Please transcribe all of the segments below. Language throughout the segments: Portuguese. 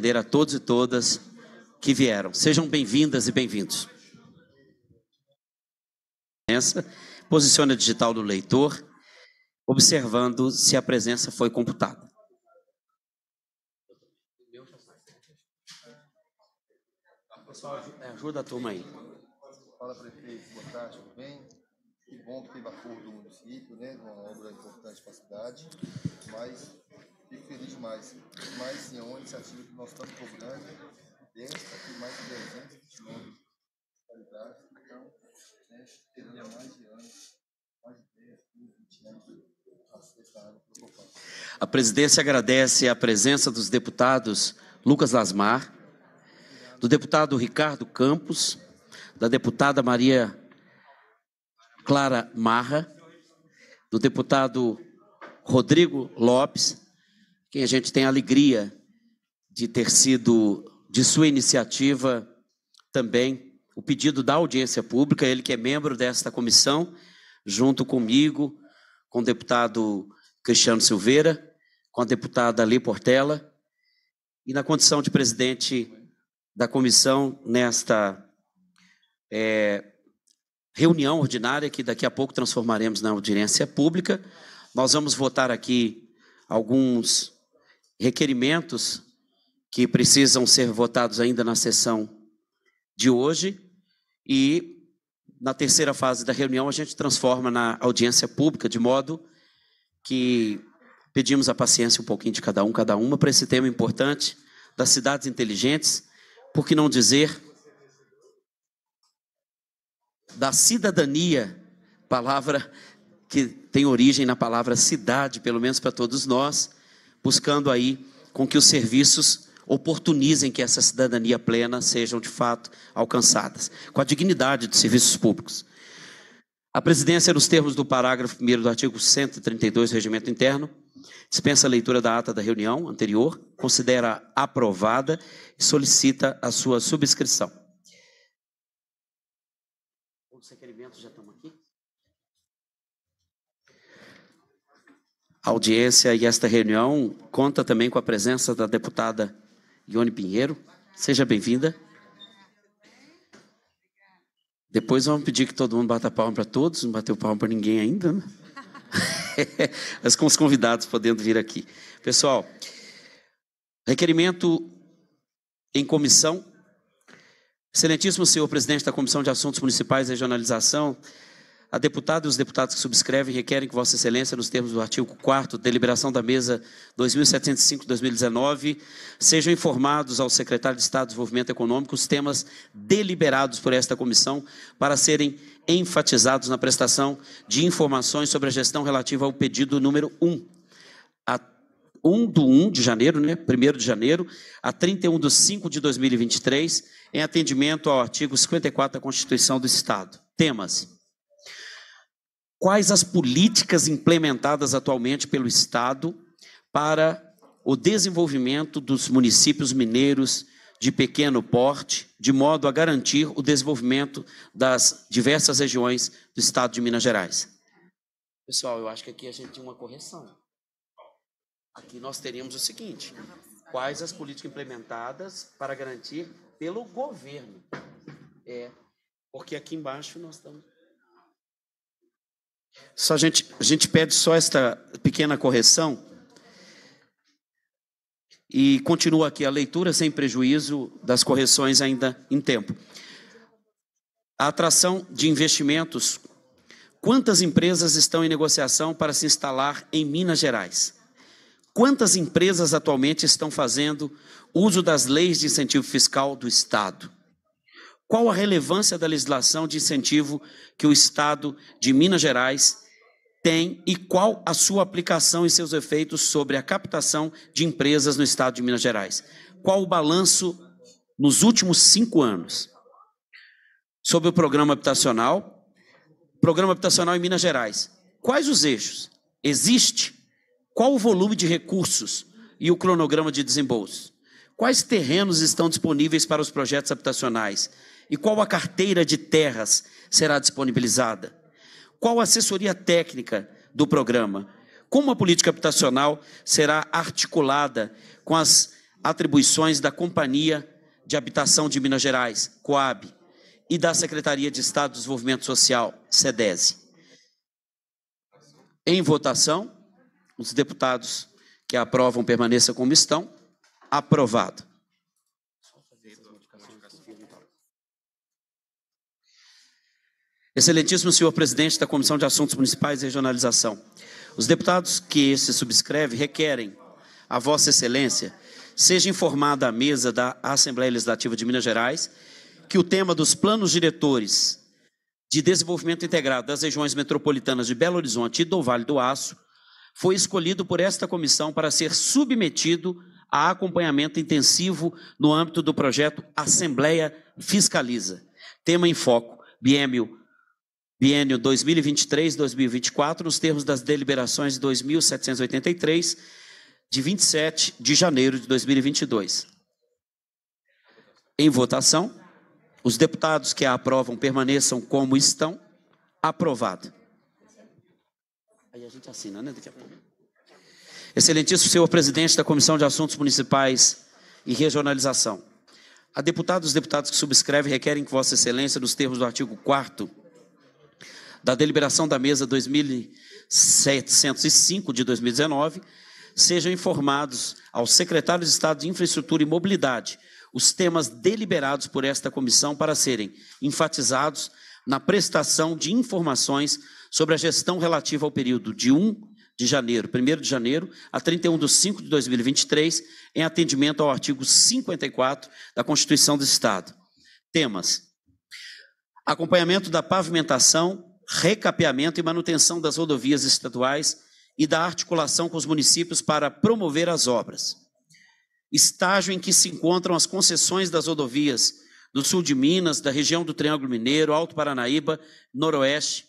atender a todos e todas que vieram. Sejam bem-vindas e bem-vindos. Posicione a digital do leitor, observando se a presença foi computada. Pessoal, ajuda a turma aí. Fala, prefeito. Boa tarde, tudo bem? Que bom que teve acordo do município, né? Uma obra importante para a cidade. Mas Fico feliz demais. Mas em uma iniciativa que nós estamos cobrando. Dentro aqui mais de 329 localidades. Então, né, termina mais de anos, mais de 10, 15, 20 anos. A presidência agradece a presença dos deputados Lucas Lasmar, do deputado Ricardo Campos, da deputada Maria Clara Marra, do deputado Rodrigo Lopes, quem a gente tem a alegria de ter sido, de sua iniciativa também, o pedido da audiência pública, ele que é membro desta comissão, junto comigo, com o deputado Cristiano Silveira, com a deputada Ali Portela, e na condição de presidente da comissão nesta é, reunião ordinária, que daqui a pouco transformaremos na audiência pública. Nós vamos votar aqui alguns requerimentos que precisam ser votados ainda na sessão de hoje e na terceira fase da reunião a gente transforma na audiência pública de modo que pedimos a paciência um pouquinho de cada um, cada uma para esse tema importante das cidades inteligentes, por que não dizer da cidadania, palavra que tem origem na palavra cidade, pelo menos para todos nós buscando aí com que os serviços oportunizem que essa cidadania plena sejam de fato alcançadas, com a dignidade dos serviços públicos. A presidência, nos termos do parágrafo 1 do artigo 132 do Regimento Interno, dispensa a leitura da ata da reunião anterior, considera aprovada e solicita a sua subscrição. audiência e esta reunião conta também com a presença da deputada Ione Pinheiro. Seja bem-vinda. Depois vamos pedir que todo mundo bata palma para todos, não bateu palma para ninguém ainda, né? Mas com os convidados podendo vir aqui. Pessoal, requerimento em comissão. Excelentíssimo senhor presidente da Comissão de Assuntos Municipais e Regionalização, a deputada e os deputados que subscrevem requerem que Vossa Excelência, nos termos do artigo 4 deliberação da mesa 2705-2019, sejam informados ao secretário de Estado do Desenvolvimento Econômico os temas deliberados por esta comissão para serem enfatizados na prestação de informações sobre a gestão relativa ao pedido número 1. A 1 do 1 de janeiro, né, 1 de janeiro, a 31 de 5 de 2023, em atendimento ao artigo 54 da Constituição do Estado. Temas quais as políticas implementadas atualmente pelo Estado para o desenvolvimento dos municípios mineiros de pequeno porte, de modo a garantir o desenvolvimento das diversas regiões do estado de Minas Gerais. Pessoal, eu acho que aqui a gente tem uma correção. Aqui nós teríamos o seguinte: quais as políticas implementadas para garantir pelo governo? É, porque aqui embaixo nós estamos só a gente, a gente pede só esta pequena correção. E continua aqui a leitura sem prejuízo das correções ainda em tempo. A atração de investimentos. Quantas empresas estão em negociação para se instalar em Minas Gerais? Quantas empresas atualmente estão fazendo uso das leis de incentivo fiscal do Estado? Qual a relevância da legislação de incentivo que o Estado de Minas Gerais tem e qual a sua aplicação e seus efeitos sobre a captação de empresas no Estado de Minas Gerais? Qual o balanço nos últimos cinco anos? Sobre o programa habitacional, programa habitacional em Minas Gerais. Quais os eixos? Existe? Qual o volume de recursos e o cronograma de desembolso? Quais terrenos estão disponíveis para os projetos habitacionais? E qual a carteira de terras será disponibilizada? Qual a assessoria técnica do programa? Como a política habitacional será articulada com as atribuições da Companhia de Habitação de Minas Gerais, Coab, e da Secretaria de Estado do Desenvolvimento Social, SEDESE? Em votação, os deputados que aprovam permaneçam como estão. Aprovado. Excelentíssimo senhor presidente da Comissão de Assuntos Municipais e Regionalização, os deputados que se subscreve requerem a Vossa Excelência seja informada à mesa da Assembleia Legislativa de Minas Gerais que o tema dos planos diretores de desenvolvimento integrado das regiões metropolitanas de Belo Horizonte e do Vale do Aço foi escolhido por esta comissão para ser submetido a acompanhamento intensivo no âmbito do projeto Assembleia Fiscaliza, tema em foco, Biemio biênio 2023-2024, nos termos das deliberações 2783, de 27 de janeiro de 2022. Em votação, os deputados que a aprovam permaneçam como estão. Aprovado. Aí a gente assina, né? Daqui a pouco. Excelentíssimo senhor presidente da Comissão de Assuntos Municipais e Regionalização. A deputada e deputados que subscrevem requerem que Vossa Excelência, nos termos do artigo 4 da deliberação da mesa 2705 de 2019, sejam informados ao secretário de Estado de Infraestrutura e Mobilidade os temas deliberados por esta comissão para serem enfatizados na prestação de informações sobre a gestão relativa ao período de 1 de janeiro, 1 de janeiro a 31 de 5 de 2023, em atendimento ao artigo 54 da Constituição do Estado. Temas: acompanhamento da pavimentação recapeamento e manutenção das rodovias estaduais e da articulação com os municípios para promover as obras. Estágio em que se encontram as concessões das rodovias do sul de Minas, da região do Triângulo Mineiro, Alto Paranaíba, Noroeste.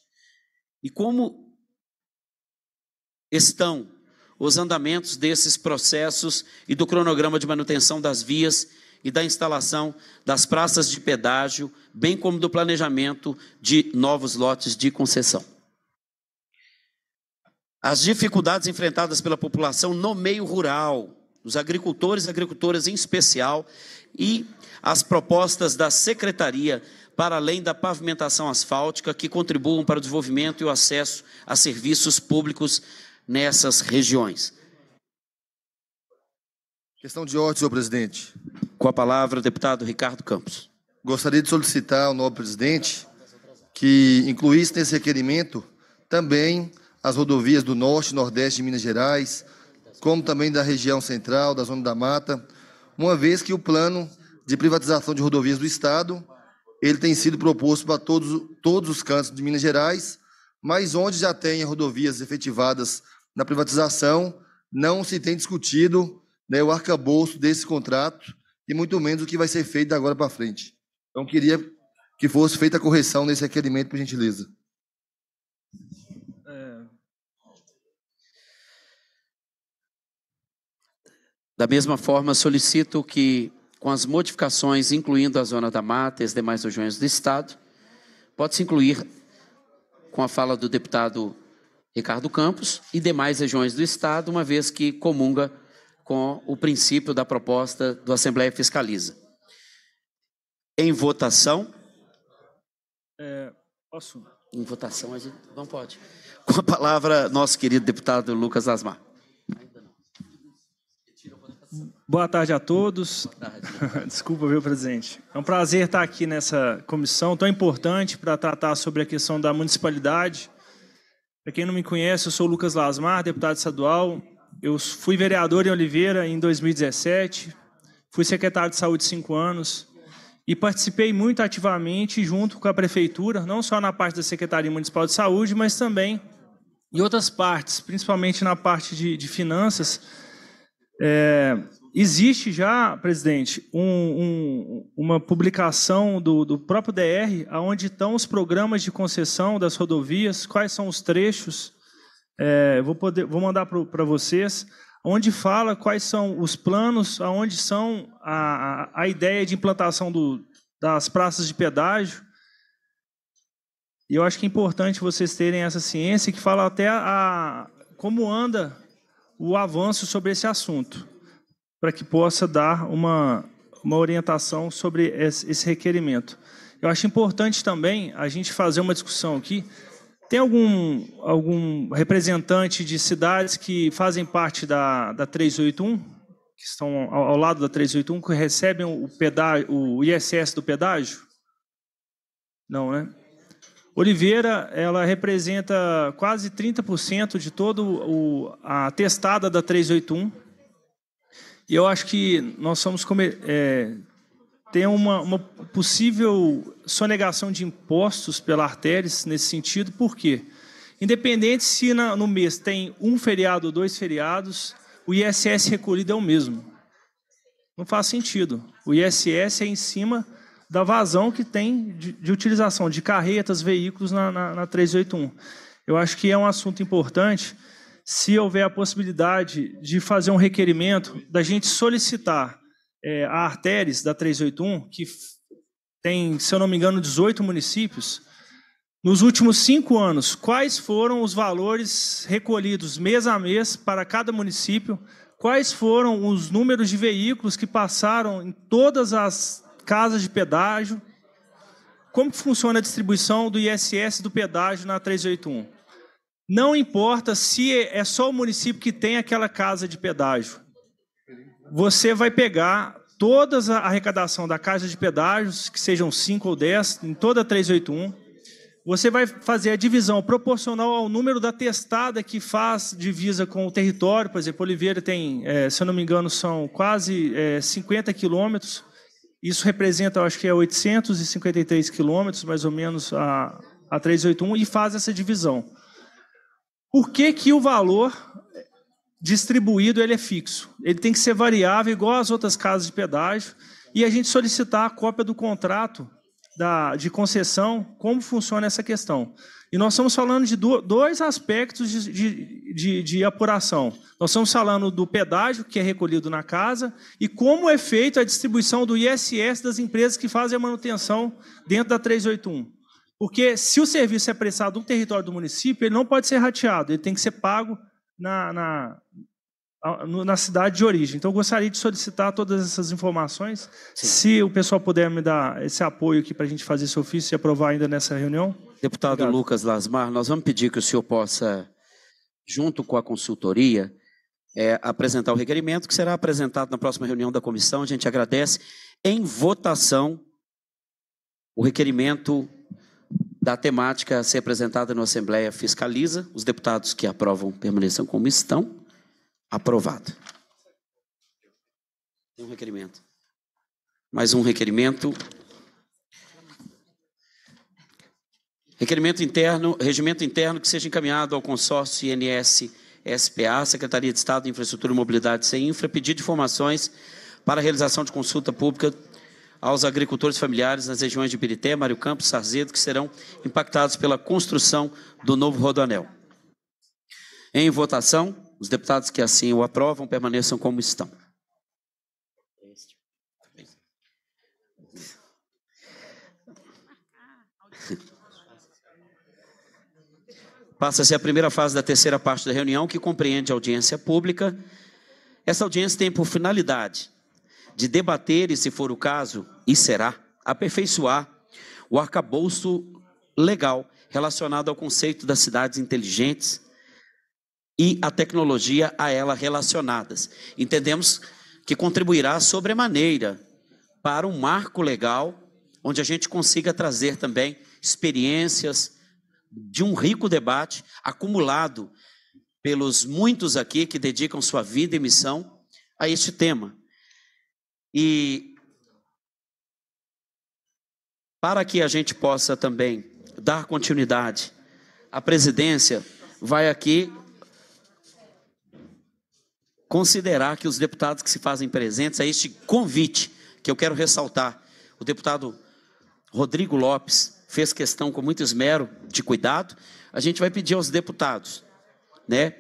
E como estão os andamentos desses processos e do cronograma de manutenção das vias e da instalação das praças de pedágio, bem como do planejamento de novos lotes de concessão. As dificuldades enfrentadas pela população no meio rural, os agricultores e agricultoras em especial, e as propostas da Secretaria para além da pavimentação asfáltica que contribuam para o desenvolvimento e o acesso a serviços públicos nessas regiões. Questão de ordem, senhor presidente. Com a palavra, o deputado Ricardo Campos. Gostaria de solicitar ao novo presidente que incluísse nesse requerimento também as rodovias do Norte e Nordeste de Minas Gerais, como também da região central, da Zona da Mata, uma vez que o plano de privatização de rodovias do Estado ele tem sido proposto para todos, todos os cantos de Minas Gerais, mas onde já tem rodovias efetivadas na privatização, não se tem discutido né, o arcabouço desse contrato e muito menos o que vai ser feito agora para frente. Então, queria que fosse feita a correção nesse requerimento, por gentileza. É. Da mesma forma, solicito que, com as modificações, incluindo a Zona da Mata e as demais regiões do Estado, pode-se incluir, com a fala do deputado Ricardo Campos, e demais regiões do Estado, uma vez que comunga com o princípio da proposta do Assembleia Fiscaliza. Em votação. É, posso? Em votação a gente não pode. Com a palavra, nosso querido deputado Lucas Asmar. Boa tarde a todos. Tarde. Desculpa, viu, presidente? É um prazer estar aqui nessa comissão tão importante para tratar sobre a questão da municipalidade. Para quem não me conhece, eu sou Lucas Lasmar, deputado estadual, eu fui vereador em Oliveira em 2017, fui secretário de saúde cinco anos e participei muito ativamente junto com a prefeitura, não só na parte da Secretaria Municipal de Saúde, mas também em outras partes, principalmente na parte de, de finanças. É, existe já, presidente, um, um, uma publicação do, do próprio DR, onde estão os programas de concessão das rodovias, quais são os trechos é, vou, poder, vou mandar para vocês, onde fala quais são os planos, aonde são a, a, a ideia de implantação do, das praças de pedágio. E eu acho que é importante vocês terem essa ciência que fala até a, como anda o avanço sobre esse assunto, para que possa dar uma, uma orientação sobre esse requerimento. Eu acho importante também a gente fazer uma discussão aqui tem algum, algum representante de cidades que fazem parte da, da 381, que estão ao, ao lado da 381, que recebem o, pedágio, o ISS do pedágio? Não, né? Oliveira, ela representa quase 30% de toda a testada da 381. E eu acho que nós somos é, tem uma, uma possível sonegação de impostos pela artéria nesse sentido, por quê? Independente se na, no mês tem um feriado ou dois feriados, o ISS recolhido é o mesmo. Não faz sentido. O ISS é em cima da vazão que tem de, de utilização de carretas, veículos na, na, na 381. Eu acho que é um assunto importante se houver a possibilidade de fazer um requerimento da gente solicitar é, a Arteres, da 381, que tem, se eu não me engano, 18 municípios, nos últimos cinco anos, quais foram os valores recolhidos mês a mês para cada município? Quais foram os números de veículos que passaram em todas as casas de pedágio? Como funciona a distribuição do ISS do pedágio na 381? Não importa se é só o município que tem aquela casa de pedágio você vai pegar toda a arrecadação da Caixa de Pedágios, que sejam 5 ou 10, em toda a 381. Você vai fazer a divisão proporcional ao número da testada que faz divisa com o território. Por exemplo, Oliveira tem, é, se eu não me engano, são quase é, 50 quilômetros. Isso representa, eu acho que é 853 quilômetros, mais ou menos, a, a 381, e faz essa divisão. Por que, que o valor distribuído ele é fixo. Ele tem que ser variável, igual às outras casas de pedágio, e a gente solicitar a cópia do contrato da, de concessão, como funciona essa questão. E nós estamos falando de do, dois aspectos de, de, de, de, apuração. Nós estamos falando do pedágio, que é recolhido na casa, e como é feita a distribuição do ISS das empresas que fazem a manutenção dentro da 381. Porque se o serviço é prestado no território do município, ele não pode ser rateado, ele tem que ser pago na, na, na cidade de origem. Então, eu gostaria de solicitar todas essas informações. Sim. Se o pessoal puder me dar esse apoio aqui para a gente fazer esse ofício e aprovar ainda nessa reunião. Deputado Obrigado. Lucas Lasmar, nós vamos pedir que o senhor possa, junto com a consultoria, é, apresentar o requerimento, que será apresentado na próxima reunião da comissão. A gente agradece. Em votação, o requerimento da temática a ser apresentada na Assembleia fiscaliza. Os deputados que aprovam permaneçam como estão. Aprovado. Tem um requerimento. Mais um requerimento. Requerimento interno, regimento interno que seja encaminhado ao consórcio INS SPA, Secretaria de Estado de Infraestrutura e Mobilidade, infra, pedido de informações para a realização de consulta pública aos agricultores familiares nas regiões de Birité, Mário Campos, Sarzedo, que serão impactados pela construção do novo rodoanel. Em votação, os deputados que assim o aprovam permaneçam como estão. Passa-se a primeira fase da terceira parte da reunião, que compreende a audiência pública. Essa audiência tem por finalidade de debater e, se for o caso, e será, aperfeiçoar o arcabouço legal relacionado ao conceito das cidades inteligentes e a tecnologia a ela relacionadas. Entendemos que contribuirá sobremaneira para um marco legal onde a gente consiga trazer também experiências de um rico debate acumulado pelos muitos aqui que dedicam sua vida e missão a este tema. E para que a gente possa também dar continuidade, a presidência vai aqui considerar que os deputados que se fazem presentes a este convite que eu quero ressaltar. O deputado Rodrigo Lopes fez questão com muito esmero de cuidado. A gente vai pedir aos deputados, né,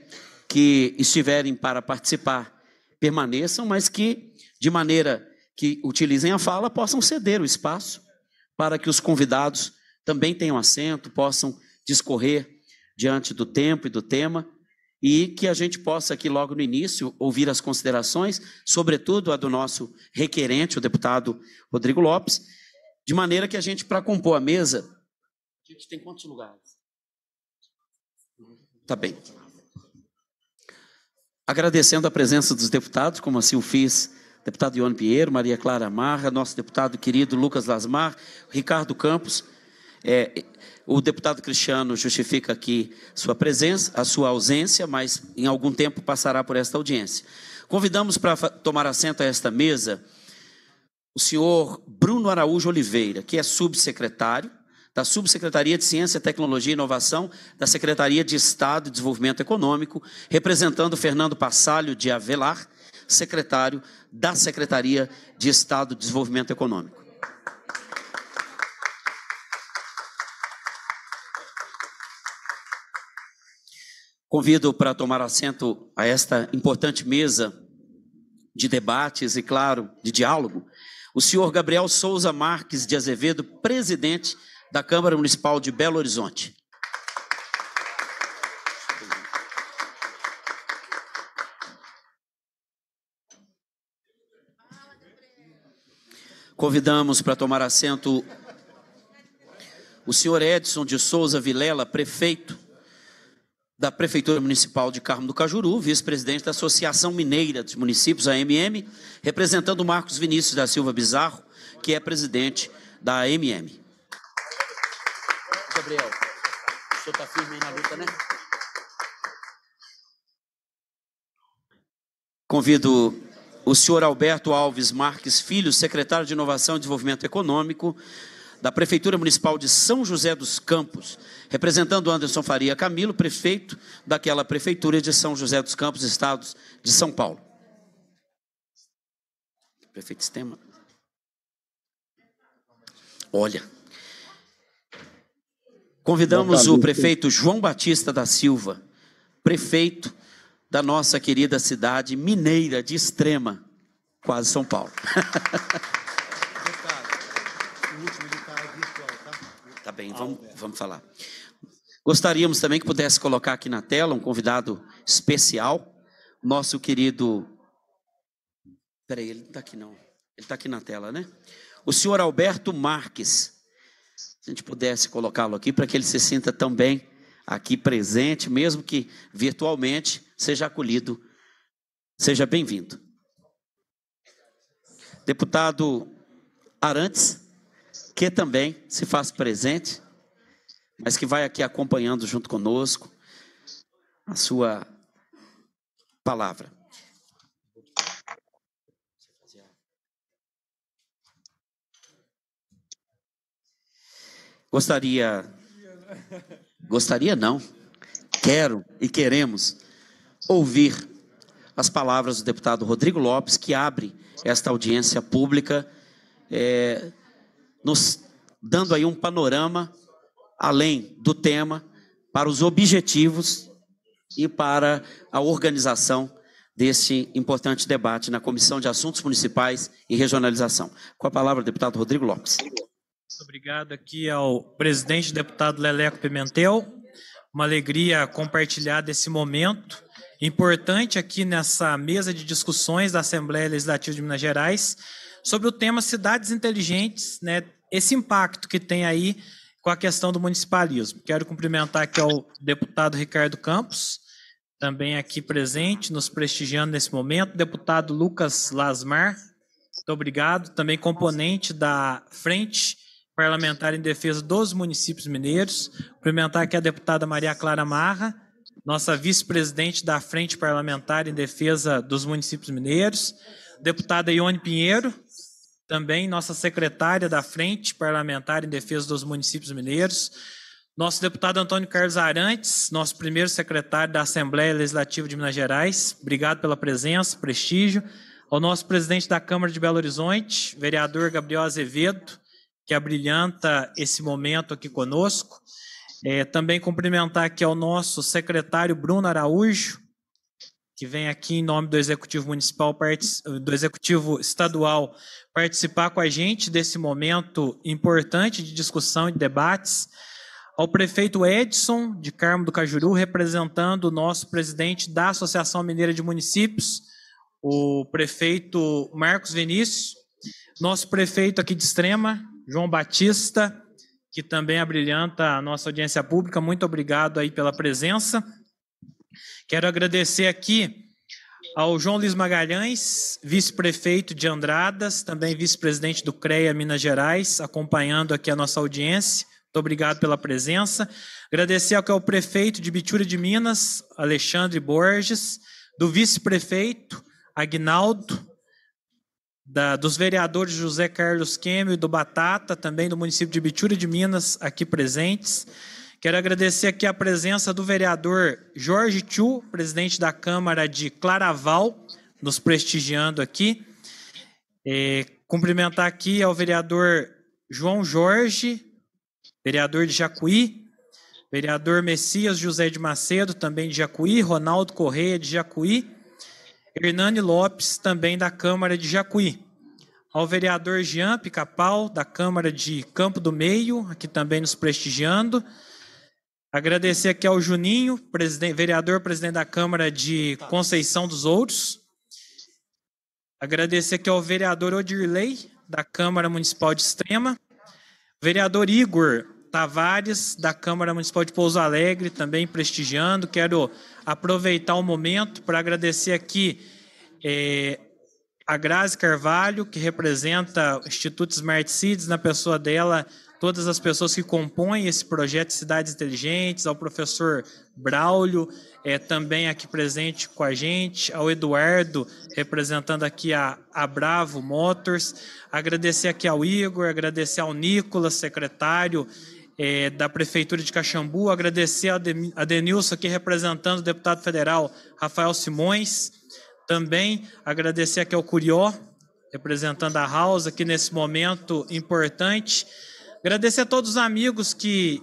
que estiverem para participar, permaneçam, mas que de maneira que utilizem a fala possam ceder o espaço para que os convidados também tenham assento, possam discorrer diante do tempo e do tema e que a gente possa aqui logo no início ouvir as considerações, sobretudo a do nosso requerente, o deputado Rodrigo Lopes, de maneira que a gente, para compor a mesa, a gente tem quantos lugares? Tá bem. Agradecendo a presença dos deputados, como assim o fiz deputado Ione Pinheiro, Maria Clara Marra, nosso deputado querido Lucas Lasmar, Ricardo Campos. É, o deputado Cristiano justifica aqui sua presença, a sua ausência, mas em algum tempo passará por esta audiência. Convidamos para tomar assento a esta mesa o senhor Bruno Araújo Oliveira, que é subsecretário da Subsecretaria de Ciência, Tecnologia e Inovação da Secretaria de Estado e Desenvolvimento Econômico, representando Fernando Passalho de Avelar, secretário da Secretaria de Estado de Desenvolvimento Econômico. Convido para tomar assento a esta importante mesa de debates e, claro, de diálogo, o senhor Gabriel Souza Marques de Azevedo, presidente da Câmara Municipal de Belo Horizonte. Convidamos para tomar assento o senhor Edson de Souza Vilela, prefeito da Prefeitura Municipal de Carmo do Cajuru, vice-presidente da Associação Mineira dos Municípios, AMM, representando Marcos Vinícius da Silva Bizarro, que é presidente da AMM. Gabriel, o senhor está firme aí na luta, né? Convido o senhor Alberto Alves Marques Filho, secretário de Inovação e Desenvolvimento Econômico da Prefeitura Municipal de São José dos Campos, representando Anderson Faria Camilo, prefeito daquela prefeitura de São José dos Campos, estado de São Paulo. Prefeito Sistema. Olha. Convidamos tá o prefeito João Batista da Silva, prefeito da nossa querida cidade mineira de Extrema, quase São Paulo. tá bem, vamos, vamos falar. Gostaríamos também que pudesse colocar aqui na tela um convidado especial, nosso querido. Peraí, ele não está aqui não. Ele está aqui na tela, né? O senhor Alberto Marques. Se a gente pudesse colocá-lo aqui para que ele se sinta também aqui presente, mesmo que virtualmente, seja acolhido, seja bem-vindo. Deputado Arantes, que também se faz presente, mas que vai aqui acompanhando junto conosco a sua palavra. Gostaria Gostaria não. Quero e queremos ouvir as palavras do deputado Rodrigo Lopes, que abre esta audiência pública, é, nos dando aí um panorama além do tema, para os objetivos e para a organização desse importante debate na Comissão de Assuntos Municipais e Regionalização. Com a palavra, deputado Rodrigo Lopes. Muito obrigado aqui ao presidente deputado Leleco Pimentel. Uma alegria compartilhar desse momento importante aqui nessa mesa de discussões da Assembleia Legislativa de Minas Gerais sobre o tema cidades inteligentes, né? Esse impacto que tem aí com a questão do municipalismo. Quero cumprimentar aqui ao deputado Ricardo Campos, também aqui presente, nos prestigiando nesse momento, deputado Lucas Lasmar, muito obrigado, também componente da Frente parlamentar em defesa dos municípios mineiros. Cumprimentar aqui a deputada Maria Clara Marra, nossa vice-presidente da Frente Parlamentar em Defesa dos Municípios Mineiros. Deputada Ione Pinheiro, também nossa secretária da Frente Parlamentar em Defesa dos Municípios Mineiros. Nosso deputado Antônio Carlos Arantes, nosso primeiro secretário da Assembleia Legislativa de Minas Gerais. Obrigado pela presença, prestígio ao nosso presidente da Câmara de Belo Horizonte, vereador Gabriel Azevedo, que abrilhanta esse momento aqui conosco. É, também cumprimentar aqui ao nosso secretário Bruno Araújo, que vem aqui em nome do Executivo Municipal, do Executivo Estadual, participar com a gente desse momento importante de discussão e debates. Ao prefeito Edson de Carmo do Cajuru, representando o nosso presidente da Associação Mineira de Municípios, o prefeito Marcos Vinícius, nosso prefeito aqui de Extrema, João Batista, que também abrilhanta a nossa audiência pública. Muito obrigado aí pela presença. Quero agradecer aqui ao João Luiz Magalhães, vice-prefeito de Andradas, também vice-presidente do CREA Minas Gerais, acompanhando aqui a nossa audiência. Muito obrigado pela presença. Agradecer ao que é o prefeito de Bitura de Minas, Alexandre Borges, do vice-prefeito, Agnaldo, da, dos vereadores José Carlos Quêmio e do Batata, também do município de Bitura de Minas, aqui presentes. Quero agradecer aqui a presença do vereador Jorge Tchu, presidente da Câmara de Claraval, nos prestigiando aqui. É, cumprimentar aqui ao vereador João Jorge, vereador de Jacuí, vereador Messias José de Macedo, também de Jacuí, Ronaldo Correia de Jacuí, Hernani Lopes, também da Câmara de Jacuí. Ao vereador Jean Picapau, da Câmara de Campo do Meio, aqui também nos prestigiando. Agradecer aqui ao Juninho, presidente, vereador presidente da Câmara de Conceição dos Outros. Agradecer aqui ao vereador Odirley, da Câmara Municipal de Extrema. Vereador Igor Tavares, da Câmara Municipal de Pouso Alegre, também prestigiando. Quero aproveitar o momento para agradecer aqui é, a Grazi Carvalho, que representa o Instituto Smart Cities, na pessoa dela, todas as pessoas que compõem esse projeto Cidades Inteligentes, ao professor Braulio, é, também aqui presente com a gente, ao Eduardo, representando aqui a, a Bravo Motors, agradecer aqui ao Igor, agradecer ao Nicolas, secretário, é, da Prefeitura de Caxambu, agradecer a Denilson aqui representando o deputado federal Rafael Simões, também agradecer aqui ao Curió, representando a House aqui nesse momento importante. Agradecer a todos os amigos que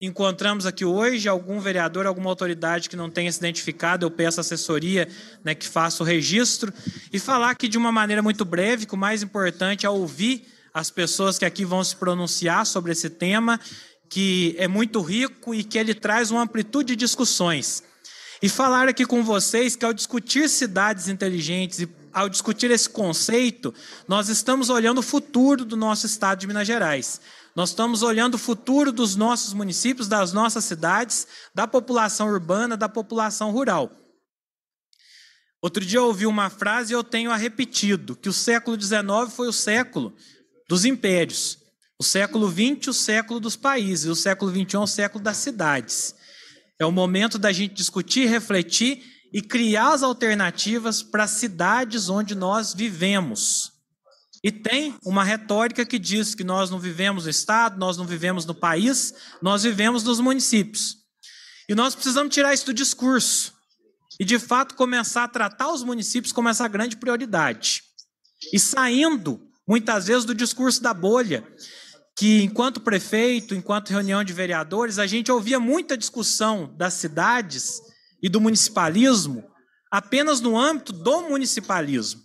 encontramos aqui hoje, algum vereador, alguma autoridade que não tenha se identificado, eu peço assessoria né, que faça o registro. E falar aqui de uma maneira muito breve, que o mais importante é ouvir as pessoas que aqui vão se pronunciar sobre esse tema, que é muito rico e que ele traz uma amplitude de discussões. E falar aqui com vocês que ao discutir cidades inteligentes e ao discutir esse conceito, nós estamos olhando o futuro do nosso estado de Minas Gerais. Nós estamos olhando o futuro dos nossos municípios, das nossas cidades, da população urbana, da população rural. Outro dia eu ouvi uma frase e eu tenho a repetido, que o século XIX foi o século dos impérios. O século XX, o século dos países. O século XXI, o século das cidades. É o momento da gente discutir, refletir e criar as alternativas para as cidades onde nós vivemos. E tem uma retórica que diz que nós não vivemos no Estado, nós não vivemos no país, nós vivemos nos municípios. E nós precisamos tirar isso do discurso e, de fato, começar a tratar os municípios como essa grande prioridade. E saindo muitas vezes do discurso da bolha, que enquanto prefeito, enquanto reunião de vereadores, a gente ouvia muita discussão das cidades e do municipalismo apenas no âmbito do municipalismo.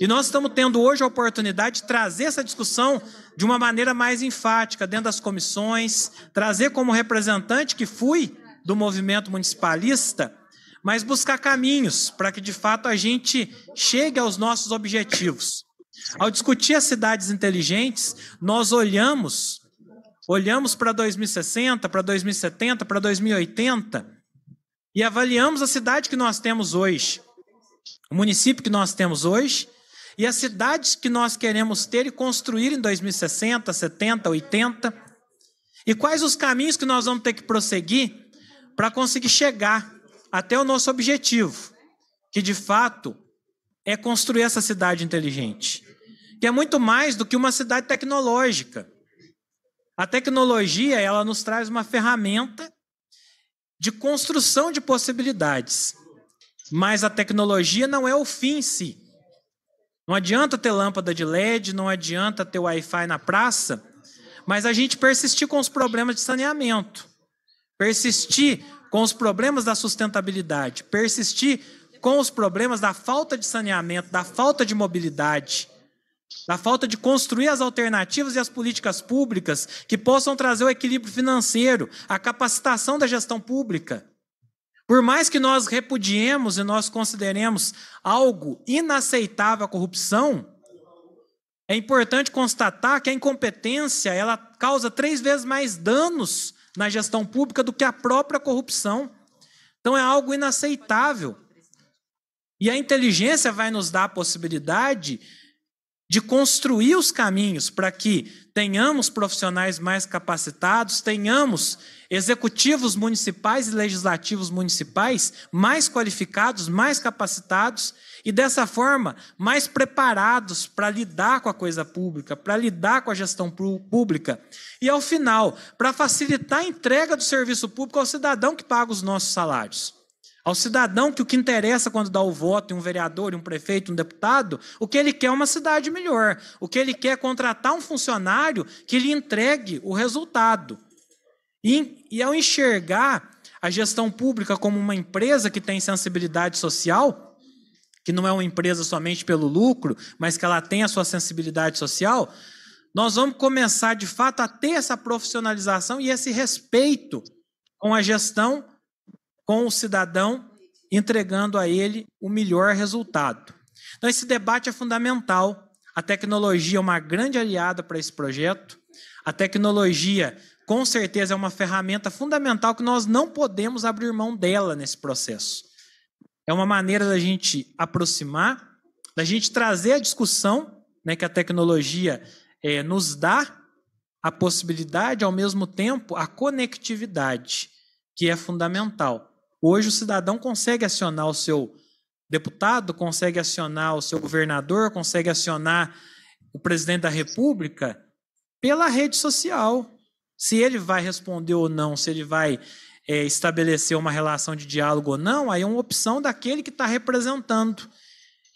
E nós estamos tendo hoje a oportunidade de trazer essa discussão de uma maneira mais enfática, dentro das comissões, trazer como representante que fui do movimento municipalista, mas buscar caminhos para que de fato a gente chegue aos nossos objetivos. Ao discutir as cidades inteligentes, nós olhamos, olhamos para 2060, para 2070, para 2080 e avaliamos a cidade que nós temos hoje, o município que nós temos hoje e as cidades que nós queremos ter e construir em 2060, 70, 80 e quais os caminhos que nós vamos ter que prosseguir para conseguir chegar até o nosso objetivo, que de fato é construir essa cidade inteligente que é muito mais do que uma cidade tecnológica. A tecnologia, ela nos traz uma ferramenta de construção de possibilidades. Mas a tecnologia não é o fim em si. Não adianta ter lâmpada de LED, não adianta ter Wi-Fi na praça, mas a gente persistir com os problemas de saneamento, persistir com os problemas da sustentabilidade, persistir com os problemas da falta de saneamento, da falta de mobilidade, da falta de construir as alternativas e as políticas públicas que possam trazer o equilíbrio financeiro, a capacitação da gestão pública. Por mais que nós repudiemos e nós consideremos algo inaceitável a corrupção, é importante constatar que a incompetência ela causa três vezes mais danos na gestão pública do que a própria corrupção. Então é algo inaceitável. E a inteligência vai nos dar a possibilidade de construir os caminhos para que tenhamos profissionais mais capacitados, tenhamos executivos municipais e legislativos municipais mais qualificados, mais capacitados e, dessa forma, mais preparados para lidar com a coisa pública, para lidar com a gestão pública e, ao final, para facilitar a entrega do serviço público ao cidadão que paga os nossos salários. Ao cidadão que o que interessa quando dá o voto em um vereador, em um prefeito, um deputado, o que ele quer é uma cidade melhor. O que ele quer é contratar um funcionário que lhe entregue o resultado. E, e ao enxergar a gestão pública como uma empresa que tem sensibilidade social, que não é uma empresa somente pelo lucro, mas que ela tem a sua sensibilidade social, nós vamos começar de fato a ter essa profissionalização e esse respeito com a gestão com o cidadão, entregando a ele o melhor resultado. Então, esse debate é fundamental. A tecnologia é uma grande aliada para esse projeto. A tecnologia, com certeza, é uma ferramenta fundamental que nós não podemos abrir mão dela nesse processo. É uma maneira da gente aproximar, da gente trazer a discussão né, que a tecnologia é, nos dá, a possibilidade, ao mesmo tempo, a conectividade, que é fundamental. Hoje o cidadão consegue acionar o seu deputado, consegue acionar o seu governador, consegue acionar o presidente da República pela rede social. Se ele vai responder ou não, se ele vai é, estabelecer uma relação de diálogo ou não, aí é uma opção daquele que está representando.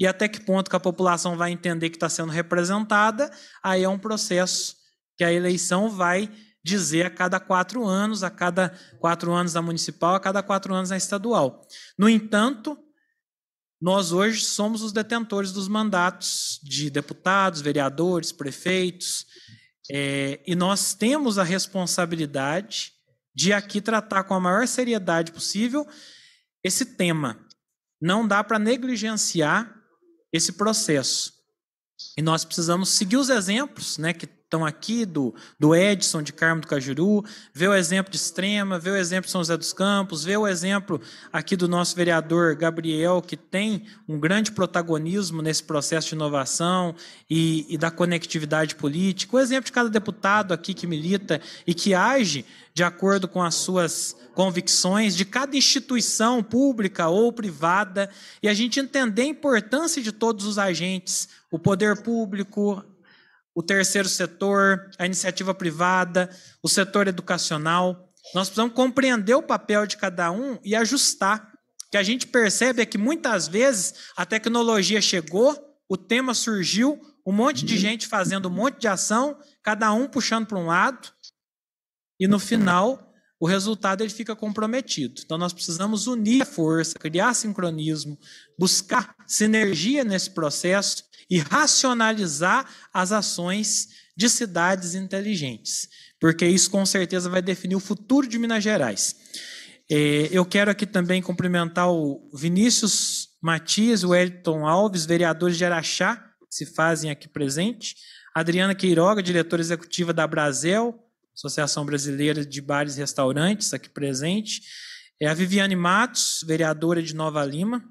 E até que ponto que a população vai entender que está sendo representada, aí é um processo que a eleição vai dizer a cada quatro anos, a cada quatro anos na municipal, a cada quatro anos na estadual. No entanto, nós hoje somos os detentores dos mandatos de deputados, vereadores, prefeitos, é, e nós temos a responsabilidade de aqui tratar com a maior seriedade possível esse tema. Não dá para negligenciar esse processo. E nós precisamos seguir os exemplos né, que estão aqui, do, do Edson de Carmo do Cajuru, vê o exemplo de Extrema, vê o exemplo de São José dos Campos, vê o exemplo aqui do nosso vereador Gabriel, que tem um grande protagonismo nesse processo de inovação e, e da conectividade política, o exemplo de cada deputado aqui que milita e que age de acordo com as suas convicções, de cada instituição pública ou privada, e a gente entender a importância de todos os agentes, o poder público, o terceiro setor, a iniciativa privada, o setor educacional. Nós precisamos compreender o papel de cada um e ajustar. O que a gente percebe é que muitas vezes a tecnologia chegou, o tema surgiu, um monte de gente fazendo um monte de ação, cada um puxando para um lado, e no final o resultado ele fica comprometido. Então nós precisamos unir a força, criar sincronismo, buscar sinergia nesse processo e racionalizar as ações de cidades inteligentes, porque isso com certeza vai definir o futuro de Minas Gerais. É, eu quero aqui também cumprimentar o Vinícius Matias, o Elton Alves, vereadores de Araxá, que se fazem aqui presente, Adriana Queiroga, diretora executiva da Brasel, Associação Brasileira de Bares e Restaurantes, aqui presente, é a Viviane Matos, vereadora de Nova Lima,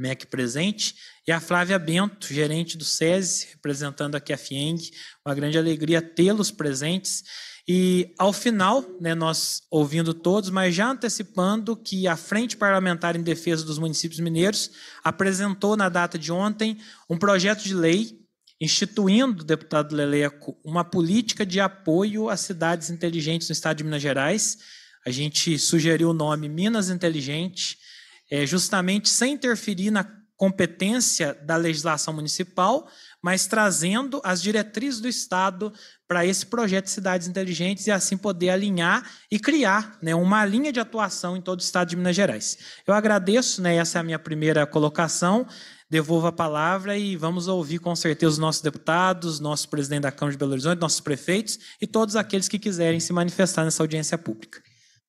MEC presente, e a Flávia Bento, gerente do SESI, representando aqui a FIENG. Uma grande alegria tê-los presentes. E ao final, né, nós ouvindo todos, mas já antecipando que a Frente Parlamentar em Defesa dos Municípios Mineiros apresentou na data de ontem um projeto de lei instituindo, deputado Leleco, uma política de apoio às cidades inteligentes no estado de Minas Gerais. A gente sugeriu o nome Minas Inteligente é, justamente sem interferir na competência da legislação municipal, mas trazendo as diretrizes do Estado para esse projeto de cidades inteligentes e assim poder alinhar e criar né, uma linha de atuação em todo o Estado de Minas Gerais. Eu agradeço, né, essa é a minha primeira colocação. Devolvo a palavra e vamos ouvir com certeza os nossos deputados, nosso presidente da Câmara de Belo Horizonte, nossos prefeitos e todos aqueles que quiserem se manifestar nessa audiência pública.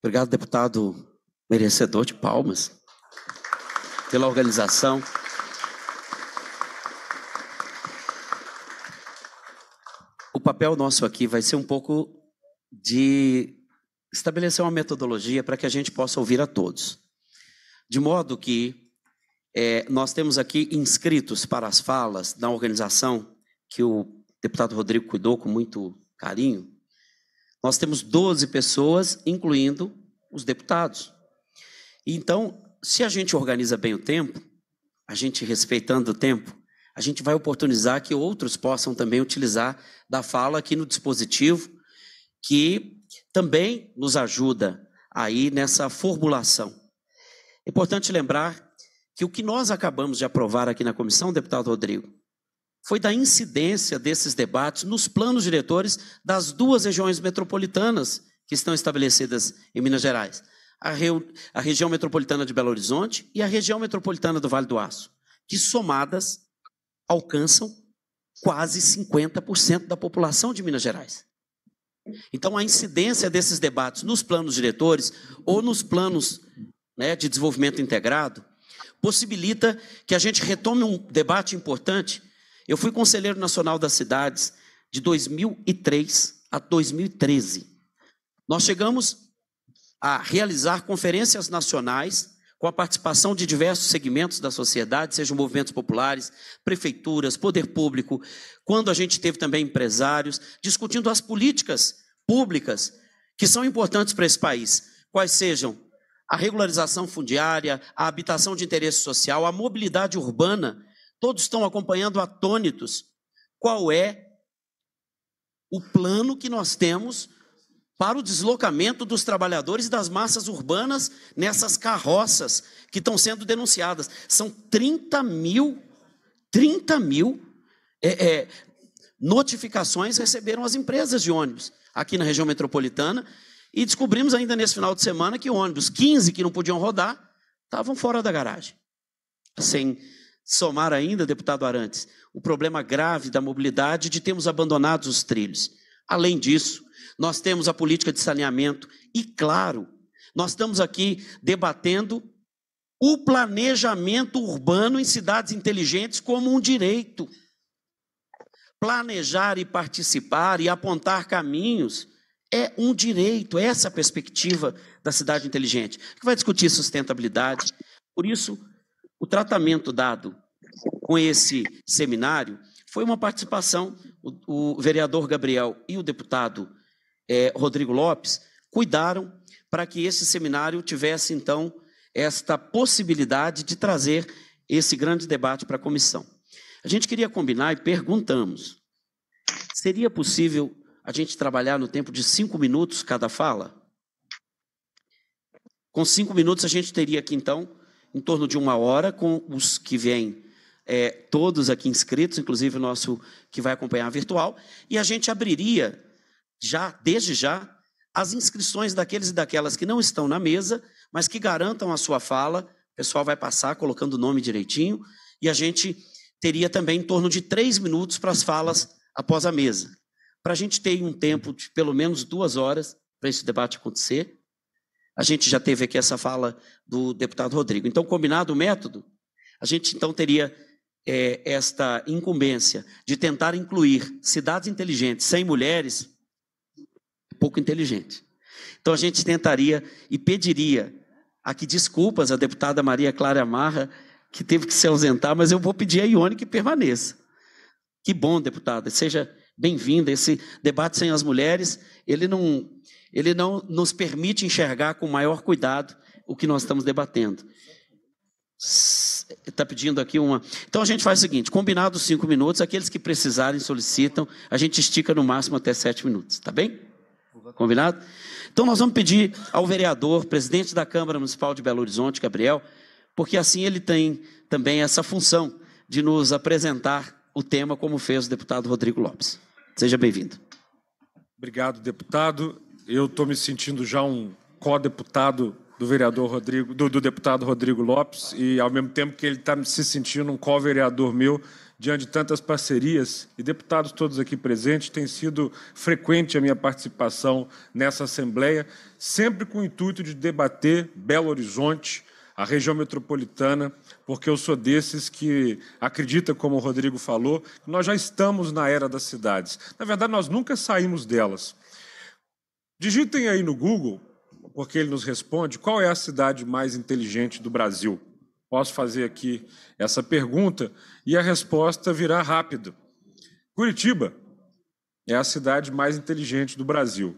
Obrigado, deputado merecedor de palmas pela organização. O papel nosso aqui vai ser um pouco de estabelecer uma metodologia para que a gente possa ouvir a todos. De modo que é, nós temos aqui inscritos para as falas da organização que o deputado Rodrigo cuidou com muito carinho. Nós temos 12 pessoas, incluindo os deputados. Então, se a gente organiza bem o tempo, a gente respeitando o tempo, a gente vai oportunizar que outros possam também utilizar da fala aqui no dispositivo, que também nos ajuda aí nessa formulação. É importante lembrar que o que nós acabamos de aprovar aqui na comissão, deputado Rodrigo, foi da incidência desses debates nos planos diretores das duas regiões metropolitanas que estão estabelecidas em Minas Gerais a, reu, a região metropolitana de Belo Horizonte e a região metropolitana do Vale do Aço, que somadas alcançam quase 50% da população de Minas Gerais. Então, a incidência desses debates nos planos diretores ou nos planos né, de desenvolvimento integrado possibilita que a gente retome um debate importante. Eu fui conselheiro nacional das cidades de 2003 a 2013. Nós chegamos a realizar conferências nacionais com a participação de diversos segmentos da sociedade, sejam movimentos populares, prefeituras, poder público, quando a gente teve também empresários, discutindo as políticas públicas que são importantes para esse país, quais sejam a regularização fundiária, a habitação de interesse social, a mobilidade urbana, todos estão acompanhando atônitos qual é o plano que nós temos para o deslocamento dos trabalhadores e das massas urbanas nessas carroças que estão sendo denunciadas. São 30 mil, 30 mil é, é, notificações receberam as empresas de ônibus aqui na região metropolitana. E descobrimos ainda nesse final de semana que ônibus 15 que não podiam rodar estavam fora da garagem. Sem somar ainda, deputado Arantes, o problema grave da mobilidade de termos abandonado os trilhos. Além disso, nós temos a política de saneamento e, claro, nós estamos aqui debatendo o planejamento urbano em cidades inteligentes como um direito. Planejar e participar e apontar caminhos é um direito, é essa a perspectiva da cidade inteligente, que vai discutir sustentabilidade. Por isso, o tratamento dado com esse seminário foi uma participação, o, o vereador Gabriel e o deputado é, Rodrigo Lopes, cuidaram para que esse seminário tivesse, então, esta possibilidade de trazer esse grande debate para a comissão. A gente queria combinar e perguntamos: seria possível a gente trabalhar no tempo de cinco minutos cada fala? Com cinco minutos, a gente teria aqui, então, em torno de uma hora, com os que vêm é, todos aqui inscritos, inclusive o nosso que vai acompanhar virtual, e a gente abriria já, desde já, as inscrições daqueles e daquelas que não estão na mesa, mas que garantam a sua fala. O pessoal vai passar colocando o nome direitinho. E a gente teria também em torno de três minutos para as falas após a mesa. Para a gente ter um tempo de pelo menos duas horas para esse debate acontecer. A gente já teve aqui essa fala do deputado Rodrigo. Então, combinado o método, a gente então teria é, esta incumbência de tentar incluir cidades inteligentes sem mulheres pouco inteligente. Então a gente tentaria e pediria aqui desculpas à deputada Maria Clara Marra, que teve que se ausentar, mas eu vou pedir a Ione que permaneça. Que bom, deputada, seja bem-vinda. Esse debate sem as mulheres, ele não, ele não nos permite enxergar com maior cuidado o que nós estamos debatendo. Está pedindo aqui uma. Então a gente faz o seguinte: combinado cinco minutos, aqueles que precisarem solicitam, a gente estica no máximo até sete minutos, tá bem? Combinado? Então nós vamos pedir ao vereador, presidente da Câmara Municipal de Belo Horizonte, Gabriel, porque assim ele tem também essa função de nos apresentar o tema como fez o deputado Rodrigo Lopes. Seja bem-vindo. Obrigado, deputado. Eu estou me sentindo já um co-deputado do vereador Rodrigo, do, do, deputado Rodrigo Lopes, e ao mesmo tempo que ele está se sentindo um co-vereador meu, diante de tantas parcerias e deputados todos aqui presentes, tem sido frequente a minha participação nessa Assembleia, sempre com o intuito de debater Belo Horizonte, a região metropolitana, porque eu sou desses que acredita, como o Rodrigo falou, que nós já estamos na era das cidades. Na verdade, nós nunca saímos delas. Digitem aí no Google, porque ele nos responde, qual é a cidade mais inteligente do Brasil. Posso fazer aqui essa pergunta e a resposta virá rápido. Curitiba é a cidade mais inteligente do Brasil.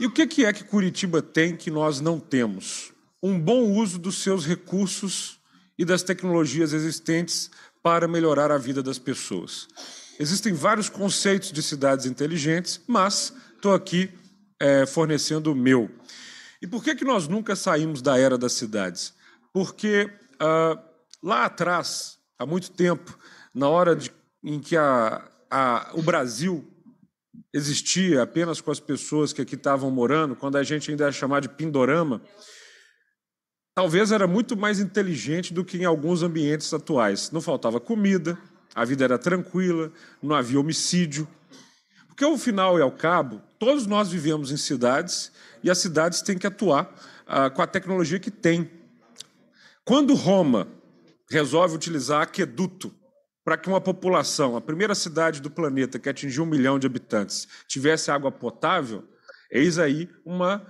E o que é que Curitiba tem que nós não temos? Um bom uso dos seus recursos e das tecnologias existentes para melhorar a vida das pessoas. Existem vários conceitos de cidades inteligentes, mas estou aqui é, fornecendo o meu. E por que, que nós nunca saímos da era das cidades? Porque ah, lá atrás, há muito tempo, na hora de, em que a, a, o Brasil existia apenas com as pessoas que aqui estavam morando, quando a gente ainda era é chamado de Pindorama, talvez era muito mais inteligente do que em alguns ambientes atuais. Não faltava comida, a vida era tranquila, não havia homicídio. Porque, ao final e ao cabo, todos nós vivemos em cidades e as cidades têm que atuar ah, com a tecnologia que têm. Quando Roma resolve utilizar aqueduto para que uma população, a primeira cidade do planeta que atingiu um milhão de habitantes, tivesse água potável, eis aí uma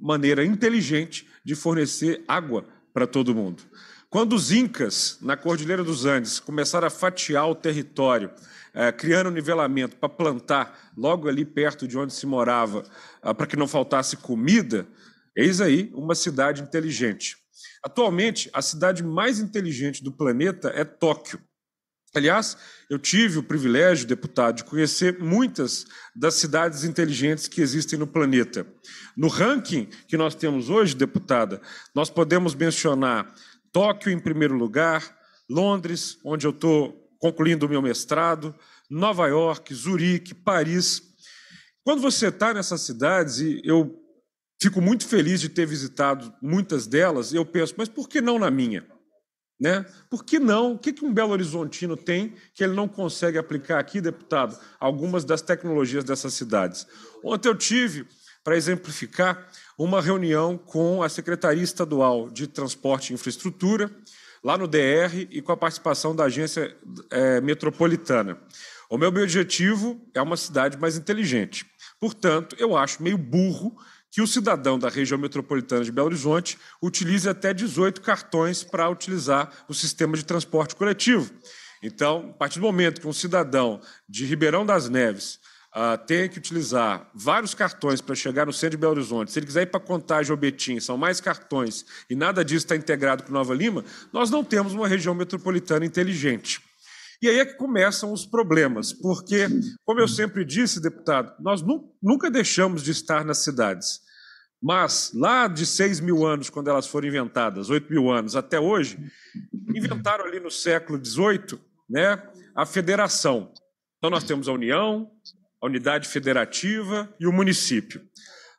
maneira inteligente de fornecer água para todo mundo. Quando os Incas, na Cordilheira dos Andes, começaram a fatiar o território, eh, criando um nivelamento para plantar logo ali perto de onde se morava, ah, para que não faltasse comida, eis aí uma cidade inteligente. Atualmente, a cidade mais inteligente do planeta é Tóquio. Aliás, eu tive o privilégio, deputado, de conhecer muitas das cidades inteligentes que existem no planeta. No ranking que nós temos hoje, deputada, nós podemos mencionar Tóquio em primeiro lugar, Londres, onde eu estou concluindo o meu mestrado, Nova York, Zurique, Paris. Quando você está nessas cidades, e eu Fico muito feliz de ter visitado muitas delas. Eu penso, mas por que não na minha? Né? Por que não? O que um Belo Horizontino tem que ele não consegue aplicar aqui, deputado, algumas das tecnologias dessas cidades? Ontem eu tive, para exemplificar, uma reunião com a Secretaria Estadual de Transporte e Infraestrutura, lá no DR, e com a participação da Agência é, Metropolitana. O meu objetivo é uma cidade mais inteligente. Portanto, eu acho meio burro que o cidadão da região metropolitana de Belo Horizonte utilize até 18 cartões para utilizar o sistema de transporte coletivo. Então, a partir do momento que um cidadão de Ribeirão das Neves uh, tenha que utilizar vários cartões para chegar no centro de Belo Horizonte, se ele quiser ir para Contagem ou Betim, são mais cartões e nada disso está integrado com Nova Lima, nós não temos uma região metropolitana inteligente. E aí é que começam os problemas, porque, como eu sempre disse, deputado, nós nu nunca deixamos de estar nas cidades. Mas lá de 6 mil anos, quando elas foram inventadas, 8 mil anos até hoje, inventaram ali no século XVIII né, a federação. Então nós temos a União, a unidade federativa e o município.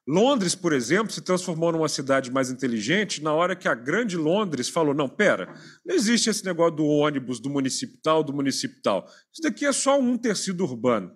Londres, por exemplo, se transformou numa cidade mais inteligente na hora que a grande Londres falou: não, pera, não existe esse negócio do ônibus do município tal, do município tal. Isso daqui é só um tecido urbano.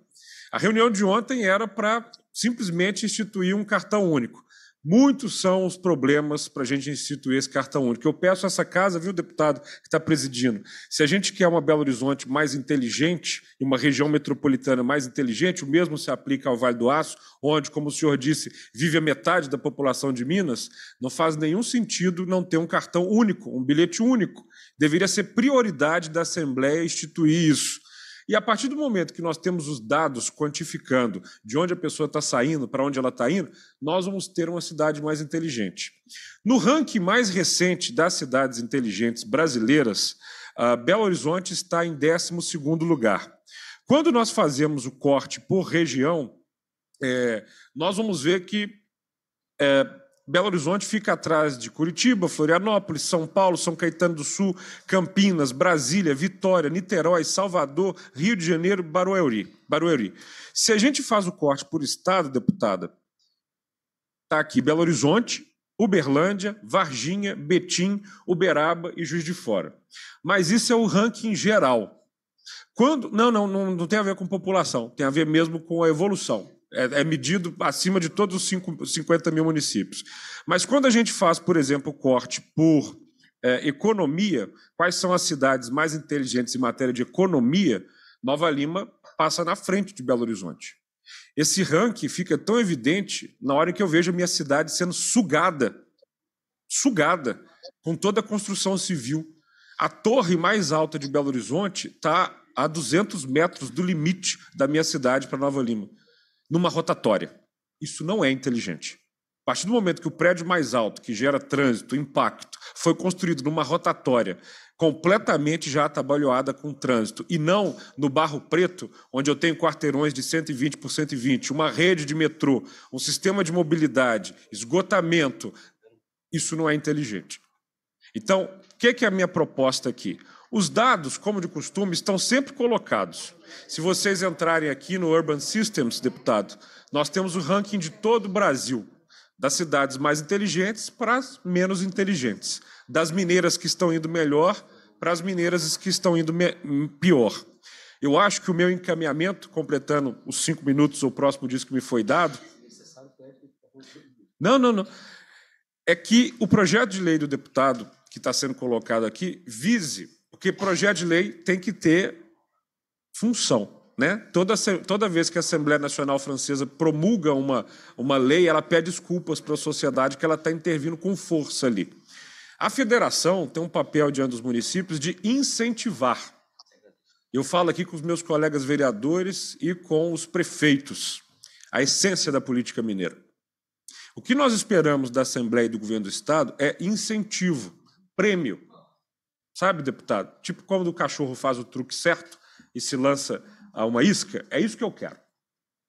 A reunião de ontem era para simplesmente instituir um cartão único. Muitos são os problemas para a gente instituir esse cartão único. Eu peço a essa casa, viu, deputado, que está presidindo, se a gente quer uma Belo Horizonte mais inteligente e uma região metropolitana mais inteligente, o mesmo se aplica ao Vale do Aço, onde, como o senhor disse, vive a metade da população de Minas, não faz nenhum sentido não ter um cartão único, um bilhete único. Deveria ser prioridade da Assembleia instituir isso. E a partir do momento que nós temos os dados quantificando de onde a pessoa está saindo, para onde ela está indo, nós vamos ter uma cidade mais inteligente. No ranking mais recente das cidades inteligentes brasileiras, ah, Belo Horizonte está em 12 lugar. Quando nós fazemos o corte por região, é, nós vamos ver que é, Belo Horizonte fica atrás de Curitiba, Florianópolis, São Paulo, São Caetano do Sul, Campinas, Brasília, Vitória, Niterói, Salvador, Rio de Janeiro, Barueri. Barueri. Se a gente faz o corte por estado, deputada, está aqui Belo Horizonte, Uberlândia, Varginha, Betim, Uberaba e Juiz de Fora. Mas isso é o ranking geral. Quando, não, não, não, não tem a ver com população, tem a ver mesmo com a evolução. É, é, medido acima de todos os 50 mil municípios. Mas quando a gente faz, por exemplo, corte por é, economia, quais são as cidades mais inteligentes em matéria de economia, Nova Lima passa na frente de Belo Horizonte. Esse ranking fica tão evidente na hora que eu vejo a minha cidade sendo sugada, sugada, com toda a construção civil. A torre mais alta de Belo Horizonte está a 200 metros do limite da minha cidade para Nova Lima numa rotatória. Isso não é inteligente. A partir do momento que o prédio mais alto, que gera trânsito, impacto, foi construído numa rotatória completamente já atabalhoada com trânsito, e não no Barro Preto, onde eu tenho quarteirões de 120 por 120, uma rede de metrô, um sistema de mobilidade, esgotamento, isso não é inteligente. Então, o que é a minha proposta aqui? Os dados, como de costume, estão sempre colocados. Se vocês entrarem aqui no Urban Systems, deputado, nós temos o ranking de todo o Brasil, das cidades mais inteligentes para as menos inteligentes, das mineiras que estão indo melhor para as mineiras que estão indo pior. Eu acho que o meu encaminhamento, completando os cinco minutos ou próximo disso que me foi dado. Não, não, não. É que o projeto de lei do deputado que está sendo colocado aqui vise porque projeto de lei tem que ter função. Né? Toda, toda vez que a Assembleia Nacional Francesa promulga uma, uma lei, ela pede desculpas para a sociedade que ela está intervindo com força ali. A federação tem um papel diante dos municípios de incentivar. Eu falo aqui com os meus colegas vereadores e com os prefeitos, a essência da política mineira. O que nós esperamos da Assembleia e do Governo do Estado é incentivo, prêmio. Sabe, deputado? Tipo como o cachorro faz o truque certo e se lança a uma isca. É isso que eu quero,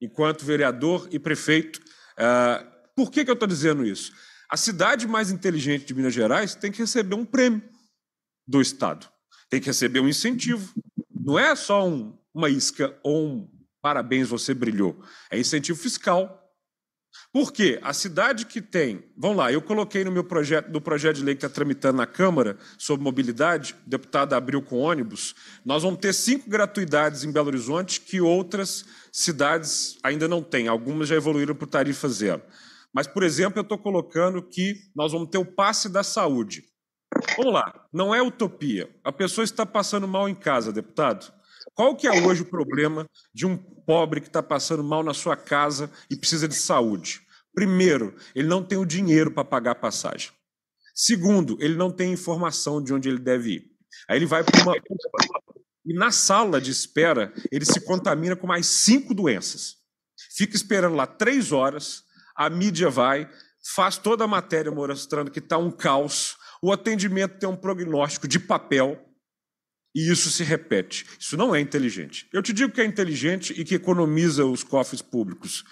enquanto vereador e prefeito. Uh, por que, que eu estou dizendo isso? A cidade mais inteligente de Minas Gerais tem que receber um prêmio do Estado, tem que receber um incentivo. Não é só um, uma isca ou um parabéns, você brilhou. É incentivo fiscal, por quê? A cidade que tem. Vamos lá, eu coloquei no meu projeto, no projeto de lei que está tramitando na Câmara sobre mobilidade, o deputado abriu com ônibus. Nós vamos ter cinco gratuidades em Belo Horizonte que outras cidades ainda não têm. Algumas já evoluíram para tarifa zero. Mas, por exemplo, eu estou colocando que nós vamos ter o passe da saúde. Vamos lá, não é utopia. A pessoa está passando mal em casa, deputado. Qual que é hoje o problema de um pobre que está passando mal na sua casa e precisa de saúde? Primeiro, ele não tem o dinheiro para pagar a passagem. Segundo, ele não tem informação de onde ele deve ir. Aí ele vai para uma e na sala de espera ele se contamina com mais cinco doenças. Fica esperando lá três horas, a mídia vai, faz toda a matéria mostrando que está um caos, o atendimento tem um prognóstico de papel, e isso se repete. Isso não é inteligente. Eu te digo que é inteligente e que economiza os cofres públicos.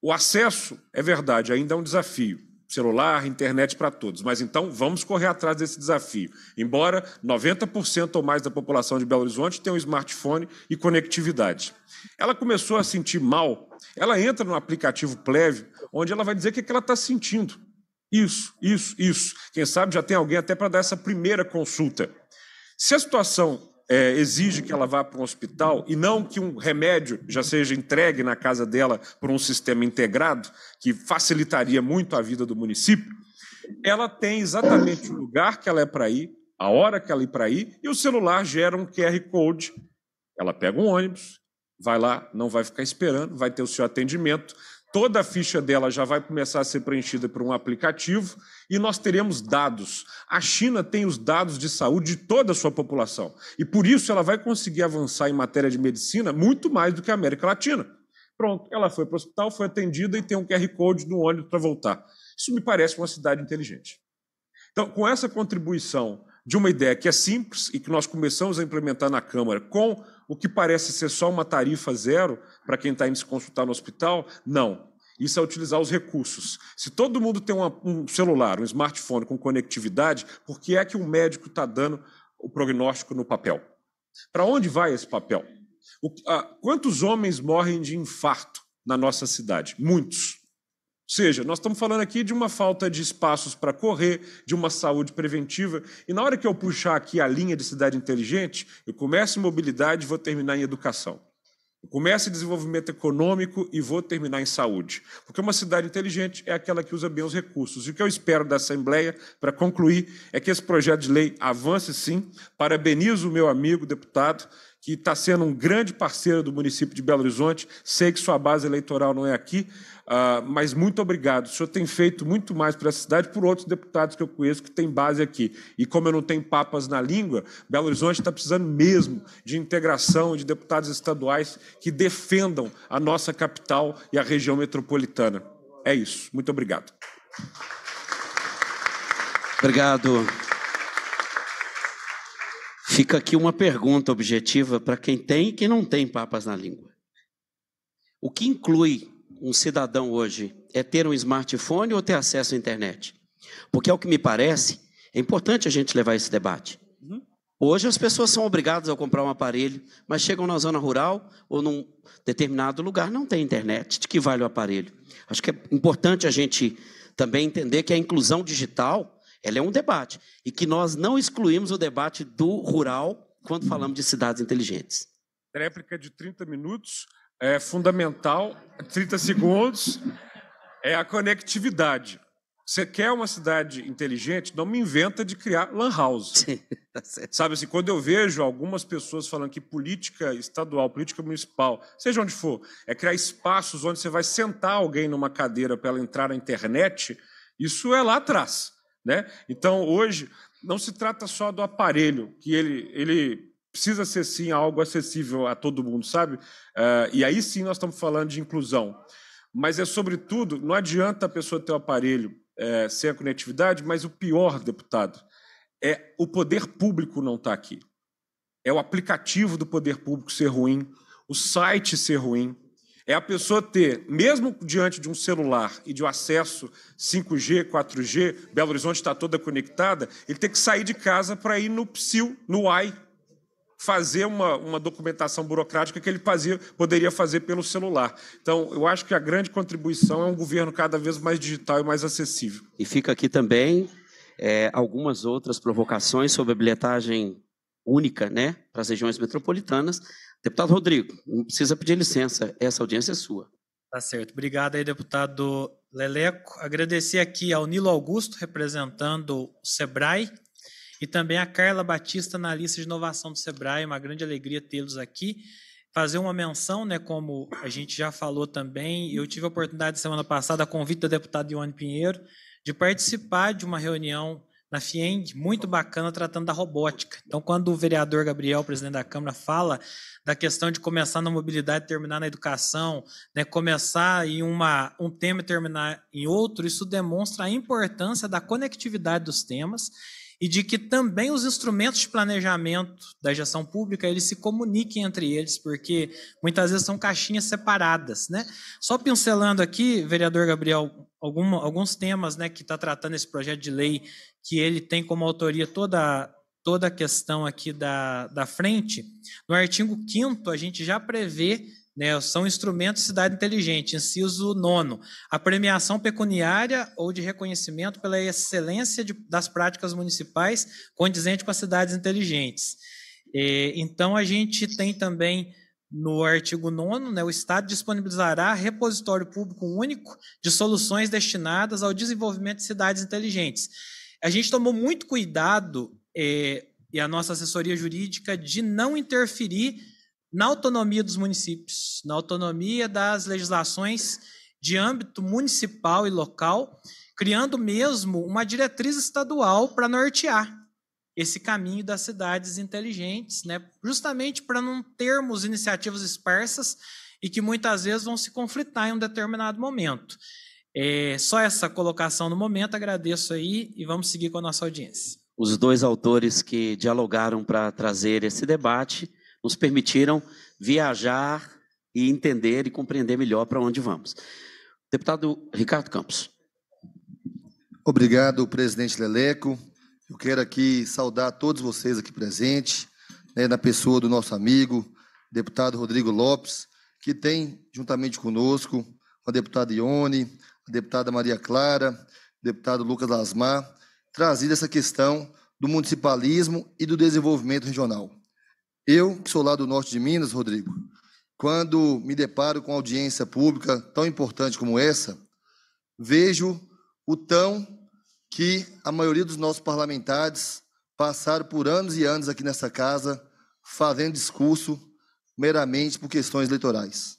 O acesso, é verdade, ainda é um desafio. Celular, internet para todos. Mas então vamos correr atrás desse desafio. Embora 90% ou mais da população de Belo Horizonte tenha um smartphone e conectividade. Ela começou a sentir mal, ela entra no aplicativo Pleve, onde ela vai dizer o que, é que ela está sentindo. Isso, isso, isso. Quem sabe já tem alguém até para dar essa primeira consulta. Se a situação é, exige que ela vá para um hospital e não que um remédio já seja entregue na casa dela por um sistema integrado, que facilitaria muito a vida do município, ela tem exatamente o lugar que ela é para ir, a hora que ela é para ir, e o celular gera um QR Code. Ela pega um ônibus, vai lá, não vai ficar esperando, vai ter o seu atendimento. Toda a ficha dela já vai começar a ser preenchida por um aplicativo e nós teremos dados. A China tem os dados de saúde de toda a sua população e por isso ela vai conseguir avançar em matéria de medicina muito mais do que a América Latina. Pronto, ela foi para o hospital, foi atendida e tem um QR Code no ônibus para voltar. Isso me parece uma cidade inteligente. Então, com essa contribuição de uma ideia que é simples e que nós começamos a implementar na Câmara com o que parece ser só uma tarifa zero para quem está indo se consultar no hospital, não. Isso é utilizar os recursos. Se todo mundo tem uma, um celular, um smartphone com conectividade, por que é que o médico está dando o prognóstico no papel? Para onde vai esse papel? O, a, ah, quantos homens morrem de infarto na nossa cidade? Muitos seja, nós estamos falando aqui de uma falta de espaços para correr, de uma saúde preventiva. E na hora que eu puxar aqui a linha de cidade inteligente, eu começo em mobilidade e vou terminar em educação. Eu começo em desenvolvimento econômico e vou terminar em saúde. Porque uma cidade inteligente é aquela que usa bem os recursos. E o que eu espero da Assembleia, para concluir, é que esse projeto de lei avance sim. Parabenizo o meu amigo deputado, que está sendo um grande parceiro do município de Belo Horizonte. Sei que sua base eleitoral não é aqui, ah, mas muito obrigado. O senhor tem feito muito mais para a cidade por outros deputados que eu conheço que têm base aqui. E como eu não tenho papas na língua, Belo Horizonte está precisando mesmo de integração de deputados estaduais que defendam a nossa capital e a região metropolitana. É isso. Muito obrigado. Obrigado. Fica aqui uma pergunta objetiva para quem tem e quem não tem papas na língua. O que inclui um cidadão hoje é ter um smartphone ou ter acesso à internet? Porque, ao que me parece, é importante a gente levar esse debate. Uhum. Hoje as pessoas são obrigadas a comprar um aparelho, mas chegam na zona rural ou num determinado lugar, não tem internet. De que vale o aparelho? Acho que é importante a gente também entender que a inclusão digital ela é um debate e que nós não excluímos o debate do rural quando uhum. falamos de cidades inteligentes. Réplica de 30 minutos é fundamental, 30 segundos, é a conectividade. Você quer uma cidade inteligente? Não me inventa de criar lan house. Sim, tá Sabe assim, quando eu vejo algumas pessoas falando que política estadual, política municipal, seja onde for, é criar espaços onde você vai sentar alguém numa cadeira para ela entrar na internet, isso é lá atrás. Né? Então, hoje, não se trata só do aparelho, que ele, ele precisa ser sim algo acessível a todo mundo, sabe? Uh, e aí sim nós estamos falando de inclusão. Mas é sobretudo, não adianta a pessoa ter o um aparelho é, sem a conectividade, mas o pior, deputado, é o poder público não estar tá aqui. É o aplicativo do poder público ser ruim, o site ser ruim, é a pessoa ter, mesmo diante de um celular e de um acesso 5G, 4G, Belo Horizonte está toda conectada, ele ter que sair de casa para ir no PSIL, no AI, fazer uma, uma documentação burocrática que ele fazia, poderia fazer pelo celular. Então, eu acho que a grande contribuição é um governo cada vez mais digital e mais acessível. E fica aqui também é, algumas outras provocações sobre a bilhetagem única né, para as regiões metropolitanas. Deputado Rodrigo, não precisa pedir licença, essa audiência é sua. Tá certo. Obrigado aí, deputado Leleco. Agradecer aqui ao Nilo Augusto, representando o SEBRAE, e também a Carla Batista analista de inovação do Sebrae, uma grande alegria tê-los aqui. Fazer uma menção, né, como a gente já falou também, eu tive a oportunidade semana passada, a convite da deputada Ione Pinheiro, de participar de uma reunião na FIENG, muito bacana, tratando da robótica. Então, quando o vereador Gabriel, presidente da Câmara, fala da questão de começar na mobilidade, terminar na educação, né, começar em uma, um tema e terminar em outro, isso demonstra a importância da conectividade dos temas e de que também os instrumentos de planejamento da gestão pública eles se comuniquem entre eles, porque muitas vezes são caixinhas separadas, né? Só pincelando aqui, vereador Gabriel, algum, alguns temas, né, que está tratando esse projeto de lei que ele tem como autoria toda toda a questão aqui da, da frente. No artigo 5 a gente já prevê né, são instrumentos de cidade inteligente, inciso nono. A premiação pecuniária ou de reconhecimento pela excelência de, das práticas municipais condizente com as cidades inteligentes. E, então, a gente tem também no artigo 9, né, o Estado disponibilizará repositório público único de soluções destinadas ao desenvolvimento de cidades inteligentes. A gente tomou muito cuidado, eh, e a nossa assessoria jurídica, de não interferir na autonomia dos municípios, na autonomia das legislações de âmbito municipal e local, criando mesmo uma diretriz estadual para nortear esse caminho das cidades inteligentes, né? justamente para não termos iniciativas esparsas e que muitas vezes vão se conflitar em um determinado momento. É, só essa colocação no momento, agradeço aí e vamos seguir com a nossa audiência. Os dois autores que dialogaram para trazer esse debate nos permitiram viajar e entender e compreender melhor para onde vamos. Deputado Ricardo Campos. Obrigado, presidente Leleco. Eu quero aqui saudar todos vocês aqui presentes, né, na pessoa do nosso amigo, deputado Rodrigo Lopes, que tem, juntamente conosco, a deputada Ione, a deputada Maria Clara, o deputado Lucas Lasmar, trazido essa questão do municipalismo e do desenvolvimento regional. Eu, que sou lá do norte de Minas, Rodrigo, quando me deparo com audiência pública tão importante como essa, vejo o tão que a maioria dos nossos parlamentares passaram por anos e anos aqui nessa casa fazendo discurso meramente por questões eleitorais.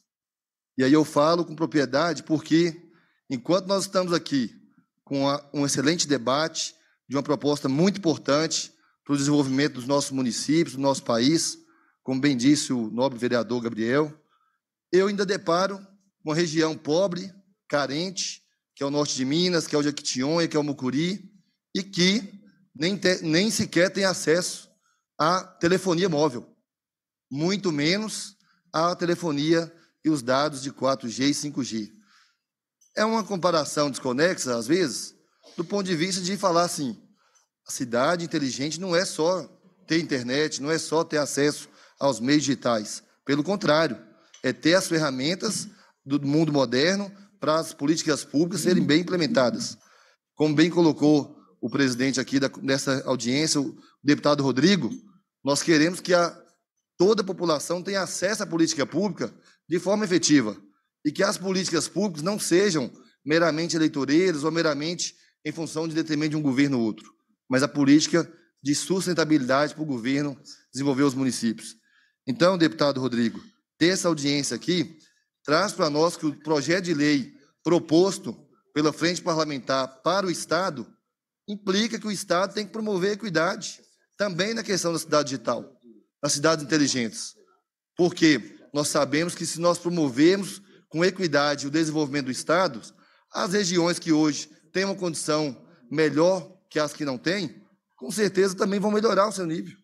E aí eu falo com propriedade porque, enquanto nós estamos aqui com um excelente debate de uma proposta muito importante, para o desenvolvimento dos nossos municípios, do nosso país, como bem disse o nobre vereador Gabriel. Eu ainda deparo uma região pobre, carente, que é o norte de Minas, que é o Jequitinhonha, que é o Mucuri, e que nem, te, nem sequer tem acesso à telefonia móvel, muito menos à telefonia e os dados de 4G e 5G. É uma comparação desconexa, às vezes, do ponto de vista de falar assim: a cidade inteligente não é só ter internet, não é só ter acesso aos meios digitais. Pelo contrário, é ter as ferramentas do mundo moderno para as políticas públicas serem bem implementadas. Como bem colocou o presidente aqui da, nessa audiência, o deputado Rodrigo, nós queremos que a, toda a população tenha acesso à política pública de forma efetiva e que as políticas públicas não sejam meramente eleitoreiras ou meramente em função de detrimento de um governo ou outro mas a política de sustentabilidade para o governo desenvolver os municípios. Então, deputado Rodrigo, ter essa audiência aqui traz para nós que o projeto de lei proposto pela frente parlamentar para o Estado implica que o Estado tem que promover a equidade também na questão da cidade digital, nas cidades inteligentes. Porque nós sabemos que se nós promovermos com equidade o desenvolvimento do Estado, as regiões que hoje têm uma condição melhor que as que não têm, com certeza também vão melhorar o seu nível.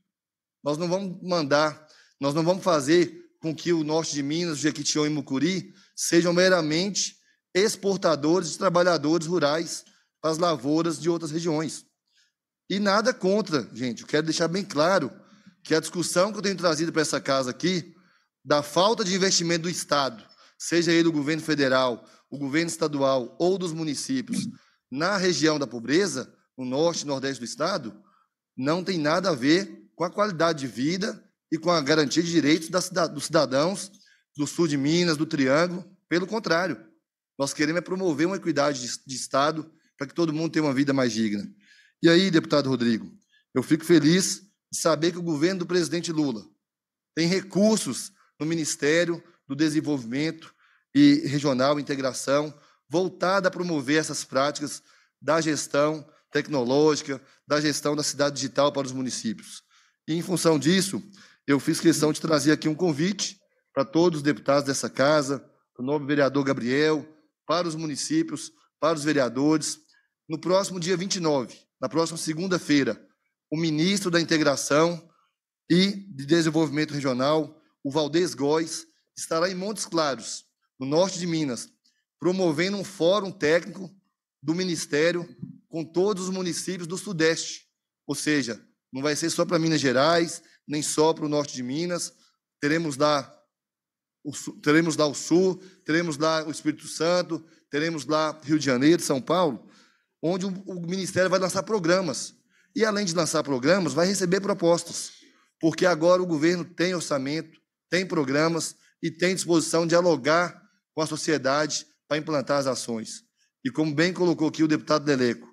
Nós não vamos mandar, nós não vamos fazer com que o norte de Minas, Jequitinhonha e Mucuri sejam meramente exportadores de trabalhadores rurais para as lavouras de outras regiões. E nada contra, gente, eu quero deixar bem claro que a discussão que eu tenho trazido para essa casa aqui, da falta de investimento do Estado, seja ele do governo federal, o governo estadual ou dos municípios, na região da pobreza, no norte, nordeste do estado, não tem nada a ver com a qualidade de vida e com a garantia de direitos dos cidadãos do sul de Minas, do Triângulo. Pelo contrário, nós queremos é promover uma equidade de, de Estado para que todo mundo tenha uma vida mais digna. E aí, deputado Rodrigo, eu fico feliz de saber que o governo do presidente Lula tem recursos no Ministério do Desenvolvimento e Regional Integração voltada a promover essas práticas da gestão tecnológica, da gestão da cidade digital para os municípios. E, em função disso, eu fiz questão de trazer aqui um convite para todos os deputados dessa casa, para o novo vereador Gabriel, para os municípios, para os vereadores. No próximo dia 29, na próxima segunda-feira, o ministro da Integração e de Desenvolvimento Regional, o Valdez Góes, estará em Montes Claros, no norte de Minas, promovendo um fórum técnico do Ministério com todos os municípios do Sudeste. Ou seja, não vai ser só para Minas Gerais, nem só para o norte de Minas. Teremos lá o, teremos lá o Sul, teremos lá o Espírito Santo, teremos lá Rio de Janeiro, São Paulo, onde o, o Ministério vai lançar programas. E, além de lançar programas, vai receber propostas, porque agora o governo tem orçamento, tem programas e tem disposição de dialogar com a sociedade para implantar as ações. E como bem colocou aqui o deputado Deleco,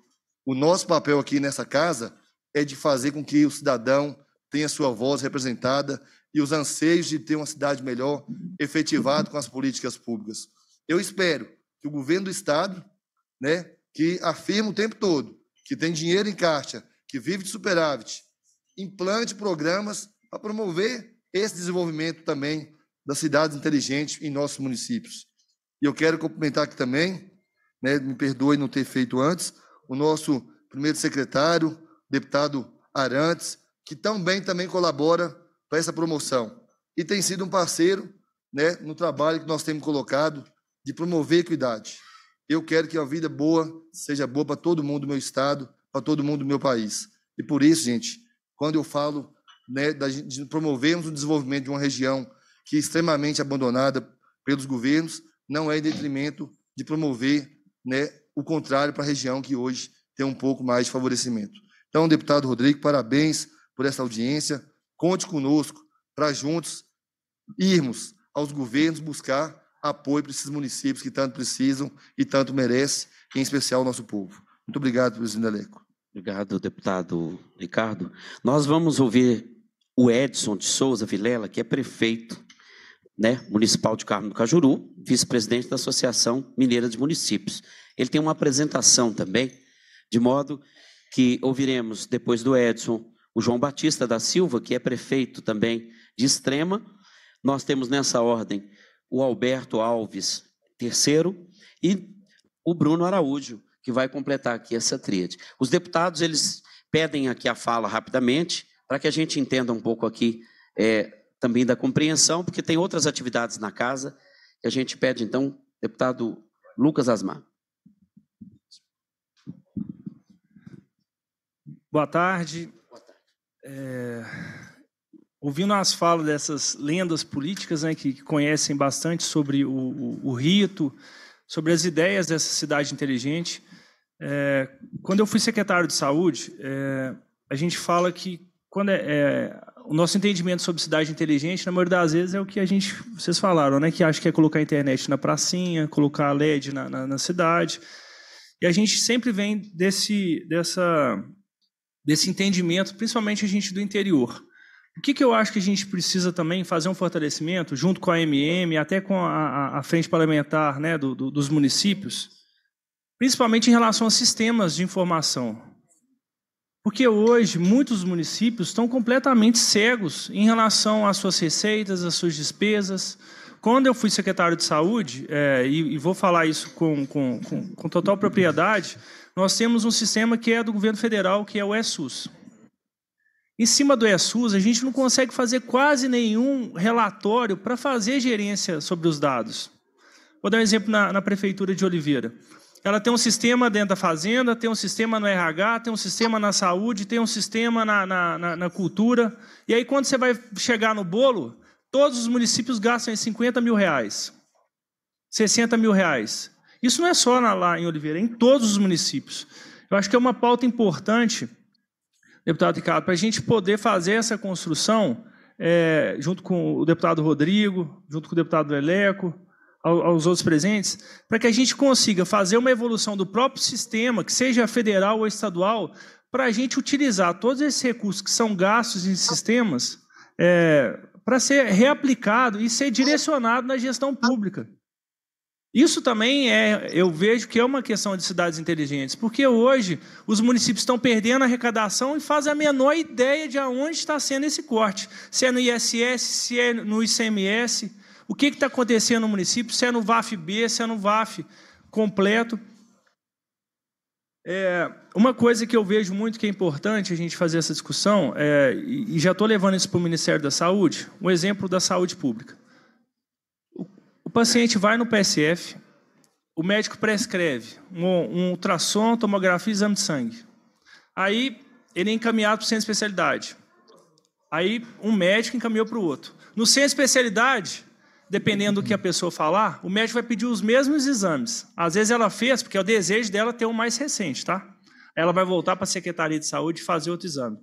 o nosso papel aqui nessa casa é de fazer com que o cidadão tenha sua voz representada e os anseios de ter uma cidade melhor efetivado com as políticas públicas. Eu espero que o governo do Estado, né, que afirma o tempo todo que tem dinheiro em caixa, que vive de superávit, implante programas para promover esse desenvolvimento também das cidades inteligentes em nossos municípios. E eu quero cumprimentar aqui também, né, me perdoe não ter feito antes, o nosso primeiro secretário, deputado Arantes, que também, também colabora para essa promoção. E tem sido um parceiro né, no trabalho que nós temos colocado de promover equidade. Eu quero que a vida boa seja boa para todo mundo do meu estado, para todo mundo do meu país. E por isso, gente, quando eu falo né, de promovermos o desenvolvimento de uma região que é extremamente abandonada pelos governos, não é em detrimento de promover né, o contrário para a região que hoje tem um pouco mais de favorecimento. Então, deputado Rodrigo, parabéns por essa audiência. Conte conosco para juntos irmos aos governos buscar apoio para esses municípios que tanto precisam e tanto merece, em especial o nosso povo. Muito obrigado, presidente Aleco. Obrigado, deputado Ricardo. Nós vamos ouvir o Edson de Souza Vilela, que é prefeito né, municipal de Carmo do Cajuru, vice-presidente da Associação Mineira de Municípios. Ele tem uma apresentação também, de modo que ouviremos, depois do Edson, o João Batista da Silva, que é prefeito também de Extrema. Nós temos nessa ordem o Alberto Alves, terceiro, e o Bruno Araújo, que vai completar aqui essa tríade. Os deputados, eles pedem aqui a fala rapidamente, para que a gente entenda um pouco aqui é, também da compreensão, porque tem outras atividades na casa e a gente pede, então, deputado Lucas Asmar. Boa tarde. Boa tarde. É, ouvindo as falas dessas lendas políticas, né, que, conhecem bastante sobre o, o, o, rito, sobre as ideias dessa cidade inteligente, é, quando eu fui secretário de saúde, é, a gente fala que quando é, é o nosso entendimento sobre cidade inteligente, na maioria das vezes, é o que a gente, vocês falaram, né? Que acho que é colocar a internet na pracinha, colocar a LED na, na, na cidade. E a gente sempre vem desse, dessa, desse entendimento, principalmente a gente do interior. O que, que eu acho que a gente precisa também fazer um fortalecimento, junto com a MM, até com a, a frente parlamentar né, do, do, dos municípios, principalmente em relação a sistemas de informação. Porque hoje muitos municípios estão completamente cegos em relação às suas receitas, às suas despesas. Quando eu fui secretário de saúde, é, e, e, vou falar isso com, com, com, com total propriedade, nós temos um sistema que é do governo federal, que é o ESUS. Em cima do ESUS, a gente não consegue fazer quase nenhum relatório para fazer gerência sobre os dados. Vou dar um exemplo na, na Prefeitura de Oliveira. Ela tem um sistema dentro da fazenda, tem um sistema no RH, tem um sistema na saúde, tem um sistema na, na, na, na cultura. E aí, quando você vai chegar no bolo, todos os municípios gastam 50 mil reais, 60 mil reais. Isso não é só lá em Oliveira, é em todos os municípios. Eu acho que é uma pauta importante, deputado Ricardo, para a gente poder fazer essa construção é, junto com o deputado Rodrigo, junto com o deputado Leleco, aos outros presentes, para que a gente consiga fazer uma evolução do próprio sistema, que seja federal ou estadual, para a gente utilizar todos esses recursos que são gastos em sistemas é, para ser reaplicado e ser direcionado na gestão pública. Isso também é, eu vejo que é uma questão de cidades inteligentes, porque hoje os municípios estão perdendo a arrecadação e fazem a menor ideia de aonde está sendo esse corte, se é no ISS, se é no ICMS o que está acontecendo no município, se é no VAF-B, se é no VAF completo. É, uma coisa que eu vejo muito que é importante a gente fazer essa discussão, é, e já estou levando isso para o Ministério da Saúde, um exemplo da saúde pública. O, o paciente vai no PSF, o médico prescreve um, um ultrassom, tomografia e exame de sangue. Aí ele é encaminhado para o centro de especialidade. Aí um médico encaminhou para o outro. No centro de especialidade, dependendo do que a pessoa falar, o médico vai pedir os mesmos exames. Às vezes ela fez, porque é o desejo dela ter o mais recente, tá? Ela vai voltar para a Secretaria de Saúde e fazer outro exame.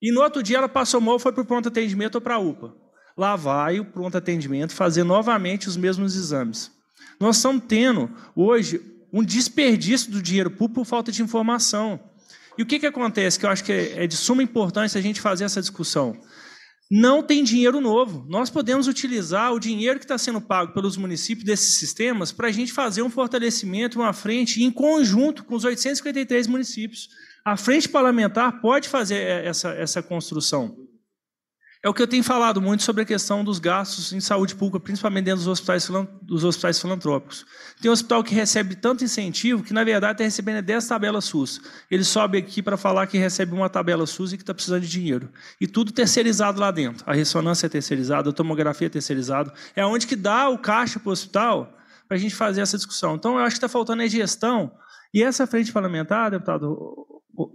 E no outro dia ela passou mal, foi para o pronto atendimento ou para a UPA. Lá vai o pronto atendimento fazer novamente os mesmos exames. Nós estamos tendo hoje um desperdício do dinheiro público por falta de informação. E o que, que acontece, que eu acho que é de suma importância a gente fazer essa discussão? não tem dinheiro novo. Nós podemos utilizar o dinheiro que está sendo pago pelos municípios desses sistemas para a gente fazer um fortalecimento, uma frente em conjunto com os 853 municípios. A frente parlamentar pode fazer é, essa, essa construção. É o que eu tenho falado muito sobre a questão dos gastos em saúde pública, principalmente dentro dos hospitais, dos hospitais filantrópicos. Tem um hospital que recebe tanto incentivo que, na verdade, está recebendo 10 é tabelas SUS. Ele sobe aqui para falar que recebe uma tabela SUS e que está precisando de dinheiro. E tudo terceirizado lá dentro. A ressonância é terceirizada, a tomografia é terceirizada. É onde que dá o caixa para o hospital para a gente fazer essa discussão. Então, eu acho que está faltando a é gestão. E essa frente parlamentar, deputado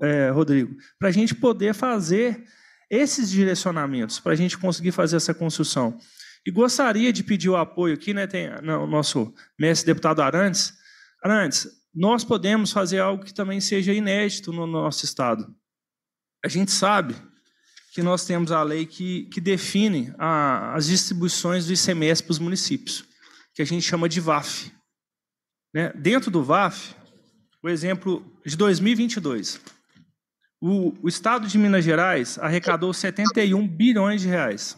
é, Rodrigo, para a gente poder fazer esses direcionamentos para a gente conseguir fazer essa construção. E gostaria de pedir o apoio aqui, né? Tem o nosso mestre deputado Arantes. Arantes, nós podemos fazer algo que também seja inédito no nosso Estado. A gente sabe que nós temos a lei que, que define a, as distribuições do ICMS para os municípios, que a gente chama de VAF. Né? Dentro do VAF, o exemplo de 2022. O, o estado de Minas Gerais arrecadou 71 bilhões de reais,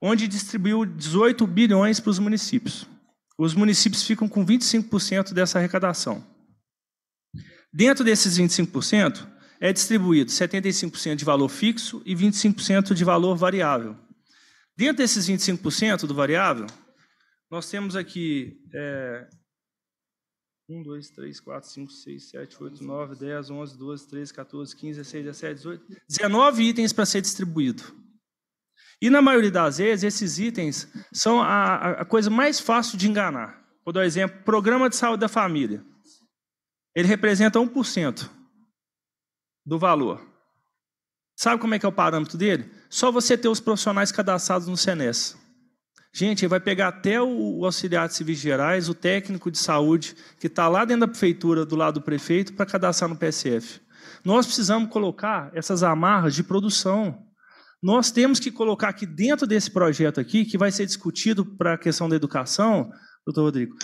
onde distribuiu 18 bilhões para os municípios. Os municípios ficam com 25% dessa arrecadação. Dentro desses 25%, é distribuído 75% de valor fixo e 25% de valor variável. Dentro desses 25% do variável, nós temos aqui é, 1, 2, 3, 4, 5, 6, 7, 8, 9, 10, 11, 12, 13, 14, 15, 16, 17, 18, 19 itens para ser distribuído. E na maioria das vezes, esses itens são a, a coisa mais fácil de enganar. Vou dar um exemplo: programa de saúde da família. Ele representa 1% do valor. Sabe como é que é o parâmetro dele? Só você ter os profissionais cadastrados no CNES. Gente, ele vai pegar até o, o auxiliar de civis gerais, o técnico de saúde, que está lá dentro da prefeitura, do lado do prefeito, para cadastrar no PSF. Nós precisamos colocar essas amarras de produção. Nós temos que colocar aqui dentro desse projeto aqui, que vai ser discutido para a questão da educação, doutor Rodrigo,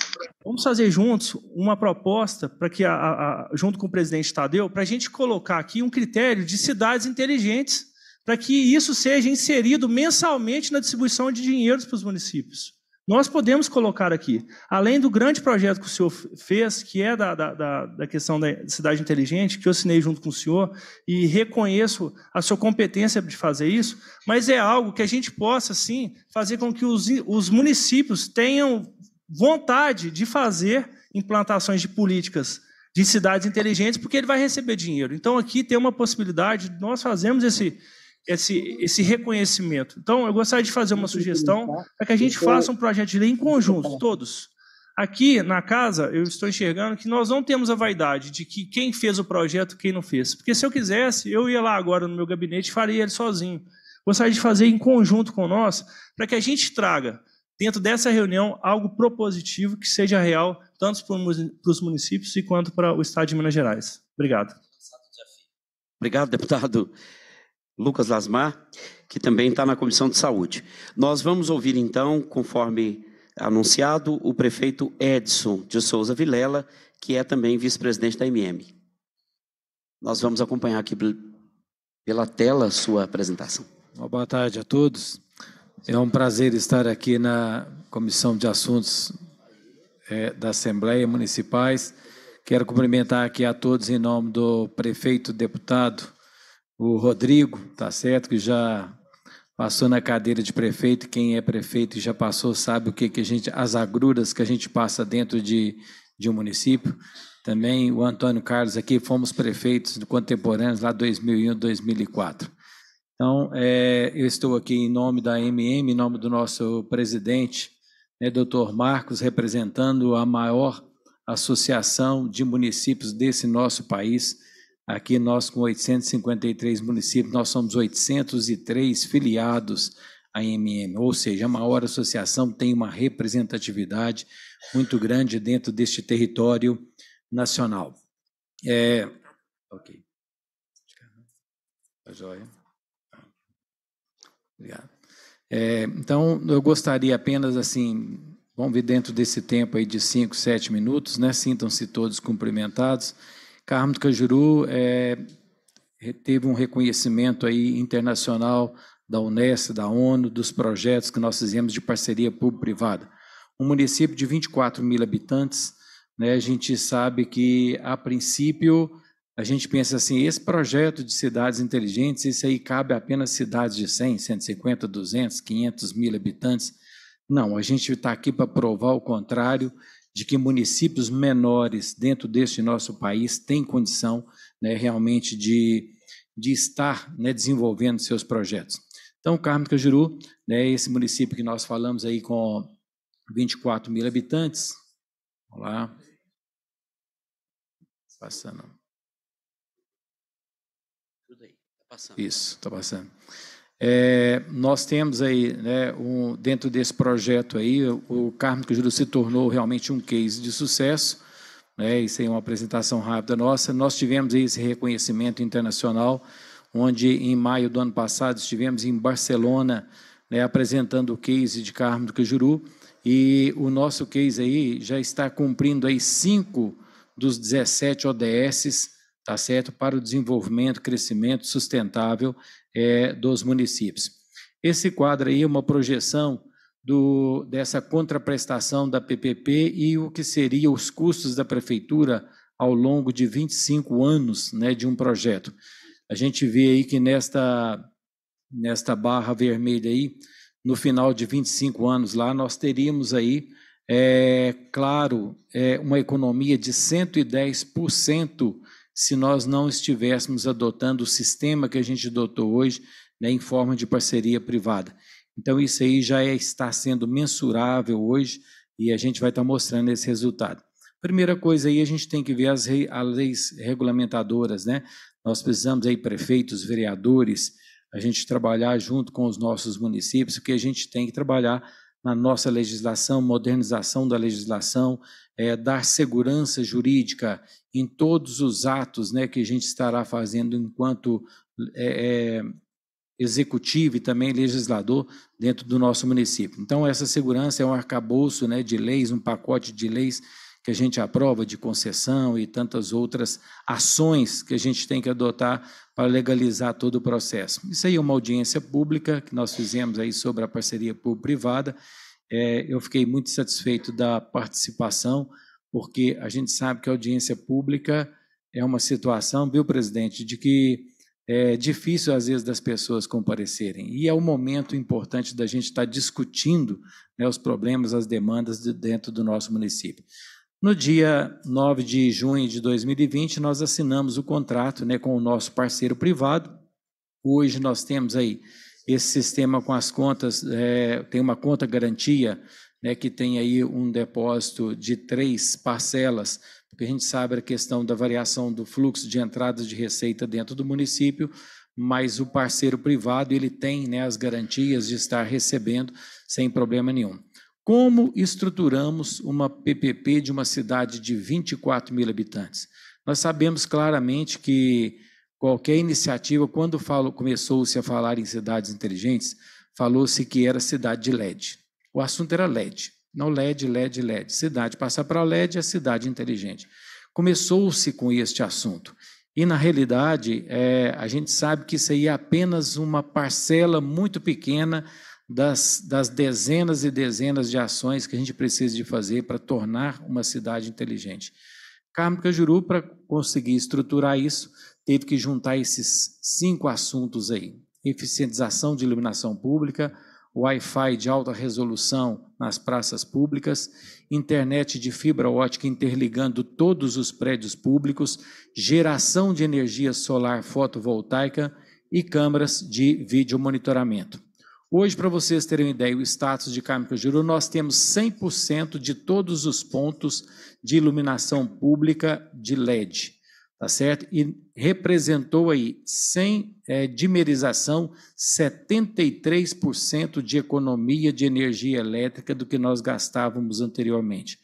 vamos fazer juntos uma proposta para que, a, a, junto com o presidente Tadeu, para a gente colocar aqui um critério de cidades inteligentes para que isso seja inserido mensalmente na distribuição de dinheiros para os municípios. Nós podemos colocar aqui, além do grande projeto que o senhor fez, que é da, da, da questão da cidade inteligente, que eu assinei junto com o senhor, e reconheço a sua competência de fazer isso, mas é algo que a gente possa, sim, fazer com que os, os municípios tenham vontade de fazer implantações de políticas de cidades inteligentes, porque ele vai receber dinheiro. Então, aqui tem uma possibilidade de nós fazermos esse, esse, esse reconhecimento. Então, eu gostaria de fazer uma sugestão tá? para que a gente faça um projeto de lei em conjunto, tá. todos. Aqui na casa, eu estou enxergando que nós não temos a vaidade de que quem fez o projeto, quem não fez. Porque se eu quisesse, eu ia lá agora no meu gabinete e faria ele sozinho. Gostaria de fazer em conjunto com nós, para que a gente traga, dentro dessa reunião, algo propositivo que seja real, tanto para os municípios quanto para o Estado de Minas Gerais. Obrigado. Obrigado, deputado. Lucas Lasmar, que também está na Comissão de Saúde. Nós vamos ouvir então, conforme anunciado, o prefeito Edson de Souza Vilela, que é também vice-presidente da MM. Nós vamos acompanhar aqui pela tela a sua apresentação. Boa tarde a todos. É um prazer estar aqui na Comissão de Assuntos é, da Assembleia Municipais. Quero cumprimentar aqui a todos em nome do prefeito, deputado o Rodrigo, tá certo, que já passou na cadeira de prefeito, quem é prefeito e já passou sabe o que, que a gente, as agruras que a gente passa dentro de, de um município. Também o Antônio Carlos aqui, fomos prefeitos contemporâneos lá 2001, 2004. Então, é, eu estou aqui em nome da MM, em nome do nosso presidente, né, doutor Marcos, representando a maior associação de municípios desse nosso país, Aqui nós com 853 municípios, nós somos 803 filiados à MM, ou seja, é a maior associação tem uma representatividade muito grande dentro deste território nacional. É, ok. Tá joia. Obrigado. É, então, eu gostaria apenas, assim, vamos ver dentro desse tempo aí de 5, 7 minutos, né? Sintam-se todos cumprimentados. Carmo do Cajuru é, teve um reconhecimento aí internacional da Unesco, da ONU, dos projetos que nós fizemos de parceria público-privada. Um município de 24 mil habitantes, né, a gente sabe que, a princípio, a gente pensa assim, esse projeto de cidades inteligentes, isso aí cabe apenas cidades de 100, 150, 200, 500 mil habitantes. Não, a gente está aqui para provar o contrário de que municípios menores dentro deste nosso país têm condição né, realmente de, de estar né, desenvolvendo seus projetos. Então, Carmo Cajuru, né, esse município que nós falamos aí com 24 mil habitantes, olá, tá passando. Isso, está passando. É, nós temos aí, né, um, dentro desse projeto aí, o, Carmo Carmo Júlio se tornou realmente um case de sucesso. Né, isso aí é uma apresentação rápida nossa. Nós tivemos esse reconhecimento internacional, onde em maio do ano passado estivemos em Barcelona né, apresentando o case de Carmo do Cajuru, e o nosso case aí já está cumprindo aí cinco dos 17 ODSs, tá certo, para o desenvolvimento, crescimento sustentável é, dos municípios. Esse quadro aí é uma projeção do, dessa contraprestação da PPP e o que seria os custos da prefeitura ao longo de 25 anos né, de um projeto. A gente vê aí que nesta, nesta barra vermelha aí, no final de 25 anos lá, nós teríamos aí, é, claro, é, uma economia de 110% se nós não estivéssemos adotando o sistema que a gente adotou hoje né, em forma de parceria privada. Então, isso aí já é, está sendo mensurável hoje e a gente vai estar tá mostrando esse resultado. Primeira coisa aí, a gente tem que ver as, rei, as leis regulamentadoras, né? Nós precisamos aí prefeitos, vereadores, a gente trabalhar junto com os nossos municípios, porque a gente tem que trabalhar na nossa legislação, modernização da legislação, é, dar segurança jurídica em todos os atos né, que a gente estará fazendo enquanto é, é executivo e também legislador dentro do nosso município. Então, essa segurança é um arcabouço né, de leis, um pacote de leis que a gente aprova de concessão e tantas outras ações que a gente tem que adotar para legalizar todo o processo. Isso aí é uma audiência pública que nós fizemos aí sobre a parceria público-privada. É, eu fiquei muito satisfeito da participação, porque a gente sabe que a audiência pública é uma situação, viu, presidente, de que é difícil às vezes das pessoas comparecerem. E é o momento importante da gente estar discutindo né, os problemas, as demandas de dentro do nosso município. No dia 9 de junho de 2020, nós assinamos o contrato né, com o nosso parceiro privado. Hoje nós temos aí esse sistema com as contas, é, tem uma conta garantia né, que tem aí um depósito de três parcelas, porque a gente sabe a questão da variação do fluxo de entradas de receita dentro do município, mas o parceiro privado ele tem né, as garantias de estar recebendo sem problema nenhum. Como estruturamos uma PPP de uma cidade de 24 mil habitantes? Nós sabemos claramente que qualquer iniciativa, quando começou-se a falar em cidades inteligentes, falou-se que era cidade de LED. O assunto era LED. Não LED, LED, LED. Cidade passar para LED é cidade inteligente. Começou-se com este assunto. E, na realidade, é, a gente sabe que isso aí é apenas uma parcela muito pequena das, das dezenas e dezenas de ações que a gente precisa de fazer para tornar uma cidade inteligente. Carmo Cajuru, para conseguir estruturar isso, teve que juntar esses cinco assuntos aí. Eficientização de iluminação pública, Wi-Fi de alta resolução nas praças públicas, internet de fibra ótica interligando todos os prédios públicos, geração de energia solar fotovoltaica e câmaras de vídeo monitoramento. Hoje, para vocês terem uma ideia, o status de Carmo Cajuru, nós temos 100% de todos os pontos de iluminação pública de LED, tá certo? E representou aí, sem é, dimerização, 73% de economia de energia elétrica do que nós gastávamos anteriormente.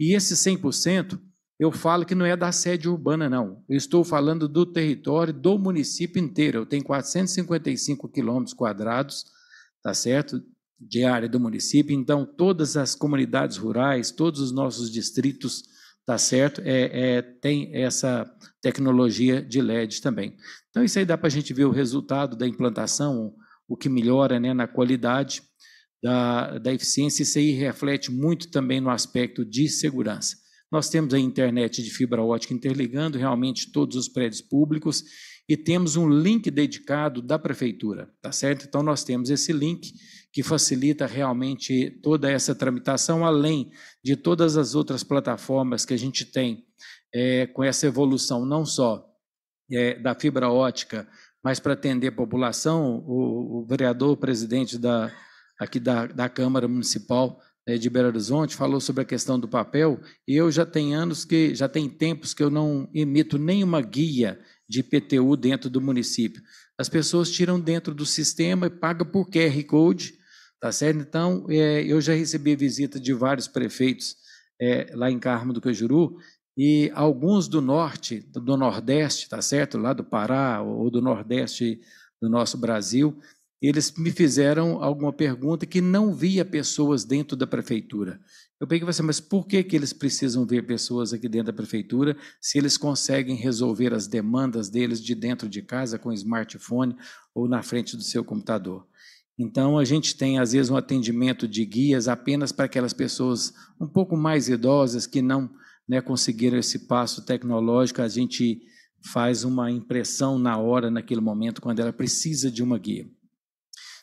E esse 100%, eu falo que não é da sede urbana, não. Eu estou falando do território do município inteiro. Eu tenho 455 quilômetros quadrados, tá certo? área do município. Então, todas as comunidades rurais, todos os nossos distritos, tá certo? É, é tem essa tecnologia de LED também. Então, isso aí dá para a gente ver o resultado da implantação, o que melhora né, na qualidade da, da eficiência. Isso aí reflete muito também no aspecto de segurança. Nós temos a internet de fibra ótica interligando realmente todos os prédios públicos e temos um link dedicado da prefeitura, tá certo? Então nós temos esse link que facilita realmente toda essa tramitação, além de todas as outras plataformas que a gente tem é, com essa evolução, não só é, da fibra ótica, mas para atender a população, o, o vereador, o presidente da, aqui da, da Câmara Municipal né, de Belo Horizonte falou sobre a questão do papel, e eu já tenho anos que, já tem tempos que eu não emito nenhuma guia de IPTU dentro do município. As pessoas tiram dentro do sistema e pagam por QR Code, tá certo? Então, é, eu já recebi visita de vários prefeitos é, lá em Carmo do Cajuru e alguns do norte, do nordeste, tá certo? Lá do Pará ou do nordeste do nosso Brasil, eles me fizeram alguma pergunta que não via pessoas dentro da prefeitura. Eu peguei e mas por que, que eles precisam ver pessoas aqui dentro da prefeitura se eles conseguem resolver as demandas deles de dentro de casa com smartphone ou na frente do seu computador? Então, a gente tem, às vezes, um atendimento de guias apenas para aquelas pessoas um pouco mais idosas que não né, conseguiram esse passo tecnológico. A gente faz uma impressão na hora, naquele momento, quando ela precisa de uma guia.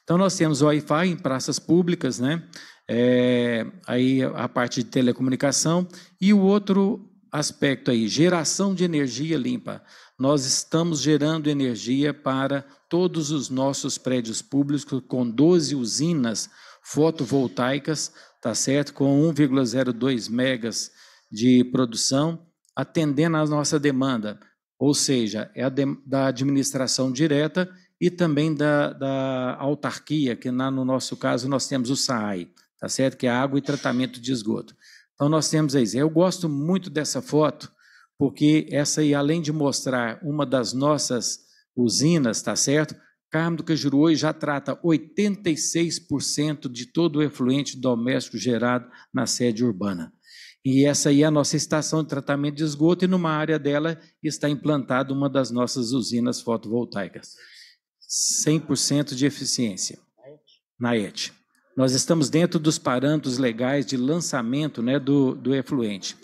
Então, nós temos Wi-Fi em praças públicas, né? é, aí a parte de telecomunicação, e o outro aspecto aí, geração de energia limpa. Nós estamos gerando energia para todos os nossos prédios públicos com 12 usinas fotovoltaicas, tá certo? Com 1,02 megas de produção, atendendo à nossa demanda, ou seja, é de, da administração direta e também da, da autarquia, que na, no nosso caso nós temos o SAAI tá certo? Que é água e tratamento de esgoto. Então nós temos aí. Eu gosto muito dessa foto porque essa aí, além de mostrar uma das nossas usinas, tá certo? Carmo do hoje já trata 86% de todo o efluente doméstico gerado na sede urbana. E essa aí é a nossa estação de tratamento de esgoto, e numa área dela está implantada uma das nossas usinas fotovoltaicas. 100% de eficiência na ET. Nós estamos dentro dos parâmetros legais de lançamento né, do, do efluente.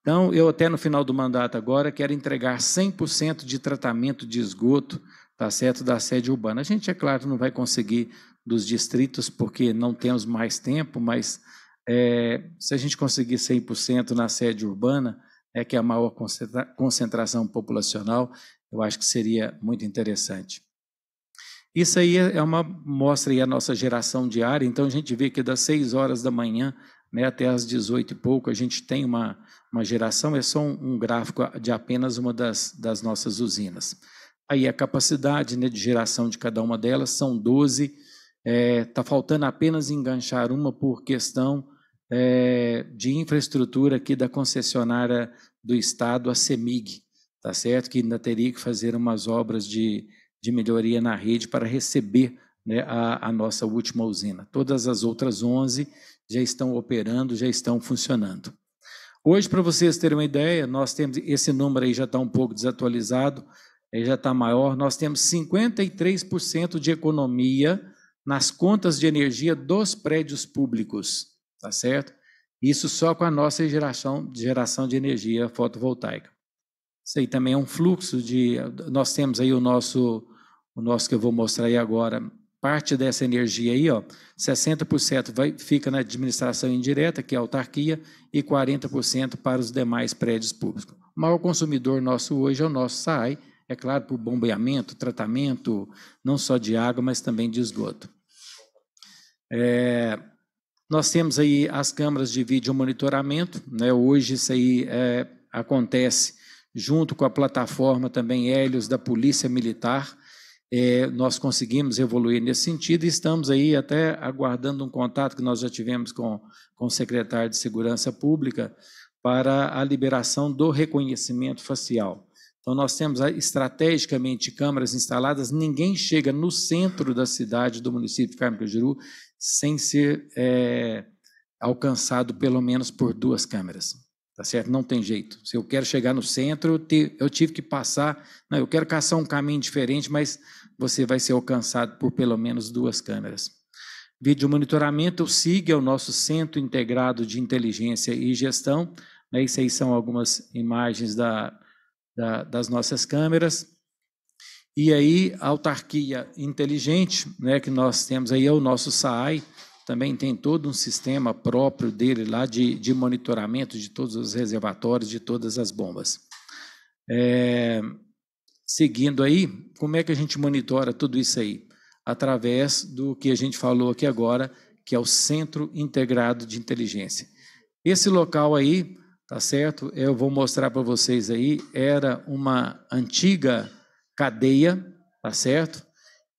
Então, eu até no final do mandato agora quero entregar 100% de tratamento de esgoto, tá certo, da sede urbana. A gente, é claro, não vai conseguir dos distritos porque não temos mais tempo, mas é, se a gente conseguir 100% na sede urbana, é que é a maior concentra concentração populacional, eu acho que seria muito interessante. Isso aí é, é uma mostra aí a nossa geração diária. Então a gente vê que das 6 horas da manhã né, até as 18 e pouco a gente tem uma, uma geração, é só um, um gráfico de apenas uma das, das nossas usinas. Aí a capacidade né, de geração de cada uma delas são 12. Está é, tá faltando apenas enganchar uma por questão é, de infraestrutura aqui da concessionária do Estado, a CEMIG, tá certo? Que ainda teria que fazer umas obras de de melhoria na rede para receber né, a, a, nossa última usina. Todas as outras 11 já estão operando, já estão funcionando. Hoje, para vocês terem uma ideia, nós temos esse número aí já está um pouco desatualizado, aí já está maior. Nós temos 53% de economia nas contas de energia dos prédios públicos, tá certo? Isso só com a nossa geração, geração de energia fotovoltaica. Isso aí também é um fluxo de. Nós temos aí o nosso o nosso que eu vou mostrar aí agora, parte dessa energia aí, ó, 60% vai, fica na administração indireta, que é a autarquia, e 40% para os demais prédios públicos. O maior consumidor nosso hoje é o nosso SAI, é claro, por bombeamento, tratamento, não só de água, mas também de esgoto. É, nós temos aí as câmaras de vídeo monitoramento, né? hoje isso aí é, acontece junto com a plataforma também Helios da Polícia Militar, é, nós conseguimos evoluir nesse sentido e estamos aí até aguardando um contato que nós já tivemos com, com o secretário de Segurança Pública para a liberação do reconhecimento facial. Então, nós temos estrategicamente câmaras instaladas, ninguém chega no centro da cidade, do município de Carmo Cajuru, sem ser é, alcançado pelo menos por duas câmeras. Tá certo? Não tem jeito. Se eu quero chegar no centro, eu, tive que passar. Não, eu quero caçar um caminho diferente, mas você vai ser alcançado por pelo menos duas câmeras. Vídeo monitoramento, SIG é o nosso Centro Integrado de Inteligência e Gestão. Né? Isso aí são algumas imagens da, da, das nossas câmeras. E aí, autarquia inteligente, né, que nós temos aí, é o nosso SAAI, também tem todo um sistema próprio dele lá de, de monitoramento de todos os reservatórios, de todas as bombas. É, seguindo aí, como é que a gente monitora tudo isso aí? Através do que a gente falou aqui agora, que é o Centro Integrado de Inteligência. Esse local aí, tá certo? Eu vou mostrar para vocês aí, era uma antiga cadeia, tá certo?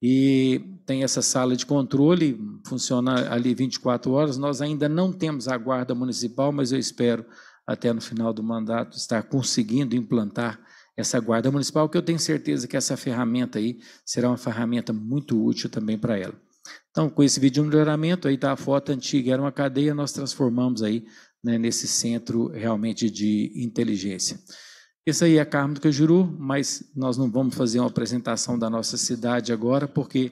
E tem essa sala de controle, funciona ali 24 horas. Nós ainda não temos a guarda municipal, mas eu espero até no final do mandato estar conseguindo implantar essa guarda municipal, que eu tenho certeza que essa ferramenta aí será uma ferramenta muito útil também para ela. Então, com esse vídeo de melhoramento, aí está a foto antiga, era uma cadeia, nós transformamos aí né, nesse centro realmente de inteligência. Isso aí é Carmo do Cajuru, mas nós não vamos fazer uma apresentação da nossa cidade agora, porque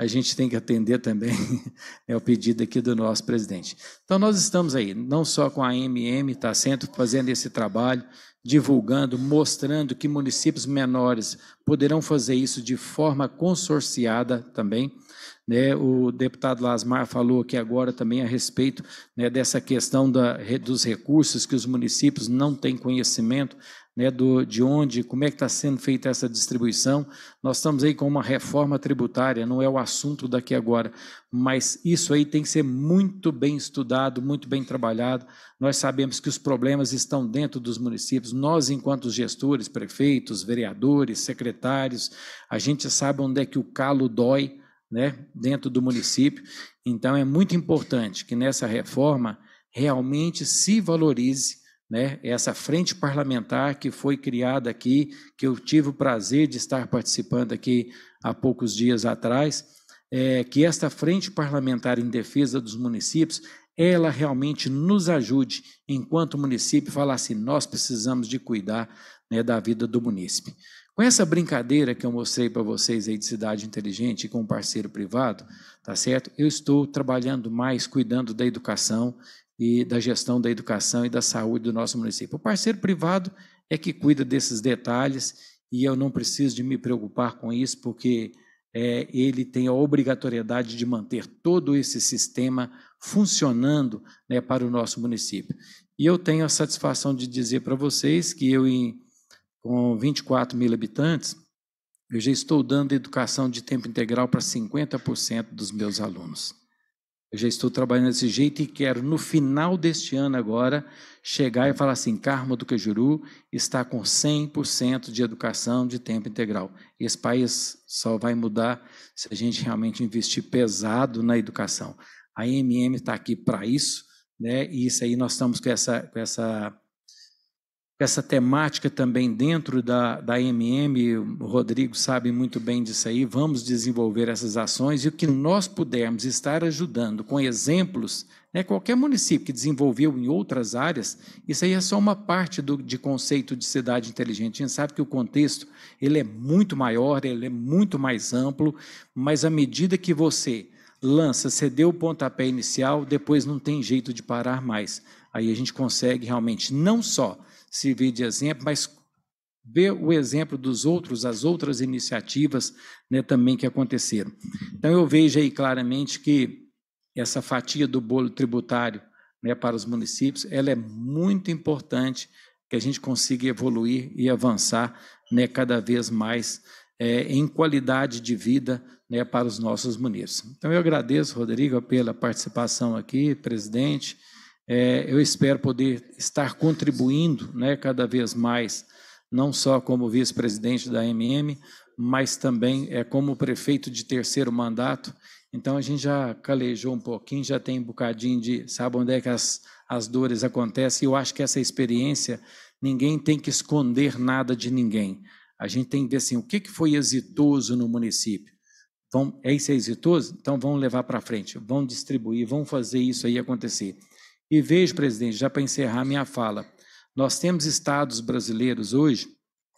a gente tem que atender também é o pedido aqui do nosso presidente. Então, nós estamos aí, não só com a MM, está sempre fazendo esse trabalho, divulgando, mostrando que municípios menores poderão fazer isso de forma consorciada também. Né, o deputado Lasmar falou aqui agora também a respeito né, dessa questão da, dos recursos que os municípios não têm conhecimento, né, do, de onde, como é que está sendo feita essa distribuição. Nós estamos aí com uma reforma tributária, não é o assunto daqui agora, mas isso aí tem que ser muito bem estudado, muito bem trabalhado. Nós sabemos que os problemas estão dentro dos municípios. Nós, enquanto gestores, prefeitos, vereadores, secretários, a gente sabe onde é que o calo dói né, dentro do município. Então, é muito importante que nessa reforma realmente se valorize né, essa frente parlamentar que foi criada aqui, que eu tive o prazer de estar participando aqui há poucos dias atrás, é, que esta frente parlamentar em defesa dos municípios, ela realmente nos ajude, enquanto município, falar assim, nós precisamos de cuidar né, da vida do município. Com essa brincadeira que eu mostrei para vocês aí de cidade inteligente com um parceiro privado, tá certo? Eu estou trabalhando mais, cuidando da educação, e da gestão da educação e da saúde do nosso município. O parceiro privado é que cuida desses detalhes e eu não preciso de me preocupar com isso, porque é, ele tem a obrigatoriedade de manter todo esse sistema funcionando né, para o nosso município. E eu tenho a satisfação de dizer para vocês que eu, em, com 24 mil habitantes, eu já estou dando educação de tempo integral para 50% dos meus alunos. Eu já estou trabalhando desse jeito e quero, no final deste ano agora, chegar e falar assim: Carmo do Quejuru está com 100% de educação de tempo integral. Esse país só vai mudar se a gente realmente investir pesado na educação. A MM está aqui para isso, né? e isso aí nós estamos com essa, com essa essa temática também dentro da, da MM, o Rodrigo sabe muito bem disso aí, vamos desenvolver essas ações e o que nós pudermos estar ajudando com exemplos, né, qualquer município que desenvolveu em outras áreas, isso aí é só uma parte do, de conceito de cidade inteligente. A gente sabe que o contexto ele é muito maior, ele é muito mais amplo, mas à medida que você lança, cedeu o pontapé inicial, depois não tem jeito de parar mais. Aí a gente consegue realmente não só servir de exemplo, mas ver o exemplo dos outros, as outras iniciativas né, também que aconteceram. Então, eu vejo aí claramente que essa fatia do bolo tributário né, para os municípios ela é muito importante que a gente consiga evoluir e avançar né, cada vez mais é, em qualidade de vida né, para os nossos munícipes. Então, eu agradeço, Rodrigo, pela participação aqui, presidente. É, eu espero poder estar contribuindo né, cada vez mais, não só como vice-presidente da MM, mas também é, como prefeito de terceiro mandato. Então, a gente já calejou um pouquinho, já tem um bocadinho de. Sabe onde é que as, as dores acontecem? E eu acho que essa experiência, ninguém tem que esconder nada de ninguém. A gente tem que ver assim, o que, que foi exitoso no município? Vão, é isso é exitoso? Então, vamos levar para frente, vão distribuir, vão fazer isso aí acontecer. E vejo, presidente, já para encerrar minha fala, nós temos estados brasileiros hoje,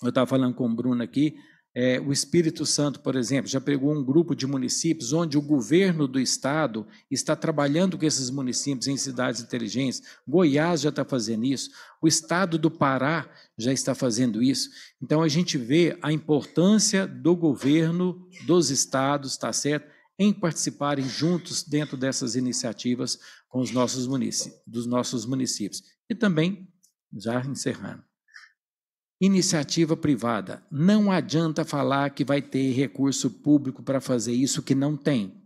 eu estava falando com o Bruno aqui, é, o Espírito Santo, por exemplo, já pegou um grupo de municípios onde o governo do estado está trabalhando com esses municípios em cidades inteligentes. Goiás já está fazendo isso, o estado do Pará já está fazendo isso. Então a gente vê a importância do governo dos estados, está certo? em participarem juntos dentro dessas iniciativas com os nossos municípios, dos nossos municípios. E também, já encerrando, iniciativa privada. Não adianta falar que vai ter recurso público para fazer isso que não tem.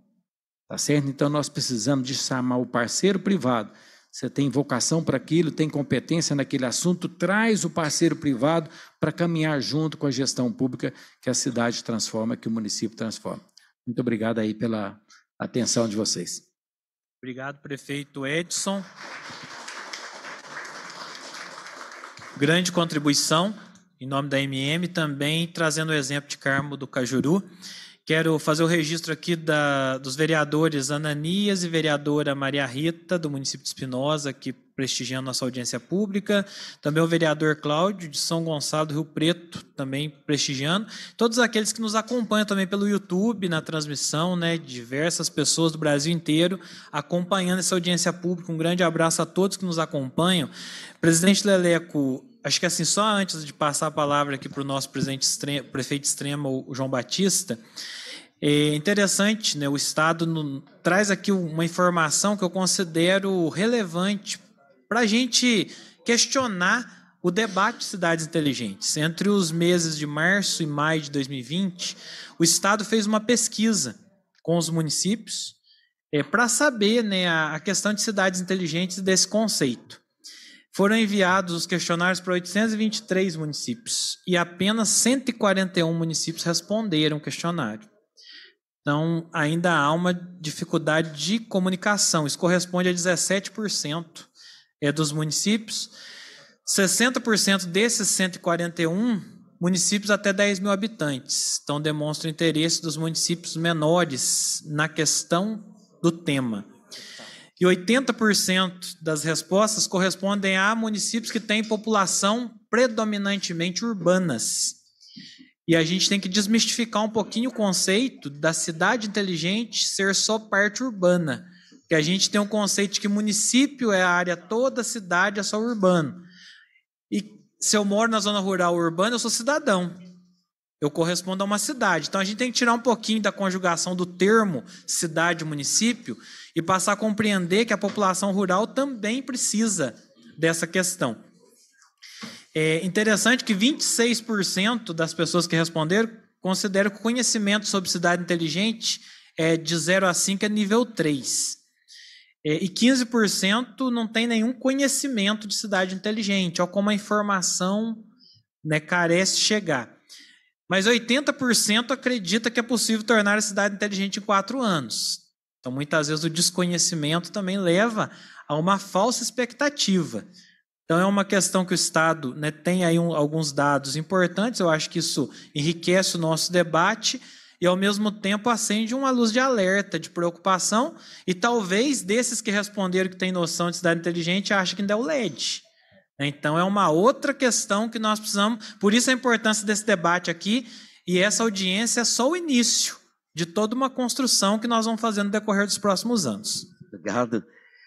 Tá certo? Então nós precisamos de chamar o parceiro privado. Você tem vocação para aquilo, tem competência naquele assunto, traz o parceiro privado para caminhar junto com a gestão pública que a cidade transforma, que o município transforma. Muito obrigado aí pela atenção de vocês. Obrigado, prefeito Edson. Grande contribuição em nome da MM, também trazendo o exemplo de Carmo do Cajuru. Quero fazer o registro aqui da, dos vereadores Ananias e vereadora Maria Rita, do município de Espinosa, que prestigiando nossa audiência pública. Também o vereador Cláudio, de São Gonçalo do Rio Preto, também prestigiando. Todos aqueles que nos acompanham também pelo YouTube, na transmissão, né? Diversas pessoas do Brasil inteiro acompanhando essa audiência pública. Um grande abraço a todos que nos acompanham. Presidente Leleco, acho que assim, só antes de passar a palavra aqui para o nosso presidente prefeito extremo, o João Batista, é interessante, né? O Estado no, traz aqui uma informação que eu considero relevante para a gente questionar o debate de cidades inteligentes. Entre os meses de março e maio de 2020, o Estado fez uma pesquisa com os municípios é, para saber né, a, a questão de cidades inteligentes desse conceito. Foram enviados os questionários para 823 municípios e apenas 141 municípios responderam o questionário. Então, ainda há uma dificuldade de comunicação. Isso corresponde a 17% é, dos municípios. 60% desses 141 municípios até 10 mil habitantes. Então, demonstra o interesse dos municípios menores na questão do tema. E 80% das respostas correspondem a municípios que têm população predominantemente urbanas. E a gente tem que desmistificar um pouquinho o conceito da cidade inteligente ser só parte urbana. Porque a gente tem um conceito de que município é a área toda, cidade é só urbano. E se eu moro na zona rural ou urbana, eu sou cidadão. Eu correspondo a uma cidade. Então a gente tem que tirar um pouquinho da conjugação do termo cidade-município e passar a compreender que a população rural também precisa dessa questão. É interessante que 26% das pessoas que responderam consideram que o conhecimento sobre cidade inteligente é de 0 a 5 é nível 3. É, e 15% não tem nenhum conhecimento de cidade inteligente, ou como a informação né, carece de chegar. Mas 80% acredita que é possível tornar a cidade inteligente em 4 anos. Então, muitas vezes, o desconhecimento também leva a uma falsa expectativa. Então é uma questão que o Estado né, tem aí um, alguns dados importantes, eu acho que isso enriquece o nosso debate e ao mesmo tempo acende uma luz de alerta, de preocupação, e talvez desses que responderam que tem noção de cidade inteligente acha que ainda é o LED. Então é uma outra questão que nós precisamos, por isso a importância desse debate aqui, e essa audiência é só o início de toda uma construção que nós vamos fazer no decorrer dos próximos anos. Obrigado.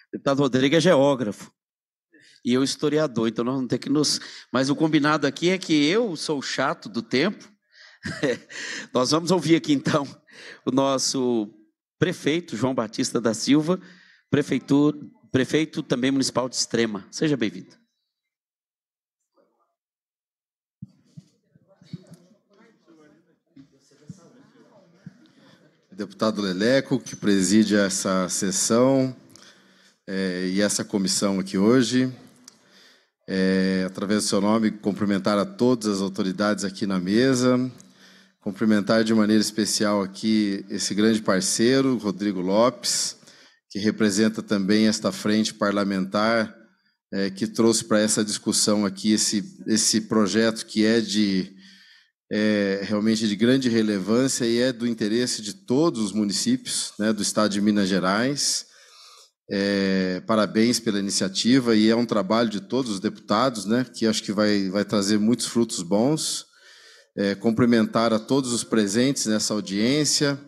Deputado Rodrigo é geógrafo e eu historiador, então nós não temos que nos. Mas o combinado aqui é que eu sou chato do tempo. nós vamos ouvir aqui então o nosso prefeito, João Batista da Silva, prefeitura, prefeito também municipal de Extrema. Seja bem-vindo. Deputado Leleco, que preside essa sessão é, e essa comissão aqui hoje é, através do seu nome, cumprimentar a todas as autoridades aqui na mesa, cumprimentar de maneira especial aqui esse grande parceiro, Rodrigo Lopes, que representa também esta frente parlamentar é, que trouxe para essa discussão aqui esse, esse projeto que é de é, realmente de grande relevância e é do interesse de todos os municípios né, do estado de Minas Gerais. É, parabéns pela iniciativa e é um trabalho de todos os deputados, né, que acho que vai, vai trazer muitos frutos bons. É, cumprimentar a todos os presentes nessa audiência,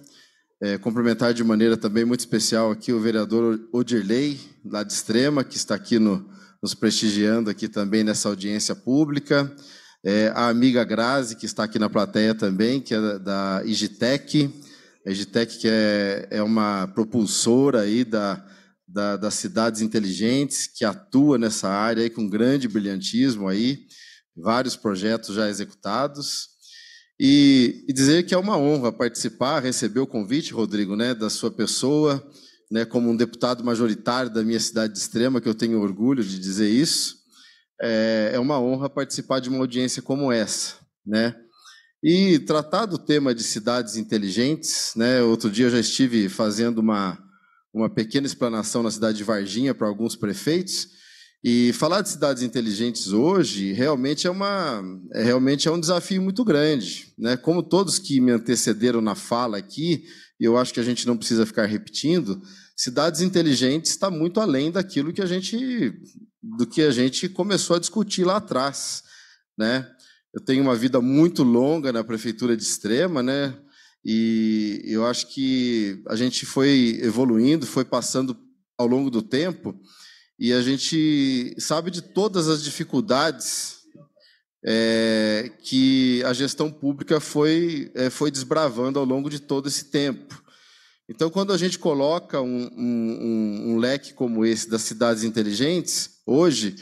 é, cumprimentar de maneira também muito especial aqui o vereador Odirley, lá de Extrema, que está aqui no, nos prestigiando aqui também nessa audiência pública, é, a amiga Grazi, que está aqui na plateia também, que é da, da Igitec, a Igitec que é, é uma propulsora aí da da, das cidades inteligentes, que atua nessa área aí com grande brilhantismo aí, vários projetos já executados. E, e, dizer que é uma honra participar, receber o convite, Rodrigo, né, da sua pessoa, né, como um deputado majoritário da minha cidade de Extrema, que eu tenho orgulho de dizer isso. É, é uma honra participar de uma audiência como essa, né? E tratar do tema de cidades inteligentes, né? Outro dia eu já estive fazendo uma uma pequena explanação na cidade de Varginha para alguns prefeitos. E falar de cidades inteligentes hoje realmente é, uma, é, realmente é um desafio muito grande. Né? Como todos que me antecederam na fala aqui, eu acho que a gente não precisa ficar repetindo, cidades inteligentes está muito além daquilo que a gente do que a gente começou a discutir lá atrás, né? Eu tenho uma vida muito longa na prefeitura de Extrema, né? E eu acho que a gente foi evoluindo, foi passando ao longo do tempo, e a gente sabe de todas as dificuldades é, que a gestão pública foi, é, foi desbravando ao longo de todo esse tempo. Então, quando a gente coloca um, um, um leque como esse das cidades inteligentes, hoje,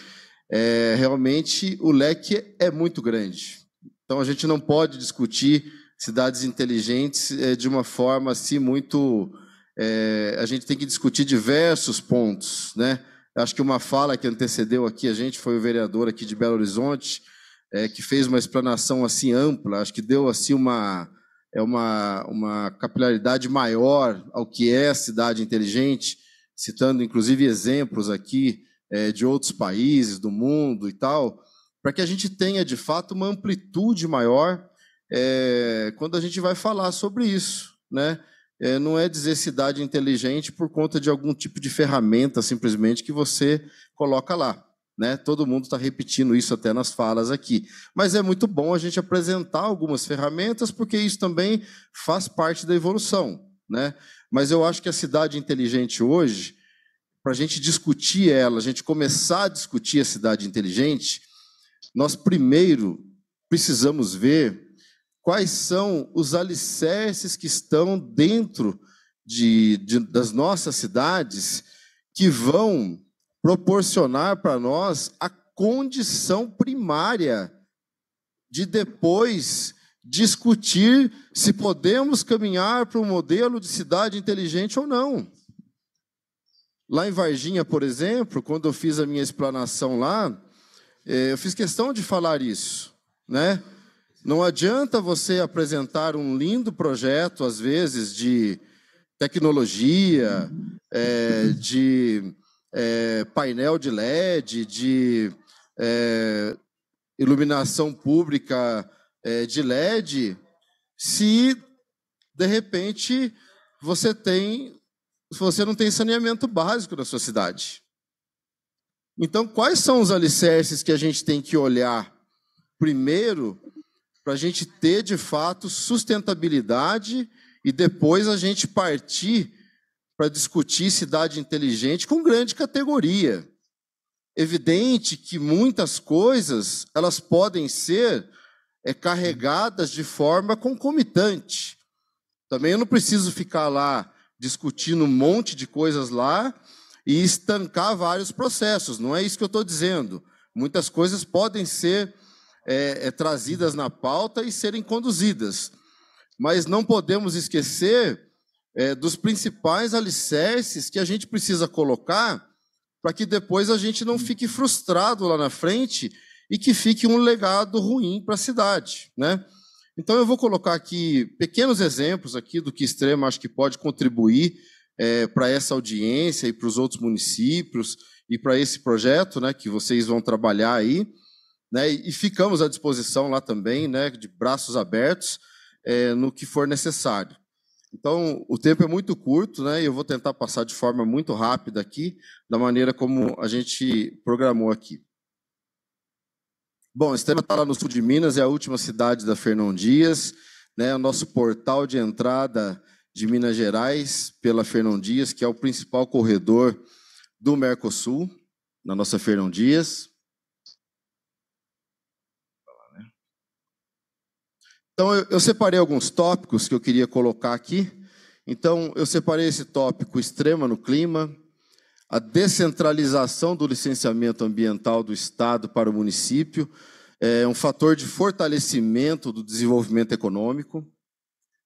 é, realmente o leque é muito grande. Então, a gente não pode discutir cidades inteligentes é, de uma forma assim muito. É, a gente tem que discutir diversos pontos, né? Acho que uma fala que antecedeu aqui a gente foi o vereador aqui de Belo Horizonte é, que fez uma explanação assim ampla. Acho que deu assim uma é uma, uma capilaridade maior ao que é a cidade inteligente, citando inclusive exemplos aqui é, de outros países do mundo e tal, para que a gente tenha de fato uma amplitude maior é, quando a gente vai falar sobre isso, né? É, não é dizer cidade inteligente por conta de algum tipo de ferramenta simplesmente que você coloca lá. Né? Todo mundo está repetindo isso até nas falas aqui. Mas é muito bom a gente apresentar algumas ferramentas, porque isso também faz parte da evolução. Né? Mas eu acho que a cidade inteligente hoje, para a gente discutir ela, a gente começar a discutir a cidade inteligente, nós primeiro precisamos ver quais são os alicerces que estão dentro de, de das nossas cidades que vão proporcionar para nós a condição primária de depois discutir se podemos caminhar para um modelo de cidade inteligente ou não. Lá em Varginha, por exemplo, quando eu fiz a minha explanação lá, eh, eu fiz questão de falar isso, né? Não adianta você apresentar um lindo projeto, às vezes, de tecnologia, é, de é, painel de LED, de é, iluminação pública é, de LED, se de repente você tem, você não tem saneamento básico na sua cidade. Então, quais são os alicerces que a gente tem que olhar primeiro para a gente ter de fato sustentabilidade e depois a gente partir para discutir cidade inteligente com grande categoria. Evidente que muitas coisas elas podem ser é, carregadas de forma concomitante. Também eu não preciso ficar lá discutindo um monte de coisas lá e estancar vários processos. Não é isso que eu estou dizendo. Muitas coisas podem ser é, é, trazidas na pauta e serem conduzidas. Mas não podemos esquecer é, dos principais alicerces que a gente precisa colocar para que depois a gente não fique frustrado lá na frente e que fique um legado ruim para a cidade, né? Então eu vou colocar aqui pequenos exemplos aqui do que Extrema acho que pode contribuir é, para essa audiência e para os outros municípios e para esse projeto, né, que vocês vão trabalhar aí. Né? E, ficamos à disposição lá também, né? de braços abertos, é, no que for necessário. Então, o tempo é muito curto, né? E eu vou tentar passar de forma muito rápida aqui, da maneira como a gente programou aqui. Bom, Estema está lá no sul de Minas, é a última cidade da Fernão Dias, né? O nosso portal de entrada de Minas Gerais pela Fernão Dias, que é o principal corredor do Mercosul, na nossa Fernão Dias. Então, eu, eu separei alguns tópicos que eu queria colocar aqui. Então, eu separei esse tópico extrema no clima, a descentralização do licenciamento ambiental do Estado para o município, é um fator de fortalecimento do desenvolvimento econômico,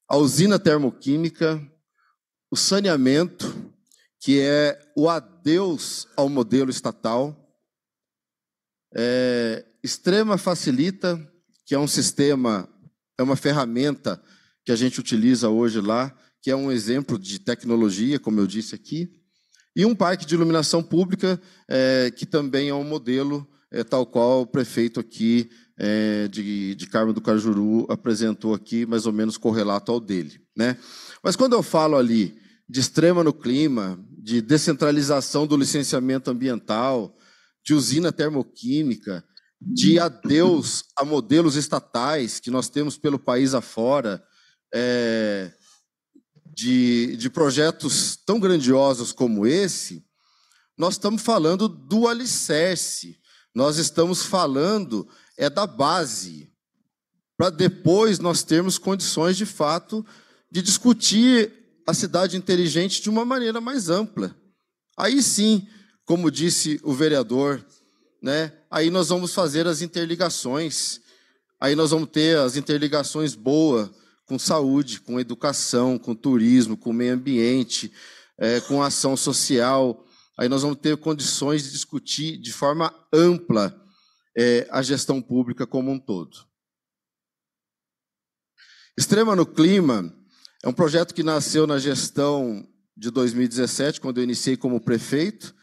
a usina termoquímica, o saneamento, que é o adeus ao modelo estatal, é, extrema facilita, que é um sistema é uma ferramenta que a gente utiliza hoje lá, que é um exemplo de tecnologia, como eu disse aqui. E um parque de iluminação pública, é, que também é um modelo, é, tal qual o prefeito aqui é, de, de Carmo do Cajuru apresentou aqui, mais ou menos correlato ao dele. Né? Mas quando eu falo ali de extrema no clima, de descentralização do licenciamento ambiental, de usina termoquímica, de adeus a modelos estatais que nós temos pelo país afora, é, de, de projetos tão grandiosos como esse, nós estamos falando do alicerce, nós estamos falando é da base, para depois nós termos condições de fato de discutir a cidade inteligente de uma maneira mais ampla. Aí sim, como disse o vereador, né, aí nós vamos fazer as interligações. Aí nós vamos ter as interligações boas com saúde, com educação, com turismo, com meio ambiente, é, com ação social. Aí nós vamos ter condições de discutir de forma ampla é, a gestão pública como um todo. Extrema no Clima é um projeto que nasceu na gestão de 2017, quando eu iniciei como prefeito,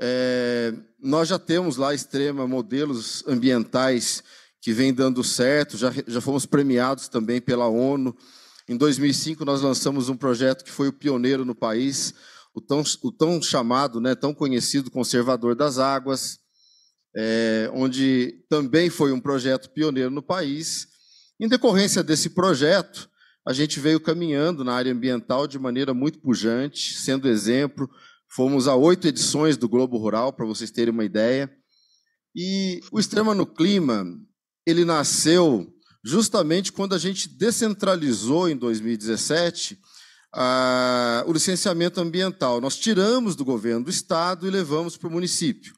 é, nós já temos lá extrema modelos ambientais que vem dando certo, já, já fomos premiados também pela ONU. Em 2005, nós lançamos um projeto que foi o pioneiro no país, o tão, o tão chamado, né, tão conhecido Conservador das Águas, é, onde também foi um projeto pioneiro no país. Em decorrência desse projeto, a gente veio caminhando na área ambiental de maneira muito pujante, sendo exemplo, Fomos a oito edições do Globo Rural, para vocês terem uma ideia. E o Extrema no Clima, ele nasceu justamente quando a gente descentralizou, em 2017, a, o licenciamento ambiental. Nós tiramos do governo do Estado e levamos para o município.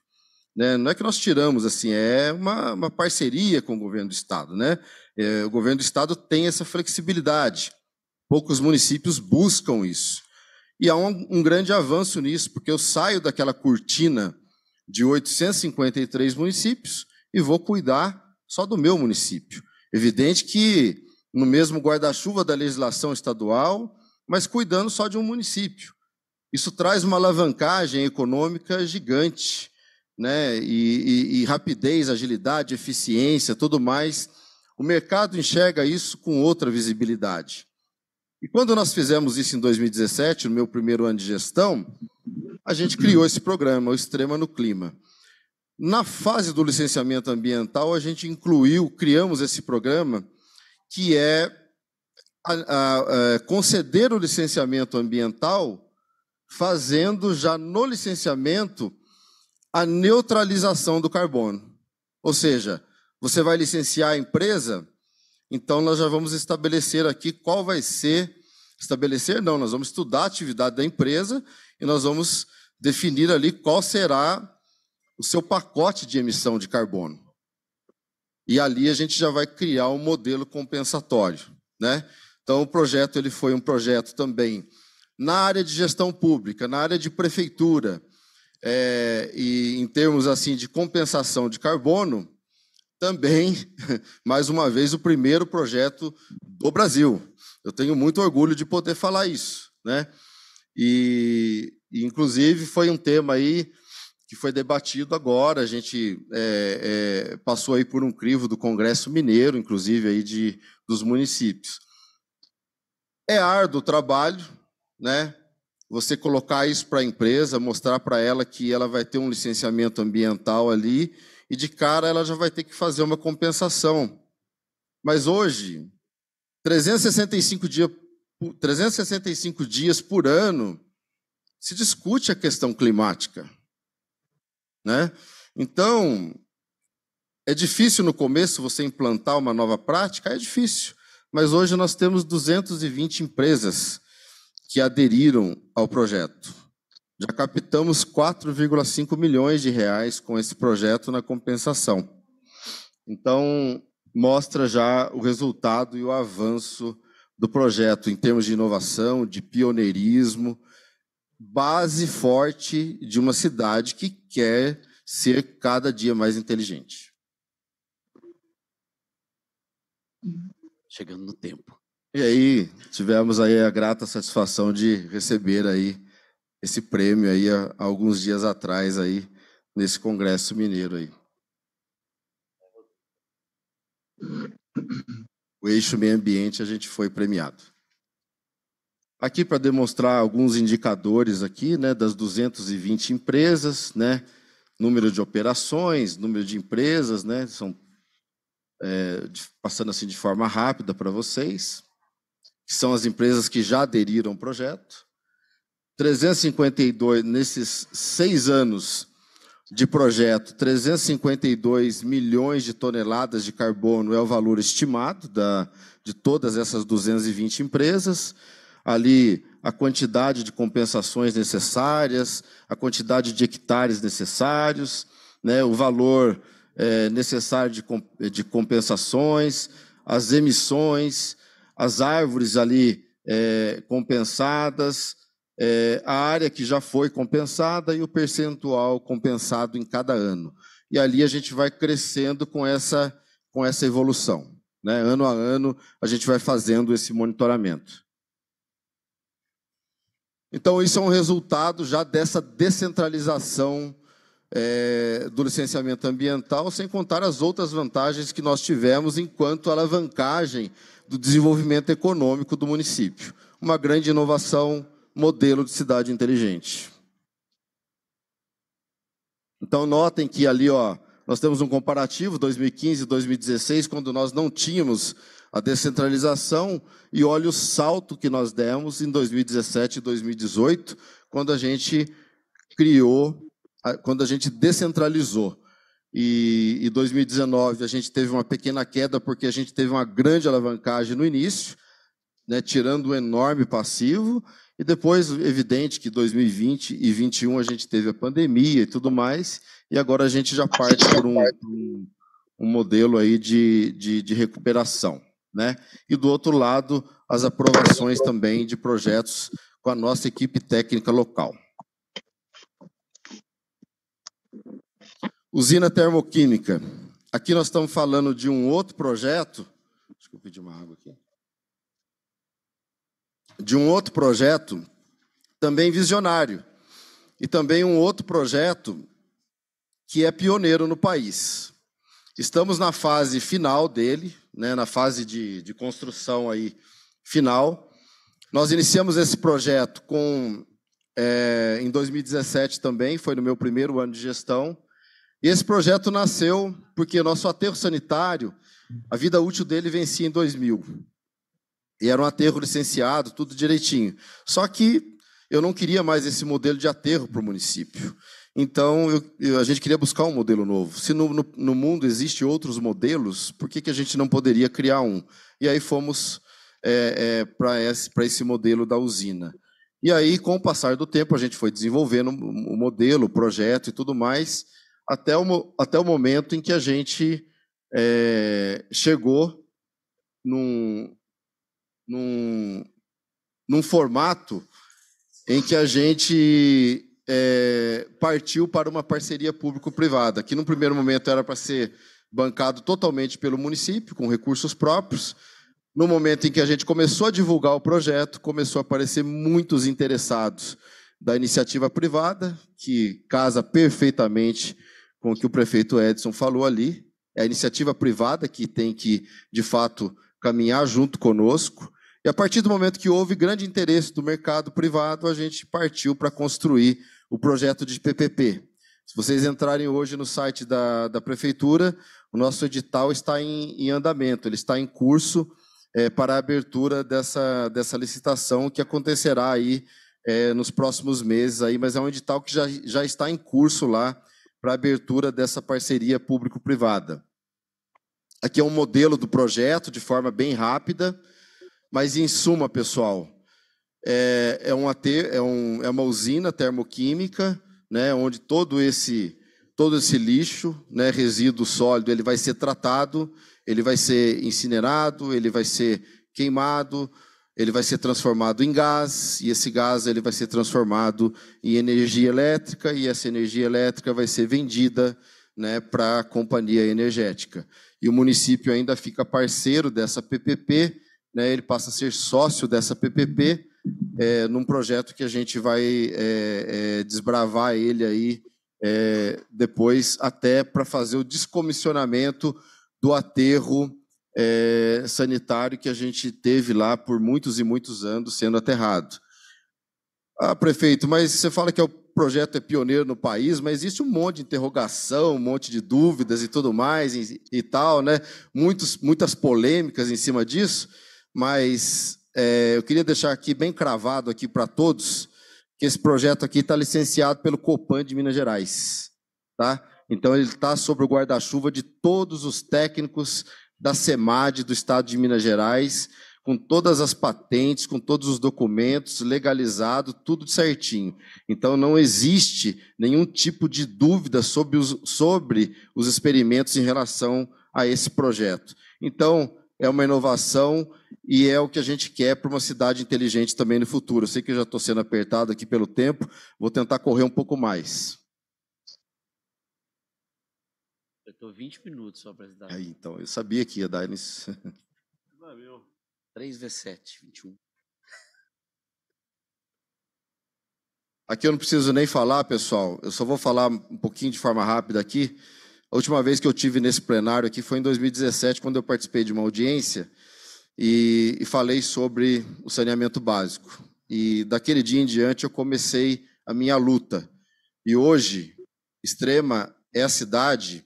Né? Não é que nós tiramos, assim, é uma, uma parceria com o governo do Estado. Né? É, o governo do Estado tem essa flexibilidade. Poucos municípios buscam isso. E há um, um grande avanço nisso, porque eu saio daquela cortina de 853 municípios e vou cuidar só do meu município. Evidente que no mesmo guarda-chuva da legislação estadual, mas cuidando só de um município. Isso traz uma alavancagem econômica gigante, né? E, e, e rapidez, agilidade, eficiência, tudo mais. O mercado enxerga isso com outra visibilidade. E quando nós fizemos isso em 2017, no meu primeiro ano de gestão, a gente criou esse programa, o Extrema no Clima. Na fase do licenciamento ambiental, a gente incluiu, criamos esse programa, que é a, a, a, é, conceder o licenciamento ambiental, fazendo já no licenciamento a neutralização do carbono. Ou seja, você vai licenciar a empresa então, nós já vamos estabelecer aqui qual vai ser. Estabelecer, não, nós vamos estudar a atividade da empresa e nós vamos definir ali qual será o seu pacote de emissão de carbono. E ali a gente já vai criar um modelo compensatório, né? Então o projeto ele foi um projeto também na área de gestão pública, na área de prefeitura é, e em termos assim de compensação de carbono, também, mais uma vez, o primeiro projeto do Brasil. Eu tenho muito orgulho de poder falar isso, né? E, inclusive, foi um tema aí que foi debatido agora. A gente é, é, passou aí por um crivo do Congresso Mineiro, inclusive aí de dos municípios. É árduo o trabalho, né? Você colocar isso para a empresa, mostrar para ela que ela vai ter um licenciamento ambiental ali e de cara ela já vai ter que fazer uma compensação. Mas hoje, 365 dias, 365 dias por ano, se discute a questão climática. Né? Então, é difícil no começo você implantar uma nova prática? É difícil. Mas hoje nós temos 220 empresas que aderiram ao projeto. Já captamos 4,5 milhões de reais com esse projeto na compensação. Então, mostra já o resultado e o avanço do projeto em termos de inovação, de pioneirismo, base forte de uma cidade que quer ser cada dia mais inteligente. Chegando no tempo. E aí, tivemos aí a grata satisfação de receber aí esse prêmio aí há, alguns dias atrás aí nesse congresso mineiro aí. O eixo meio ambiente a gente foi premiado. Aqui para demonstrar alguns indicadores aqui, né, das 220 empresas, né, número de operações, número de empresas, né, são é, passando assim de forma rápida para vocês, que são as empresas que já aderiram ao projeto. 352, nesses seis anos de projeto, 352 milhões de toneladas de carbono é o valor estimado da, de todas essas 220 empresas. Ali, a quantidade de compensações necessárias, a quantidade de hectares necessários, né, o valor é, necessário de, de compensações, as emissões, as árvores ali é, compensadas, é, a área que já foi compensada e o percentual compensado em cada ano. E ali a gente vai crescendo com essa, com essa evolução. Né? Ano a ano, a gente vai fazendo esse monitoramento. Então, isso é um resultado já dessa descentralização é, do licenciamento ambiental, sem contar as outras vantagens que nós tivemos enquanto alavancagem do desenvolvimento econômico do município. Uma grande inovação modelo de cidade inteligente. Então notem que ali, ó, nós temos um comparativo 2015 e 2016, quando nós não tínhamos a descentralização, e olha o salto que nós demos em 2017 e 2018, quando a gente criou, quando a gente descentralizou. E em 2019 a gente teve uma pequena queda porque a gente teve uma grande alavancagem no início, né, tirando um enorme passivo, e depois, evidente que 2020 e 2021 a gente teve a pandemia e tudo mais, e agora a gente já parte por um, um, um modelo aí de, de, de, recuperação. Né? E do outro lado, as aprovações também de projetos com a nossa equipe técnica local. Usina termoquímica. Aqui nós estamos falando de um outro projeto. Desculpa, eu pedir uma água aqui de um outro projeto, também visionário, e também um outro projeto que é pioneiro no país. Estamos na fase final dele, né, na fase de, de construção aí final. Nós iniciamos esse projeto com é, em 2017 também, foi no meu primeiro ano de gestão. E esse projeto nasceu porque nosso aterro sanitário, a vida útil dele vencia em 2000. E era um aterro licenciado, tudo direitinho. Só que eu não queria mais esse modelo de aterro para o município. Então, eu, eu, a gente queria buscar um modelo novo. Se no, no, no mundo existem outros modelos, por que, que a gente não poderia criar um? E aí fomos é, é, para esse, esse modelo da usina. E aí, com o passar do tempo, a gente foi desenvolvendo o modelo, o projeto e tudo mais, até o, até o momento em que a gente é, chegou num, num, num formato em que a gente é, partiu para uma parceria público-privada, que no primeiro momento era para ser bancado totalmente pelo município, com recursos próprios. No momento em que a gente começou a divulgar o projeto, começou a aparecer muitos interessados da iniciativa privada, que casa perfeitamente com o que o prefeito Edson falou ali. É a iniciativa privada que tem que, de fato, caminhar junto conosco. E a partir do momento que houve grande interesse do mercado privado, a gente partiu para construir o projeto de PPP. Se vocês entrarem hoje no site da, da Prefeitura, o nosso edital está em, em andamento, ele está em curso é, para a abertura dessa, dessa licitação que acontecerá aí é, nos próximos meses, aí, mas é um edital que já, já está em curso lá para a abertura dessa parceria público-privada. Aqui é um modelo do projeto, de forma bem rápida. Mas, em suma, pessoal, é, é, um é, um, é uma usina termoquímica, né, onde todo esse, todo esse lixo, né, resíduo sólido, ele vai ser tratado, ele vai ser incinerado, ele vai ser queimado, ele vai ser transformado em gás, e esse gás ele vai ser transformado em energia elétrica, e essa energia elétrica vai ser vendida né, para a companhia energética. E o município ainda fica parceiro dessa PPP, né, ele passa a ser sócio dessa PPP, é, num projeto que a gente vai é, é, desbravar ele aí é, depois, até para fazer o descomissionamento do aterro é, sanitário que a gente teve lá por muitos e muitos anos sendo aterrado. Ah, prefeito, mas você fala que é o projeto é pioneiro no país, mas existe um monte de interrogação, um monte de dúvidas e tudo mais e, e tal, né? Muitos, muitas polêmicas em cima disso mas é, eu queria deixar aqui bem cravado aqui para todos que esse projeto aqui está licenciado pelo Copan de Minas Gerais, tá? Então ele está sob o guarda-chuva de todos os técnicos da SEMAD do Estado de Minas Gerais, com todas as patentes, com todos os documentos, legalizado, tudo certinho. Então não existe nenhum tipo de dúvida sobre os, sobre os experimentos em relação a esse projeto. Então é uma inovação e é o que a gente quer para uma cidade inteligente também no futuro. Eu sei que eu já estou sendo apertado aqui pelo tempo, vou tentar correr um pouco mais. Eu estou 20 minutos só para ajudar. Aí, então, eu sabia que ia dar nisso. Valeu. 3v7, 21. Aqui eu não preciso nem falar, pessoal. Eu só vou falar um pouquinho de forma rápida aqui. A última vez que eu tive nesse plenário aqui foi em 2017, quando eu participei de uma audiência e, e falei sobre o saneamento básico. E daquele dia em diante eu comecei a minha luta. E hoje, Extrema é a cidade,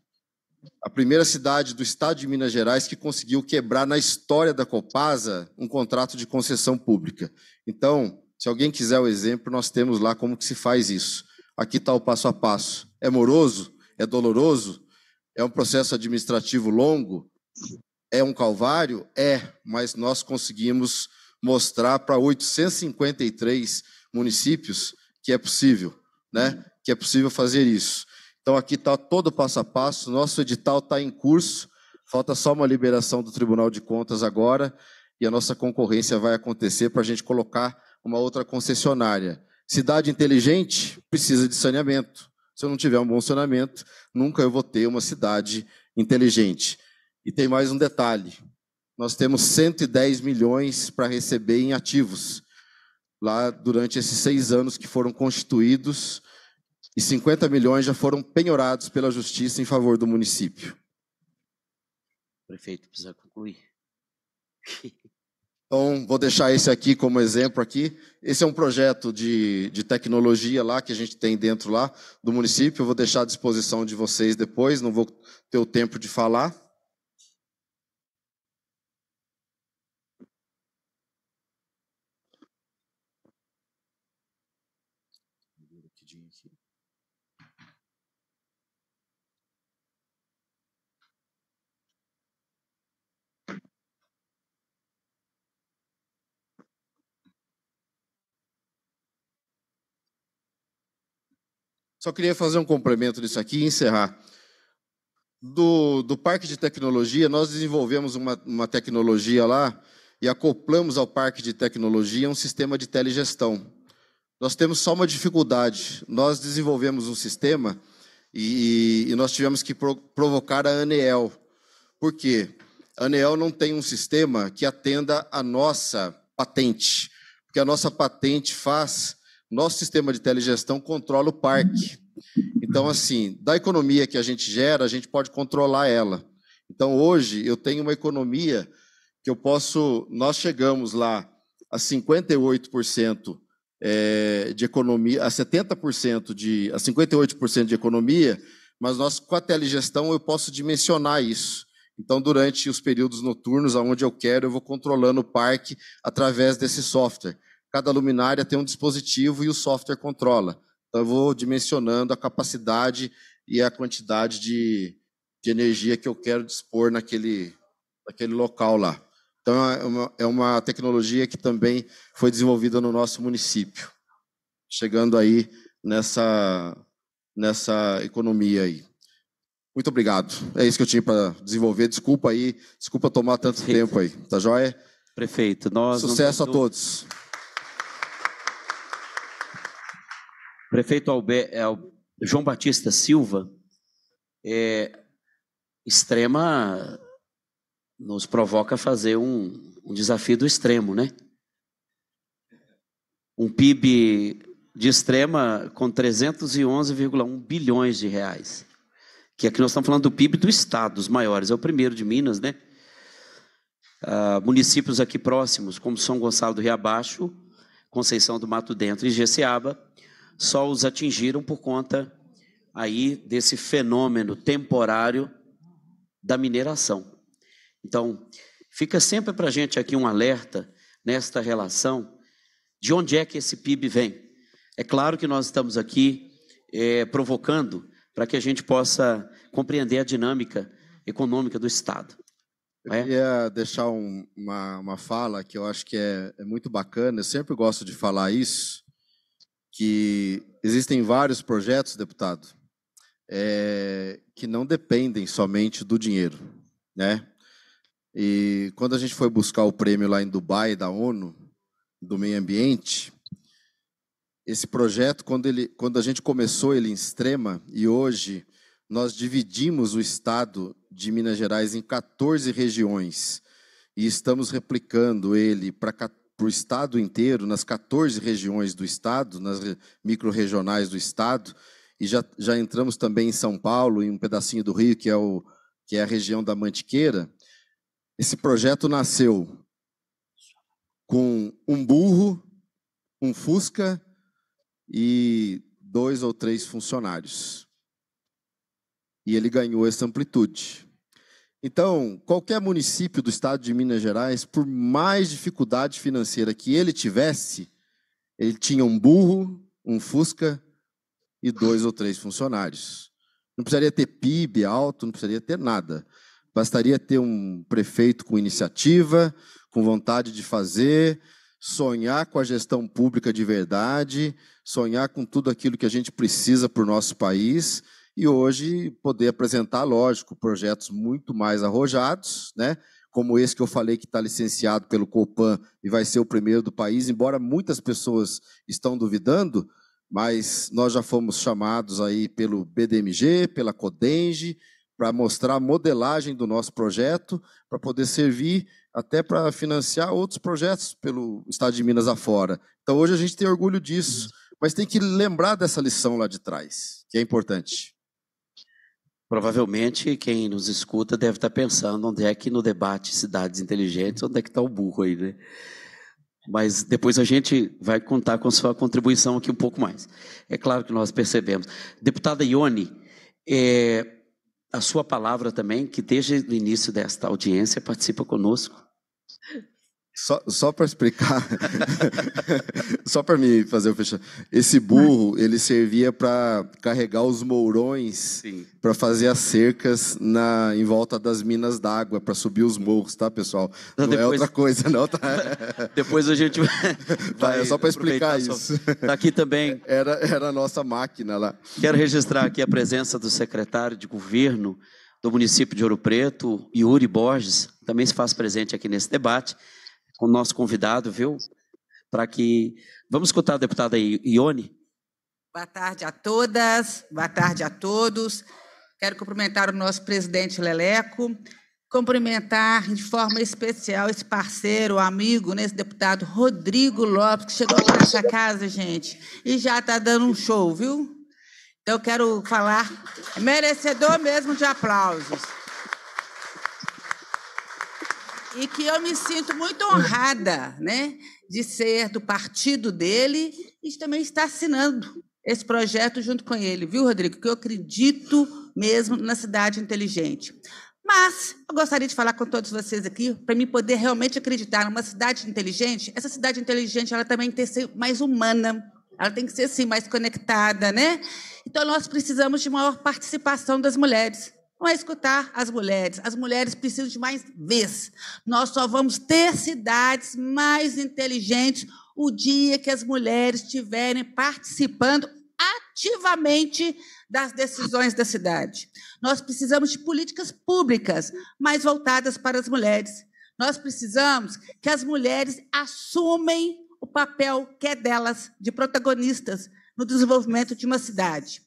a primeira cidade do estado de Minas Gerais que conseguiu quebrar na história da Copasa um contrato de concessão pública. Então, se alguém quiser o exemplo, nós temos lá como que se faz isso. Aqui está o passo a passo. É moroso? É doloroso? É um processo administrativo longo? é um calvário? É, mas nós conseguimos mostrar para 853 municípios que é possível, né? Uhum. Que é possível fazer isso. Então aqui está todo o passo a passo. Nosso edital está em curso. Falta só uma liberação do Tribunal de Contas agora e a nossa concorrência vai acontecer para a gente colocar uma outra concessionária. Cidade inteligente precisa de saneamento. Se eu não tiver um bom saneamento, nunca eu vou ter uma cidade inteligente. E tem mais um detalhe: nós temos 110 milhões para receber em ativos, lá durante esses seis anos que foram constituídos, e 50 milhões já foram penhorados pela justiça em favor do município. Prefeito, precisa concluir. Então, vou deixar esse aqui como exemplo aqui. Esse é um projeto de, de tecnologia lá que a gente tem dentro lá do município. Eu vou deixar à disposição de vocês depois, não vou ter o tempo de falar. Só queria fazer um complemento disso aqui e encerrar. Do, do parque de tecnologia, nós desenvolvemos uma, uma tecnologia lá e acoplamos ao parque de tecnologia um sistema de telegestão. Nós temos só uma dificuldade. Nós desenvolvemos um sistema e, e nós tivemos que pro, provocar a Anel. Por quê? A Anel não tem um sistema que atenda a nossa patente, porque a nossa patente faz nosso sistema de telegestão controla o parque. Então, assim, da economia que a gente gera, a gente pode controlar ela. Então, hoje, eu tenho uma economia que eu posso. Nós chegamos lá a 58% eh, de economia, a 70% de. a 58% de economia, mas nós, com a telegestão, eu posso dimensionar isso. Então, durante os períodos noturnos, aonde eu quero, eu vou controlando o parque através desse software cada luminária tem um dispositivo e o software controla. Então, eu vou dimensionando a capacidade e a quantidade de, de energia que eu quero dispor naquele, naquele local lá. Então, é uma, é uma tecnologia que também foi desenvolvida no nosso município, chegando aí nessa, nessa economia aí. Muito obrigado. É isso que eu tinha para desenvolver. Desculpa aí, desculpa tomar tanto Prefeito. tempo aí. Tá joia? Prefeito, nós. Sucesso a todos. prefeito Albert, é, João Batista Silva é, extrema nos provoca a fazer um, um desafio do extremo, né? Um PIB de extrema com 311,1 bilhões de reais. Que aqui nós estamos falando do PIB do estado, os maiores. É o primeiro de Minas, né? Ah, municípios aqui próximos, como São Gonçalo do Rio Abaixo, Conceição do Mato Dentro e Geceaba, só os atingiram por conta aí desse fenômeno temporário da mineração. Então, fica sempre para a gente aqui um alerta nesta relação de onde é que esse PIB vem. É claro que nós estamos aqui é, provocando para que a gente possa compreender a dinâmica econômica do Estado. Eu é? queria deixar um, uma, uma fala que eu acho que é, é muito bacana, eu sempre gosto de falar isso, que existem vários projetos, deputado, é, que não dependem somente do dinheiro, né? E quando a gente foi buscar o prêmio lá em Dubai da ONU do meio ambiente, esse projeto quando ele, quando a gente começou ele em Extrema e hoje nós dividimos o estado de Minas Gerais em 14 regiões e estamos replicando ele para para o estado inteiro, nas 14 regiões do estado, nas micro-regionais do estado, e já, já entramos também em São Paulo, em um pedacinho do Rio, que é, o, que é a região da Mantiqueira. Esse projeto nasceu com um burro, um Fusca e dois ou três funcionários. E ele ganhou essa amplitude. Então, qualquer município do estado de Minas Gerais, por mais dificuldade financeira que ele tivesse, ele tinha um burro, um Fusca e dois ou três funcionários. Não precisaria ter PIB alto, não precisaria ter nada. Bastaria ter um prefeito com iniciativa, com vontade de fazer, sonhar com a gestão pública de verdade, sonhar com tudo aquilo que a gente precisa para o nosso país e hoje poder apresentar, lógico, projetos muito mais arrojados, né? como esse que eu falei que está licenciado pelo Copan e vai ser o primeiro do país, embora muitas pessoas estão duvidando, mas nós já fomos chamados aí pelo BDMG, pela Codenge, para mostrar a modelagem do nosso projeto, para poder servir até para financiar outros projetos pelo estado de Minas afora. Então hoje a gente tem orgulho disso, uhum. mas tem que lembrar dessa lição lá de trás, que é importante. Provavelmente quem nos escuta deve estar pensando onde é que no debate cidades inteligentes, onde é que está o burro aí, né? Mas depois a gente vai contar com sua contribuição aqui um pouco mais. É claro que nós percebemos. Deputada Ione, é, a sua palavra também, que desde o início desta audiência participa conosco só, só para explicar, só para me fazer o fechamento. Esse burro, ele servia para carregar os mourões para fazer as cercas na, em volta das minas d'água, para subir os morros, tá, pessoal? Não, não é depois... é outra coisa, não, tá? depois a gente vai. Tá, é só para explicar isso. Está aqui também. Era, era a nossa máquina lá. Quero registrar aqui a presença do secretário de governo do município de Ouro Preto, Yuri Borges, também se faz presente aqui nesse debate o nosso convidado, viu? Para que. Vamos escutar a deputada Ione. Boa tarde a todas, boa tarde a todos. Quero cumprimentar o nosso presidente Leleco, cumprimentar de forma especial esse parceiro, amigo, né, esse deputado Rodrigo Lopes, que chegou aqui nessa casa, gente, e já está dando um show, viu? Então, quero falar, merecedor mesmo de aplausos e que eu me sinto muito honrada né, de ser do partido dele e também estar assinando esse projeto junto com ele, viu, Rodrigo? Que eu acredito mesmo na cidade inteligente. Mas eu gostaria de falar com todos vocês aqui para me poder realmente acreditar numa cidade inteligente. Essa cidade inteligente, ela também tem que ser mais humana, ela tem que ser assim mais conectada, né? Então nós precisamos de maior participação das mulheres. Não é escutar as mulheres. As mulheres precisam de mais vez. Nós só vamos ter cidades mais inteligentes o dia que as mulheres estiverem participando ativamente das decisões da cidade. Nós precisamos de políticas públicas mais voltadas para as mulheres. Nós precisamos que as mulheres assumem o papel que é delas, de protagonistas no desenvolvimento de uma cidade.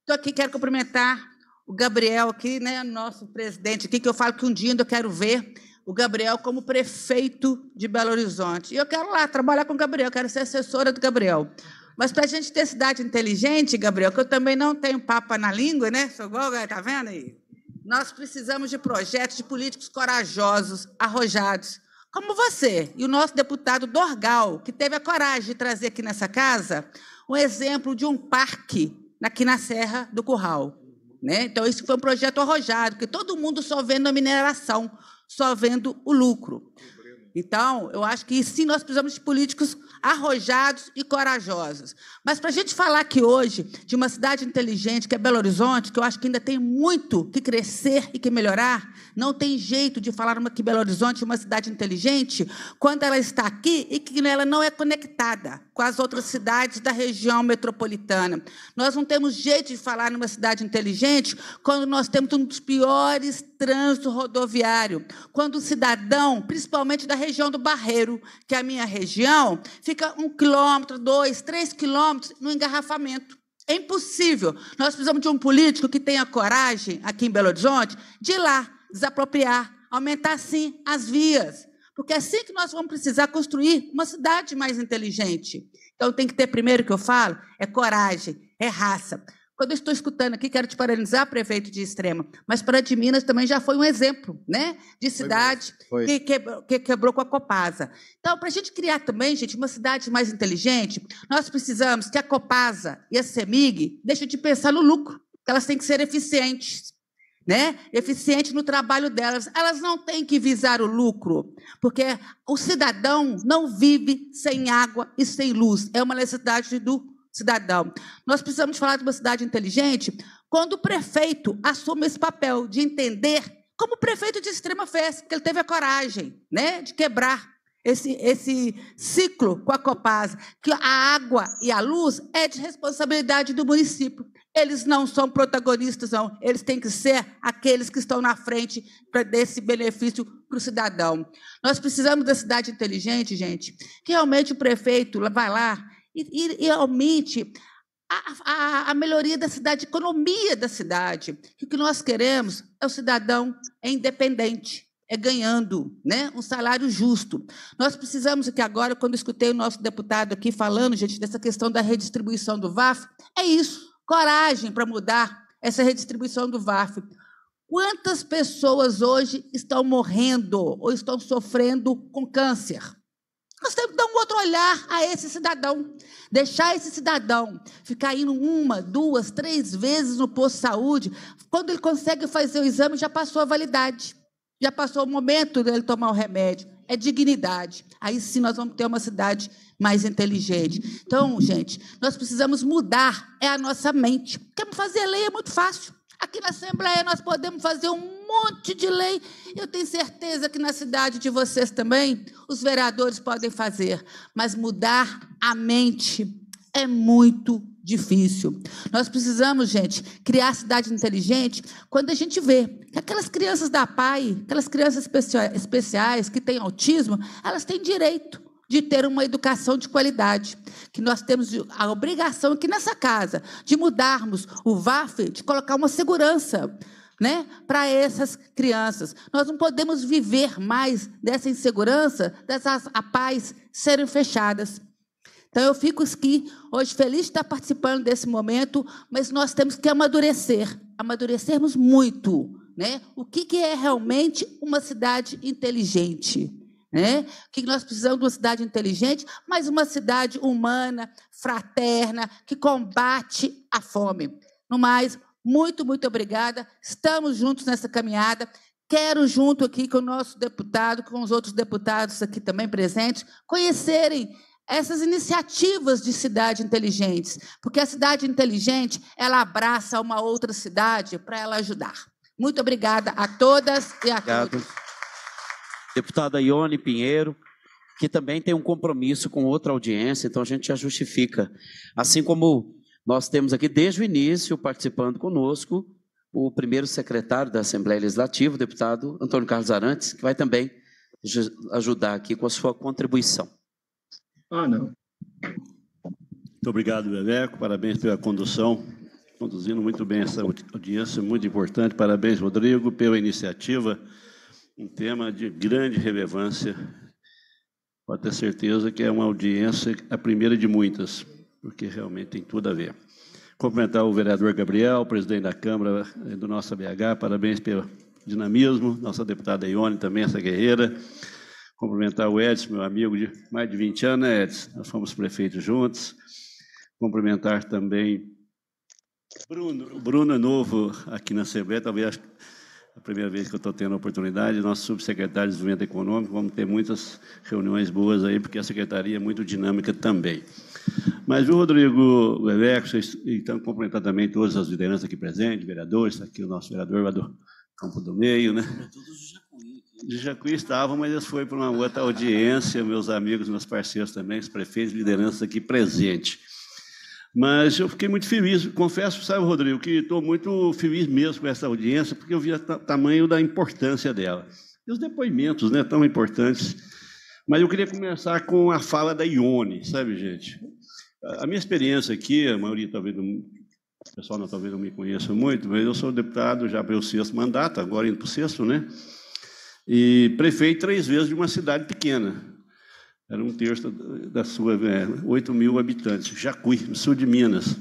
Estou aqui, quero cumprimentar o Gabriel aqui, né, nosso presidente aqui, que eu falo que um dia ainda eu quero ver o Gabriel como prefeito de Belo Horizonte. E eu quero lá trabalhar com o Gabriel, quero ser assessora do Gabriel. Mas para a gente ter cidade inteligente, Gabriel, que eu também não tenho papa na língua, né? Sou igual, né? tá vendo aí? Nós precisamos de projetos de políticos corajosos, arrojados, como você e o nosso deputado Dorgal, que teve a coragem de trazer aqui nessa casa um exemplo de um parque aqui na Serra do Curral. Né? Então, isso foi um projeto arrojado, porque todo mundo só vendo a mineração, só vendo o lucro. Então, eu acho que sim, nós precisamos de políticos arrojados e corajosos. Mas para a gente falar aqui hoje de uma cidade inteligente, que é Belo Horizonte, que eu acho que ainda tem muito que crescer e que melhorar, não tem jeito de falar uma, que Belo Horizonte é uma cidade inteligente quando ela está aqui e que ela não é conectada com as outras cidades da região metropolitana. Nós não temos jeito de falar numa cidade inteligente quando nós temos um dos piores trânsitos rodoviário, quando o cidadão, principalmente da região do Barreiro, que é a minha região, fica um quilômetro, dois, três quilômetros no engarrafamento. É impossível. Nós precisamos de um político que tenha coragem, aqui em Belo Horizonte, de ir lá desapropriar, aumentar sim as vias, porque é assim que nós vamos precisar construir uma cidade mais inteligente. Então tem que ter primeiro que eu falo é coragem, é raça. Quando eu estou escutando aqui, quero te paralisar, prefeito de Extrema, mas para de Minas também já foi um exemplo, né? De cidade Que, quebrou, que quebrou com a Copasa. Então, para a gente criar também, gente, uma cidade mais inteligente, nós precisamos que a Copasa e a CEMIG deixem de pensar no lucro, que elas têm que ser eficientes né? eficiente no trabalho delas. Elas não têm que visar o lucro, porque o cidadão não vive sem água e sem luz. É uma necessidade do cidadão. Nós precisamos falar de uma cidade inteligente quando o prefeito assume esse papel de entender, como o prefeito de Extrema fez, que ele teve a coragem né, de quebrar esse, esse ciclo com a Copasa, que a água e a luz é de responsabilidade do município. Eles não são protagonistas, não. Eles têm que ser aqueles que estão na frente desse benefício para o cidadão. Nós precisamos da cidade inteligente, gente, que realmente o prefeito vai lá e, e, e aumente a, a, a, melhoria da cidade, a economia da cidade. O que nós queremos é o cidadão independente é ganhando né, um salário justo. Nós precisamos que agora, quando escutei o nosso deputado aqui falando, gente, dessa questão da redistribuição do VAF, é isso, coragem para mudar essa redistribuição do VAF. Quantas pessoas hoje estão morrendo ou estão sofrendo com câncer? Nós temos que dar um outro olhar a esse cidadão. Deixar esse cidadão ficar indo uma, duas, três vezes no posto de saúde. Quando ele consegue fazer o exame, já passou a validade. Já passou o momento dele tomar o remédio. É dignidade. Aí sim nós vamos ter uma cidade mais inteligente. Então, gente, nós precisamos mudar é a nossa mente. Queremos fazer lei é muito fácil. Aqui na Assembleia nós podemos fazer um monte de lei. Eu tenho certeza que na cidade de vocês também os vereadores podem fazer, mas mudar a mente é muito difícil. Nós precisamos, gente, criar cidade inteligente quando a gente vê que aquelas crianças da PAI, aquelas crianças especiais que têm autismo, elas têm direito de ter uma educação de qualidade, que nós temos a obrigação aqui nessa casa de mudarmos o VAF, de colocar uma segurança né, para essas crianças. Nós não podemos viver mais dessa insegurança, dessas apais serem fechadas. Então eu fico aqui hoje feliz de estar participando desse momento, mas nós temos que amadurecer, amadurecermos muito, né? O que, que é realmente uma cidade inteligente? Né? O que nós precisamos de uma cidade inteligente, mas uma cidade humana, fraterna, que combate a fome. No mais, muito, muito obrigada. Estamos juntos nessa caminhada. Quero, junto aqui com o nosso deputado, com os outros deputados aqui também presentes, conhecerem essas iniciativas de cidade inteligentes, porque a cidade inteligente ela abraça uma outra cidade para ela ajudar. Muito obrigada a todas e a Obrigado. todos. Deputada Ione Pinheiro, que também tem um compromisso com outra audiência, então a gente já justifica. Assim como nós temos aqui desde o início participando conosco o primeiro secretário da Assembleia Legislativa, o deputado Antônio Carlos Arantes, que vai também ajudar aqui com a sua contribuição. Ah, não. Muito obrigado, Bebeco. Parabéns pela condução. Conduzindo muito bem essa audiência, muito importante. Parabéns, Rodrigo, pela iniciativa. Um tema de grande relevância. Pode ter certeza que é uma audiência, a primeira de muitas, porque realmente tem tudo a ver. Cumprimentar o vereador Gabriel, presidente da Câmara eh, do nossa BH. Parabéns pelo dinamismo. Nossa deputada Ione também, essa guerreira. Cumprimentar o Edson, meu amigo de mais de 20 anos, né, Edson? Nós fomos prefeitos juntos. Cumprimentar também Bruno. O Bruno é novo aqui na Assembleia, talvez é a primeira vez que eu estou tendo a oportunidade, nosso subsecretário de Desenvolvimento Econômico, vamos ter muitas reuniões boas aí, porque a secretaria é muito dinâmica também. Mas, o Rodrigo Bebeco, então, cumprimentar também todas as lideranças aqui presentes, vereadores, tá aqui o nosso vereador lá do Campo do Meio, né? Todos os de Jacuí estavam, mas eles foram para uma outra audiência, meus amigos, meus parceiros também, os prefeitos, lideranças aqui presentes. Mas eu fiquei muito feliz, confesso, sabe, Rodrigo, que estou muito feliz mesmo com essa audiência, porque eu vi o tamanho da importância dela. E os depoimentos, né, tão importantes. Mas eu queria começar com a fala da Ione, sabe, gente? A minha experiência aqui, a maioria talvez não, o pessoal não, talvez não me conheça muito, mas eu sou deputado já pelo sexto mandato, agora indo para o sexto, né? e prefeito três vezes de uma cidade pequena. Era um terço da sua, é, 8 mil habitantes, Jacuí, no sul de Minas.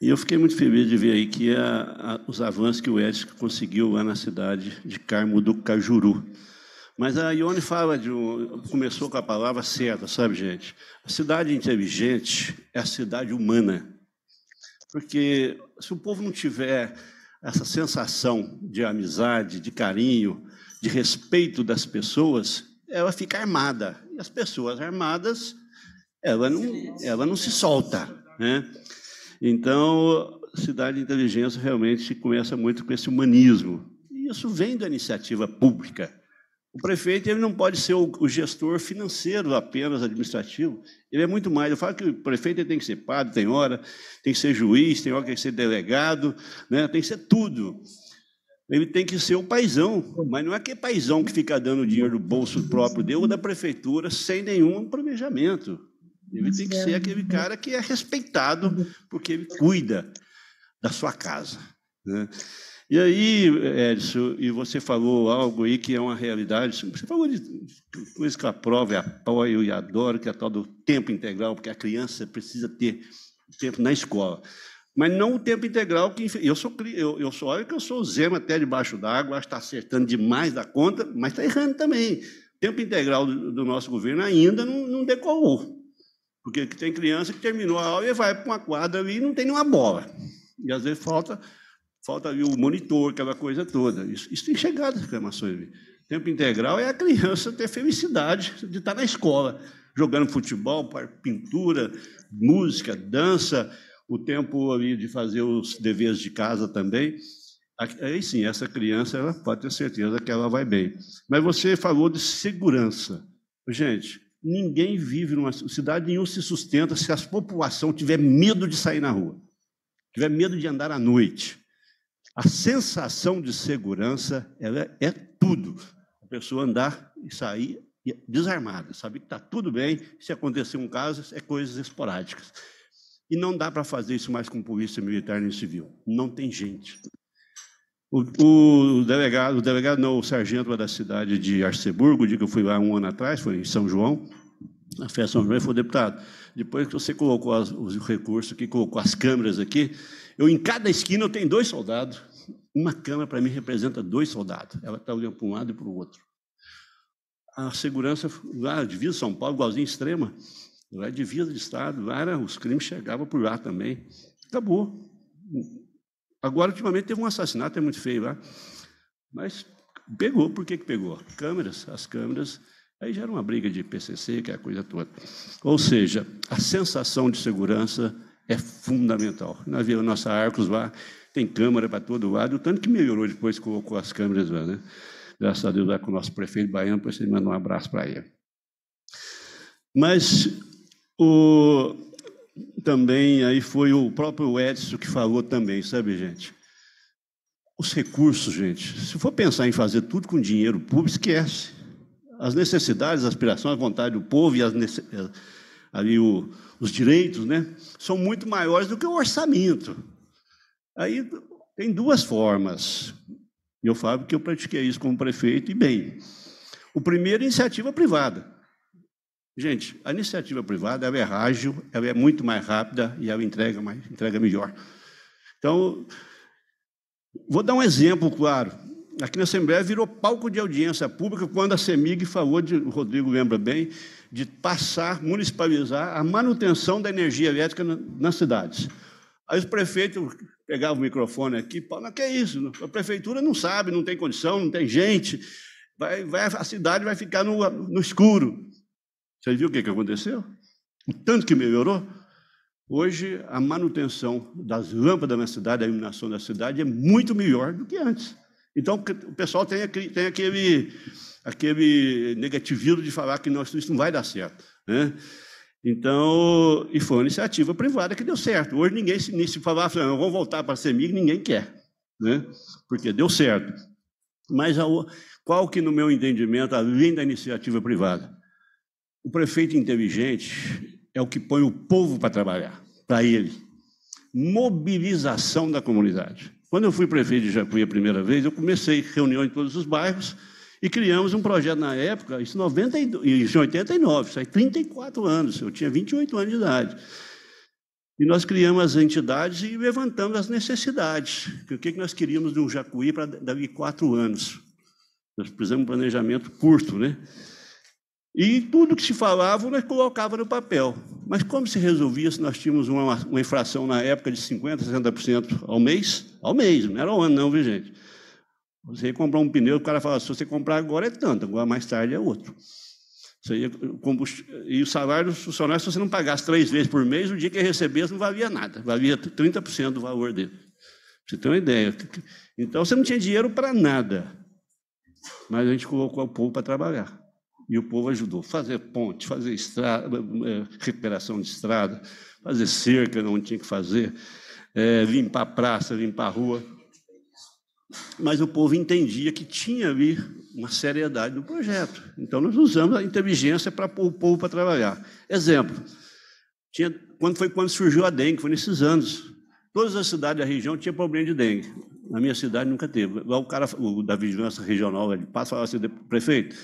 E eu fiquei muito feliz de ver aí que a, a, os avanços que o Edson conseguiu lá na cidade de Carmo do Cajuru. Mas a Ione fala de um, começou com a palavra certa, sabe, gente? A cidade inteligente é a cidade humana. Porque se o povo não tiver essa sensação de amizade, de carinho, de respeito das pessoas, ela fica armada. E as pessoas armadas, ela não, ela não se solta. Né? Então, cidade de inteligência realmente começa muito com esse humanismo. E isso vem da iniciativa pública. O prefeito ele não pode ser o, o, gestor financeiro apenas administrativo, ele é muito mais. Eu falo que o prefeito tem que ser padre, tem hora, tem que ser juiz, tem hora que tem que ser delegado, né? tem que ser tudo. Ele tem que ser o paisão, mas não é que paisão que fica dando dinheiro do bolso próprio dele ou da prefeitura sem nenhum planejamento. Ele tem que ser aquele cara que é respeitado porque ele cuida da sua casa. Né? E aí, Edson, e você falou algo aí que é uma realidade. Você falou de coisa que eu aprovo e apoio e adoro, que é a tal do tempo integral, porque a criança precisa ter tempo na escola. Mas não o tempo integral que eu sou eu, eu sou olha que eu sou o Zema até debaixo d'água, acho que está acertando demais da conta, mas está errando também. O tempo integral do, do nosso governo ainda não, não Porque tem criança que terminou a aula e vai para uma quadra ali e não tem nenhuma bola. E às vezes falta falta o monitor, aquela coisa toda. Isso, isso tem chegado as reclamações. Tempo integral é a criança ter felicidade de estar na escola, jogando futebol, pintura, música, dança, o tempo ali de fazer os deveres de casa também. Aí sim, essa criança ela pode ter certeza que ela vai bem. Mas você falou de segurança. Gente, ninguém vive numa cidade nenhum se sustenta se a população tiver medo de sair na rua, tiver medo de andar à noite. A sensação de segurança ela é tudo. A pessoa andar e sair desarmada, sabe que está tudo bem, se acontecer um caso, é coisas esporádicas. E não dá para fazer isso mais com polícia militar nem civil. Não tem gente. O, o, delegado, o delegado não, o sargento lá da cidade de Arceburgo, de que eu fui lá um ano atrás, foi em São João, na festa São João, ele falou, deputado, depois que você colocou as, os recursos aqui, colocou as câmeras aqui, eu em cada esquina eu tenho dois soldados uma cama para mim representa dois soldados. Ela está olhando para um lado e para o outro. A segurança, lá, a divisa São Paulo, igualzinho extrema, lá a é divisa de Estado, lá era, os crimes chegavam por lá também. Acabou. Agora, ultimamente, teve um assassinato, é muito feio lá. Mas pegou, por que, que pegou? Câmeras, as câmeras. Aí já era uma briga de PCC, que é a coisa toda. Ou seja, a sensação de segurança é fundamental. na Vila nossa Arcos lá, tem câmera para todo lado, o tanto que melhorou depois que colocou as câmeras lá. Né? Graças a Deus, lá com o nosso prefeito baiano, depois você manda um abraço para ele. Mas o, também aí foi o próprio Edson que falou também, sabe, gente? Os recursos, gente. Se for pensar em fazer tudo com dinheiro público, esquece. As necessidades, as aspirações, a vontade do povo e as ali o, os direitos, né, são muito maiores do que o orçamento. Aí tem duas formas, eu falo que eu pratiquei isso como prefeito, e bem. O primeiro é iniciativa privada. Gente, a iniciativa privada ela é ágil, ela é muito mais rápida e ela entrega, mais, entrega melhor. Então, vou dar um exemplo, claro. Aqui na Assembleia virou palco de audiência pública quando a CEMIG falou, de, o Rodrigo lembra bem, de passar, municipalizar a manutenção da energia elétrica nas cidades. Aí os prefeitos pegavam o microfone aqui, falavam, que é isso? A prefeitura não sabe, não tem condição, não tem gente, vai, vai, a cidade vai ficar no, no escuro. Você viu o que, que aconteceu? O tanto que melhorou? Hoje, a manutenção das lâmpadas na cidade, a iluminação da cidade, é muito melhor do que antes. Então, o pessoal tem aquele, tem aquele, aquele negativismo de falar que não, isso não vai dar certo. Né? Então, e foi uma iniciativa privada que deu certo. Hoje ninguém se, se falava, ah, não, voltar para a amigo, ninguém quer, né? porque deu certo. Mas a, qual que, no meu entendimento, além da iniciativa privada? O prefeito inteligente é o que põe o povo para trabalhar, para ele. Mobilização da comunidade. Quando eu fui prefeito de Jacuí a primeira vez, eu comecei reunião em todos os bairros, e criamos um projeto na época, isso em 89, isso aí 34 anos, eu tinha 28 anos de idade. E nós criamos as entidades e levantamos as necessidades. O que nós queríamos de um Jacuí para daqui quatro anos? Nós fizemos um planejamento curto, né? E tudo que se falava, nós colocava no papel. Mas como se resolvia se nós tínhamos uma, uma infração na época de 50%, 60% ao mês? Ao mês, não era ao ano não, viu, gente? Você comprar um pneu, o cara fala, se você comprar agora é tanto, agora mais tarde é outro. e o salário do funcionário, se você não pagasse três vezes por mês, o dia que ele recebesse não valia nada, valia 30% do valor dele. Você tem uma ideia. Então você não tinha dinheiro para nada. Mas a gente colocou o povo para trabalhar. E o povo ajudou. Fazer ponte, fazer estrada, é, recuperação de estrada, fazer cerca onde tinha que fazer, é, limpar praça, limpar rua mas o povo entendia que tinha ali uma seriedade no projeto. Então, nós usamos a inteligência para o povo para trabalhar. Exemplo, tinha, quando foi quando surgiu a dengue, foi nesses anos. Todas as cidades da região tinham problema de dengue. Na minha cidade nunca teve. o cara o, da vigilância regional ele passa e assim, prefeito,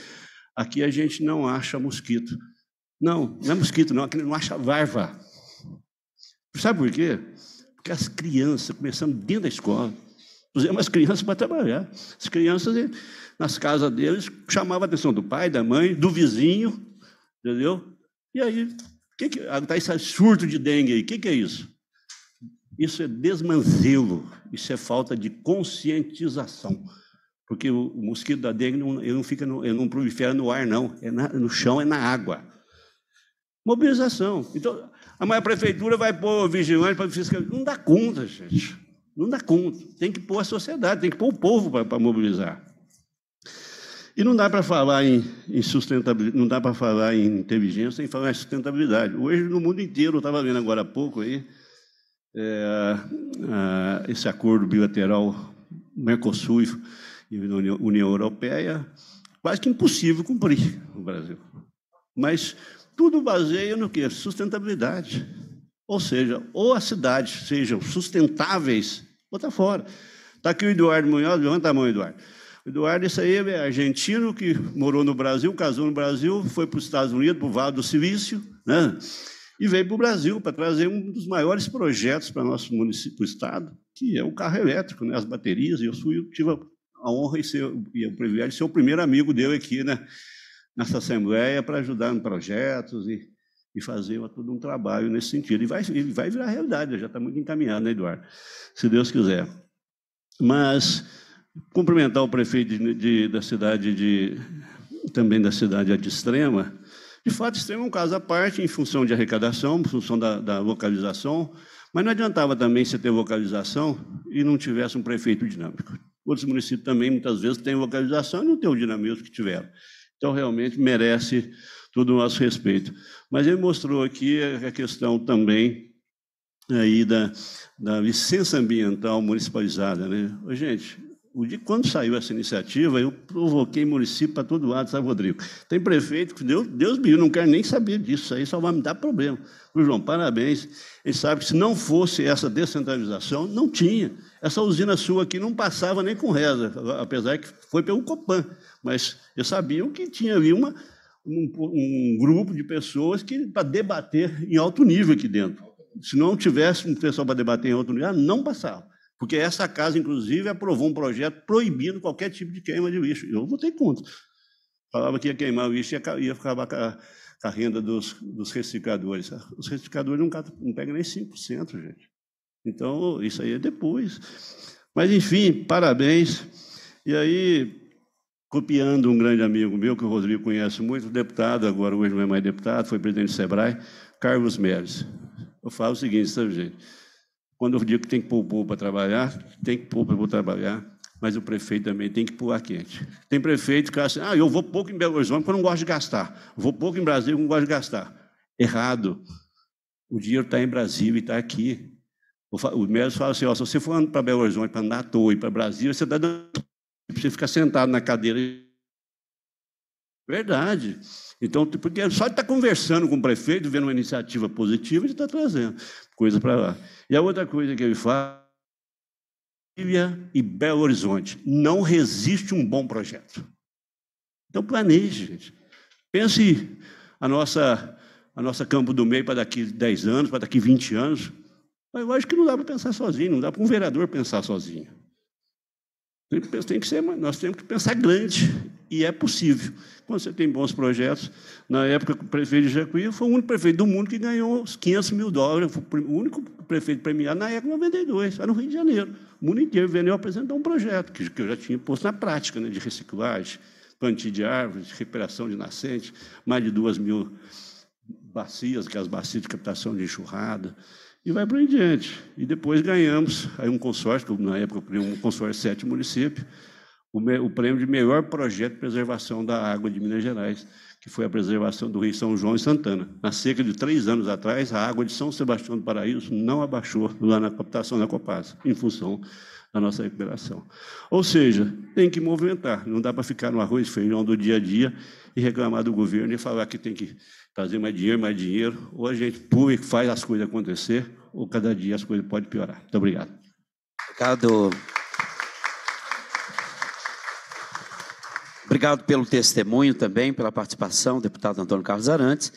aqui a gente não acha mosquito. Não, não é mosquito, não, aqui não acha varva. Sabe por quê? Porque as crianças, começando dentro da escola, Pusemos as crianças para trabalhar. As crianças, nas casas deles, chamava a atenção do pai, da mãe, do vizinho, entendeu? E aí, que que, ah, tá esse surto de dengue aí, o que, que é isso? Isso é desmanzelo, isso é falta de conscientização. Porque o mosquito da dengue não, ele não fica no, ele não prolifera no ar, não. É na, no chão, é na água. Mobilização. Então, a maior prefeitura vai pôr vigilante para fiscalizar. Não dá conta, gente. Não dá conta. Tem que pôr a sociedade, tem que pôr o povo para mobilizar. E não dá para falar em, em, sustentabilidade, não dá para falar em inteligência sem falar em sustentabilidade. Hoje, no mundo inteiro, eu estava vendo agora há pouco aí, é, a, esse acordo bilateral Mercosul e União Europeia, quase que impossível cumprir no Brasil. Mas tudo baseia no quê? Sustentabilidade. Ou seja, ou as cidades sejam sustentáveis Bota tá fora. Está aqui o Eduardo Munhoz, levanta a mão, Eduardo. O Eduardo, isso aí é argentino que morou no Brasil, casou no Brasil, foi para os Estados Unidos, para o Vale do Silício, né? e veio para o Brasil para trazer um dos maiores projetos para nosso município, estado, que é o carro elétrico, né? as baterias. E eu fui, eu tive a honra e, ser, e o privilégio de ser o primeiro amigo dele aqui né? nessa Assembleia para ajudar em projetos e e fazer todo um trabalho nesse sentido. E vai, vai virar realidade, já está muito encaminhado, né, Eduardo? Se Deus quiser. Mas cumprimentar o prefeito de, de, da cidade de também da cidade de Extrema. De fato, Extrema é um caso à parte em função de arrecadação, em função da, da localização, mas não adiantava também você ter localização e não tivesse um prefeito dinâmico. Outros municípios também, muitas vezes, têm localização e não têm o dinamismo que tiveram. Então, realmente, merece todo o nosso respeito. Mas ele mostrou aqui a questão também aí da, da licença ambiental municipalizada. Né? Ô, gente, o dia, quando saiu essa iniciativa, eu provoquei município para todo lado, sabe, Rodrigo? Tem prefeito que, Deus, Deus me não quer nem saber disso, aí só vai me dar problema. O João, parabéns. Ele sabe que se não fosse essa descentralização, não tinha. Essa usina sua aqui não passava nem com reza, apesar que foi pelo Copan. Mas eles sabiam que tinha ali uma um, um grupo de pessoas que para debater em alto nível aqui dentro. Se não tivesse um pessoal para debater em alto nível, não passava. Porque essa casa, inclusive, aprovou um projeto proibindo qualquer tipo de queima de lixo. Eu votei contra. Falava que ia queimar o lixo e ia, ia com a, renda dos, dos, recicladores. Os recicladores não, não pegam nem 5%, gente. Então, isso aí é depois. Mas, enfim, parabéns. E aí, copiando um grande amigo meu, que o Rodrigo conhece muito, deputado, agora hoje não é mais deputado, foi presidente do SEBRAE, Carlos Meres. Eu falo o seguinte, sabe, gente? Quando eu digo que tem que pôr o para trabalhar, tem que pôr o para trabalhar, mas o prefeito também tem que pular quente. Tem prefeito que fala assim, ah, eu vou pouco em Belo Horizonte porque eu não gosto de gastar, vou pouco em Brasil porque eu não gosto de gastar. Errado. O dinheiro está em Brasil e está aqui. O Meres fala assim, ó, se você for para Belo Horizonte para andar à toa e para Brasil, você está dando precisa ficar sentado na cadeira. Verdade. Então, porque só de estar tá conversando com o prefeito, vendo uma iniciativa positiva, ele está trazendo coisa para lá. E a outra coisa que ele fala, Bolívia e Belo Horizonte, não resiste um bom projeto. Então, planeje, gente. Pense a nossa, a nossa Campo do Meio para daqui 10 anos, para daqui 20 anos. Mas eu acho que não dá para pensar sozinho, não dá para um vereador pensar sozinho. Tem que ser, nós temos que pensar grande, e é possível. Quando você tem bons projetos, na época o prefeito de Jacuí foi o único prefeito do mundo que ganhou os 500 mil dólares, foi o único prefeito premiado na época 92, era no Rio de Janeiro. O mundo inteiro veio apresentar um projeto que, que eu já tinha posto na prática, né, de reciclagem, plantio de árvores, recuperação de nascentes, mais de duas mil bacias, que as bacias de captação de enxurrada, e vai para em diante. E depois ganhamos aí um consórcio, que na época eu criei um consórcio de sete municípios, o, o prêmio de melhor projeto de preservação da água de Minas Gerais, que foi a preservação do Rio São João e Santana. Há cerca de três anos atrás, a água de São Sebastião do Paraíso não abaixou lá na captação da Copasa, em função da nossa recuperação. Ou seja, tem que movimentar, não dá para ficar no arroz e feijão do dia a dia e reclamar do governo e falar que tem que trazer mais dinheiro, mais dinheiro, ou a gente pula e faz as coisas acontecer, ou cada dia as coisas podem piorar. Muito obrigado. Obrigado. Obrigado pelo testemunho também, pela participação, deputado Antônio Carlos Arantes.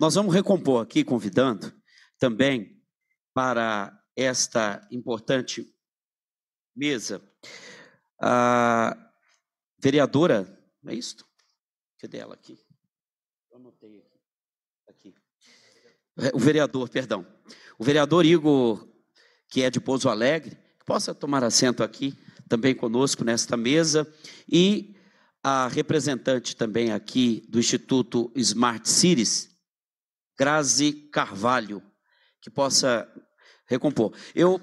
Nós vamos recompor aqui, convidando também para esta importante mesa a vereadora, é isto? Cadê ela aqui? Eu anotei aqui. aqui. O vereador, perdão. O vereador Igor, que é de Pouso Alegre, possa tomar assento aqui também conosco nesta mesa e a representante também aqui do Instituto Smart Cities, Grazi Carvalho, que possa recompor. Eu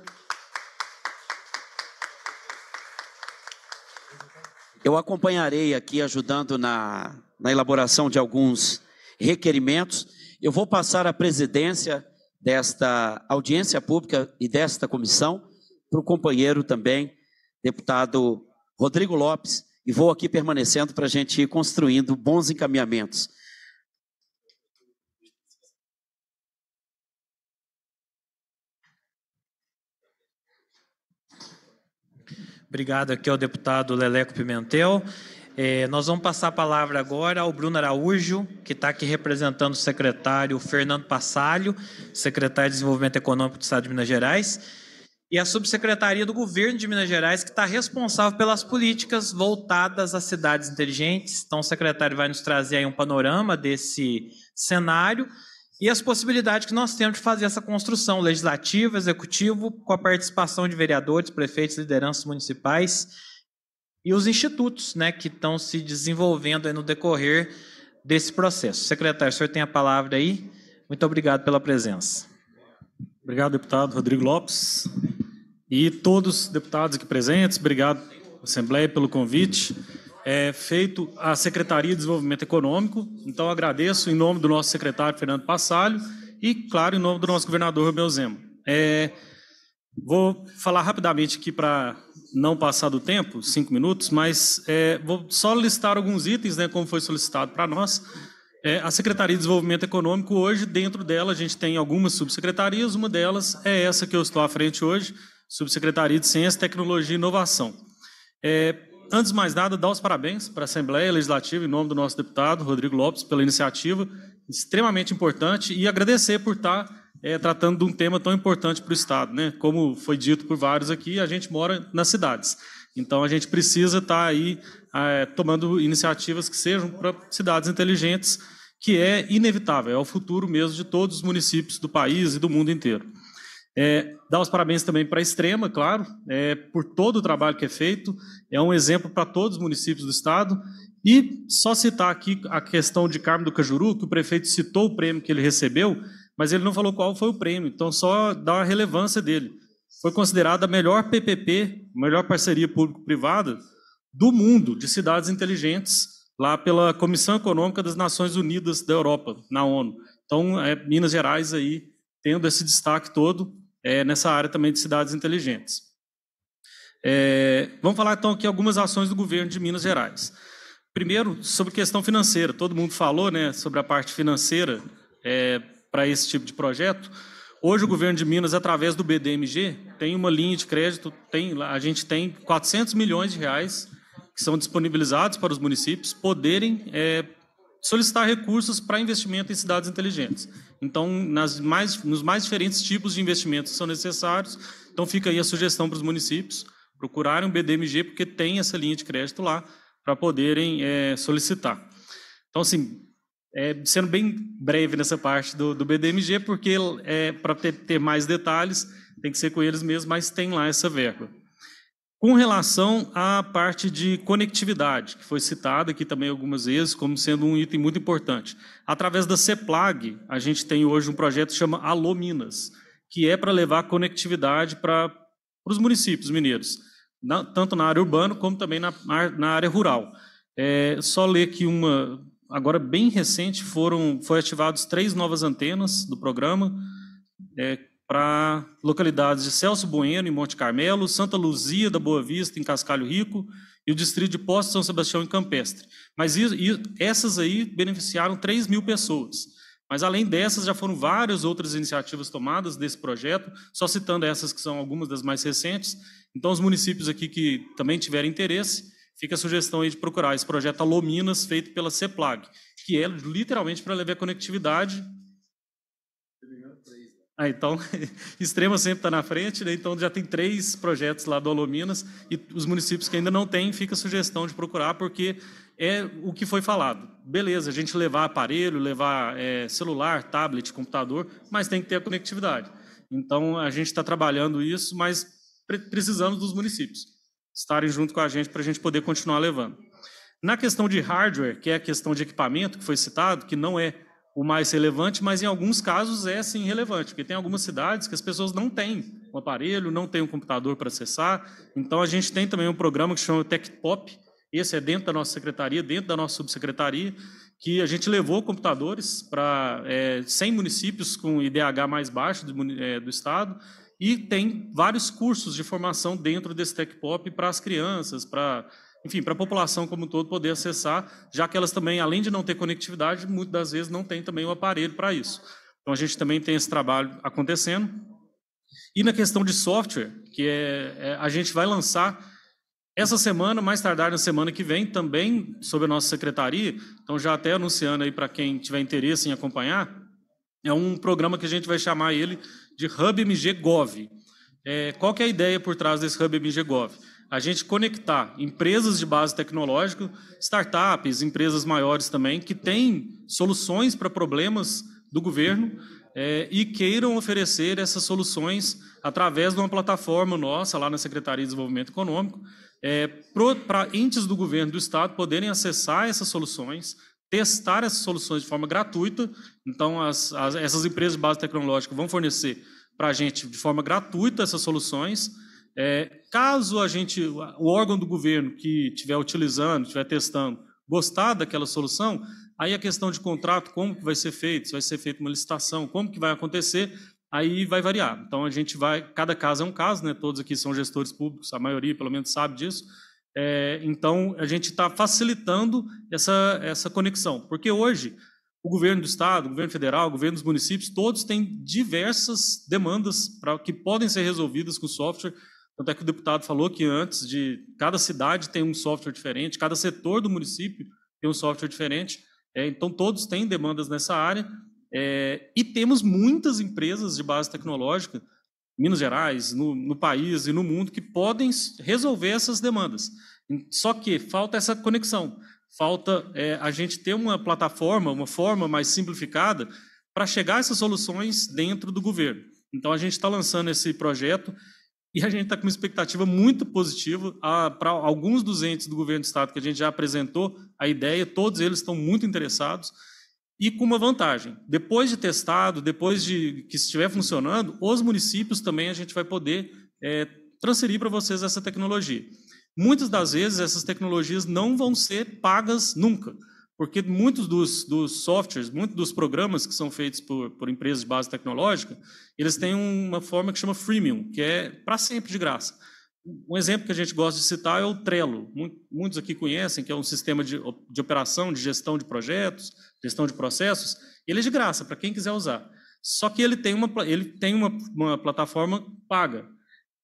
Eu acompanharei aqui ajudando na, na elaboração de alguns requerimentos. Eu vou passar a presidência desta audiência pública e desta comissão, para o companheiro também, deputado Rodrigo Lopes, e vou aqui permanecendo para a gente ir construindo bons encaminhamentos. Obrigado aqui ao deputado Leleco Pimentel. É, nós vamos passar a palavra agora ao Bruno Araújo, que está aqui representando o secretário Fernando Passalho, secretário de Desenvolvimento Econômico do Estado de Minas Gerais, e a subsecretaria do Governo de Minas Gerais, que está responsável pelas políticas voltadas às cidades inteligentes. Então, o secretário vai nos trazer um panorama desse cenário e as possibilidades que nós temos de fazer essa construção legislativa, executivo, com a participação de vereadores, prefeitos, lideranças municipais e os institutos né, que estão se desenvolvendo no decorrer desse processo. Secretário, o senhor tem a palavra aí. Muito obrigado pela presença. Obrigado, deputado Rodrigo Lopes. E todos os deputados aqui presentes, obrigado, Assembleia, pelo convite. É feito à Secretaria de Desenvolvimento Econômico, então agradeço em nome do nosso secretário Fernando Passalho e, claro, em nome do nosso governador Romeu Zema. É, vou falar rapidamente aqui para não passar do tempo, cinco minutos, mas é, vou só listar alguns itens, né, como foi solicitado para nós. É, a Secretaria de Desenvolvimento Econômico, hoje, dentro dela, a gente tem algumas subsecretarias, uma delas é essa que eu estou à frente hoje, Subsecretaria de Ciência, Tecnologia e Inovação. É, antes de mais nada, dar os parabéns para a Assembleia Legislativa, em nome do nosso deputado Rodrigo Lopes, pela iniciativa, extremamente importante, e agradecer por estar tá é, tratando de um tema tão importante para o Estado. Né? Como foi dito por vários aqui, a gente mora nas cidades. Então, a gente precisa estar aí é, tomando iniciativas que sejam para cidades inteligentes, que é inevitável, é o futuro mesmo de todos os municípios do país e do mundo inteiro. É, dar os parabéns também para a Extrema, claro, é, por todo o trabalho que é feito, é um exemplo para todos os municípios do Estado. E só citar aqui a questão de Carmo do Cajuru, que o prefeito citou o prêmio que ele recebeu, mas ele não falou qual foi o prêmio, então só dá a relevância dele. Foi considerada a melhor PPP, melhor parceria público-privada do mundo de cidades inteligentes, lá pela Comissão Econômica das Nações Unidas da Europa, na ONU. Então, é, Minas Gerais aí tendo esse destaque todo é, nessa área também de cidades inteligentes. É, vamos falar então aqui algumas ações do governo de Minas Gerais. Primeiro, sobre questão financeira. Todo mundo falou né, sobre a parte financeira. É, para esse tipo de projeto. Hoje o governo de Minas, através do BDMG, tem uma linha de crédito, tem, a gente tem 400 milhões de reais que são disponibilizados para os municípios poderem é, solicitar recursos para investimento em cidades inteligentes. Então, nas mais, nos mais diferentes tipos de investimentos que são necessários, então fica aí a sugestão para os municípios procurarem o BDMG, porque tem essa linha de crédito lá para poderem é, solicitar. Então, assim, é, sendo bem breve nessa parte do, do BDMG, porque é, para ter, ter, mais detalhes tem que ser com eles mesmo, mas tem lá essa verba. Com relação à parte de conectividade, que foi citada aqui também algumas vezes como sendo um item muito importante. Através da CEPLAG, a gente tem hoje um projeto que chama Alô Minas, que é para levar conectividade para os municípios mineiros, na, tanto na área urbana como também na, na área rural. É, só ler aqui uma, agora bem recente, foram foi ativados três novas antenas do programa é, para localidades de Celso Bueno, em Monte Carmelo, Santa Luzia da Boa Vista, em Cascalho Rico, e o distrito de Posto São Sebastião, em Campestre. Mas isso, essas aí beneficiaram 3 mil pessoas. Mas, além dessas, já foram várias outras iniciativas tomadas desse projeto, só citando essas que são algumas das mais recentes. Então, os municípios aqui que também tiverem interesse, fica a sugestão aí de procurar esse projeto Alominas, feito pela CEPLAG, que é literalmente para levar conectividade. Ah, então, Extrema sempre está na frente, né? então já tem três projetos lá do Alominas, e os municípios que ainda não têm, fica a sugestão de procurar, porque é o que foi falado. Beleza, a gente levar aparelho, levar é, celular, tablet, computador, mas tem que ter a conectividade. Então, a gente está trabalhando isso, mas precisamos dos municípios estarem junto com a gente para a gente poder continuar levando. Na questão de hardware, que é a questão de equipamento que foi citado, que não é o mais relevante, mas em alguns casos é sim relevante, porque tem algumas cidades que as pessoas não têm um aparelho, não têm um computador para acessar. Então a gente tem também um programa que chama Tech Pop, esse é dentro da nossa secretaria, dentro da nossa subsecretaria, que a gente levou computadores para é, 100 municípios com IDH mais baixo do, é, do estado e tem vários cursos de formação dentro desse Tech Pop para as crianças, para enfim, para a população como um todo poder acessar, já que elas também, além de não ter conectividade, muitas das vezes não tem também o aparelho para isso. Então a gente também tem esse trabalho acontecendo. E na questão de software, que é, é a gente vai lançar essa semana, mais tardar na semana que vem, também sobre a nossa secretaria, então já até anunciando aí para quem tiver interesse em acompanhar, é um programa que a gente vai chamar ele de HubMG Gov. É, qual que é a ideia por trás desse HubMG Gov? A gente conectar empresas de base tecnológica, startups, empresas maiores também, que têm soluções para problemas do governo é, e queiram oferecer essas soluções através de uma plataforma nossa, lá na Secretaria de Desenvolvimento Econômico, é, para entes do governo do Estado poderem acessar essas soluções, testar essas soluções de forma gratuita. Então, as, as, essas empresas de base tecnológica vão fornecer para a gente de forma gratuita essas soluções. É, caso a gente, o órgão do governo que estiver utilizando, estiver testando, gostar daquela solução, aí a questão de contrato, como que vai ser feito, se vai ser feita uma licitação, como que vai acontecer, aí vai variar. Então a gente vai, cada caso é um caso, né? Todos aqui são gestores públicos, a maioria pelo menos sabe disso. É, então, a gente está facilitando essa, essa conexão, porque hoje o governo do estado, o governo federal, o governo dos municípios, todos têm diversas demandas para que podem ser resolvidas com software. Tanto é que o deputado falou que antes de cada cidade tem um software diferente, cada setor do município tem um software diferente. É, então todos têm demandas nessa área é, e temos muitas empresas de base tecnológica, Minas Gerais, no, no país e no mundo que podem resolver essas demandas. Só que falta essa conexão, falta é, a gente ter uma plataforma, uma forma mais simplificada para chegar a essas soluções dentro do governo. Então a gente está lançando esse projeto e a gente está com uma expectativa muito positiva para alguns dos entes do governo do estado que a gente já apresentou a ideia, todos eles estão muito interessados e com uma vantagem. Depois de testado, depois de que estiver funcionando, os municípios também a gente vai poder é, transferir para vocês essa tecnologia. Muitas das vezes essas tecnologias não vão ser pagas nunca, porque muitos dos, dos softwares, muitos dos programas que são feitos por, por empresas de base tecnológica, eles têm uma forma que chama freemium, que é para sempre de graça. Um exemplo que a gente gosta de citar é o Trello. Muitos aqui conhecem, que é um sistema de, de operação, de gestão de projetos, gestão de processos. Ele é de graça para quem quiser usar. Só que ele tem uma, ele tem uma, uma plataforma paga.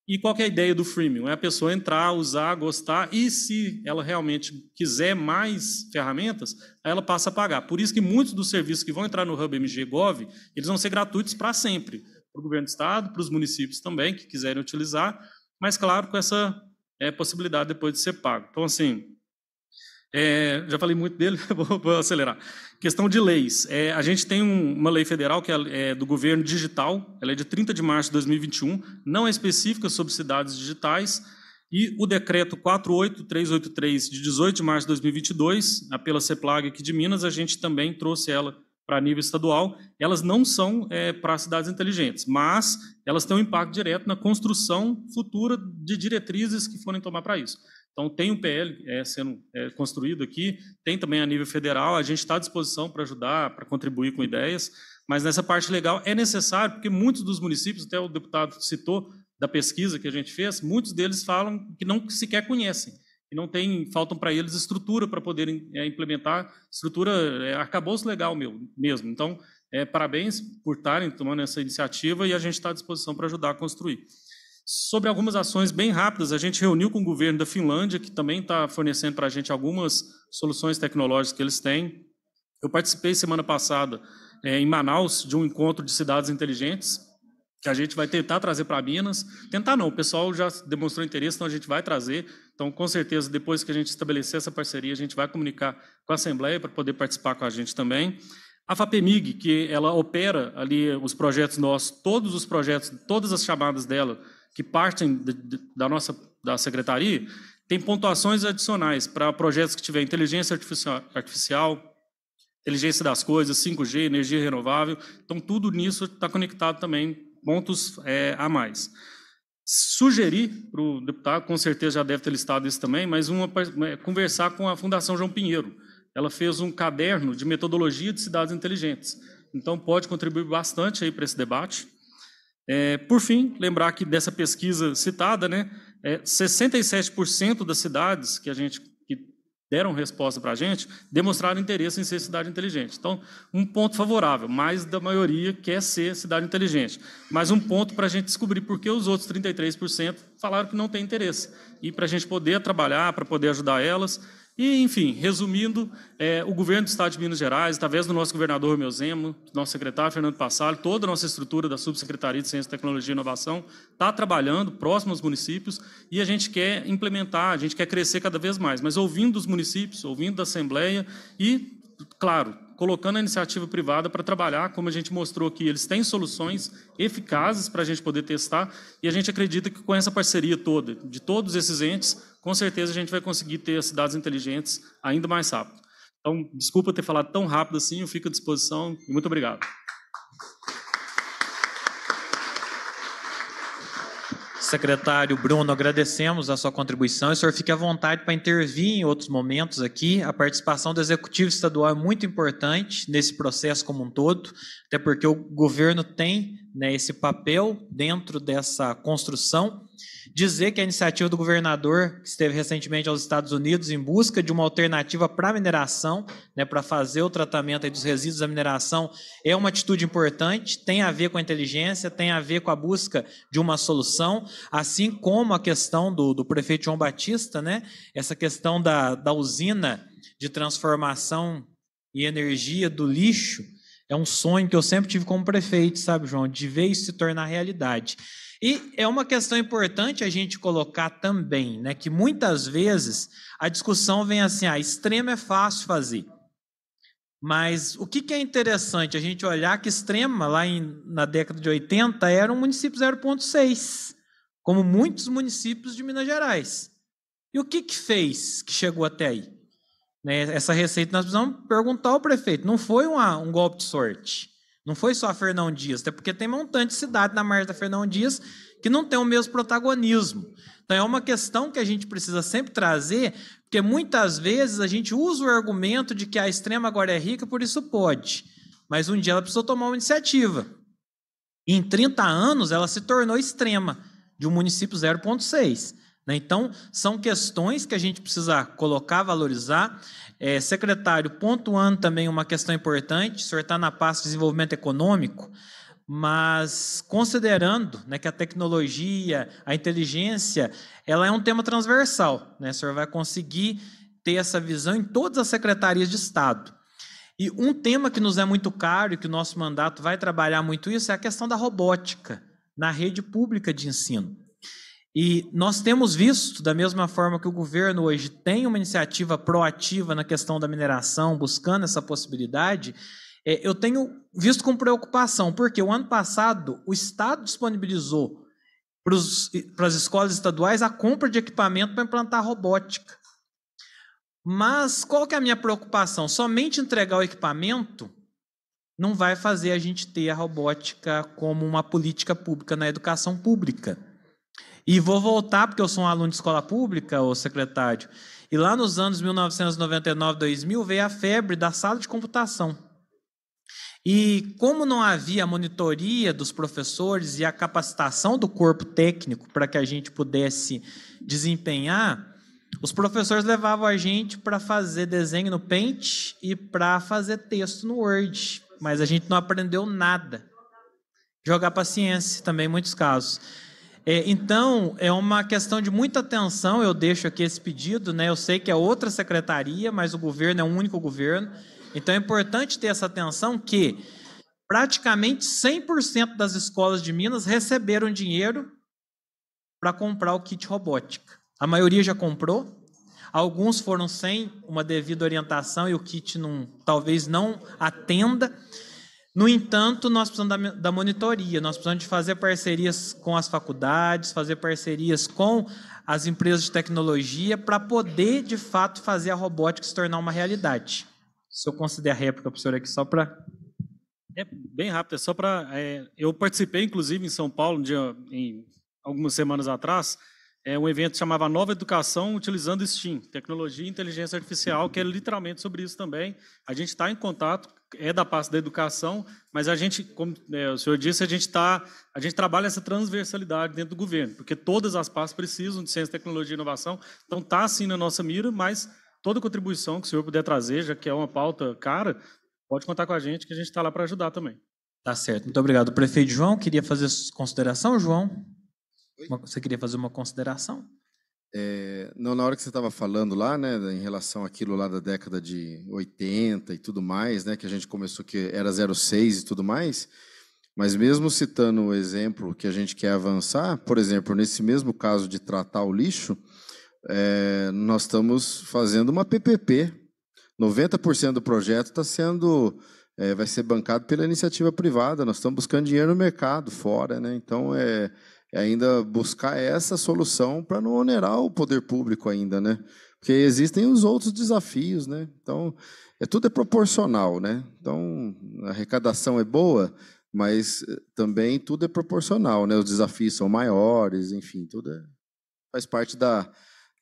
E qual é a ideia do freemium? É a pessoa entrar, usar, gostar e, se ela realmente quiser mais ferramentas, aí ela passa a pagar. Por isso que muitos dos serviços que vão entrar no Hub MG Gov, eles vão ser gratuitos para sempre, para o governo do estado, para os municípios também que quiserem utilizar, mas claro com essa é, possibilidade depois de ser pago. Então assim, é, já falei muito dele, vou, vou, acelerar. Questão de leis. É, a gente tem um, uma lei federal que é, é do governo digital, ela é de 30 de março de 2021, não é específica sobre cidades digitais, e o decreto 48383, de 18 de março de 2022, pela CEPLAG aqui de Minas, a gente também trouxe ela para nível estadual. Elas não são é, para cidades inteligentes, mas elas têm um impacto direto na construção futura de diretrizes que forem tomar para isso. Então, tem um PL é, sendo é, construído aqui, tem também a nível federal, a gente está à disposição para ajudar, para contribuir com ideias, mas nessa parte legal é necessário, porque muitos dos municípios, até o deputado citou da pesquisa que a gente fez, muitos deles falam que não sequer conhecem, que não tem, faltam para eles estrutura para poderem é, implementar, estrutura, é, arcabouço legal meu, mesmo. Então, é, parabéns por estarem tomando essa iniciativa e a gente está à disposição para ajudar a construir sobre algumas ações bem rápidas. A gente reuniu com o governo da Finlândia, que também está fornecendo para a gente algumas soluções tecnológicas que eles têm. Eu participei semana passada é, em Manaus de um encontro de cidades inteligentes, que a gente vai tentar trazer para Minas. Tentar não, o pessoal já demonstrou interesse, então a gente vai trazer. Então, com certeza, depois que a gente estabelecer essa parceria, a gente vai comunicar com a Assembleia para poder participar com a gente também. A FAPEMIG, que ela opera ali os projetos nossos, todos os projetos, todas as chamadas dela que partem de, de, da nossa da secretaria tem pontuações adicionais para projetos que tiver inteligência artificial, artificial, inteligência das coisas, 5G, energia renovável. Então, tudo nisso está conectado também, pontos é, a mais. Sugerir para o deputado, com certeza já deve ter listado isso também, mas uma, é, conversar com a Fundação João Pinheiro. Ela fez um caderno de metodologia de cidades inteligentes. Então, pode contribuir bastante aí para esse debate. É, por fim, lembrar que dessa pesquisa citada, né, é, 67% das cidades que a gente que deram resposta para a gente demonstraram interesse em ser cidade inteligente. Então, um ponto favorável, mais da maioria quer ser cidade inteligente. Mas um ponto para a gente descobrir por que os outros 33% falaram que não têm interesse. E para a gente poder trabalhar, para poder ajudar elas e, enfim, resumindo, é, o governo do Estado de Minas Gerais, através do nosso governador Meuzemo, nosso secretário Fernando Passalho, toda a nossa estrutura da Subsecretaria de Ciência, Tecnologia e Inovação está trabalhando próximo aos municípios e a gente quer implementar, a gente quer crescer cada vez mais, mas ouvindo os municípios, ouvindo da Assembleia e, claro, colocando a iniciativa privada para trabalhar, como a gente mostrou aqui, eles têm soluções eficazes para a gente poder testar e a gente acredita que com essa parceria toda de todos esses entes com certeza a gente vai conseguir ter as cidades inteligentes ainda mais rápido. Então, desculpa ter falado tão rápido assim, eu fico à disposição e muito obrigado. Secretário Bruno, agradecemos a sua contribuição. O senhor fique à vontade para intervir em outros momentos aqui. A participação do Executivo Estadual é muito importante nesse processo como um todo, até porque o governo tem né, esse papel dentro dessa construção. Dizer que a iniciativa do governador, que esteve recentemente aos Estados Unidos em busca de uma alternativa para a mineração, né, para fazer o tratamento dos resíduos da mineração, é uma atitude importante, tem a ver com a inteligência, tem a ver com a busca de uma solução, assim como a questão do, do prefeito João Batista, né, essa questão da, da usina de transformação e energia do lixo, é um sonho que eu sempre tive como prefeito, sabe, João? De ver isso se tornar realidade. E é uma questão importante a gente colocar também, né? Que muitas vezes a discussão vem assim: ah, extremo é fácil fazer. Mas o que, que é interessante a gente olhar que extrema, lá em, na década de 80, era um município 0,6, como muitos municípios de Minas Gerais. E o que, que fez que chegou até aí? Né? Essa receita nós precisamos perguntar ao prefeito. Não foi uma, um golpe de sorte. Não foi só a Fernão Dias, até porque tem montante de cidade na margem da Fernão Dias que não tem o mesmo protagonismo. Então é uma questão que a gente precisa sempre trazer, porque muitas vezes a gente usa o argumento de que a extrema agora é rica, por isso pode. Mas um dia ela precisou tomar uma iniciativa. E em 30 anos ela se tornou extrema, de um município 0,6. Né? Então, são questões que a gente precisa colocar, valorizar. É, secretário, pontuando também uma questão importante, o senhor está na pasta de desenvolvimento econômico, mas considerando né, que a tecnologia, a inteligência, ela é um tema transversal, né? o senhor vai conseguir ter essa visão em todas as secretarias de Estado. E um tema que nos é muito caro e que o nosso mandato vai trabalhar muito isso é a questão da robótica na rede pública de ensino. E nós temos visto, da mesma forma que o governo hoje tem uma iniciativa proativa na questão da mineração, buscando essa possibilidade, é, eu tenho visto com preocupação, porque o ano passado o Estado disponibilizou para as escolas estaduais a compra de equipamento para implantar robótica. Mas qual que é a minha preocupação? Somente entregar o equipamento não vai fazer a gente ter a robótica como uma política pública na educação pública. E vou voltar, porque eu sou um aluno de escola pública, o secretário. E lá nos anos 1999, 2000, veio a febre da sala de computação. E como não havia a monitoria dos professores e a capacitação do corpo técnico para que a gente pudesse desempenhar, os professores levavam a gente para fazer desenho no Paint e para fazer texto no Word, mas a gente não aprendeu nada. Jogar paciência também, em muitos casos. É, então, é uma questão de muita atenção, eu deixo aqui esse pedido, né? Eu sei que é outra secretaria, mas o governo é um único governo. Então, é importante ter essa atenção que praticamente 100% das escolas de Minas receberam dinheiro para comprar o kit robótica. A maioria já comprou, alguns foram sem uma devida orientação e o kit não, talvez não atenda. No entanto, nós precisamos da, da, monitoria, nós precisamos de fazer parcerias com as faculdades, fazer parcerias com as empresas de tecnologia para poder, de fato, fazer a robótica se tornar uma realidade. Se eu considerar a réplica, professor, aqui só para... É bem rápido, é só para... É, eu participei, inclusive, em São Paulo, um dia, em, algumas semanas atrás, é um evento que chamava Nova Educação Utilizando STEAM, Tecnologia e Inteligência Artificial, que é literalmente sobre isso também. A gente está em contato é da pasta da educação, mas a gente, como é, o senhor disse, a gente, tá, a gente trabalha essa transversalidade dentro do governo, porque todas as pastas precisam de ciência, tecnologia e inovação, então está assim na nossa mira, mas toda contribuição que o senhor puder trazer, já que é uma pauta cara, pode contar com a gente, que a gente está lá para ajudar também. Tá certo, muito obrigado. Prefeito João, queria fazer consideração, João? Oi? Você queria fazer uma consideração? É, não, na hora que você estava falando lá, né, em relação àquilo lá da década de 80 e tudo mais, né, que a gente começou que era 06 e tudo mais, mas mesmo citando o exemplo que a gente quer avançar, por exemplo, nesse mesmo caso de tratar o lixo, é, nós estamos fazendo uma PPP. 90% do projeto está sendo é, vai ser bancado pela iniciativa privada. Nós estamos buscando dinheiro no mercado fora, né? Então é ainda buscar essa solução para não onerar o poder público ainda, né? Porque existem os outros desafios, né? Então, é tudo é proporcional, né? Então, a arrecadação é boa, mas eh, também tudo é proporcional, né? Os desafios são maiores, enfim, tudo é, faz parte da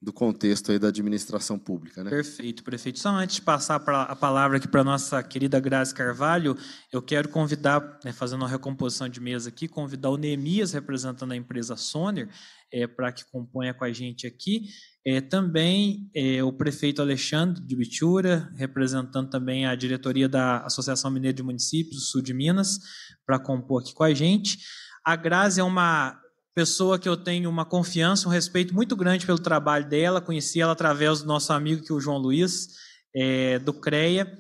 do contexto aí da administração pública. Né? Perfeito, prefeito. Só antes de passar a palavra aqui para a nossa querida Grazi Carvalho, eu quero convidar, né, fazendo uma recomposição de mesa aqui, convidar o Neemias, representando a empresa Soner, é, para que componha com a gente aqui. É, também é, o prefeito Alexandre de Bitura, representando também a diretoria da Associação Mineira de Municípios, Sul de Minas, para compor aqui com a gente. A Grazi é uma pessoa que eu tenho uma confiança, um respeito muito grande pelo trabalho dela, conheci ela através do nosso amigo, que é o João Luiz, é, do CREA.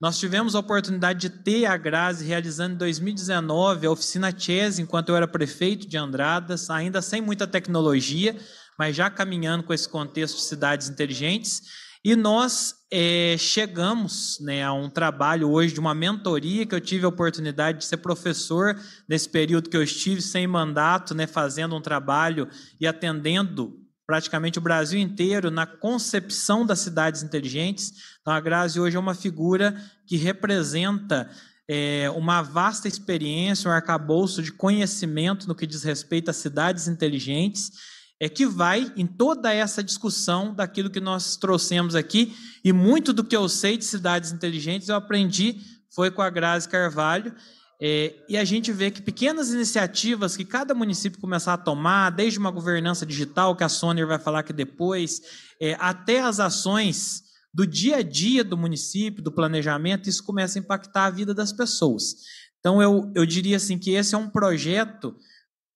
Nós tivemos a oportunidade de ter a Grazi realizando em 2019 a oficina Chess, enquanto eu era prefeito de Andradas, ainda sem muita tecnologia, mas já caminhando com esse contexto de cidades inteligentes. E nós é, chegamos né, a um trabalho hoje de uma mentoria que eu tive a oportunidade de ser professor nesse período que eu estive sem mandato, né, fazendo um trabalho e atendendo praticamente o Brasil inteiro na concepção das cidades inteligentes. Então, a Grazi hoje é uma figura que representa é, uma vasta experiência, um arcabouço de conhecimento no que diz respeito a cidades inteligentes é que vai em toda essa discussão daquilo que nós trouxemos aqui. E muito do que eu sei de cidades inteligentes eu aprendi foi com a Grazi Carvalho. É, e a gente vê que pequenas iniciativas que cada município começar a tomar, desde uma governança digital, que a Sônia vai falar que depois, é, até as ações do dia a dia do município, do planejamento, isso começa a impactar a vida das pessoas. Então, eu, eu diria assim que esse é um projeto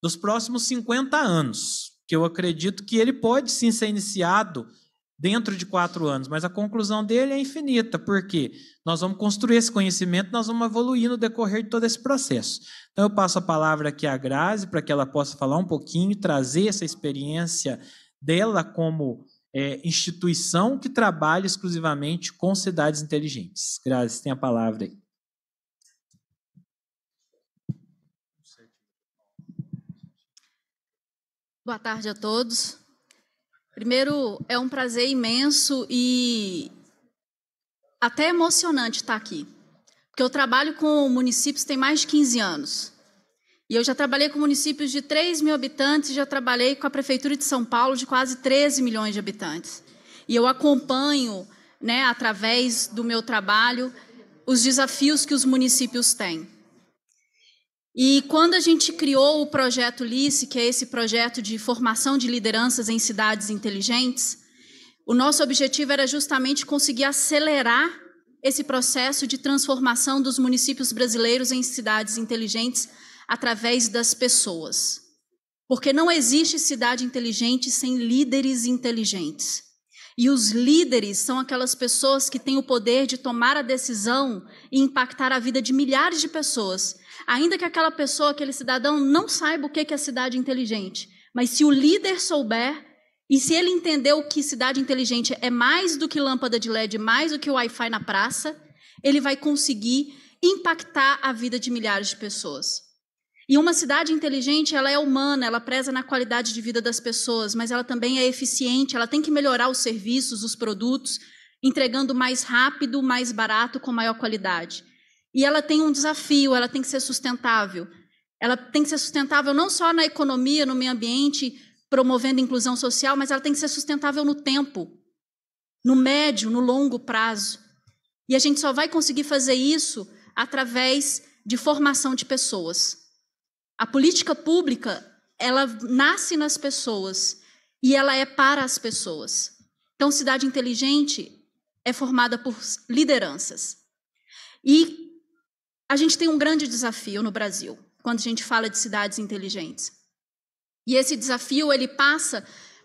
dos próximos 50 anos que eu acredito que ele pode sim ser iniciado dentro de quatro anos, mas a conclusão dele é infinita, porque nós vamos construir esse conhecimento, nós vamos evoluir no decorrer de todo esse processo. Então, eu passo a palavra aqui à Grazi, para que ela possa falar um pouquinho, trazer essa experiência dela como é, instituição que trabalha exclusivamente com cidades inteligentes. Grazi, tem a palavra aí. Boa tarde a todos. Primeiro, é um prazer imenso e até emocionante estar aqui, porque eu trabalho com municípios tem mais de 15 anos. E eu já trabalhei com municípios de 3 mil habitantes, já trabalhei com a Prefeitura de São Paulo de quase 13 milhões de habitantes. E eu acompanho, né, através do meu trabalho, os desafios que os municípios têm. E quando a gente criou o projeto LICE, que é esse projeto de formação de lideranças em cidades inteligentes, o nosso objetivo era justamente conseguir acelerar esse processo de transformação dos municípios brasileiros em cidades inteligentes através das pessoas. Porque não existe cidade inteligente sem líderes inteligentes. E os líderes são aquelas pessoas que têm o poder de tomar a decisão e impactar a vida de milhares de pessoas Ainda que aquela pessoa, aquele cidadão, não saiba o que é cidade inteligente. Mas se o líder souber, e se ele entendeu que cidade inteligente é mais do que lâmpada de LED, mais do que o Wi-Fi na praça, ele vai conseguir impactar a vida de milhares de pessoas. E uma cidade inteligente, ela é humana, ela preza na qualidade de vida das pessoas, mas ela também é eficiente, ela tem que melhorar os serviços, os produtos, entregando mais rápido, mais barato, com maior qualidade. E ela tem um desafio, ela tem que ser sustentável. Ela tem que ser sustentável não só na economia, no meio ambiente, promovendo inclusão social, mas ela tem que ser sustentável no tempo, no médio, no longo prazo. E a gente só vai conseguir fazer isso através de formação de pessoas. A política pública, ela nasce nas pessoas e ela é para as pessoas. Então, cidade inteligente é formada por lideranças. E a gente tem um grande desafio no Brasil quando a gente fala de cidades inteligentes. E esse desafio ele passa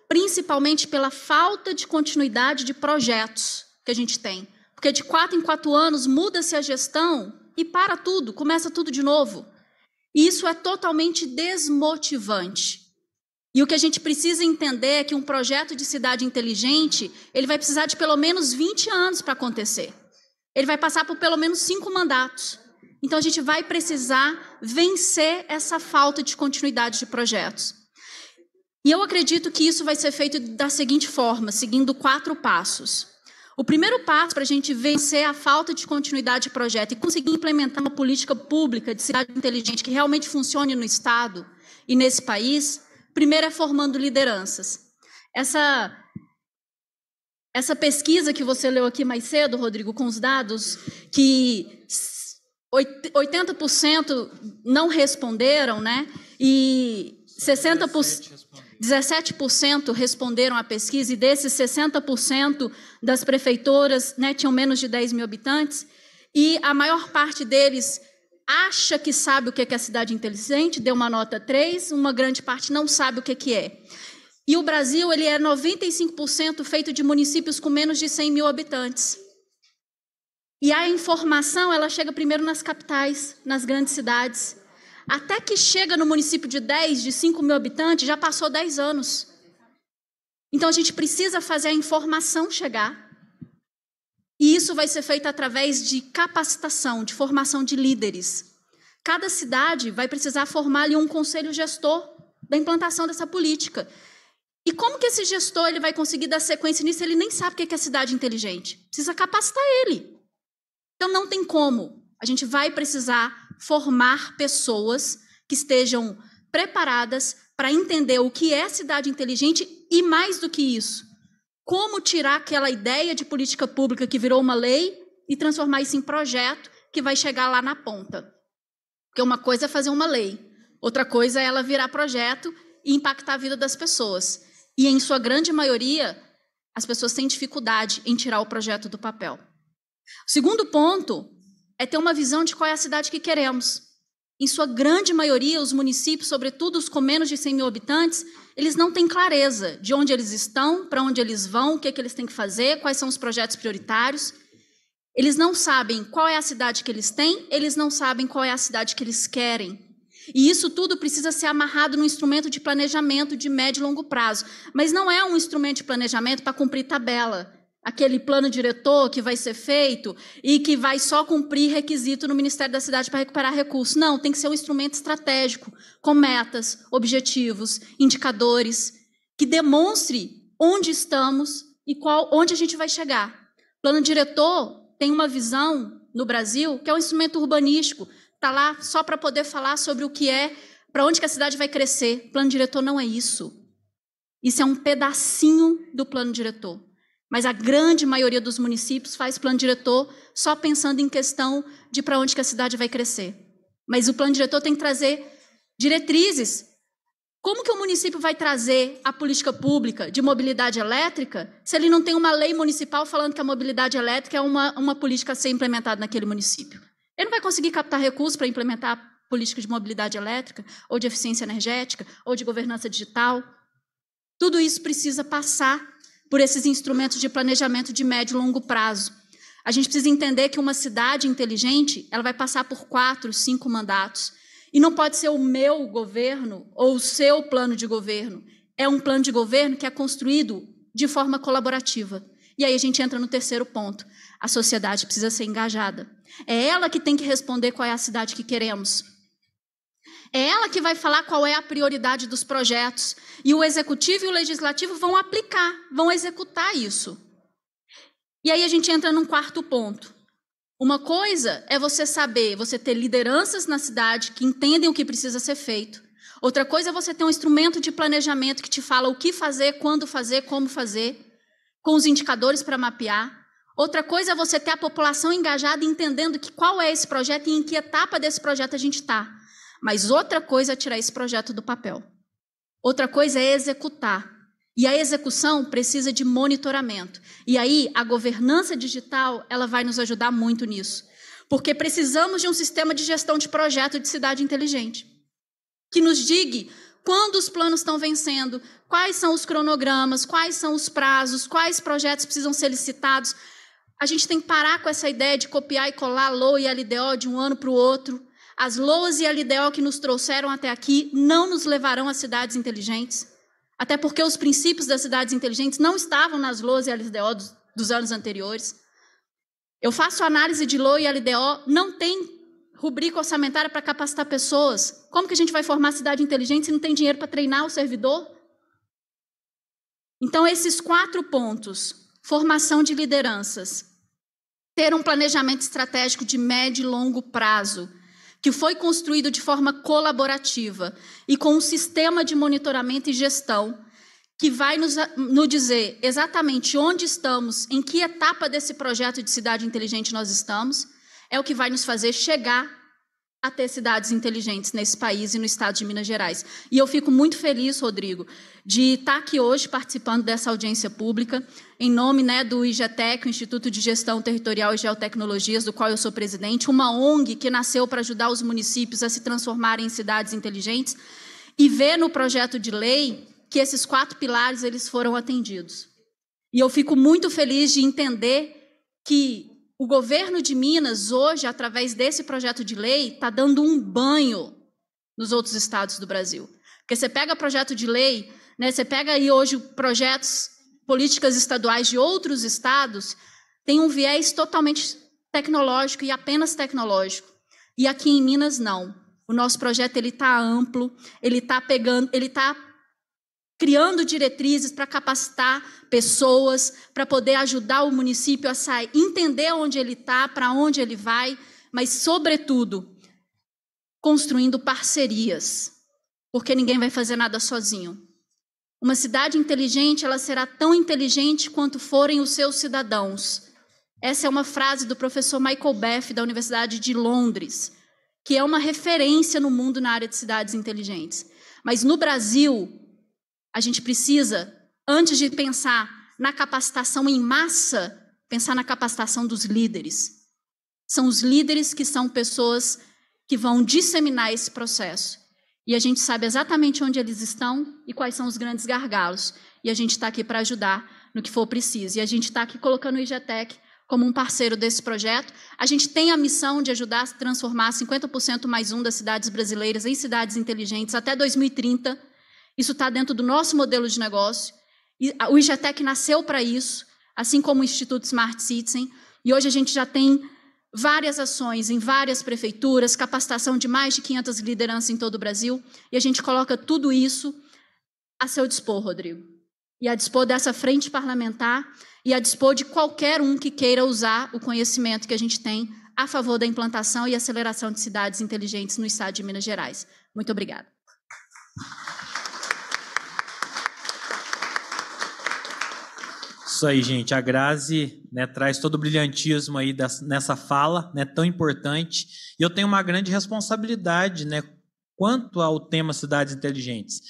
principalmente pela falta de continuidade de projetos que a gente tem, porque de quatro em quatro anos muda-se a gestão e para tudo, começa tudo de novo. E isso é totalmente desmotivante. E o que a gente precisa entender é que um projeto de cidade inteligente, ele vai precisar de pelo menos 20 anos para acontecer. Ele vai passar por pelo menos cinco mandatos. Então a gente vai precisar vencer essa falta de continuidade de projetos. E eu acredito que isso vai ser feito da seguinte forma, seguindo quatro passos. O primeiro passo para a gente vencer a falta de continuidade de projeto e conseguir implementar uma política pública de cidade inteligente que realmente funcione no Estado e nesse país, primeiro é formando lideranças. Essa, essa pesquisa que você leu aqui mais cedo, Rodrigo, com os dados, que 80% não responderam, né? E 60%, 17%, responderam à pesquisa, e desses 60% das prefeituras né, tinham menos de 10 mil habitantes, e a maior parte deles acha que sabe o que é a é cidade inteligente, deu uma nota 3, uma grande parte não sabe o que é. é. E o Brasil ele é 95% feito de municípios com menos de 100 mil habitantes. E a informação, ela chega primeiro nas capitais, nas grandes cidades. Até que chega no município de 10, de 5 mil habitantes, já passou 10 anos. Então a gente precisa fazer a informação chegar. E isso vai ser feito através de capacitação, de formação de líderes. Cada cidade vai precisar formar ali um conselho gestor da implantação dessa política. E como que esse gestor ele vai conseguir dar sequência nisso? Ele nem sabe o que é a cidade inteligente. Precisa capacitar ele. Então não tem como. A gente vai precisar formar pessoas que estejam preparadas para entender o que é cidade inteligente e mais do que isso, como tirar aquela ideia de política pública que virou uma lei e transformar isso em projeto que vai chegar lá na ponta. Porque uma coisa é fazer uma lei, outra coisa é ela virar projeto e impactar a vida das pessoas. E em sua grande maioria, as pessoas têm dificuldade em tirar o projeto do papel. O segundo ponto é ter uma visão de qual é a cidade que queremos. Em sua grande maioria, os municípios, sobretudo os com menos de 100 mil habitantes, eles não têm clareza de onde eles estão, para onde eles vão, o que, é que eles têm que fazer, quais são os projetos prioritários. Eles não sabem qual é a cidade que eles têm, eles não sabem qual é a cidade que eles querem. E isso tudo precisa ser amarrado num instrumento de planejamento de médio e longo prazo. Mas não é um instrumento de planejamento para cumprir tabela aquele plano diretor que vai ser feito e que vai só cumprir requisito no Ministério da Cidade para recuperar recursos. Não, tem que ser um instrumento estratégico, com metas, objetivos, indicadores, que demonstre onde estamos e qual, onde a gente vai chegar. Plano diretor tem uma visão no Brasil que é um instrumento urbanístico, está lá só para poder falar sobre o que é, para onde que a cidade vai crescer. Plano diretor não é isso. Isso é um pedacinho do plano diretor. Mas a grande maioria dos municípios faz plano diretor só pensando em questão de para onde que a cidade vai crescer. Mas o plano diretor tem que trazer diretrizes. Como que o município vai trazer a política pública de mobilidade elétrica se ele não tem uma lei municipal falando que a mobilidade elétrica é uma, uma política a ser implementada naquele município? Ele não vai conseguir captar recursos para implementar a política de mobilidade elétrica, ou de eficiência energética, ou de governança digital. Tudo isso precisa passar por esses instrumentos de planejamento de médio e longo prazo. A gente precisa entender que uma cidade inteligente ela vai passar por quatro, cinco mandatos. E não pode ser o meu governo ou o seu plano de governo. É um plano de governo que é construído de forma colaborativa. E aí a gente entra no terceiro ponto. A sociedade precisa ser engajada. É ela que tem que responder qual é a cidade que queremos. É ela que vai falar qual é a prioridade dos projetos. E o executivo e o legislativo vão aplicar, vão executar isso. E aí a gente entra num quarto ponto. Uma coisa é você saber, você ter lideranças na cidade que entendem o que precisa ser feito. Outra coisa é você ter um instrumento de planejamento que te fala o que fazer, quando fazer, como fazer, com os indicadores para mapear. Outra coisa é você ter a população engajada entendendo que qual é esse projeto e em que etapa desse projeto a gente está. Mas outra coisa é tirar esse projeto do papel. Outra coisa é executar. E a execução precisa de monitoramento. E aí a governança digital, ela vai nos ajudar muito nisso. Porque precisamos de um sistema de gestão de projeto de cidade inteligente que nos diga quando os planos estão vencendo, quais são os cronogramas, quais são os prazos, quais projetos precisam ser licitados. A gente tem que parar com essa ideia de copiar e colar a LOA e a LDO de um ano para o outro. As loas e a lidel que nos trouxeram até aqui não nos levarão às cidades inteligentes. Até porque os princípios das cidades inteligentes não estavam nas loas e LDO dos, dos anos anteriores. Eu faço análise de LOA e LDO, não tem rubrica orçamentária para capacitar pessoas. Como que a gente vai formar cidade inteligente se não tem dinheiro para treinar o servidor? Então, esses quatro pontos: formação de lideranças, ter um planejamento estratégico de médio e longo prazo, que foi construído de forma colaborativa e com um sistema de monitoramento e gestão que vai nos, nos dizer exatamente onde estamos, em que etapa desse projeto de cidade inteligente nós estamos, é o que vai nos fazer chegar a ter cidades inteligentes nesse país e no estado de Minas Gerais. E eu fico muito feliz, Rodrigo, de estar aqui hoje participando dessa audiência pública, em nome né, do IGTEC, o Instituto de Gestão Territorial e Geotecnologias, do qual eu sou presidente, uma ONG que nasceu para ajudar os municípios a se transformarem em cidades inteligentes, e ver no projeto de lei que esses quatro pilares eles foram atendidos. E eu fico muito feliz de entender que o governo de Minas, hoje, através desse projeto de lei, está dando um banho nos outros estados do Brasil. Porque você pega projeto de lei, né, você pega aí hoje projetos, políticas estaduais de outros estados, tem um viés totalmente tecnológico e apenas tecnológico. E aqui em Minas, não. O nosso projeto ele está amplo, ele está pegando, ele está criando diretrizes para capacitar pessoas, para poder ajudar o município a sair, entender onde ele está, para onde ele vai, mas, sobretudo, construindo parcerias, porque ninguém vai fazer nada sozinho. Uma cidade inteligente, ela será tão inteligente quanto forem os seus cidadãos. Essa é uma frase do professor Michael Beff, da Universidade de Londres, que é uma referência no mundo na área de cidades inteligentes. Mas no Brasil, a gente precisa, antes de pensar na capacitação em massa, pensar na capacitação dos líderes. São os líderes que são pessoas que vão disseminar esse processo. E a gente sabe exatamente onde eles estão e quais são os grandes gargalos. E a gente está aqui para ajudar no que for preciso. E a gente está aqui colocando o IGTEC como um parceiro desse projeto. A gente tem a missão de ajudar a transformar 50% mais um das cidades brasileiras em cidades inteligentes até 2030. Isso está dentro do nosso modelo de negócio. O IGTEC nasceu para isso, assim como o Instituto Smart Citizen. E hoje a gente já tem várias ações em várias prefeituras, capacitação de mais de 500 lideranças em todo o Brasil. E a gente coloca tudo isso a seu dispor, Rodrigo. E a dispor dessa frente parlamentar e a dispor de qualquer um que queira usar o conhecimento que a gente tem a favor da implantação e aceleração de cidades inteligentes no estado de Minas Gerais. Muito obrigada. Isso aí, gente. A Grazi né, traz todo o brilhantismo aí nessa fala, né, tão importante. E eu tenho uma grande responsabilidade, né, quanto ao tema cidades inteligentes.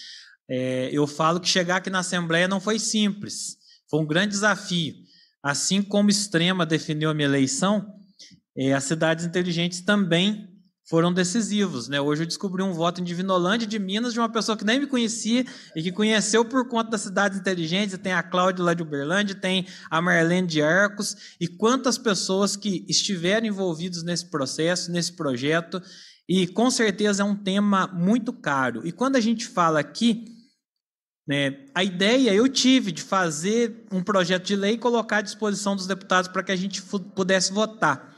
É, eu falo que chegar aqui na Assembleia não foi simples, foi um grande desafio. Assim como Extrema definiu a minha eleição, é, as cidades inteligentes também foram decisivos. Né? Hoje eu descobri um voto em Divinolândia de Minas de uma pessoa que nem me conhecia e que conheceu por conta das cidades inteligentes. Tem a Cláudia lá de Uberlândia, tem a Marlene de Arcos e quantas pessoas que estiveram envolvidas nesse processo, nesse projeto. E com certeza é um tema muito caro. E quando a gente fala aqui, né, a ideia eu tive de fazer um projeto de lei e colocar à disposição dos deputados para que a gente pudesse votar.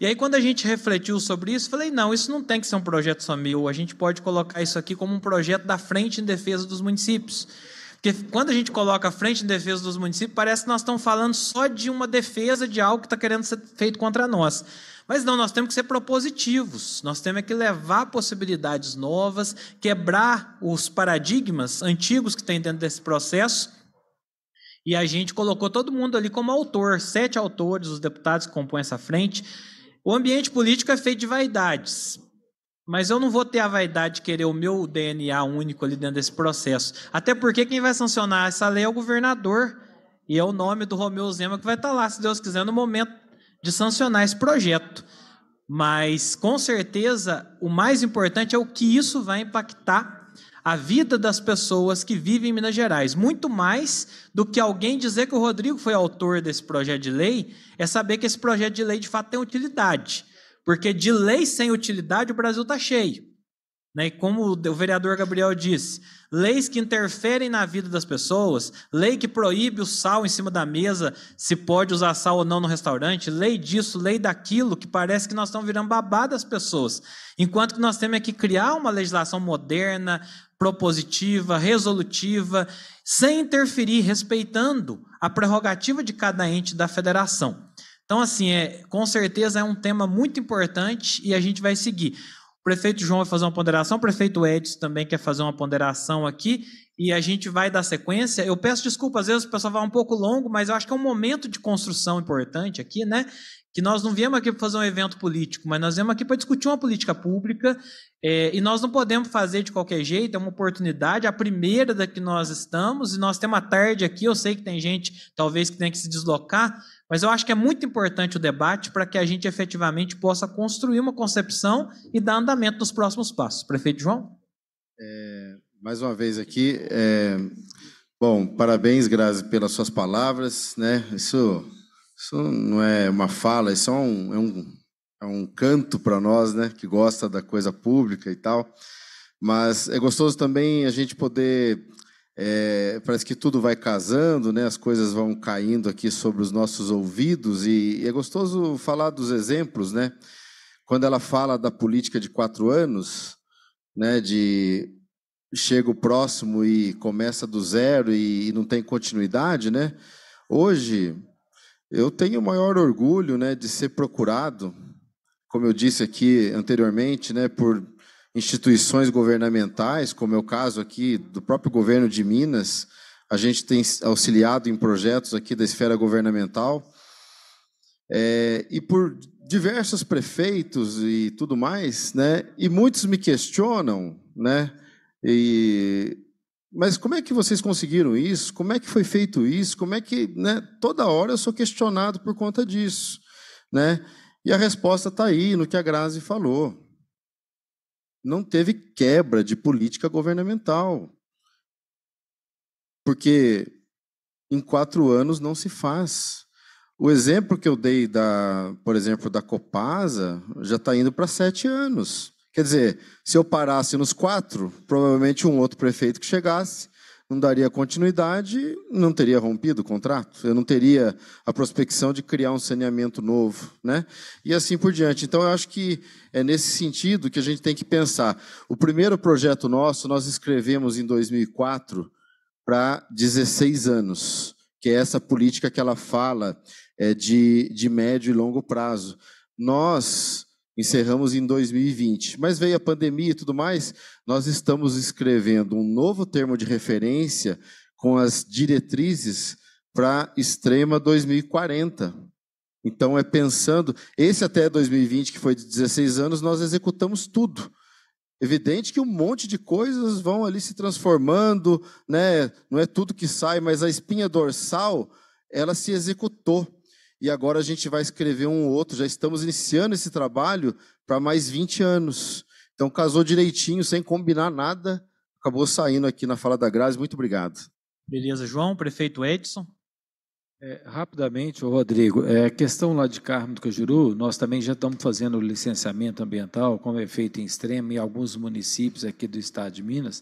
E aí, quando a gente refletiu sobre isso, falei: não, isso não tem que ser um projeto só meu, a gente pode colocar isso aqui como um projeto da frente em defesa dos municípios. Porque quando a gente coloca a frente em defesa dos municípios, parece que nós estamos falando só de uma defesa de algo que está querendo ser feito contra nós. Mas não, nós temos que ser propositivos, nós temos é que levar possibilidades novas, quebrar os paradigmas antigos que tem dentro desse processo. E a gente colocou todo mundo ali como autor, sete autores, os deputados que compõem essa frente. O ambiente político é feito de vaidades. Mas eu não vou ter a vaidade de querer o meu DNA único ali dentro desse processo. Até porque quem vai sancionar essa lei é o governador. E é o nome do Romeu Zema que vai estar tá lá, se Deus quiser, no momento de sancionar esse projeto. Mas, com certeza, o mais importante é o que isso vai impactar a vida das pessoas que vivem em Minas Gerais. Muito mais do que alguém dizer que o Rodrigo foi autor desse projeto de lei, é saber que esse projeto de lei de fato tem utilidade. Porque de lei sem utilidade o Brasil está cheio. Né? Como o vereador Gabriel disse, leis que interferem na vida das pessoas, lei que proíbe o sal em cima da mesa, se pode usar sal ou não no restaurante, lei disso, lei daquilo, que parece que nós estamos virando babá das pessoas. Enquanto que nós temos é que criar uma legislação moderna, propositiva, resolutiva, sem interferir, respeitando a prerrogativa de cada ente da federação. Então, assim, é, com certeza é um tema muito importante e a gente vai seguir. O prefeito João vai fazer uma ponderação, o prefeito Edson também quer fazer uma ponderação aqui e a gente vai dar sequência. Eu peço desculpa, às vezes o pessoal vai um pouco longo, mas eu acho que é um momento de construção importante aqui, né? que nós não viemos aqui para fazer um evento político, mas nós viemos aqui para discutir uma política pública é, e nós não podemos fazer de qualquer jeito, é uma oportunidade, a primeira da que nós estamos, e nós temos uma tarde aqui, eu sei que tem gente talvez que tenha que se deslocar, mas eu acho que é muito importante o debate para que a gente efetivamente possa construir uma concepção e dar andamento nos próximos passos. Prefeito João? É, mais uma vez aqui. É, bom, parabéns, Grazi, pelas suas palavras. Né? Isso isso não é uma fala, isso é um, é um, é um canto para nós, né, que gosta da coisa pública e tal. Mas é gostoso também a gente poder. É, parece que tudo vai casando, né? as coisas vão caindo aqui sobre os nossos ouvidos, e, e é gostoso falar dos exemplos. Né? Quando ela fala da política de quatro anos, né? de chega o próximo e começa do zero e, e não tem continuidade, né? hoje eu tenho o maior orgulho né, de ser procurado, como eu disse aqui anteriormente, né, por instituições governamentais, como é o caso aqui do próprio governo de Minas. A gente tem auxiliado em projetos aqui da esfera governamental. É, e por diversos prefeitos e tudo mais, né? E muitos me questionam, né? E mas como é que vocês conseguiram isso? Como é que foi feito isso? Como é que, né, toda hora eu sou questionado por conta disso, né? E a resposta está aí no que a Grazi falou. Não teve quebra de política governamental. Porque em quatro anos não se faz. O exemplo que eu dei, da, por exemplo, da Copasa, já está indo para sete anos. Quer dizer, se eu parasse nos quatro, provavelmente um outro prefeito que chegasse não daria continuidade, não teria rompido o contrato, eu não teria a prospecção de criar um saneamento novo, né? E assim por diante. Então, eu acho que é nesse sentido que a gente tem que pensar. O primeiro projeto nosso nós escrevemos em 2004 para 16 anos, que é essa política que ela fala é, de, de médio e longo prazo. Nós encerramos em 2020. Mas veio a pandemia e tudo mais, nós estamos escrevendo um novo termo de referência com as diretrizes para Extrema 2040. Então, é pensando, esse até 2020, que foi de 16 anos, nós executamos tudo. Evidente que um monte de coisas vão ali se transformando, né? não é tudo que sai, mas a espinha dorsal, ela se executou e agora a gente vai escrever um outro. Já estamos iniciando esse trabalho para mais 20 anos. Então casou direitinho, sem combinar nada, acabou saindo aqui na fala da Grazi. Muito obrigado. Beleza, João, prefeito Edson. É, rapidamente, Rodrigo, é, a é, questão lá de Carmo do Cajuru, nós também já estamos fazendo licenciamento ambiental, como é feito em extremo em alguns municípios aqui do estado de Minas.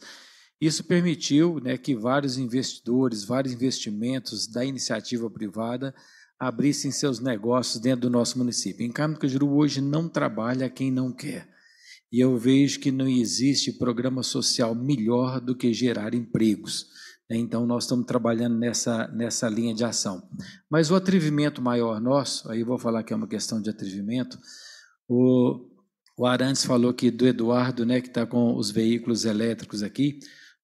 Isso permitiu né, que vários investidores, vários investimentos da iniciativa privada abrissem seus negócios dentro do nosso município. Em Cajuru hoje não trabalha quem não quer. E eu vejo que não existe programa social melhor do que gerar empregos. Né? Então, nós estamos trabalhando nessa, nessa linha de ação. Mas o atrevimento maior nosso, aí eu vou falar que é uma questão de atrevimento, o, o Arantes falou que do Eduardo, né, que está com os veículos elétricos aqui,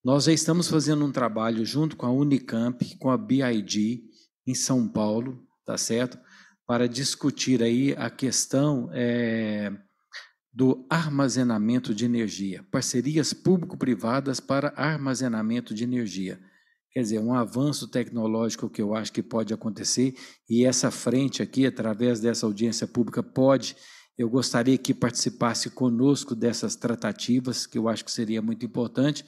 nós já estamos fazendo um trabalho junto com a Unicamp, com a BID, em São Paulo, tá certo? Para discutir aí a questão é, do armazenamento de energia, parcerias público-privadas para armazenamento de energia. Quer dizer, um avanço tecnológico que eu acho que pode acontecer e essa frente aqui, através dessa audiência pública, pode. Eu gostaria que participasse conosco dessas tratativas, que eu acho que seria muito importante.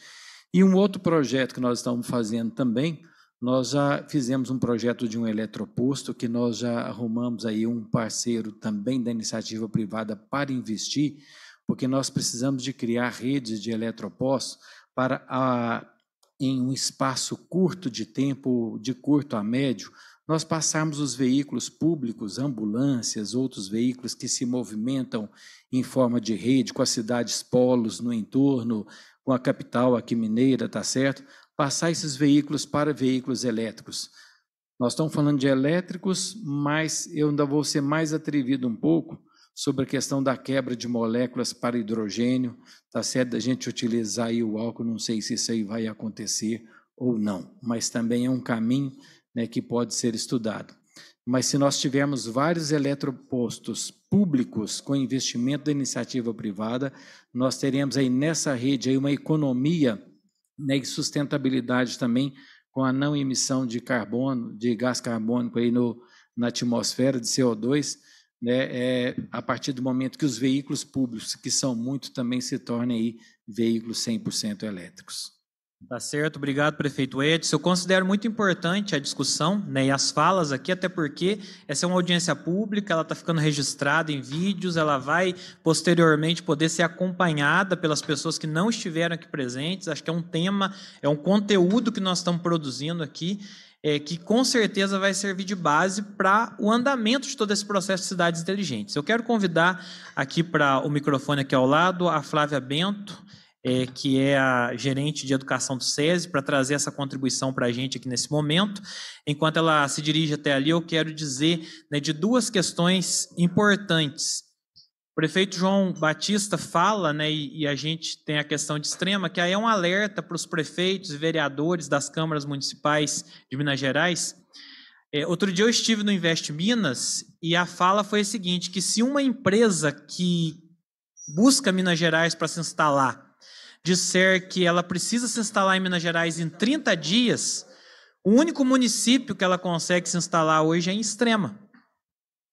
E um outro projeto que nós estamos fazendo também, nós já fizemos um projeto de um eletroposto que nós já arrumamos aí um parceiro também da iniciativa privada para investir, porque nós precisamos de criar redes de eletropostos para a, em um espaço curto de tempo, de curto a médio, nós passarmos os veículos públicos, ambulâncias, outros veículos que se movimentam em forma de rede com as cidades polos no entorno, com a capital aqui mineira, tá certo? passar esses veículos para veículos elétricos. Nós estamos falando de elétricos, mas eu ainda vou ser mais atrevido um pouco sobre a questão da quebra de moléculas para hidrogênio. Está certo da gente utilizar aí o álcool, não sei se isso aí vai acontecer ou não, mas também é um caminho né, que pode ser estudado. Mas se nós tivermos vários eletropostos públicos com investimento da iniciativa privada, nós teremos aí nessa rede aí uma economia né, e sustentabilidade também com a não emissão de carbono, de gás carbônico aí no, na atmosfera de CO2, né, é, a partir do momento que os veículos públicos, que são muito, também se tornem aí veículos 100% elétricos. Tá certo, obrigado, prefeito Edson. Eu considero muito importante a discussão né, e as falas aqui, até porque essa é uma audiência pública, ela está ficando registrada em vídeos, ela vai posteriormente poder ser acompanhada pelas pessoas que não estiveram aqui presentes. Acho que é um tema, é um conteúdo que nós estamos produzindo aqui. É, que com certeza vai servir de base para o andamento de todo esse processo de cidades inteligentes. Eu quero convidar aqui para o microfone aqui ao lado a Flávia Bento, é, que é a gerente de educação do SESI, para trazer essa contribuição para a gente aqui nesse momento. Enquanto ela se dirige até ali, eu quero dizer né, de duas questões importantes. O prefeito João Batista fala, né, e, e a gente tem a questão de extrema, que aí é um alerta para os prefeitos e vereadores das câmaras municipais de Minas Gerais. É, outro dia eu estive no Invest Minas e a fala foi a seguinte: que se uma empresa que busca Minas Gerais para se instalar disser que ela precisa se instalar em Minas Gerais em 30 dias, o único município que ela consegue se instalar hoje é em Extrema.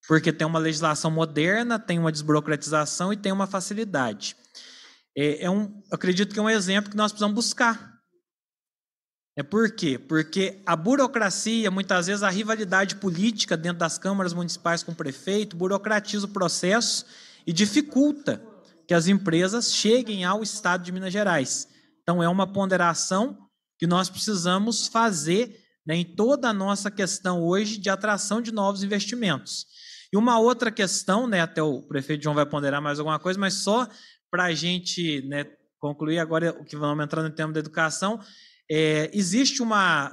Porque tem uma legislação moderna, tem uma desburocratização e tem uma facilidade. É, é um, acredito que é um exemplo que nós precisamos buscar. É por quê? Porque a burocracia, muitas vezes a rivalidade política dentro das câmaras municipais com o prefeito, burocratiza o processo e dificulta que as empresas cheguem ao estado de Minas Gerais. Então, é uma ponderação que nós precisamos fazer né, em toda a nossa questão hoje de atração de novos investimentos. E uma outra questão, né, até o prefeito João vai ponderar mais alguma coisa, mas só para a gente né, concluir agora o que vamos entrar no tema da educação, é, existe uma,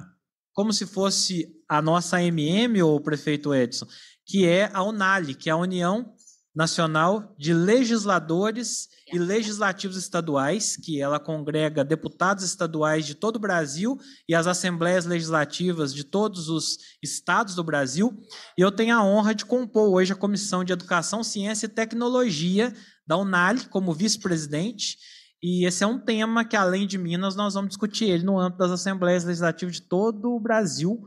como se fosse a nossa MM, ou o prefeito Edson, que é a UNALI, que é a União Nacional de Legisladores e Legislativos Estaduais, que ela congrega deputados estaduais de todo o Brasil e as assembleias legislativas de todos os estados do Brasil. E eu tenho a honra de compor hoje a Comissão de Educação, Ciência e Tecnologia da UNAL como vice-presidente. E esse é um tema que, além de Minas, nós vamos discutir ele no âmbito das assembleias legislativas de todo o Brasil,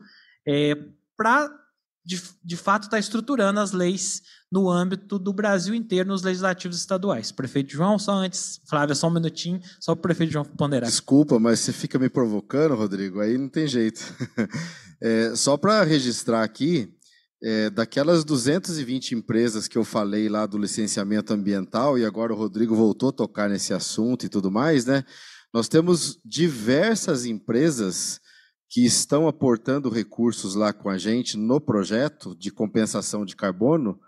é, eh, para de, de fato estar tá estruturando as leis no âmbito do Brasil inteiro nos legislativos estaduais. Prefeito João, só antes, Flávia, só um minutinho, só o prefeito João ponderar. Desculpa, mas você fica me provocando, Rodrigo, aí não tem jeito. É, só para registrar aqui, é, daquelas 220 empresas que eu falei lá do licenciamento ambiental, e agora o Rodrigo voltou a tocar nesse assunto e tudo mais, né? Nós temos diversas empresas que estão aportando recursos lá com a gente no projeto de compensação de carbono,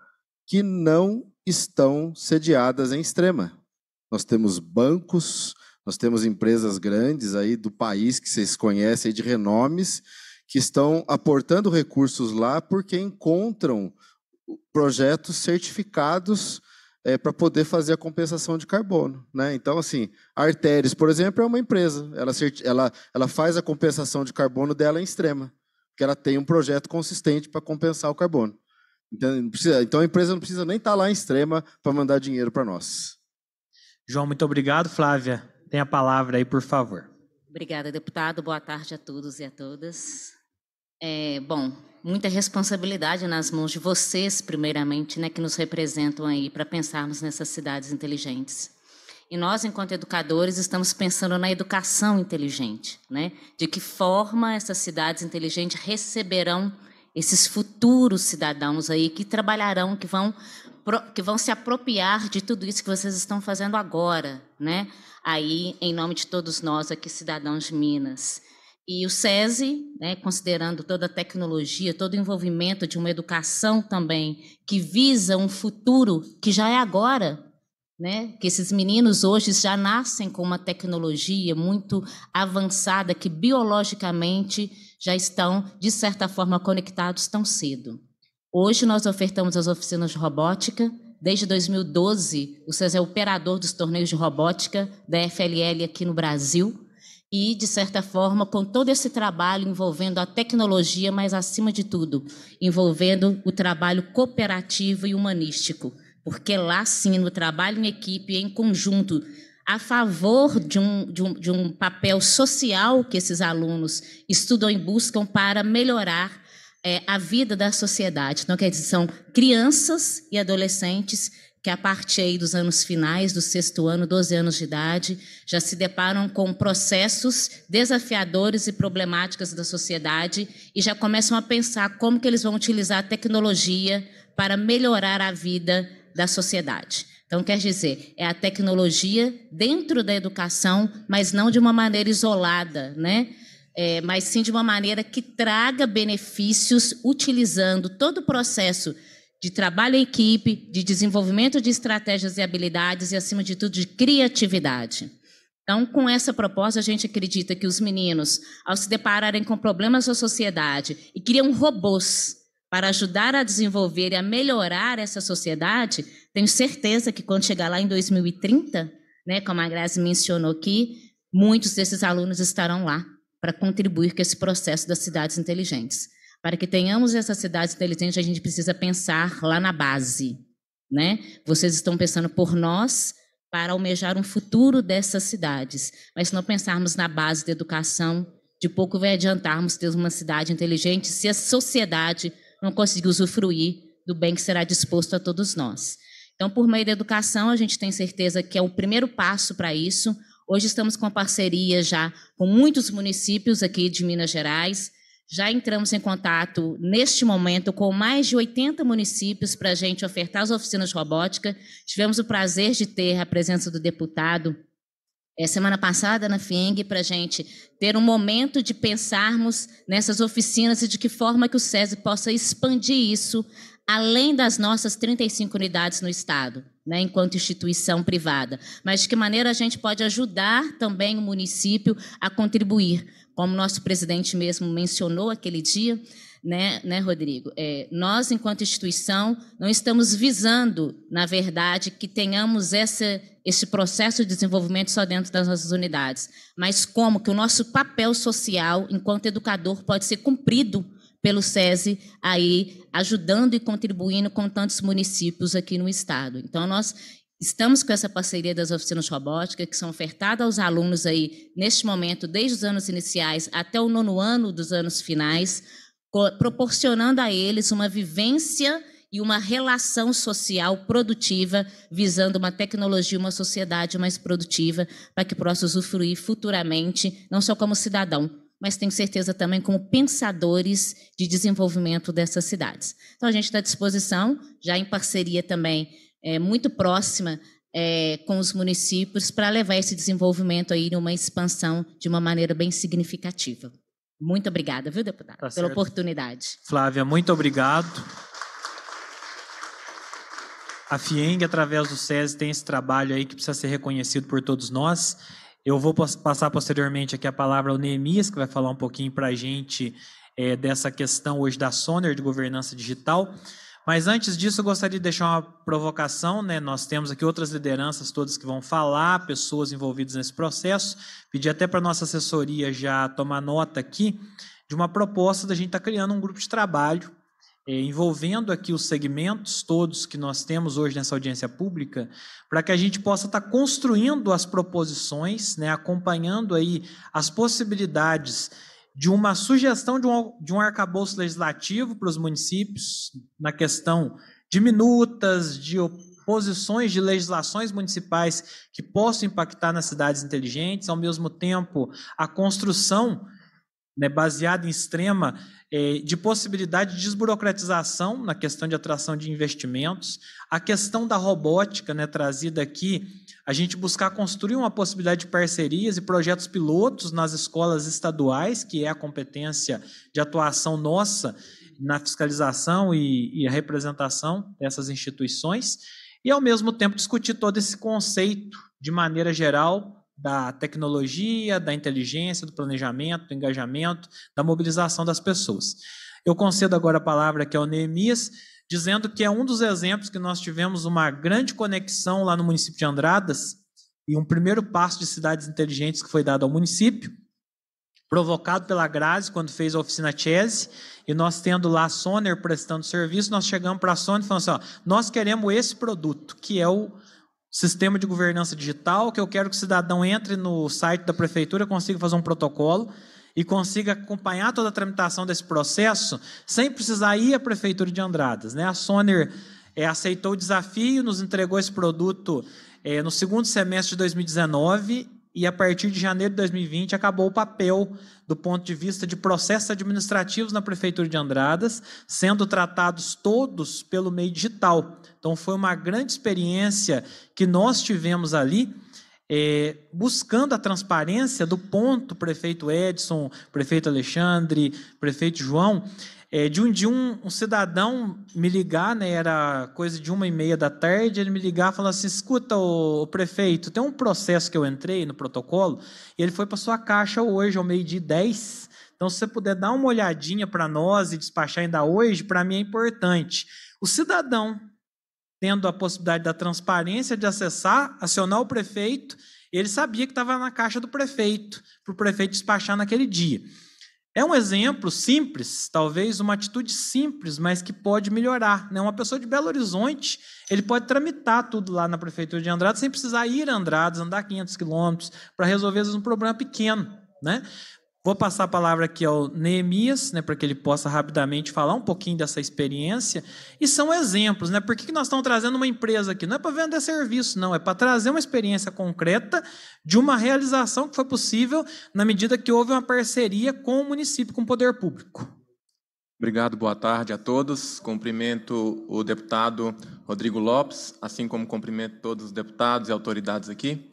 que não estão sediadas em Extrema. Nós temos bancos, nós temos empresas grandes aí do país que vocês conhecem, de renomes, que estão aportando recursos lá porque encontram projetos certificados é, eh, para poder fazer a compensação de carbono. Né? Então, assim, a Arteris, por exemplo, é uma empresa. Ela, ela, ela faz a compensação de carbono dela em extrema, porque ela tem um projeto consistente para compensar o carbono. Então, então, a empresa não precisa nem estar tá lá em extrema para mandar dinheiro para nós. João, muito obrigado. Flávia, tem a palavra aí, por favor. Obrigada, deputado. Boa tarde a todos e a todas. É, bom, muita responsabilidade nas mãos de vocês, primeiramente, né, que nos representam aí para pensarmos nessas cidades inteligentes. E nós, enquanto educadores, estamos pensando na educação inteligente, né? De que forma essas cidades inteligentes receberão esses futuros cidadãos aí que trabalharão, que vão, que vão se apropriar de tudo isso que vocês estão fazendo agora, né? Aí, em nome de todos nós aqui, cidadãos de Minas. E o SESI, né, considerando toda a tecnologia, todo o envolvimento de uma educação também que visa um futuro que já é agora, né? Que esses meninos hoje já nascem com uma tecnologia muito avançada que biologicamente já estão, de certa forma, conectados tão cedo. Hoje nós ofertamos as oficinas de robótica. Desde 2012, o SES é operador dos torneios de robótica da FLL aqui no Brasil. E, de certa forma, com todo esse trabalho envolvendo a tecnologia, mas, acima de tudo, envolvendo o trabalho cooperativo e humanístico. Porque lá, sim, no trabalho em equipe, em conjunto, a favor de um, de um, de um papel social que esses alunos estudam e buscam para melhorar é, a vida da sociedade. Então, quer dizer, são crianças e adolescentes que, a partir aí dos anos finais, do sexto ano, 12 anos de idade, já se deparam com processos desafiadores e problemáticas da sociedade e já começam a pensar como que eles vão utilizar a tecnologia para melhorar a vida da sociedade. Então, quer dizer, é a tecnologia dentro da educação, mas não de uma maneira isolada, né? É, mas sim de uma maneira que traga benefícios, utilizando todo o processo de trabalho em equipe, de desenvolvimento de estratégias e habilidades e, acima de tudo, de criatividade. Então, com essa proposta, a gente acredita que os meninos, ao se depararem com problemas da sociedade e criam robôs para ajudar a desenvolver e a melhorar essa sociedade, tenho certeza que quando chegar lá em 2030, né, como a Grazi mencionou aqui, muitos desses alunos estarão lá para contribuir com esse processo das cidades inteligentes. Para que tenhamos essas cidades inteligentes, a gente precisa pensar lá na base. Né? Vocês estão pensando por nós para almejar um futuro dessas cidades, mas se não pensarmos na base da educação, de pouco vai adiantarmos ter uma cidade inteligente se a sociedade não conseguir usufruir do bem que será disposto a todos nós. Então, por meio da educação, a gente tem certeza que é o primeiro passo para isso. Hoje estamos com parceria já com muitos municípios aqui de Minas Gerais. Já entramos em contato, neste momento, com mais de 80 municípios para a gente ofertar as oficinas de robótica. Tivemos o prazer de ter a presença do deputado é, semana passada na FIENG para a gente ter um momento de pensarmos nessas oficinas e de que forma que o SESI possa expandir isso além das nossas 35 unidades no Estado, né, enquanto instituição privada, mas de que maneira a gente pode ajudar também o município a contribuir. Como nosso presidente mesmo mencionou aquele dia, né, né, Rodrigo? É, nós, enquanto instituição, não estamos visando, na verdade, que tenhamos essa este processo de desenvolvimento só dentro das nossas unidades, mas como que o nosso papel social enquanto educador pode ser cumprido pelo SESI aí ajudando e contribuindo com tantos municípios aqui no estado. Então nós estamos com essa parceria das oficinas robóticas que são ofertadas aos alunos aí neste momento desde os anos iniciais até o nono ano dos anos finais, proporcionando a eles uma vivência e uma relação social produtiva, visando uma tecnologia, uma sociedade mais produtiva, para que possa usufruir futuramente, não só como cidadão, mas tenho certeza também como pensadores de desenvolvimento dessas cidades. Então, a gente está à disposição, já em parceria também é, muito próxima é, com os municípios, para levar esse desenvolvimento aí numa expansão de uma maneira bem significativa. Muito obrigada, viu, deputado, tá pela oportunidade. Flávia, muito obrigado. A FIENG, através do SESI, tem esse trabalho aí que precisa ser reconhecido por todos nós. Eu vou passar posteriormente aqui a palavra ao Neemias, que vai falar um pouquinho para a gente é, dessa questão hoje da Soner de governança digital. Mas antes disso, eu gostaria de deixar uma provocação. Né? Nós temos aqui outras lideranças todas que vão falar, pessoas envolvidas nesse processo. Pedi até para a nossa assessoria já tomar nota aqui de uma proposta da gente estar tá criando um grupo de trabalho é, envolvendo aqui os segmentos todos que nós temos hoje nessa audiência pública, para que a gente possa estar construindo as proposições, né, acompanhando aí as possibilidades de uma sugestão de um, de um arcabouço legislativo para os municípios na questão de minutas, de posições de legislações municipais que possam impactar nas cidades inteligentes, ao mesmo tempo a construção né, baseada em extrema é, de possibilidade de desburocratização na questão de atração de investimentos, a questão da robótica né, trazida aqui, a gente buscar construir uma possibilidade de parcerias e projetos pilotos nas escolas estaduais, que é a competência de atuação nossa na fiscalização e, e a representação dessas instituições, e ao mesmo tempo discutir todo esse conceito de maneira geral da tecnologia, da inteligência, do planejamento, do engajamento, da mobilização das pessoas. Eu concedo agora a palavra aqui ao Neemias, dizendo que é um dos exemplos que nós tivemos uma grande conexão lá no município de Andradas e um primeiro passo de cidades inteligentes que foi dado ao município, provocado pela Grazi quando fez a oficina Chese, e nós tendo lá a Soner prestando serviço, nós chegamos para a Soner e falamos assim, ó, nós queremos esse produto, que é o sistema de governança digital, que eu quero que o cidadão entre no site da prefeitura, consiga fazer um protocolo e consiga acompanhar toda a tramitação desse processo sem precisar ir à prefeitura de Andradas. Né? A Soner é, aceitou o desafio, nos entregou esse produto é, no segundo semestre de 2019 e a partir de janeiro de 2020 acabou o papel do ponto de vista de processos administrativos na prefeitura de Andradas, sendo tratados todos pelo meio digital. Então foi uma grande experiência que nós tivemos ali. É, buscando a transparência do ponto, prefeito Edson, prefeito Alexandre, prefeito João, é, de um de um, um, cidadão me ligar, né, era coisa de uma e meia da tarde, ele me ligar e falar assim, escuta, o prefeito, tem um processo que eu entrei no protocolo, e ele foi para sua caixa hoje, ao meio-dia 10, então se você puder dar uma olhadinha para nós e despachar ainda hoje, para mim é importante. O cidadão tendo a possibilidade da transparência de acessar, acionar o prefeito, ele sabia que estava na caixa do prefeito, para o prefeito despachar naquele dia. É um exemplo simples, talvez uma atitude simples, mas que pode melhorar. Né? Uma pessoa de Belo Horizonte, ele pode tramitar tudo lá na prefeitura de Andradas sem precisar ir a Andradas, andar 500 quilômetros para resolver vezes, um problema pequeno. Né? Vou passar a palavra aqui ao Neemias, né, para que ele possa rapidamente falar um pouquinho dessa experiência. E são exemplos, né? Por que nós estamos trazendo uma empresa aqui? Não é para vender serviço, não, é para trazer uma experiência concreta de uma realização que foi possível na medida que houve uma parceria com o município, com o poder público. Obrigado, boa tarde a todos. Cumprimento o deputado Rodrigo Lopes, assim como cumprimento todos os deputados e autoridades aqui.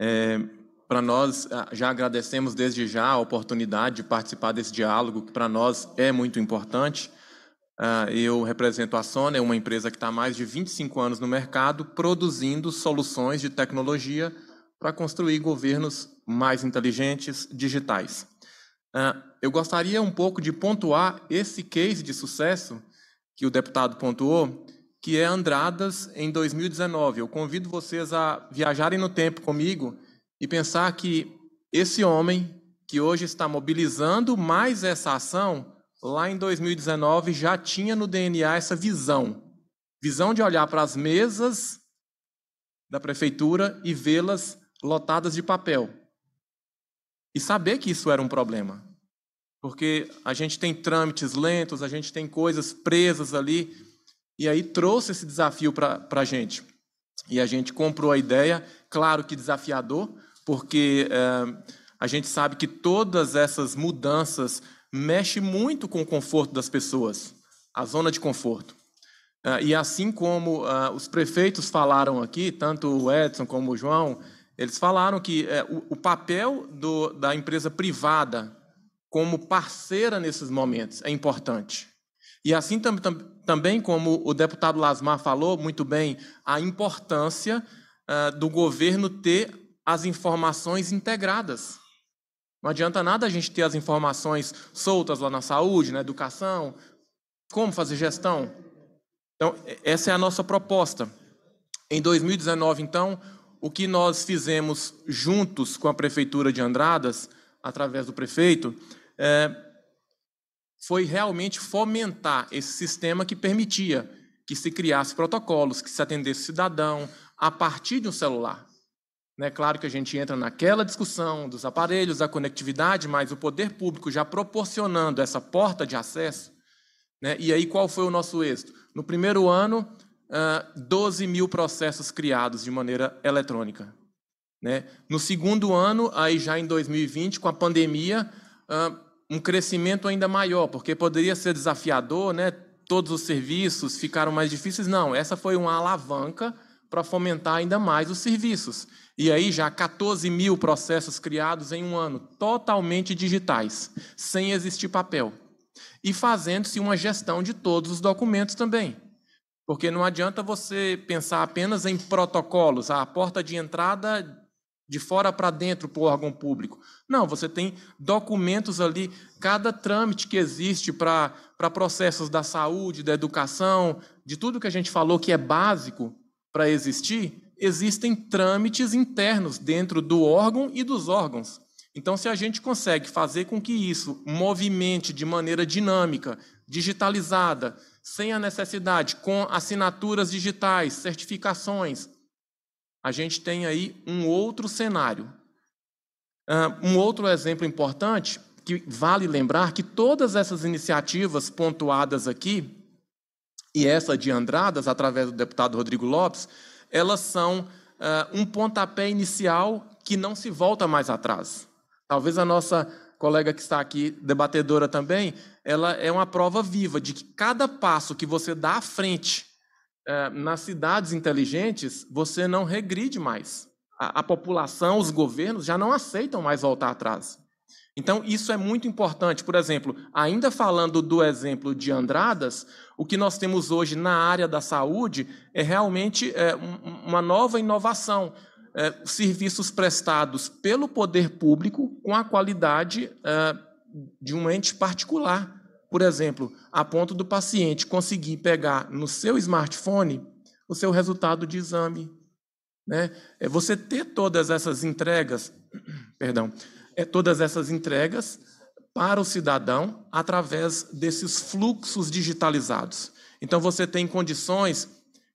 É... Para nós, ah, já agradecemos desde já a oportunidade de participar desse diálogo, que para nós é muito importante. Ah, eu represento a Sona, é uma empresa que está há mais de 25 anos no mercado, produzindo soluções de tecnologia para construir governos mais inteligentes, digitais. Ah, eu gostaria um pouco de pontuar esse case de sucesso que o deputado pontuou, que é Andradas em 2019. Eu convido vocês a viajarem no tempo comigo e pensar que esse homem que hoje está mobilizando mais essa ação, lá em 2019 já tinha no DNA essa visão. Visão de olhar para as mesas da prefeitura e vê-las lotadas de papel. E saber que isso era um problema. Porque a gente tem trâmites lentos, a gente tem coisas presas ali. E aí trouxe esse desafio para a gente. E a gente comprou a ideia, claro que desafiador, porque é, a gente sabe que todas essas mudanças mexem muito com o conforto das pessoas, a zona de conforto. É, e assim como é, os prefeitos falaram aqui, tanto o Edson como o João, eles falaram que é, o, o, papel do, da empresa privada como parceira nesses momentos é importante. E assim tam, tam, também como o deputado Lasmar falou muito bem, a importância é, do governo ter as informações integradas. Não adianta nada a gente ter as informações soltas lá na saúde, na educação, como fazer gestão. Então, essa é a nossa proposta. Em 2019, então, o que nós fizemos juntos com a Prefeitura de Andradas, através do prefeito, é, foi realmente fomentar esse sistema que permitia que se criasse protocolos, que se atendesse cidadão a partir de um celular. É claro que a gente entra naquela discussão dos aparelhos, da conectividade, mas o poder público já proporcionando essa porta de acesso. Né? E aí, qual foi o nosso êxito? No primeiro ano, 12 ah, mil processos criados de maneira eletrônica. Né? No segundo ano, aí já em 2020, com a pandemia, ah, um crescimento ainda maior, porque poderia ser desafiador, né? todos os serviços ficaram mais difíceis. Não, essa foi uma alavanca para fomentar ainda mais os serviços. E aí já 14 mil processos criados em um ano, totalmente digitais, sem existir papel. E fazendo-se uma gestão de todos os documentos também. Porque não adianta você pensar apenas em protocolos, ah, a porta de entrada de fora para dentro para o órgão público. Não, você tem documentos ali, cada trâmite que existe para, para processos da saúde, da educação, de tudo que a gente falou que é básico para existir, existem trâmites internos dentro do órgão e dos órgãos. Então, se a gente consegue fazer com que isso movimente de maneira dinâmica, digitalizada, sem a necessidade, com assinaturas digitais, certificações, a gente tem aí um outro cenário. Ah, um outro exemplo importante, que vale lembrar que todas essas iniciativas pontuadas aqui, e essa de Andradas, através do deputado Rodrigo Lopes, elas são uh, um pontapé inicial que não se volta mais atrás. Talvez a nossa colega que está aqui, debatedora também, ela é uma prova viva de que cada passo que você dá à frente uh, nas cidades inteligentes, você não regride mais. A, a população, os governos já não aceitam mais voltar atrás. Então, isso é muito importante. Por exemplo, ainda falando do exemplo de Andradas, o que nós temos hoje na área da saúde é realmente é, uma nova inovação. É, serviços prestados pelo poder público com a qualidade é, de um ente particular. Por exemplo, a ponto do paciente conseguir pegar no seu smartphone o seu resultado de exame. Né? É você ter todas essas entregas, perdão, é, todas essas entregas para o cidadão através desses fluxos digitalizados. Então você tem condições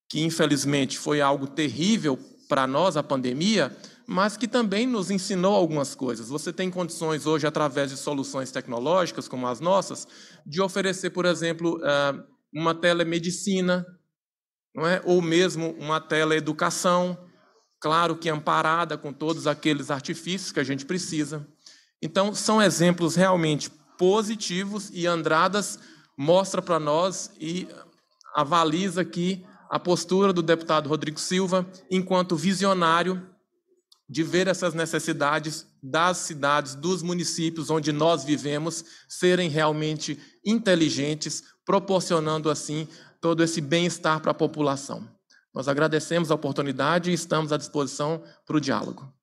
que infelizmente foi algo terrível para nós a pandemia, mas que também nos ensinou algumas coisas. Você tem condições hoje através de soluções tecnológicas como as nossas de oferecer, por exemplo, ah, uma telemedicina, não é? Ou mesmo uma teleeducação, claro que amparada com todos aqueles artifícios que a gente precisa. Então, são exemplos realmente positivos e Andradas mostra para nós e avaliza aqui a postura do deputado Rodrigo Silva enquanto visionário de ver essas necessidades das cidades, dos municípios onde nós vivemos serem realmente inteligentes, proporcionando assim todo esse bem-estar para a população. Nós agradecemos a oportunidade e estamos à disposição para o diálogo.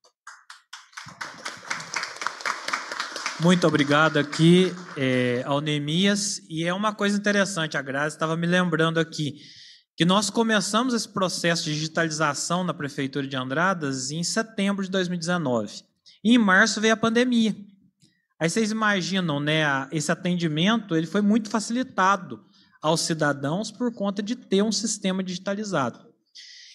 Muito obrigado aqui é, ao Neemias. E é uma coisa interessante, a Grazi estava me lembrando aqui, que nós começamos esse processo de digitalização na Prefeitura de Andradas em setembro de 2019. E em março veio a pandemia. Aí vocês imaginam, né? Esse atendimento ele foi muito facilitado aos cidadãos por conta de ter um sistema digitalizado.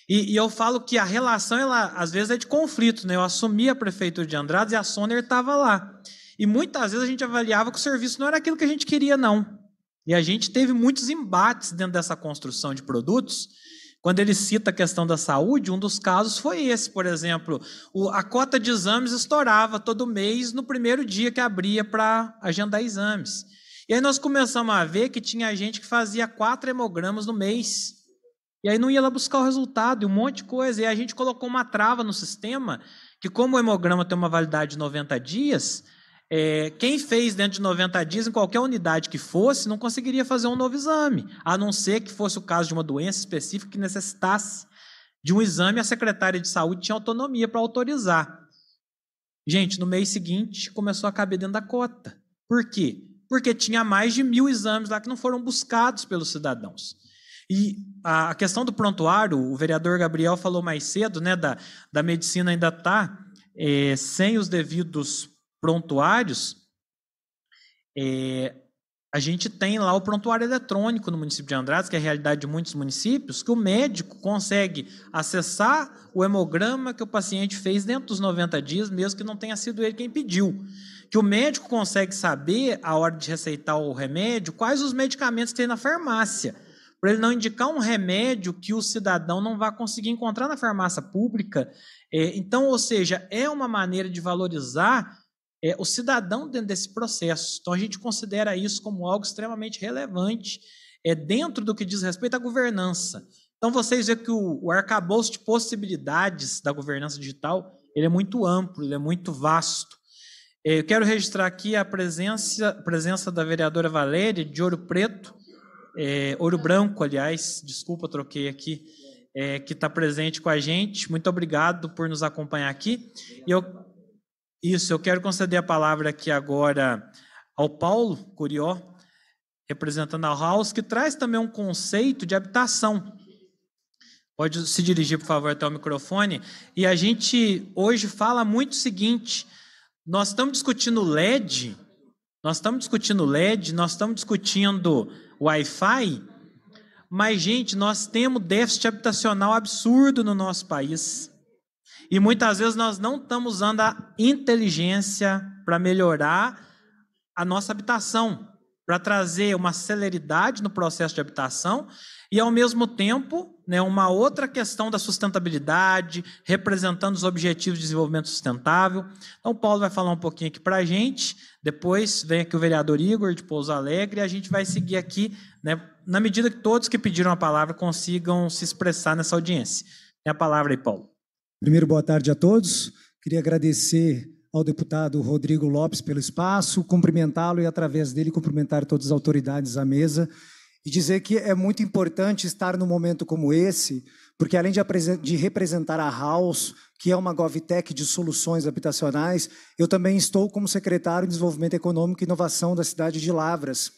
E, e, eu falo que a relação, ela, às vezes, é de conflito. Né? Eu assumi a prefeitura de Andradas e a Soner estava lá. E muitas vezes a gente avaliava que o serviço não era aquilo que a gente queria, não. E a gente teve muitos embates dentro dessa construção de produtos. Quando ele cita a questão da saúde, um dos casos foi esse, por exemplo. O, a cota de exames estourava todo mês no primeiro dia que abria para agendar exames. E aí nós começamos a ver que tinha gente que fazia quatro hemogramas no mês. E aí não ia lá buscar o resultado e um monte de coisa. E a gente colocou uma trava no sistema que, como o hemograma tem uma validade de 90 dias, é, quem fez dentro de 90 dias, em qualquer unidade que fosse, não conseguiria fazer um novo exame, a não ser que fosse o caso de uma doença específica que necessitasse de um exame, a secretária de saúde tinha autonomia para autorizar. Gente, no mês seguinte começou a caber dentro da cota. Por quê? Porque tinha mais de mil exames lá que não foram buscados pelos cidadãos. E a questão do prontuário, o vereador Gabriel falou mais cedo, né, da, da medicina ainda está é, sem os devidos prontuários, é, a gente tem lá o prontuário eletrônico no município de Andradas, que é a realidade de muitos municípios, que o médico consegue acessar o hemograma que o paciente fez dentro dos 90 dias, mesmo que não tenha sido ele quem pediu. Que o médico consegue saber, a hora de receitar o remédio, quais os medicamentos que tem na farmácia, para ele não indicar um remédio que o cidadão não vai conseguir encontrar na farmácia pública. É, então, ou seja, é uma maneira de valorizar é, o cidadão dentro desse processo. Então, a gente considera isso como algo extremamente relevante é, dentro do que diz respeito à governança. Então, vocês veem que o, o arcabouço de possibilidades da governança digital ele é muito amplo, ele é muito vasto. É, eu quero registrar aqui a presença, presença da vereadora Valéria de Ouro Preto, é, Ouro Branco, aliás, desculpa, troquei aqui, é, que está presente com a gente. Muito obrigado por nos acompanhar aqui. E eu isso, eu quero conceder a palavra aqui agora ao Paulo Curió, representando a House, que traz também um conceito de habitação. Pode se dirigir, por favor, até o microfone. E a gente hoje fala muito o seguinte: nós estamos discutindo LED, nós estamos discutindo LED, nós estamos discutindo Wi-Fi, mas, gente, nós temos déficit habitacional absurdo no nosso país. E muitas vezes nós não estamos usando a inteligência para melhorar a nossa habitação, para trazer uma celeridade no processo de habitação e, ao mesmo tempo, né, uma outra questão da sustentabilidade, representando os objetivos de desenvolvimento sustentável. Então, o Paulo vai falar um pouquinho aqui para a gente, depois vem aqui o vereador Igor de Pouso Alegre, e a gente vai seguir aqui, né, na medida que todos que pediram a palavra consigam se expressar nessa audiência. Tem a palavra aí, Paulo. Primeiro, boa tarde a todos. Queria agradecer ao deputado Rodrigo Lopes pelo espaço, cumprimentá-lo e, através dele, cumprimentar todas as autoridades à mesa e dizer que é muito importante estar num momento como esse, porque além de, de representar a House, que é uma GovTech de soluções habitacionais, eu também estou como secretário de Desenvolvimento Econômico e Inovação da cidade de Lavras.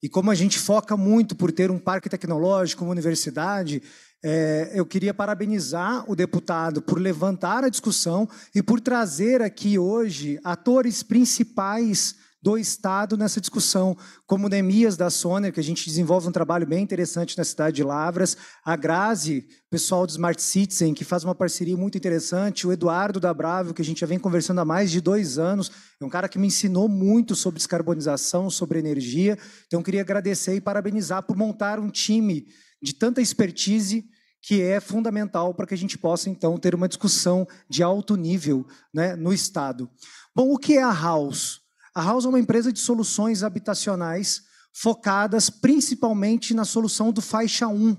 E como a gente foca muito por ter um parque tecnológico, uma universidade, é, eu queria parabenizar o deputado por levantar a discussão e por trazer aqui hoje atores principais do Estado nessa discussão, como Nemias da Soner, que a gente desenvolve um trabalho bem interessante na cidade de Lavras, a Grazi, pessoal do Smart Citizen, que faz uma parceria muito interessante, o Eduardo da Bravo, que a gente já vem conversando há mais de dois anos, é um cara que me ensinou muito sobre descarbonização, sobre energia, então eu queria agradecer e parabenizar por montar um time de tanta expertise que é fundamental para que a gente possa, então, ter uma discussão de alto nível né, no Estado. Bom, o que é a House? A House é uma empresa de soluções habitacionais focadas principalmente na solução do faixa 1,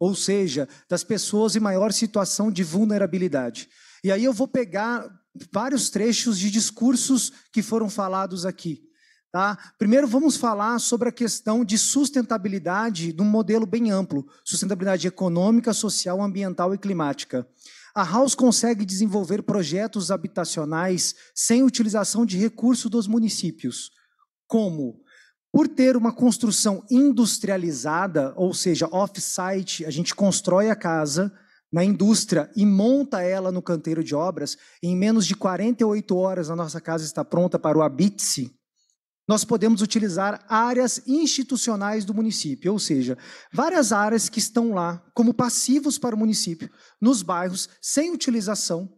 ou seja, das pessoas em maior situação de vulnerabilidade. E aí eu vou pegar vários trechos de discursos que foram falados aqui. Tá? Primeiro, vamos falar sobre a questão de sustentabilidade de um modelo bem amplo: sustentabilidade econômica, social, ambiental e climática. A House consegue desenvolver projetos habitacionais sem utilização de recursos dos municípios. Como? Por ter uma construção industrializada, ou seja, off-site, a gente constrói a casa na indústria e monta ela no canteiro de obras, em menos de 48 horas a nossa casa está pronta para o habite-se nós podemos utilizar áreas institucionais do município, ou seja, várias áreas que estão lá como passivos para o município, nos bairros, sem utilização,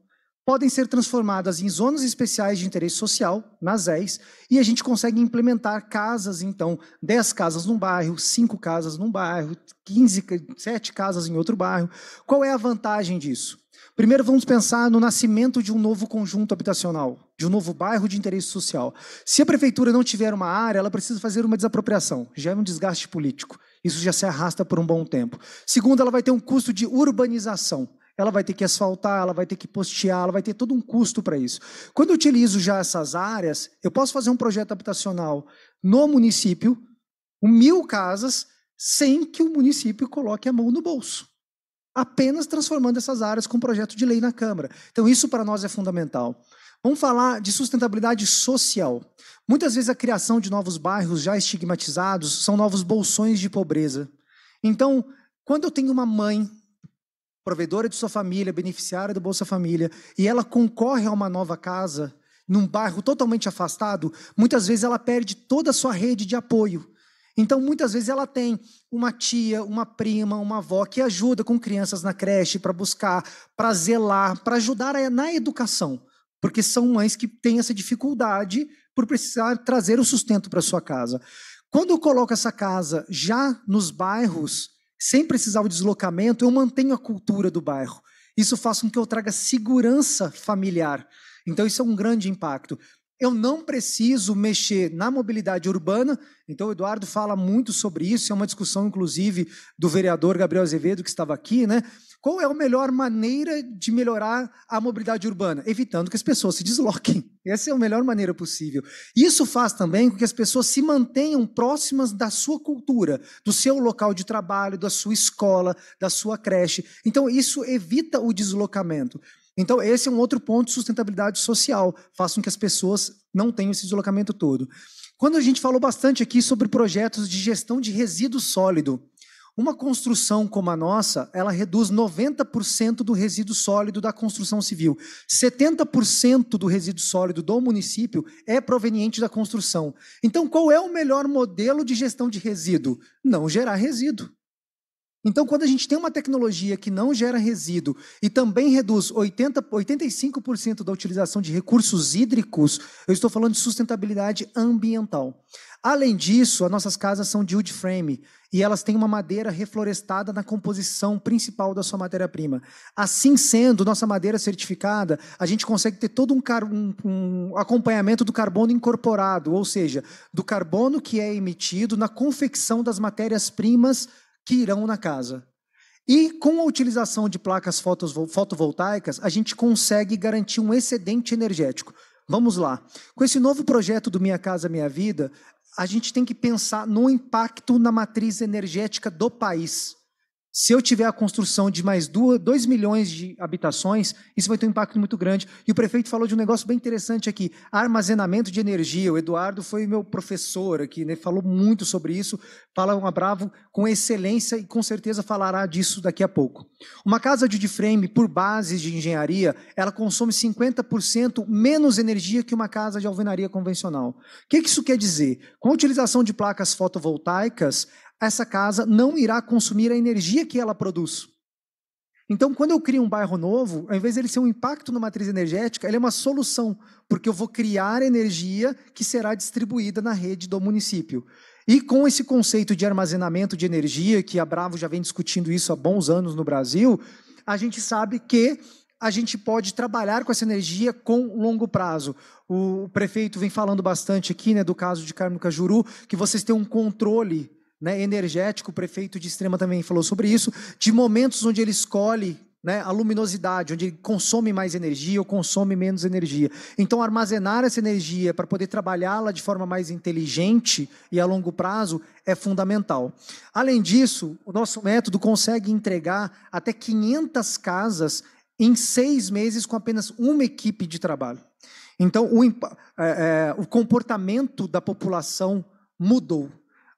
podem ser transformadas em zonas especiais de interesse social, nas EIS, e a gente consegue implementar casas, então, 10 casas num bairro, 5 casas num bairro, 15, 7 casas em outro bairro. Qual é a vantagem disso? Primeiro, vamos pensar no nascimento de um novo conjunto habitacional de um novo bairro de interesse social. Se a prefeitura não tiver uma área, ela precisa fazer uma desapropriação, já é um desgaste político. Isso já se arrasta por um bom tempo. Segundo, ela vai ter um custo de urbanização. Ela vai ter que asfaltar, ela vai ter que postear, ela vai ter todo um custo para isso. Quando eu utilizo já essas áreas, eu posso fazer um projeto habitacional no município, mil casas, sem que o município coloque a mão no bolso apenas transformando essas áreas com um projeto de lei na Câmara. Então, isso para nós é fundamental. Vamos falar de sustentabilidade social. Muitas vezes a criação de novos bairros já estigmatizados são novos bolsões de pobreza. Então, quando eu tenho uma mãe provedora de sua família, beneficiária do Bolsa Família, e ela concorre a uma nova casa num bairro totalmente afastado, muitas vezes ela perde toda a sua rede de apoio. Então, muitas vezes ela tem uma tia, uma prima, uma avó que ajuda com crianças na creche para buscar, para zelar, para ajudar na educação porque são mães que têm essa dificuldade por precisar trazer o sustento para sua casa. Quando eu coloco essa casa já nos bairros, sem precisar o deslocamento, eu mantenho a cultura do bairro. Isso faz com que eu traga segurança familiar. Então, isso é um grande impacto eu não preciso mexer na mobilidade urbana. Então, o Eduardo fala muito sobre isso, é uma discussão, inclusive, do vereador Gabriel Azevedo, que estava aqui, né? Qual é a melhor maneira de melhorar a mobilidade urbana? Evitando que as pessoas se desloquem. Essa é a melhor maneira possível. Isso faz também com que as pessoas se mantenham próximas da sua cultura, do seu local de trabalho, da sua escola, da sua creche. Então, isso evita o deslocamento. Então, esse é um outro ponto de sustentabilidade social, faz com que as pessoas não tenham esse deslocamento todo. Quando a gente falou bastante aqui sobre projetos de gestão de resíduo sólido, uma construção como a nossa, ela reduz 90% do resíduo sólido da construção civil. 70% do resíduo sólido do município é proveniente da construção. Então, qual é o melhor modelo de gestão de resíduo? Não gerar resíduo. Então, quando a gente tem uma tecnologia que não gera resíduo e também reduz 80, 85% da utilização de recursos hídricos, eu estou falando de sustentabilidade ambiental. Além disso, as nossas casas são de wood frame e elas têm uma madeira reflorestada na composição principal da sua matéria-prima. Assim sendo, nossa madeira certificada, a gente consegue ter todo um, um, um, acompanhamento do carbono incorporado, ou seja, do carbono que é emitido na confecção das matérias-primas que irão na casa. E com a utilização de placas fotovoltaicas, a gente consegue garantir um excedente energético. Vamos lá. Com esse novo projeto do Minha Casa Minha Vida, a gente tem que pensar no impacto na matriz energética do país. Se eu tiver a construção de mais 2 milhões de habitações, isso vai ter um impacto muito grande. E o prefeito falou de um negócio bem interessante aqui: armazenamento de energia. O Eduardo foi meu professor aqui, né? falou muito sobre isso. Fala uma Bravo com excelência e com certeza falará disso daqui a pouco. Uma casa de frame, por bases de engenharia, ela consome 50% menos energia que uma casa de alvenaria convencional. O que isso quer dizer? Com a utilização de placas fotovoltaicas, essa casa não irá consumir a energia que ela produz. Então, quando eu crio um bairro novo, ao invés de ele ser um impacto na matriz energética, ele é uma solução, porque eu vou criar energia que será distribuída na rede do município. E com esse conceito de armazenamento de energia, que a Bravo já vem discutindo isso há bons anos no Brasil, a gente sabe que a gente pode trabalhar com essa energia com longo prazo. O prefeito vem falando bastante aqui, né, do caso de Carmo Cajuru, que vocês têm um controle né, energético, prefeito de Extrema também falou sobre isso, de momentos onde ele escolhe né, a luminosidade, onde ele consome mais energia ou consome menos energia. Então, armazenar essa energia para poder trabalhá-la de forma mais inteligente e a longo prazo é fundamental. Além disso, o nosso método consegue entregar até 500 casas em seis meses com apenas uma equipe de trabalho. Então, o, é, é, o comportamento da população mudou.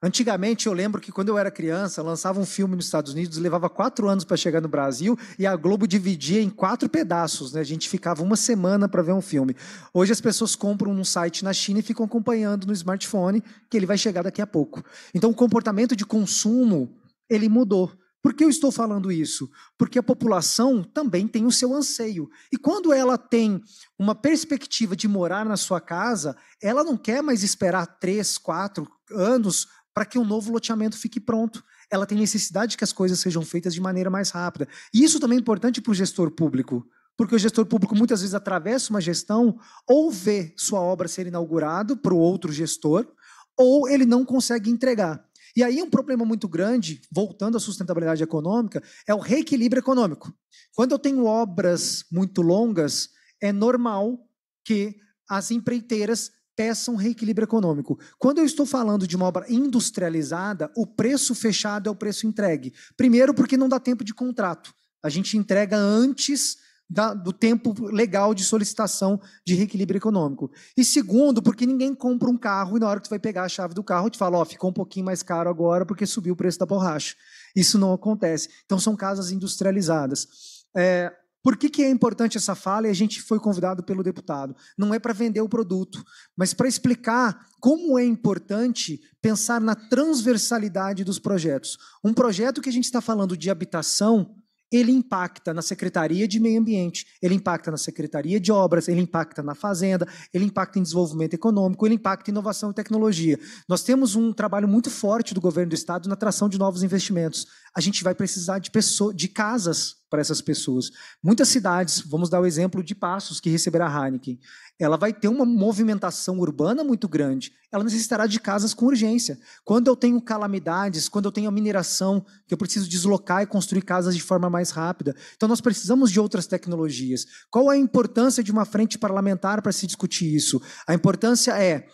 Antigamente, eu lembro que quando eu era criança, lançava um filme nos Estados Unidos, levava quatro anos para chegar no Brasil e a Globo dividia em quatro pedaços. Né? A gente ficava uma semana para ver um filme. Hoje as pessoas compram num site na China e ficam acompanhando no smartphone, que ele vai chegar daqui a pouco. Então, o comportamento de consumo ele mudou. Por que eu estou falando isso? Porque a população também tem o seu anseio. E quando ela tem uma perspectiva de morar na sua casa, ela não quer mais esperar três, quatro anos para que um novo loteamento fique pronto. Ela tem necessidade que as coisas sejam feitas de maneira mais rápida. E isso também é importante para o gestor público, porque o gestor público muitas vezes atravessa uma gestão ou vê sua obra ser inaugurada para o outro gestor, ou ele não consegue entregar. E aí um problema muito grande, voltando à sustentabilidade econômica, é o reequilíbrio econômico. Quando eu tenho obras muito longas, é normal que as empreiteiras peça um reequilíbrio econômico. Quando eu estou falando de uma obra industrializada, o preço fechado é o preço entregue. Primeiro, porque não dá tempo de contrato. A gente entrega antes da, do tempo legal de solicitação de reequilíbrio econômico. E segundo, porque ninguém compra um carro e na hora que você vai pegar a chave do carro, te fala, ó, oh, ficou um pouquinho mais caro agora porque subiu o preço da borracha. Isso não acontece. Então são casas industrializadas. É, por que, que é importante essa fala? E a gente foi convidado pelo deputado. Não é para vender o produto, mas para explicar como é importante pensar na transversalidade dos projetos. Um projeto que a gente está falando de habitação ele impacta na Secretaria de Meio Ambiente, ele impacta na Secretaria de Obras, ele impacta na Fazenda, ele impacta em desenvolvimento econômico, ele impacta em inovação e tecnologia. Nós temos um trabalho muito forte do governo do Estado na atração de novos investimentos. A gente vai precisar de, pessoas, de casas para essas pessoas. Muitas cidades, vamos dar o exemplo de Passos, que receberá a Heineken ela vai ter uma movimentação urbana muito grande. Ela necessitará de casas com urgência. Quando eu tenho calamidades, quando eu tenho a mineração, que eu preciso deslocar e construir casas de forma mais rápida. Então, nós precisamos de outras tecnologias. Qual é a importância de uma frente parlamentar para se discutir isso? A importância é.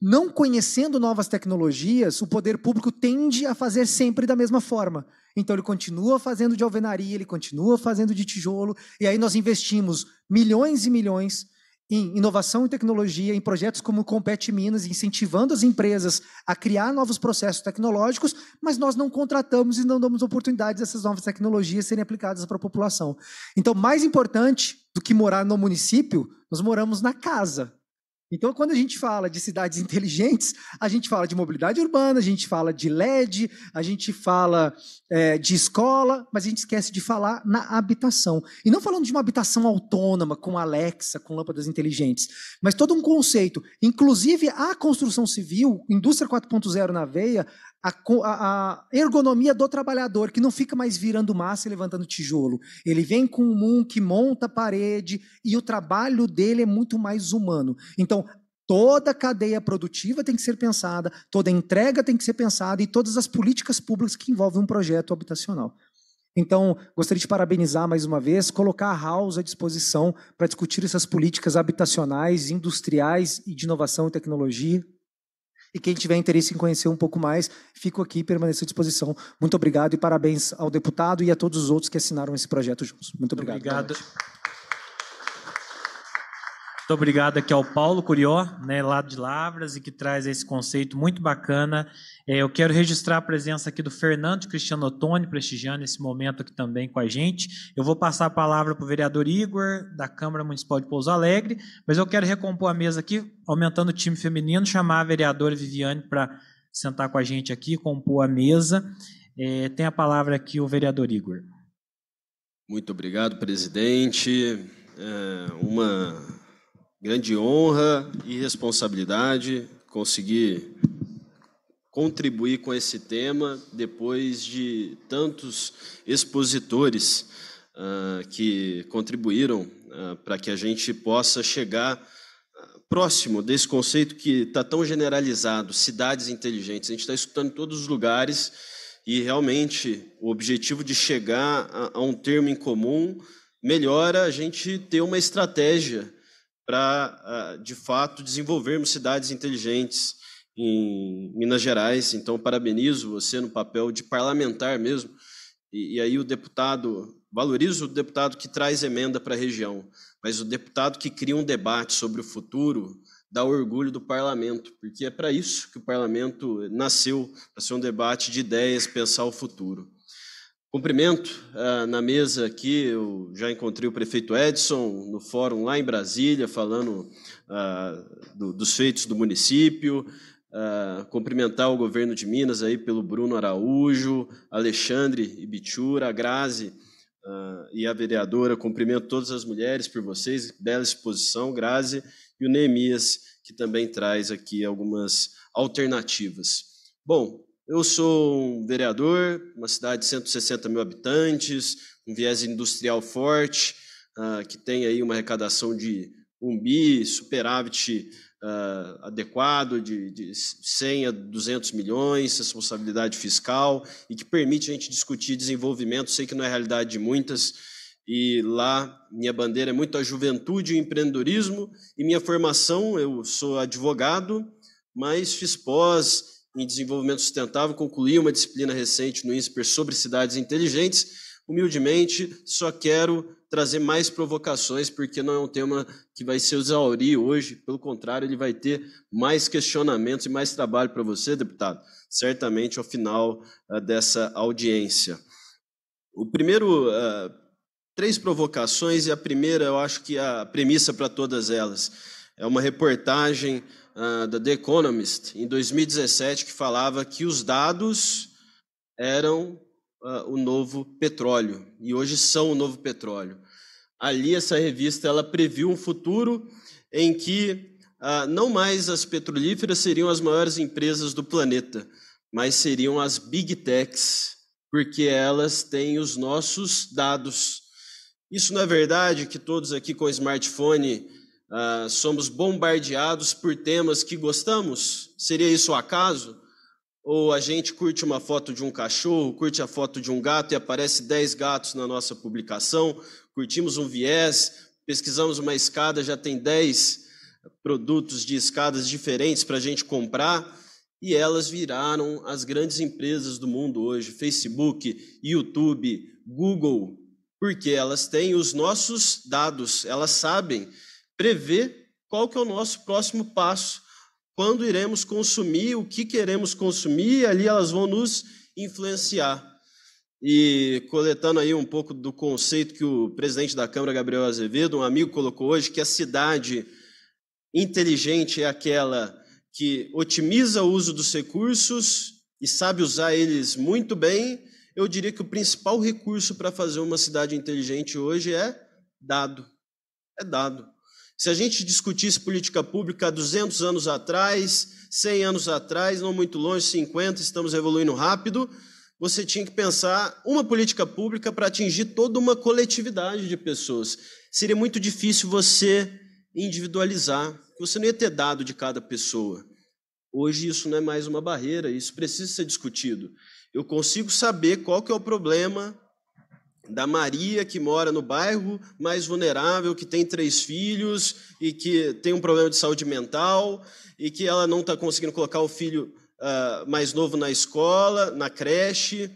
Não conhecendo novas tecnologias, o poder público tende a fazer sempre da mesma forma. Então ele continua fazendo de alvenaria, ele continua fazendo de tijolo, e aí nós investimos milhões e milhões em inovação e tecnologia, em projetos como Compete Minas, incentivando as empresas a criar novos processos tecnológicos, mas nós não contratamos e não damos oportunidades dessas novas tecnologias serem aplicadas para a população. Então, mais importante do que morar no município, nós moramos na casa. Então, quando a gente fala de cidades inteligentes, a gente fala de mobilidade urbana, a gente fala de LED, a gente fala é, de escola, mas a gente esquece de falar na habitação. E não falando de uma habitação autônoma, com Alexa, com lâmpadas inteligentes, mas todo um conceito. Inclusive, a construção civil, indústria 4.0 na veia, a, a, ergonomia do trabalhador, que não fica mais virando massa e levantando tijolo. Ele vem com um moon que monta a parede e o trabalho dele é muito mais humano. Então, toda a cadeia produtiva tem que ser pensada, toda a entrega tem que ser pensada e todas as políticas públicas que envolvem um projeto habitacional. Então, gostaria de parabenizar mais uma vez, colocar a House à disposição para discutir essas políticas habitacionais, industriais e de inovação e tecnologia. E quem tiver interesse em conhecer um pouco mais, fico aqui e permaneço à disposição. Muito obrigado e parabéns ao deputado e a todos os outros que assinaram esse projeto juntos. Muito obrigado. Obrigado. Muito obrigado aqui ao Paulo Curió, né, lá de Lavras, e que traz esse conceito muito bacana. É, eu quero registrar a presença aqui do Fernando Cristiano Ottoni, prestigiando esse momento aqui também com a gente. Eu vou passar a palavra para o vereador Igor, da Câmara Municipal de Pouso Alegre, mas eu quero recompor a mesa aqui, aumentando o time feminino, chamar a vereadora Viviane para sentar com a gente aqui, compor a mesa. É, tem a palavra aqui o vereador Igor. Muito obrigado, presidente. É uma grande honra e responsabilidade conseguir contribuir com esse tema depois de tantos expositores uh, que contribuíram uh, para que a gente possa chegar ah, próximo desse conceito que está tão generalizado, cidades inteligentes. A gente está escutando em todos os lugares e realmente o objetivo de chegar a, a um termo em comum melhora a gente ter uma estratégia para, ah, de fato, desenvolvermos cidades inteligentes em Minas Gerais. Então, parabenizo você no papel de parlamentar mesmo. E, e aí o deputado, valorizo o deputado que traz emenda para a região, mas o deputado que cria um debate sobre o futuro dá orgulho do parlamento, porque é para isso que o parlamento nasceu, para ser um debate de ideias, pensar o futuro. Cumprimento ah, na mesa aqui, eu já encontrei o prefeito Edson no fórum lá em Brasília, falando ah, do, dos feitos do município. Ah, cumprimentar o governo de Minas aí pelo Bruno Araújo, Alexandre Ibitura, Grazi e a vereadora. Cumprimento todas as mulheres por vocês, bela exposição, Grazi, e o Neemias, que também traz aqui algumas alternativas. Bom, eu sou um vereador, uma cidade de 160 mil habitantes, um viés industrial forte, uh, que tem aí uma arrecadação de um bi, superávit uh, adequado de, de 100 a 200 milhões, responsabilidade fiscal, e que permite a gente discutir desenvolvimento. Sei que não é realidade de muitas, e lá minha bandeira é muito a juventude e o empreendedorismo, e minha formação, eu sou advogado, mas fiz pós em Desenvolvimento Sustentável concluí uma disciplina recente no INSPER sobre cidades inteligentes. Humildemente, só quero trazer mais provocações, porque não é um tema que vai se exaurir hoje, pelo contrário, ele vai ter mais questionamentos e mais trabalho para você, deputado, certamente ao final uh, dessa audiência. O primeiro, uh, três provocações, e a primeira, eu acho que a premissa para todas elas, é uma reportagem uh, da The Economist, em 2017, que falava que os dados eram uh, o novo petróleo, e hoje são o novo petróleo. Ali, essa revista ela previu um futuro em que uh, não mais as petrolíferas seriam as maiores empresas do planeta, mas seriam as big techs, porque elas têm os nossos dados. Isso não é verdade que todos aqui com smartphone Uh, somos bombardeados por temas que gostamos? Seria isso o acaso? Ou a gente curte uma foto de um cachorro, curte a foto de um gato e aparece 10 gatos na nossa publicação, curtimos um viés, pesquisamos uma escada, já tem 10 produtos de escadas diferentes para a gente comprar, e elas viraram as grandes empresas do mundo hoje: Facebook, YouTube, Google, porque elas têm os nossos dados, elas sabem prever qual que é o nosso próximo passo, quando iremos consumir, o que queremos consumir, ali elas vão nos influenciar. E coletando aí um pouco do conceito que o presidente da Câmara, Gabriel Azevedo, um amigo colocou hoje, que a cidade inteligente é aquela que otimiza o uso dos recursos e sabe usar eles muito bem, eu diria que o principal recurso para fazer uma cidade inteligente hoje é dado. É dado. Se a gente discutisse política pública há 200 anos atrás, 100 anos atrás, não muito longe, 50, estamos evoluindo rápido, você tinha que pensar uma política pública para atingir toda uma coletividade de pessoas. Seria muito difícil você individualizar, você não ia ter dado de cada pessoa. Hoje isso não é mais uma barreira, isso precisa ser discutido. Eu consigo saber qual que é o problema da Maria, que mora no bairro mais vulnerável, que tem três filhos e que tem um problema de saúde mental e que ela não está conseguindo colocar o filho uh, mais novo na escola, na creche,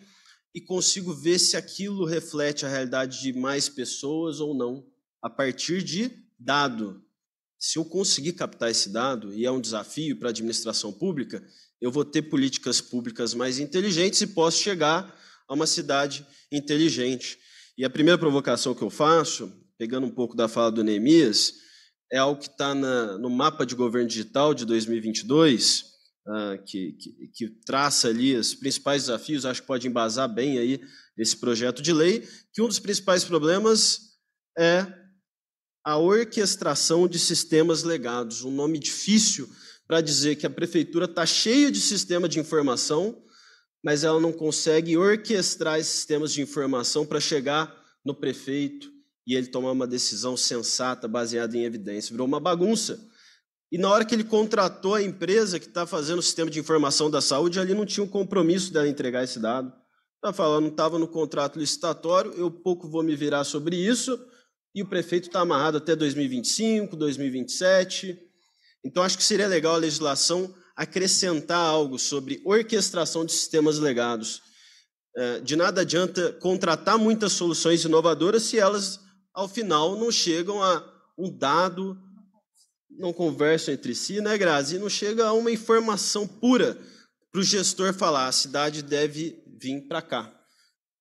e consigo ver se aquilo reflete a realidade de mais pessoas ou não, a partir de dado. Se eu conseguir captar esse dado, e é um desafio para a administração pública, eu vou ter políticas públicas mais inteligentes e posso chegar a uma cidade inteligente. E a primeira provocação que eu faço, pegando um pouco da fala do Neemias, é algo que está no mapa de governo digital de 2022, uh, ah, que, que, que, traça ali os principais desafios, acho que pode embasar bem aí esse projeto de lei, que um dos principais problemas é a orquestração de sistemas legados, um nome difícil para dizer que a prefeitura está cheia de sistema de informação, mas ela não consegue orquestrar esses sistemas de informação para chegar no prefeito e ele tomar uma decisão sensata, baseada em evidência. Virou uma bagunça. E na hora que ele contratou a empresa que está fazendo o sistema de informação da saúde, ali não tinha um compromisso dela entregar esse dado. Está falando, estava no contrato licitatório, eu pouco vou me virar sobre isso, e o prefeito está amarrado até 2025, 2027. Então, acho que seria legal a legislação acrescentar algo sobre orquestração de sistemas legados. É, de nada adianta contratar muitas soluções inovadoras se elas, ao final, não chegam a um dado, não conversam entre si, né, Grazi? E não chega a uma informação pura para o gestor falar: a cidade deve vir para cá.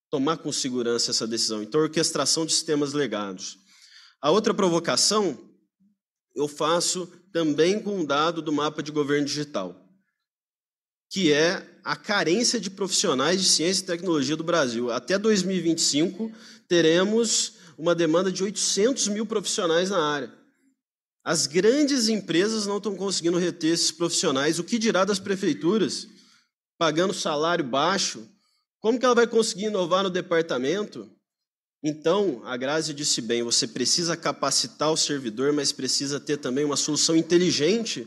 Tomar com segurança essa decisão. Então, orquestração de sistemas legados. A outra provocação eu faço também com um dado do mapa de governo digital, que é a carência de profissionais de ciência e tecnologia do Brasil. Até 2025, teremos uma demanda de 800 mil profissionais na área. As grandes empresas não estão conseguindo reter esses profissionais. O que dirá das prefeituras, pagando salário baixo? Como que ela vai conseguir inovar no departamento então, a Grazi disse bem: você precisa capacitar o servidor, mas precisa ter também uma solução inteligente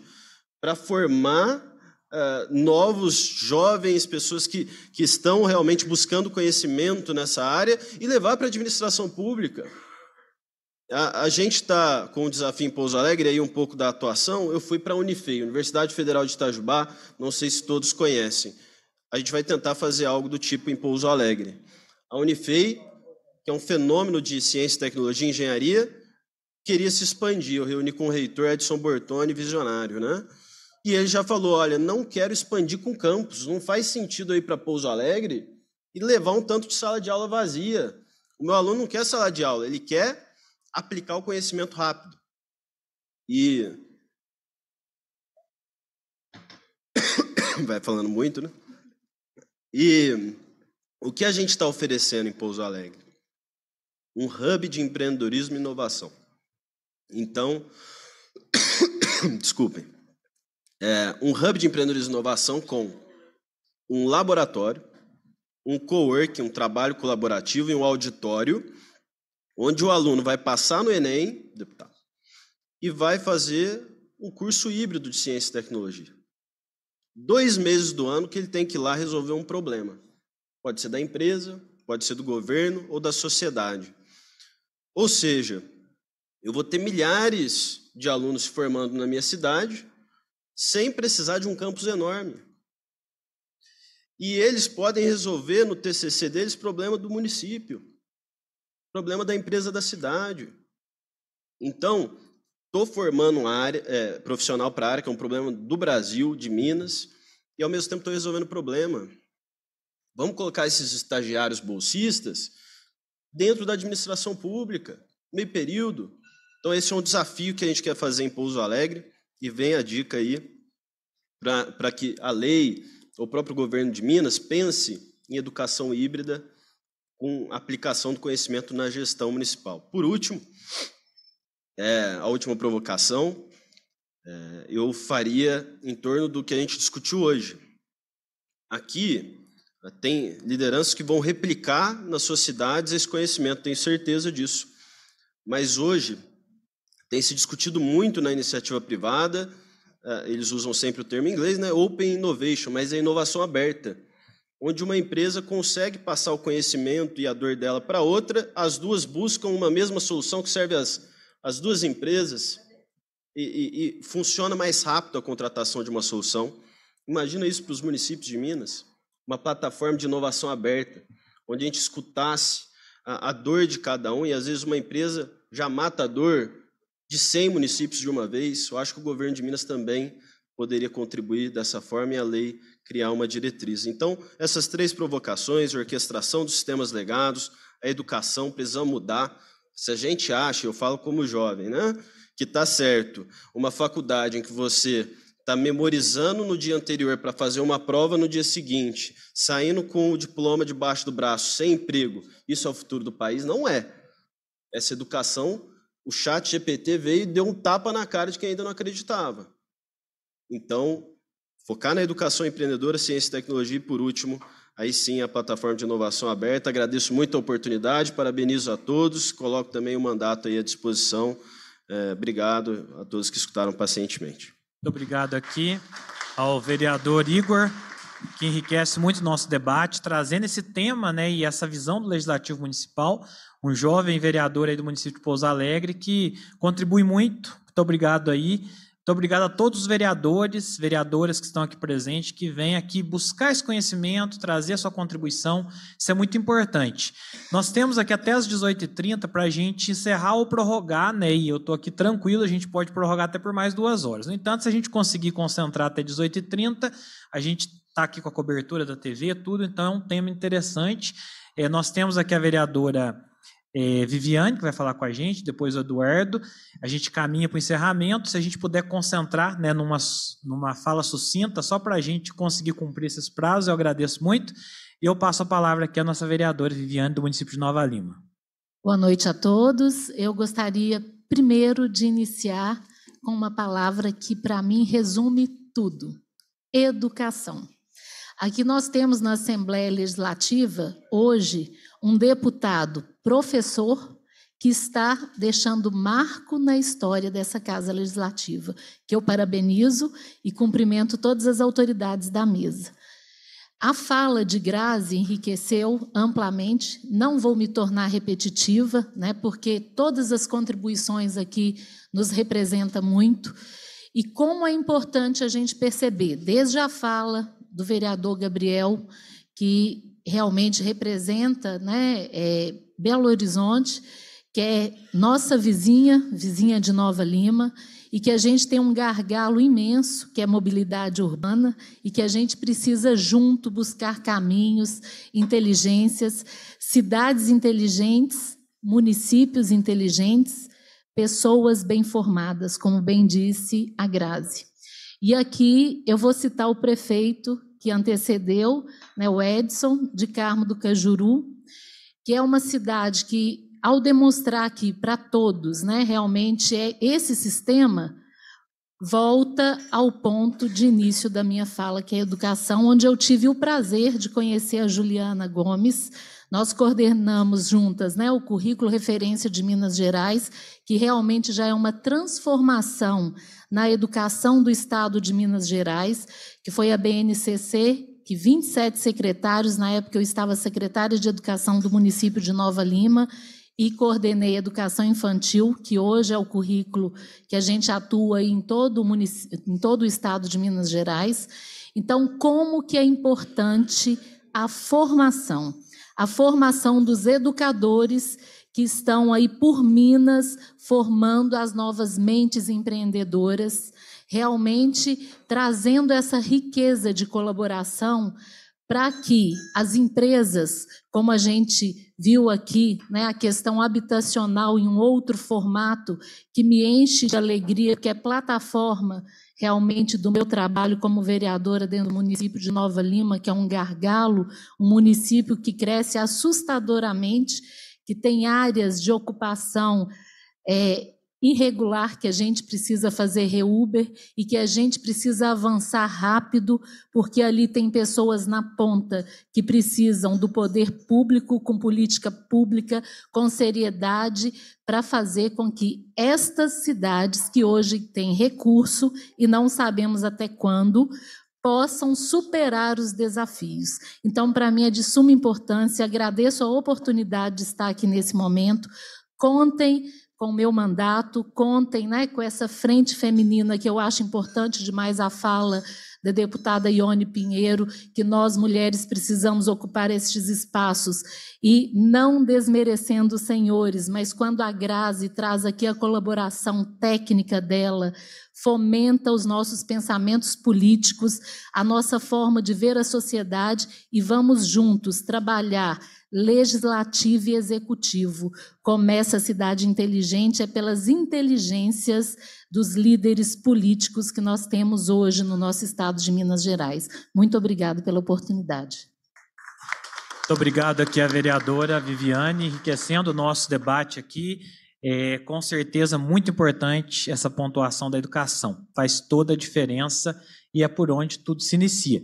para formar uh, novos jovens, pessoas que, que estão realmente buscando conhecimento nessa área e levar para a administração pública. A, a gente está com o desafio em Pouso Alegre, aí um pouco da atuação. Eu fui para a Unifei, Universidade Federal de Itajubá, não sei se todos conhecem. A gente vai tentar fazer algo do tipo em Pouso Alegre. A Unifei que é um fenômeno de ciência, tecnologia e engenharia, queria se expandir. Eu reuni com o reitor Edson Bortoni, visionário, né? E ele já falou: olha, não quero expandir com campus, não faz sentido ir para Pouso Alegre e levar um tanto de sala de aula vazia. O meu aluno não quer sala de aula, ele quer aplicar o conhecimento rápido. E. Vai falando muito, né? E o que a gente está oferecendo em Pouso Alegre? um hub de empreendedorismo e inovação. Então, desculpem, é, um hub de empreendedorismo e inovação com um laboratório, um coworking, um trabalho colaborativo e um auditório, onde o aluno vai passar no Enem, deputado, e vai fazer um curso híbrido de ciência e tecnologia. Dois meses do ano que ele tem que ir lá resolver um problema. Pode ser da empresa, pode ser do governo ou da sociedade. Ou seja, eu vou ter milhares de alunos se formando na minha cidade, sem precisar de um campus enorme. E eles podem resolver no TCC deles problema do município, problema da empresa da cidade. Então, estou formando uma área é, profissional para a área que é um problema do Brasil, de Minas, e ao mesmo tempo estou resolvendo o problema. Vamos colocar esses estagiários bolsistas dentro da administração pública, meio período. Então, esse é um desafio que a gente quer fazer em Pouso Alegre, e vem a dica aí para que a lei, o próprio governo de Minas, pense em educação híbrida com aplicação do conhecimento na gestão municipal. Por último, é, a última provocação, é, eu faria em torno do que a gente discutiu hoje. Aqui, tem lideranças que vão replicar nas suas cidades esse conhecimento, tenho certeza disso. Mas hoje tem se discutido muito na iniciativa privada, eh, eles usam sempre o termo em inglês, né? Open Innovation, mas é inovação aberta, onde uma empresa consegue passar o conhecimento e a dor dela para outra, as duas buscam uma mesma solução que serve às, as duas empresas e, e, e funciona mais rápido a contratação de uma solução. Imagina isso para os municípios de Minas uma plataforma de inovação aberta, onde a gente escutasse a, a dor de cada um, e às vezes uma empresa já mata a dor de 100 municípios de uma vez. Eu acho que o governo de Minas também poderia contribuir dessa forma e a lei criar uma diretriz. Então, essas três provocações, a orquestração dos sistemas legados, a educação, precisamos mudar. Se a gente acha, eu falo como jovem, né, que está certo, uma faculdade em que você está memorizando no dia anterior para fazer uma prova no dia seguinte, saindo com o diploma debaixo do braço, sem emprego, isso é o futuro do país? Não é. Essa educação, o chat GPT veio e deu um tapa na cara de quem ainda não acreditava. Então, focar na educação empreendedora, ciência e tecnologia e, por último, aí sim a plataforma de inovação aberta. Agradeço muito a oportunidade, parabenizo a todos, coloco também o mandato aí à disposição. É, obrigado a todos que escutaram pacientemente. Muito obrigado aqui ao vereador Igor, que enriquece muito o nosso debate, trazendo esse tema né, e essa visão do Legislativo Municipal, um jovem vereador aí do município de Pouso Alegre que contribui muito. Muito obrigado aí. Muito então, obrigado a todos os vereadores, vereadoras que estão aqui presentes, que vêm aqui buscar esse conhecimento, trazer a sua contribuição. Isso é muito importante. Nós temos aqui até as 18h30 para a gente encerrar ou prorrogar, né? E eu estou aqui tranquilo, a gente pode prorrogar até por mais duas horas. No entanto, se a gente conseguir concentrar até 18h30, a gente está aqui com a cobertura da TV, tudo, então é um tema interessante. É, nós temos aqui a vereadora é, Viviane, que vai falar com a gente, depois o Eduardo. A gente caminha para o encerramento. Se a gente puder concentrar né, numa, numa fala sucinta, só para a gente conseguir cumprir esses prazos, eu agradeço muito. E eu passo a palavra aqui à nossa vereadora Viviane, do município de Nova Lima. Boa noite a todos. Eu gostaria primeiro de iniciar com uma palavra que, para mim, resume tudo: educação. Aqui nós temos na Assembleia Legislativa, hoje, um deputado professor que está deixando marco na história dessa Casa Legislativa, que eu parabenizo e cumprimento todas as autoridades da mesa. A fala de Grazi enriqueceu amplamente, não vou me tornar repetitiva, né, porque todas as contribuições aqui nos representam muito. E como é importante a gente perceber, desde a fala do vereador Gabriel, que realmente representa né, é, Belo Horizonte, que é nossa vizinha, vizinha de Nova Lima, e que a gente tem um gargalo imenso, que é mobilidade urbana, e que a gente precisa junto buscar caminhos, inteligências, cidades inteligentes, municípios inteligentes, pessoas bem formadas, como bem disse a Grazi. E aqui eu vou citar o prefeito que antecedeu, né, o Edson de Carmo do Cajuru, que é uma cidade que, ao demonstrar que para todos, né, realmente é esse sistema, volta ao ponto de início da minha fala, que é a educação, onde eu tive o prazer de conhecer a Juliana Gomes. Nós coordenamos juntas né, o currículo referência de Minas Gerais, que realmente já é uma transformação na educação do Estado de Minas Gerais, que foi a BNCC que 27 secretários, na época eu estava secretária de Educação do município de Nova Lima e coordenei Educação Infantil, que hoje é o currículo que a gente atua em todo o, em todo o estado de Minas Gerais. Então, como que é importante a formação? A formação dos educadores que estão aí por Minas formando as novas mentes empreendedoras realmente trazendo essa riqueza de colaboração para que as empresas, como a gente viu aqui, né, a questão habitacional em um outro formato que me enche de alegria, que é plataforma realmente do meu trabalho como vereadora dentro do município de Nova Lima, que é um gargalo, um município que cresce assustadoramente, que tem áreas de ocupação é, irregular que a gente precisa fazer Uber e que a gente precisa avançar rápido, porque ali tem pessoas na ponta que precisam do poder público com política pública, com seriedade, para fazer com que estas cidades que hoje têm recurso e não sabemos até quando, possam superar os desafios. Então, para mim é de suma importância, agradeço a oportunidade de estar aqui nesse momento. Contem com o meu mandato, contem né, com essa frente feminina, que eu acho importante demais a fala da deputada Ione Pinheiro, que nós mulheres precisamos ocupar estes espaços. E não desmerecendo os senhores, mas quando a Grazi traz aqui a colaboração técnica dela, fomenta os nossos pensamentos políticos, a nossa forma de ver a sociedade e vamos juntos trabalhar legislativo e executivo. Começa a cidade inteligente é pelas inteligências dos líderes políticos que nós temos hoje no nosso estado de Minas Gerais. Muito obrigado pela oportunidade. Muito obrigado aqui a vereadora Viviane, enriquecendo o nosso debate aqui. É com certeza muito importante essa pontuação da educação. Faz toda a diferença e é por onde tudo se inicia.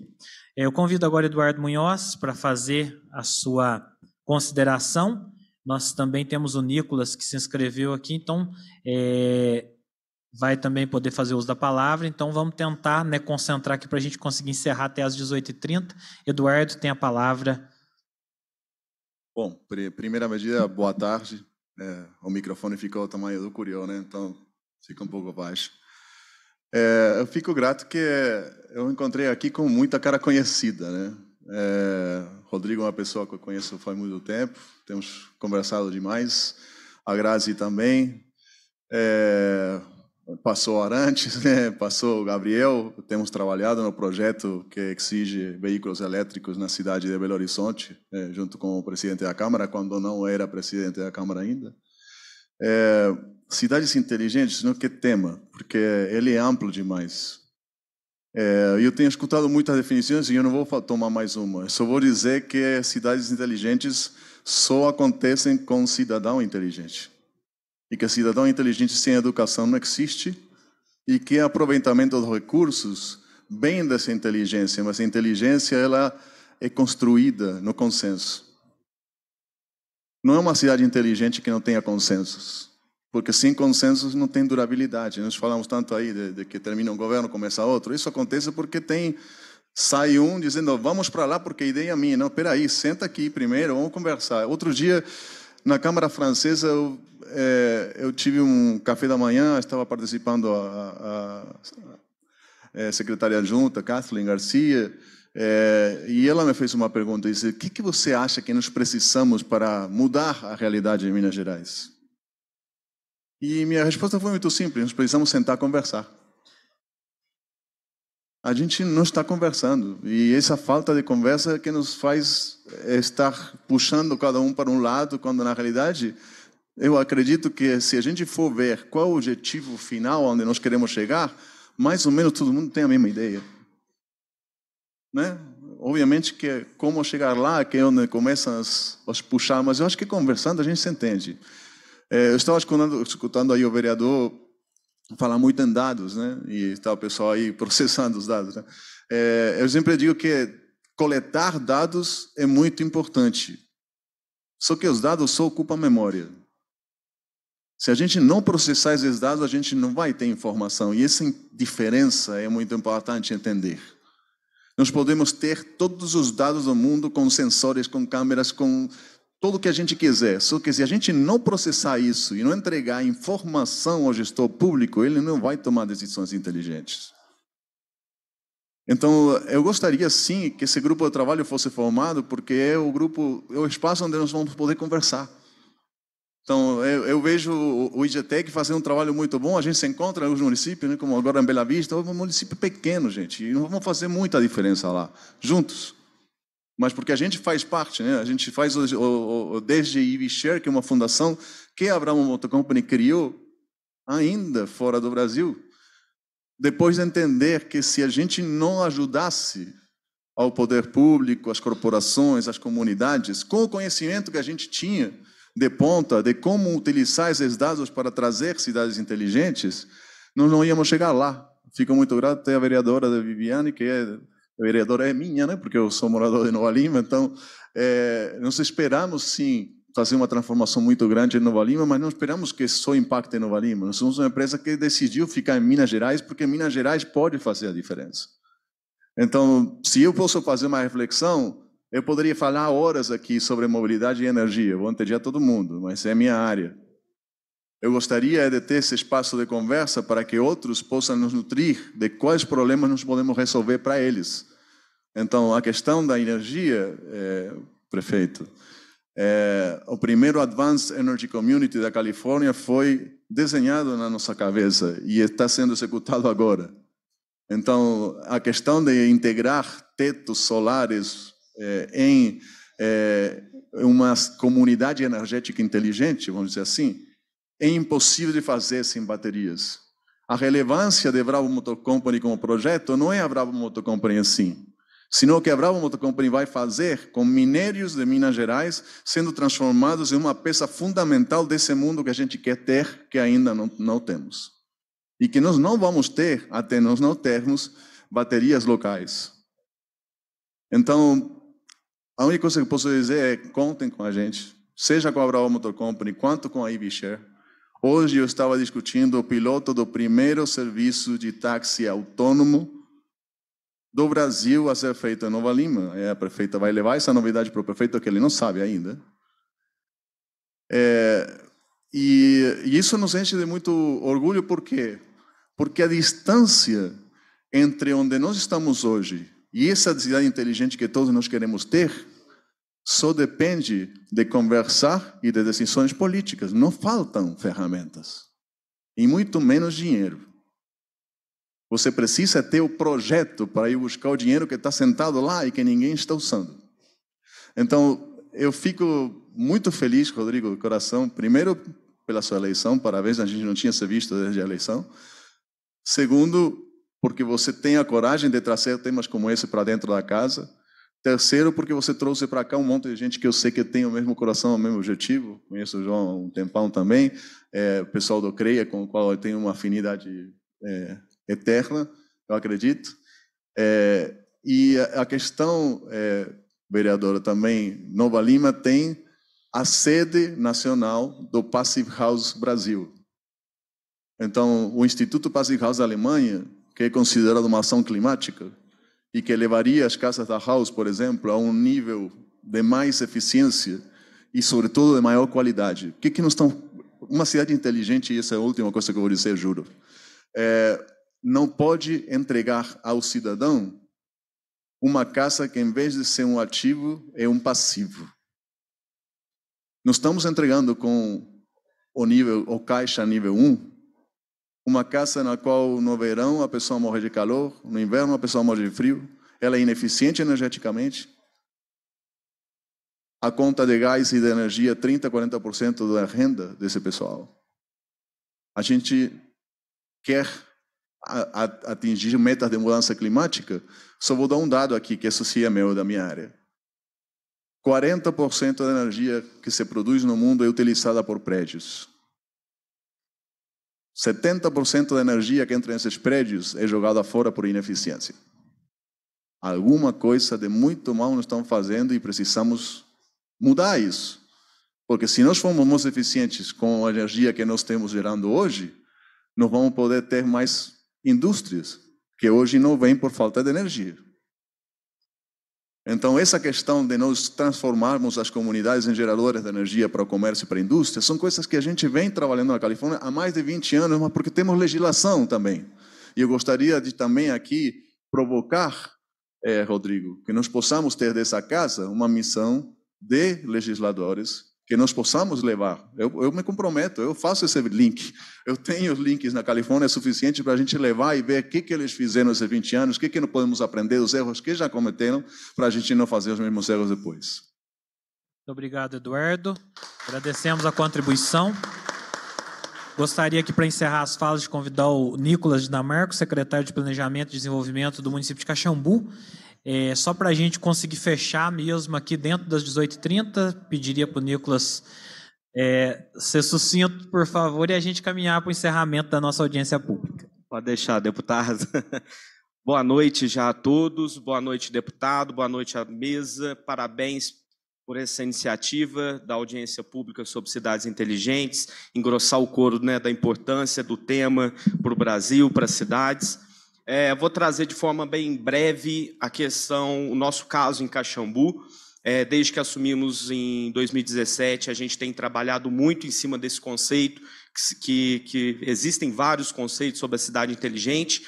É, eu convido agora Eduardo Munhoz para fazer a sua consideração. Nós também temos o Nicolas que se inscreveu aqui, então é, vai também poder fazer uso da palavra. Então vamos tentar né, concentrar aqui para a gente conseguir encerrar até às 18h30. Eduardo tem a palavra. Bom, primeira medida. boa tarde. É, o microfone ficou o tamanho do curió, né? Então fica um pouco baixo. É, eu fico grato que eu encontrei aqui com muita cara conhecida, né? É, Rodrigo é uma pessoa que eu conheço faz muito tempo, temos conversado demais. A Grazi também. É, passou Arantes, né? passou o Gabriel. Temos trabalhado no projeto que exige veículos elétricos na cidade de Belo Horizonte, é, junto com o presidente da Câmara, quando não era presidente da Câmara ainda. É, cidades inteligentes, não é que tema, porque ele é amplo demais. É, eu tenho escutado muitas definições e eu não vou tomar mais uma. Só vou dizer que cidades inteligentes só acontecem com cidadão inteligente. E que cidadão inteligente sem educação não existe. E que aproveitamento dos recursos vem dessa inteligência, mas a inteligência ela é construída no consenso. Não é uma cidade inteligente que não tenha consensos. Porque sem consensos não tem durabilidade. Nós falamos tanto aí de, de que termina um governo, começa outro. Isso acontece porque tem sai um dizendo vamos para lá porque a ideia é minha. Não, espera aí, senta aqui primeiro, vamos conversar. Outro dia na Câmara Francesa eu, é, eu tive um café da manhã, estava participando a, a, a, eh, secretária adjunta Kathleen Garcia. É, e ela me fez uma pergunta, disse, o que, que você acha que nós precisamos para mudar a realidade em Minas Gerais? E minha resposta foi muito simples: nós precisamos sentar conversar. A gente não está conversando e essa falta de conversa é que nos faz eh, estar puxando cada um para um lado, quando na realidade eu acredito que se a gente for ver qual o objetivo final onde nós queremos chegar, mais ou menos todo mundo tem a mesma ideia, né? Obviamente que é como chegar lá, que é onde começam as, as puxar, mas eu acho que conversando a gente se entende. É, eu estava escutando, escutando aí o vereador falar muito em dados, né? E está o pessoal aí processando os dados. Né? É, eu sempre digo que coletar dados é muito importante. Só que os dados só ocupam a memória. Se a gente não processar esses dados, a gente não vai ter informação. E essa diferença é muito importante entender. Nós podemos ter todos os dados do mundo com sensores, com câmeras, com tudo que a gente quiser. Só que se a gente não processar isso e não entregar informação ao gestor público, ele não vai tomar decisões inteligentes. Então, eu gostaria sim que esse grupo de trabalho fosse formado, porque é o grupo, é o espaço onde nós vamos poder conversar. Então, eu, eu vejo o IGTEC fazendo um trabalho muito bom. A gente se encontra nos municípios, né, como agora em Bela Vista, é um município pequeno, gente, e não vamos fazer muita diferença lá, juntos mas porque a gente faz parte, né? a gente faz o, o, o Share, que é uma fundação que a Abramo Motor Company criou ainda fora do Brasil, depois de entender que se a gente não ajudasse ao poder público, às corporações, às comunidades, com o conhecimento que a gente tinha de ponta de como utilizar esses dados para trazer cidades inteligentes, nós não íamos chegar lá. Fico muito grato até a vereadora Viviane, que é vereador é minha, né? Porque eu sou morador de Nova Lima, então é, nós esperamos sim fazer uma transformação muito grande em Nova Lima, mas não esperamos que só impacte em Nova Lima. Nós somos uma empresa que decidiu ficar em Minas Gerais porque Minas Gerais pode fazer a diferença. Então, se eu posso fazer uma reflexão, eu poderia falar horas aqui sobre mobilidade e energia, vou a todo mundo, mas é minha área. Eu gostaria de ter esse espaço de conversa para que outros possam nos nutrir de quais problemas nós podemos resolver para eles. Então, a questão da energia, é, prefeito, é, o primeiro Advanced Energy Community da Califórnia foi desenhado na nossa cabeça e está sendo executado agora. Então, a questão de integrar tetos solares é, em é, uma comunidade energética inteligente, vamos dizer assim, é impossível de fazer sem baterias. A relevância de Bravo Motor Company como projeto não é a Bravo Motor Company assim, senão que a Bravo Motor Company vai fazer com minérios de Minas Gerais sendo transformados em uma peça fundamental desse mundo que a gente quer ter, que ainda não, não temos. E que nós não vamos ter até nós não termos baterias locais. Então, a única coisa que eu posso dizer é contem com a gente, seja com a Bravo Motor Company, quanto com a EV Share Hoje eu estava discutindo o piloto do primeiro serviço de táxi autônomo do Brasil a ser feito em Nova Lima. É, a prefeita vai levar essa novidade para o prefeito, que ele não sabe ainda. É, e, e isso nos enche de muito orgulho, por quê? Porque a distância entre onde nós estamos hoje e essa cidade inteligente que todos nós queremos ter só depende de conversar e de decisões políticas. Não faltam ferramentas e muito menos dinheiro. Você precisa ter o projeto para ir buscar o dinheiro que está sentado lá e que ninguém está usando. Então, eu fico muito feliz, Rodrigo, do coração. Primeiro, pela sua eleição, parabéns, a gente não tinha se visto desde a eleição. Segundo, porque você tem a coragem de trazer temas como esse para dentro da casa. Terceiro, porque você trouxe para cá um monte de gente que eu sei que tem o mesmo coração, o mesmo objetivo. Conheço o João há um tempão também. É, o pessoal do Creia com o qual eu tenho uma afinidade é, eterna, eu acredito. É, e a, a questão, é, vereadora, também, Nova Lima tem a sede nacional do Passive House Brasil. Então, o Instituto Passive House da Alemanha, que é considerado uma ação climática, e que levaria as casas da House, por exemplo, a um nível de mais eficiência e, sobretudo, de maior qualidade. O que, que nós estamos. Uma cidade inteligente, e essa é a última coisa que eu vou dizer, juro, é, não pode entregar ao cidadão uma casa que, em vez de ser um ativo, é um passivo. Nós estamos entregando com o nível, o caixa nível 1, uma casa na qual no verão a pessoa morre de calor, no inverno a pessoa morre de frio, ela é ineficiente energeticamente. A conta de gás e de energia é 30, 40% da renda desse pessoal. A gente quer atingir metas de mudança climática. Só vou dar um dado aqui, que isso sim é meu, da minha área. 40% da energia que se produz no mundo é utilizada por prédios. 70% da energia que entra nesses prédios é jogada fora por ineficiência. Alguma coisa de muito mal nós estamos fazendo e precisamos mudar isso. Porque se nós formos mais eficientes com a energia que nós temos gerando hoje, nós vamos poder ter mais indústrias que hoje não vêm por falta de energia. Então, essa questão de nós transformarmos as comunidades em geradoras de energia para o comércio e para a indústria são coisas que a gente vem trabalhando na Califórnia há mais de 20 anos, mas porque temos legislação também. E eu gostaria de também aqui provocar, eh, Rodrigo, que nós possamos ter dessa casa uma missão de legisladores que nós possamos levar. Eu, eu me comprometo, eu faço esse link. Eu tenho os links na Califórnia é suficiente para a gente levar e ver o que, que eles fizeram esses 20 anos, o que, que não podemos aprender, os erros que já cometeram, para a gente não fazer os mesmos erros depois. Muito obrigado, Eduardo. Agradecemos a contribuição. Gostaria aqui, para encerrar as falas, de convidar o Nicolas Dinamarco, secretário de Planejamento e Desenvolvimento do município de Caxambu. É, só para a gente conseguir fechar mesmo aqui dentro das 18h30, pediria para o Nicolas é, ser sucinto, por favor, e a gente caminhar para o encerramento da nossa audiência pública. Pode deixar, deputado. Boa noite já a todos, boa noite, deputado, boa noite à mesa, parabéns por essa iniciativa da audiência pública sobre cidades inteligentes, engrossar o coro né, da importância do tema para o Brasil, para as cidades. É, vou trazer de forma bem breve a questão, o nosso caso em Caxambu. É, desde que assumimos em 2017, a gente tem trabalhado muito em cima desse conceito, que, que existem vários conceitos sobre a cidade inteligente.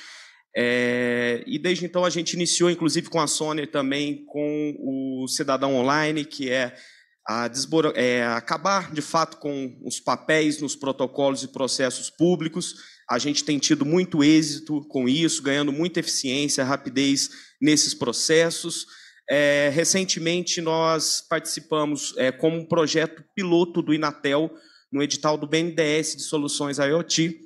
É, e desde então a gente iniciou, inclusive com a Sônia também, com o Cidadão Online, que é a é, acabar de fato com os papéis nos protocolos e processos públicos, a gente tem tido muito êxito com isso, ganhando muita eficiência, rapidez nesses processos. É, recentemente, nós participamos é, como um projeto piloto do Inatel, no edital do BNDES de soluções IoT,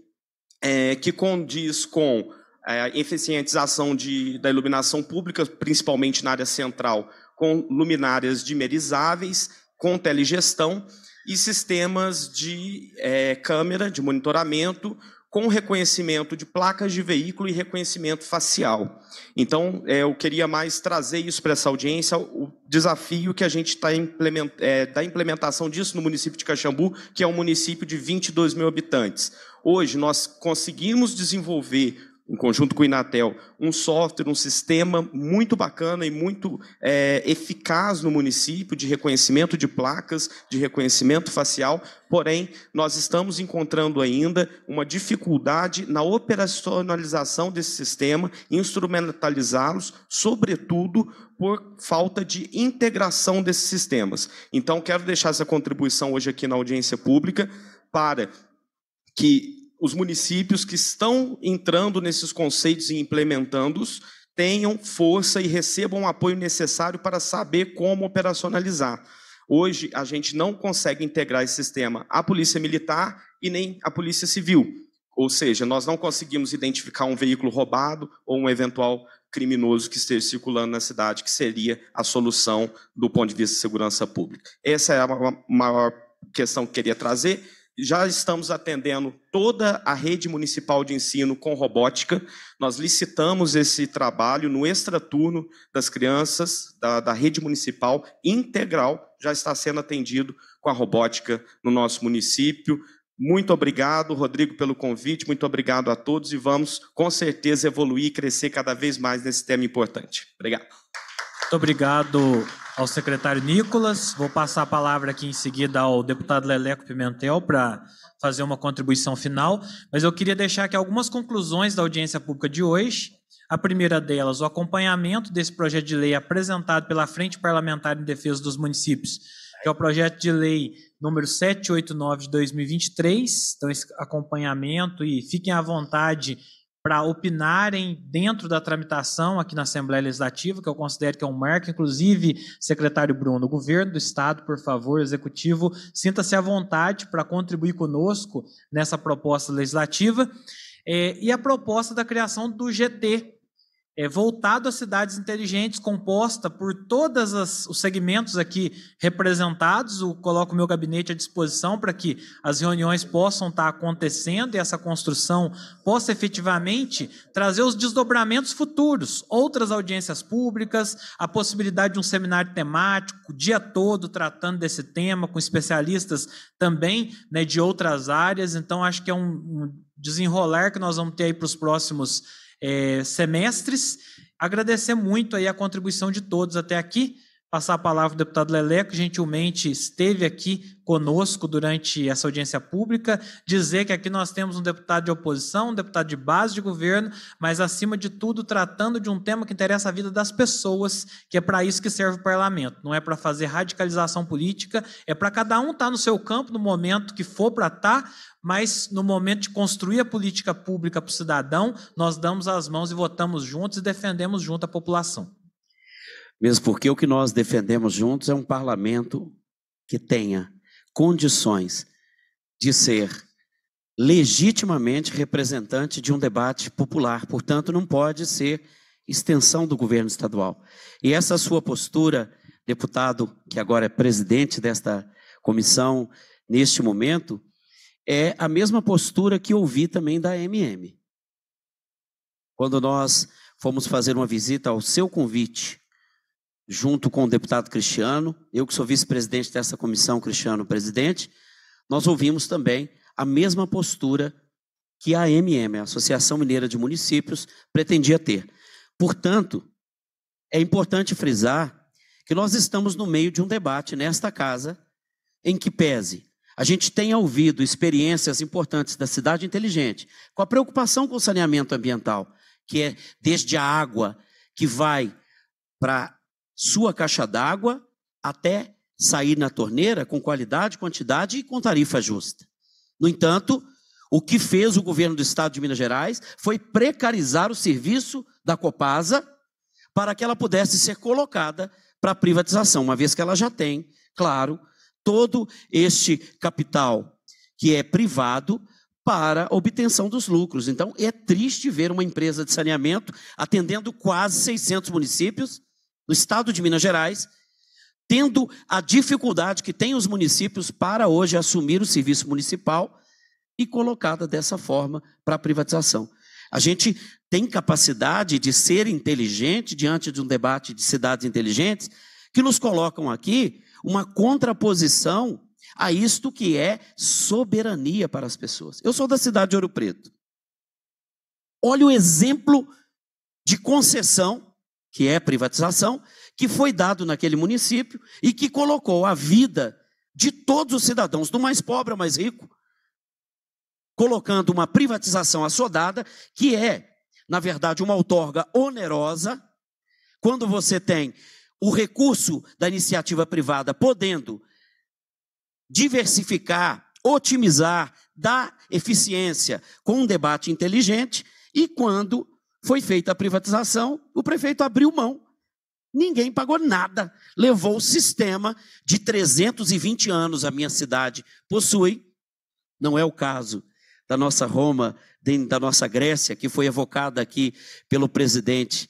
é, que condiz com é, a eficientização de, da iluminação pública, principalmente na área central, com luminárias dimerizáveis, com telegestão e sistemas de é, câmera de monitoramento com reconhecimento de placas de veículo e reconhecimento facial. Então, é, eu queria mais trazer isso para essa audiência, o desafio que a gente está implement, é, da implementação disso no município de Caxambu, que é um município de 22 mil habitantes. Hoje, nós conseguimos desenvolver em conjunto com o Inatel, um software, um sistema muito bacana e muito é, eficaz no município de reconhecimento de placas, de reconhecimento facial, porém, nós estamos encontrando ainda uma dificuldade na operacionalização desse sistema, instrumentalizá-los, sobretudo por falta de integração desses sistemas. Então, quero deixar essa contribuição hoje aqui na audiência pública para que os municípios que estão entrando nesses conceitos e implementando-os tenham força e recebam o apoio necessário para saber como operacionalizar. Hoje, a gente não consegue integrar esse sistema à Polícia Militar e nem à Polícia Civil. Ou seja, nós não conseguimos identificar um veículo roubado ou um eventual criminoso que esteja circulando na cidade, que seria a solução do ponto de vista de segurança pública. Essa é a maior questão que queria trazer. Já estamos atendendo toda a rede municipal de ensino com robótica. Nós licitamos esse trabalho no extraturno das crianças da, da rede municipal integral, já está sendo atendido com a robótica no nosso município. Muito obrigado, Rodrigo, pelo convite, muito obrigado a todos e vamos, com certeza, evoluir e crescer cada vez mais nesse tema importante. Obrigado. Muito obrigado, ao secretário Nicolas. Vou passar a palavra aqui em seguida ao deputado Leleco Pimentel para fazer uma contribuição final. Mas eu queria deixar aqui algumas conclusões da audiência pública de hoje. A primeira delas, o acompanhamento desse projeto de lei apresentado pela Frente Parlamentar em Defesa dos Municípios, que é o projeto de lei número 789 de 2023. Então, esse acompanhamento e fiquem à vontade para opinarem dentro da tramitação aqui na Assembleia Legislativa, que eu considero que é um marco. Inclusive, secretário Bruno, governo do Estado, por favor, executivo, sinta-se à vontade para contribuir conosco nessa proposta legislativa. É, e a proposta da criação do GT, é voltado a cidades inteligentes, composta por todos os segmentos aqui representados. Eu coloco meu gabinete à disposição para que as reuniões possam estar acontecendo e essa construção possa efetivamente trazer os desdobramentos futuros, outras audiências públicas, a possibilidade de um seminário temático, o dia todo tratando desse tema, com especialistas também né, de outras áreas. Então, acho que é um desenrolar que nós vamos ter aí para os próximos é, semestres. Agradecer muito aí a contribuição de todos até aqui passar a palavra ao deputado Lelé, que gentilmente esteve aqui conosco durante essa audiência pública, dizer que aqui nós temos um deputado de oposição, um deputado de base de governo, mas, acima de tudo, tratando de um tema que interessa a vida das pessoas, que é para isso que serve o parlamento. Não é para fazer radicalização política, é para cada um estar tá no seu campo no momento que for para estar, tá, mas no momento de construir a política pública para o cidadão, nós damos as mãos e votamos juntos e defendemos junto a população. Mesmo porque o que nós defendemos juntos é um parlamento que tenha condições de ser legitimamente representante de um debate popular, portanto, não pode ser extensão do governo estadual. E essa sua postura, deputado, que agora é presidente desta comissão, neste momento, é a mesma postura que ouvi também da MM. Quando nós fomos fazer uma visita ao seu convite junto com o deputado Cristiano, eu que sou vice-presidente dessa comissão, Cristiano, presidente, nós ouvimos também a mesma postura que a AMM, a Associação Mineira de Municípios, pretendia ter. Portanto, é importante frisar que nós estamos no meio de um debate nesta casa em que pese a gente tem ouvido experiências importantes da cidade inteligente, com a preocupação com o saneamento ambiental, que é desde a água que vai para sua caixa d'água até sair na torneira com qualidade, quantidade e com tarifa justa. No entanto, o que fez o governo do estado de Minas Gerais foi precarizar o serviço da Copasa para que ela pudesse ser colocada para privatização, uma vez que ela já tem, claro, todo este capital que é privado para obtenção dos lucros. Então, é triste ver uma empresa de saneamento atendendo quase 600 municípios no estado de Minas Gerais, tendo a dificuldade que tem os municípios para hoje assumir o serviço municipal e colocada dessa forma para a privatização. A gente tem capacidade de ser inteligente diante de um debate de cidades inteligentes que nos colocam aqui uma contraposição a isto que é soberania para as pessoas. Eu sou da cidade de Ouro Preto. Olha o exemplo de concessão que é privatização, que foi dado naquele município e que colocou a vida de todos os cidadãos, do mais pobre ao mais rico, colocando uma privatização assodada, que é, na verdade, uma outorga onerosa, quando você tem o recurso da iniciativa privada podendo diversificar, otimizar, dar eficiência com um debate inteligente, e quando foi feita a privatização, o prefeito abriu mão. Ninguém pagou nada. Levou o sistema de 320 anos a minha cidade possui. Não é o caso da nossa Roma, da nossa Grécia, que foi evocada aqui pelo presidente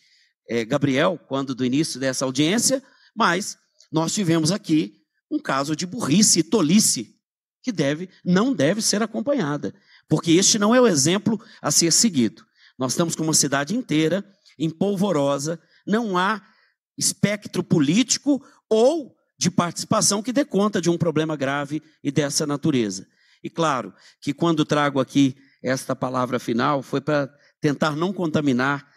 eh, Gabriel, quando do início dessa audiência, mas nós tivemos aqui um caso de burrice e tolice que deve, não deve ser acompanhada, porque este não é o exemplo a ser seguido. Nós estamos com uma cidade inteira em polvorosa, não há espectro político ou de participação que dê conta de um problema grave e dessa natureza. E claro que quando trago aqui esta palavra final foi para tentar não contaminar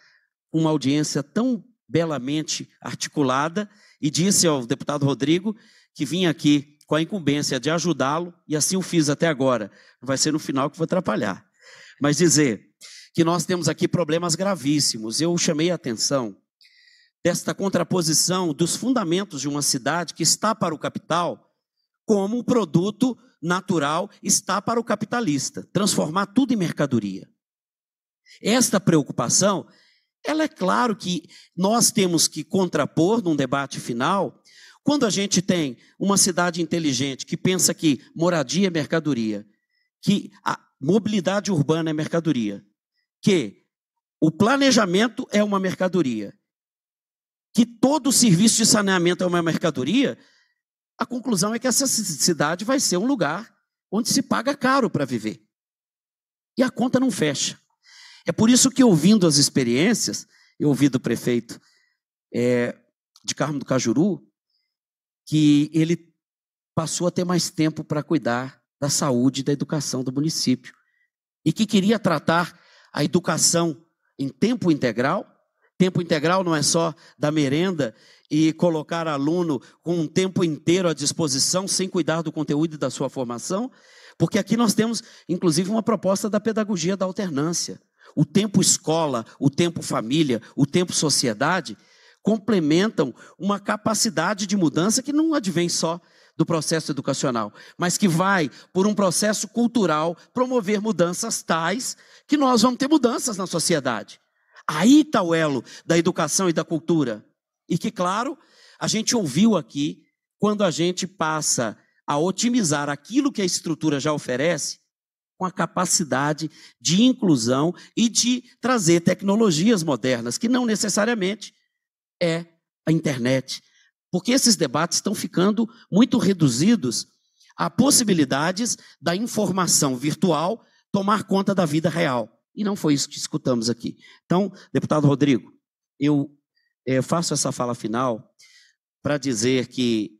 uma audiência tão belamente articulada e disse ao deputado Rodrigo que vinha aqui com a incumbência de ajudá-lo e assim o fiz até agora. Vai ser no final que vou atrapalhar. Mas dizer que nós temos aqui problemas gravíssimos. Eu chamei a atenção desta contraposição dos fundamentos de uma cidade que está para o capital como um produto natural está para o capitalista, transformar tudo em mercadoria. Esta preocupação, ela é claro que nós temos que contrapor num debate final, quando a gente tem uma cidade inteligente que pensa que moradia é mercadoria, que a mobilidade urbana é mercadoria, que o planejamento é uma mercadoria, que todo o serviço de saneamento é uma mercadoria, a conclusão é que essa cidade vai ser um lugar onde se paga caro para viver. E a conta não fecha. É por isso que, ouvindo as experiências, eu ouvi do prefeito é, de Carmo do Cajuru, que ele passou a ter mais tempo para cuidar da saúde e da educação do município. E que queria tratar a educação em tempo integral. Tempo integral não é só da merenda e colocar aluno com um tempo inteiro à disposição sem cuidar do conteúdo e da sua formação, porque aqui nós temos inclusive uma proposta da pedagogia da alternância. O tempo escola, o tempo família, o tempo sociedade complementam uma capacidade de mudança que não advém só do processo educacional, mas que vai, por um processo cultural, promover mudanças tais que nós vamos ter mudanças na sociedade. Aí está o elo da educação e da cultura. E que, claro, a gente ouviu aqui, quando a gente passa a otimizar aquilo que a estrutura já oferece, com a capacidade de inclusão e de trazer tecnologias modernas, que não necessariamente é a internet, porque esses debates estão ficando muito reduzidos a possibilidades da informação virtual tomar conta da vida real. E não foi isso que escutamos aqui. Então, deputado Rodrigo, eu é, faço essa fala final para dizer que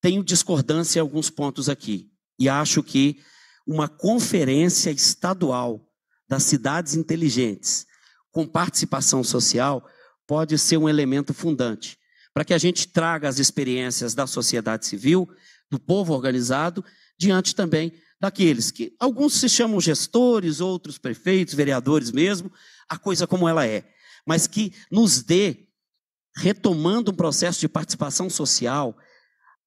tenho discordância em alguns pontos aqui. E acho que uma conferência estadual das cidades inteligentes com participação social pode ser um elemento fundante para que a gente traga as experiências da sociedade civil, do povo organizado, diante também daqueles que alguns se chamam gestores, outros prefeitos, vereadores mesmo, a coisa como ela é, mas que nos dê, retomando um processo de participação social,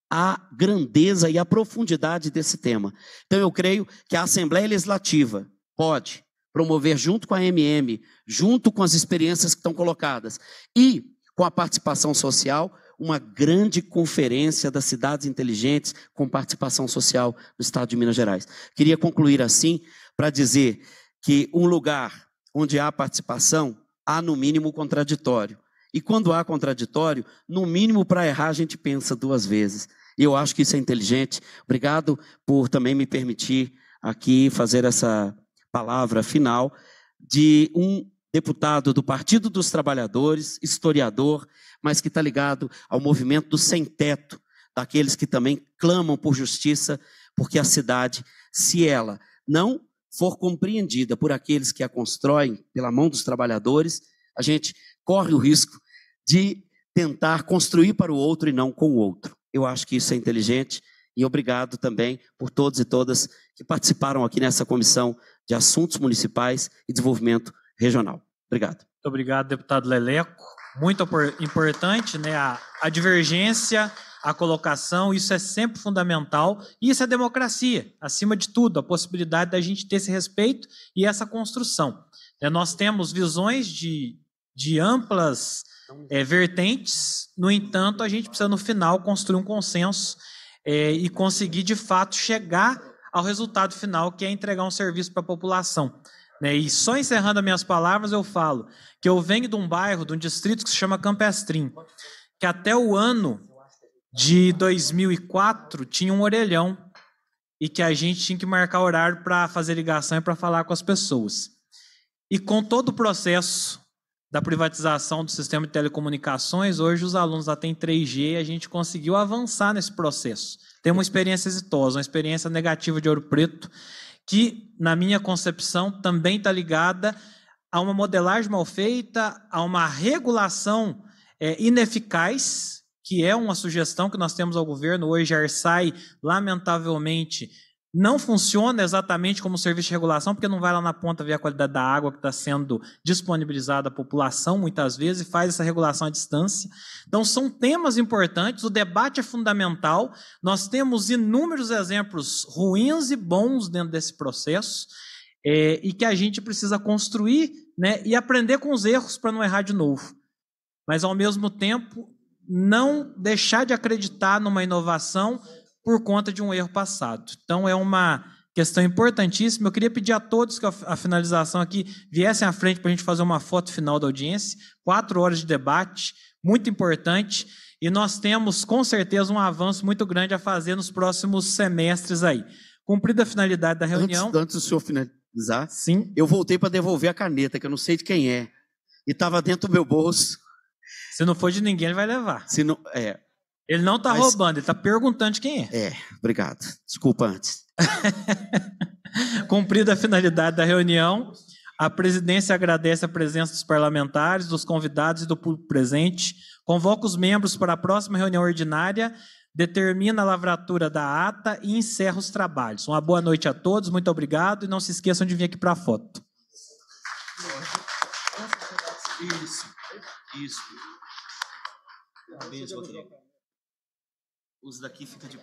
a grandeza e a profundidade desse tema. Então eu creio que a Assembleia Legislativa pode promover junto com a MM, junto com as experiências que estão colocadas e com a participação social, uma grande conferência das cidades inteligentes com participação social no estado de Minas Gerais. Queria concluir assim para dizer que um lugar onde há participação, há no mínimo contraditório. E quando há contraditório, no mínimo para errar a gente pensa duas vezes. E eu acho que isso é inteligente. Obrigado por também me permitir aqui fazer essa palavra final de um deputado do Partido dos Trabalhadores, historiador, mas que está ligado ao movimento do sem-teto, daqueles que também clamam por justiça, porque a cidade, se ela não for compreendida por aqueles que a constroem pela mão dos trabalhadores, a gente corre o risco de tentar construir para o outro e não com o outro. Eu acho que isso é inteligente e obrigado também por todos e todas que participaram aqui nessa comissão de assuntos municipais e desenvolvimento regional. Obrigado. Muito obrigado, deputado Leleco. Muito importante né, a, a divergência, a colocação, isso é sempre fundamental. E isso é democracia, acima de tudo, a possibilidade da gente ter esse respeito e essa construção. É, nós temos visões de, de amplas é, vertentes, no entanto, a gente precisa, no final, construir um consenso é, e conseguir, de fato, chegar ao resultado final, que é entregar um serviço para a população. Né? E só encerrando as minhas palavras, eu falo que eu venho de um bairro, de um distrito que se chama Campestrim, que até o ano de 2004 tinha um orelhão e que a gente tinha que marcar horário para fazer ligação e para falar com as pessoas. E com todo o processo da privatização do sistema de telecomunicações, hoje os alunos já têm 3G e a gente conseguiu avançar nesse processo. Tem uma experiência exitosa, uma experiência negativa de Ouro Preto, que, na minha concepção, também está ligada a uma modelagem mal feita, a uma regulação é, ineficaz, que é uma sugestão que nós temos ao governo. Hoje, a ARSAI, lamentavelmente, não funciona exatamente como serviço de regulação, porque não vai lá na ponta ver a qualidade da água que está sendo disponibilizada à população, muitas vezes, e faz essa regulação à distância. Então, são temas importantes, o debate é fundamental. Nós temos inúmeros exemplos ruins e bons dentro desse processo, é, e que a gente precisa construir né, e aprender com os erros para não errar de novo. Mas, ao mesmo tempo, não deixar de acreditar numa inovação por conta de um erro passado. Então, é uma questão importantíssima. Eu queria pedir a todos que a finalização aqui viessem à frente para a gente fazer uma foto final da audiência. Quatro horas de debate, muito importante. E nós temos, com certeza, um avanço muito grande a fazer nos próximos semestres aí. Cumprida a finalidade da reunião. Antes, antes do senhor finalizar, Sim. eu voltei para devolver a caneta, que eu não sei de quem é. E estava dentro do meu bolso. Se não for de ninguém, ele vai levar. Se não, é, ele não está Mas... roubando, ele está perguntando de quem é. É, obrigado. Desculpa antes. Cumprida a finalidade da reunião, a presidência agradece a presença dos parlamentares, dos convidados e do público presente, convoca os membros para a próxima reunião ordinária, determina a lavratura da ata e encerra os trabalhos. Uma boa noite a todos, muito obrigado e não se esqueçam de vir aqui para a foto. Isso, isso. Isso. Os daqui fica de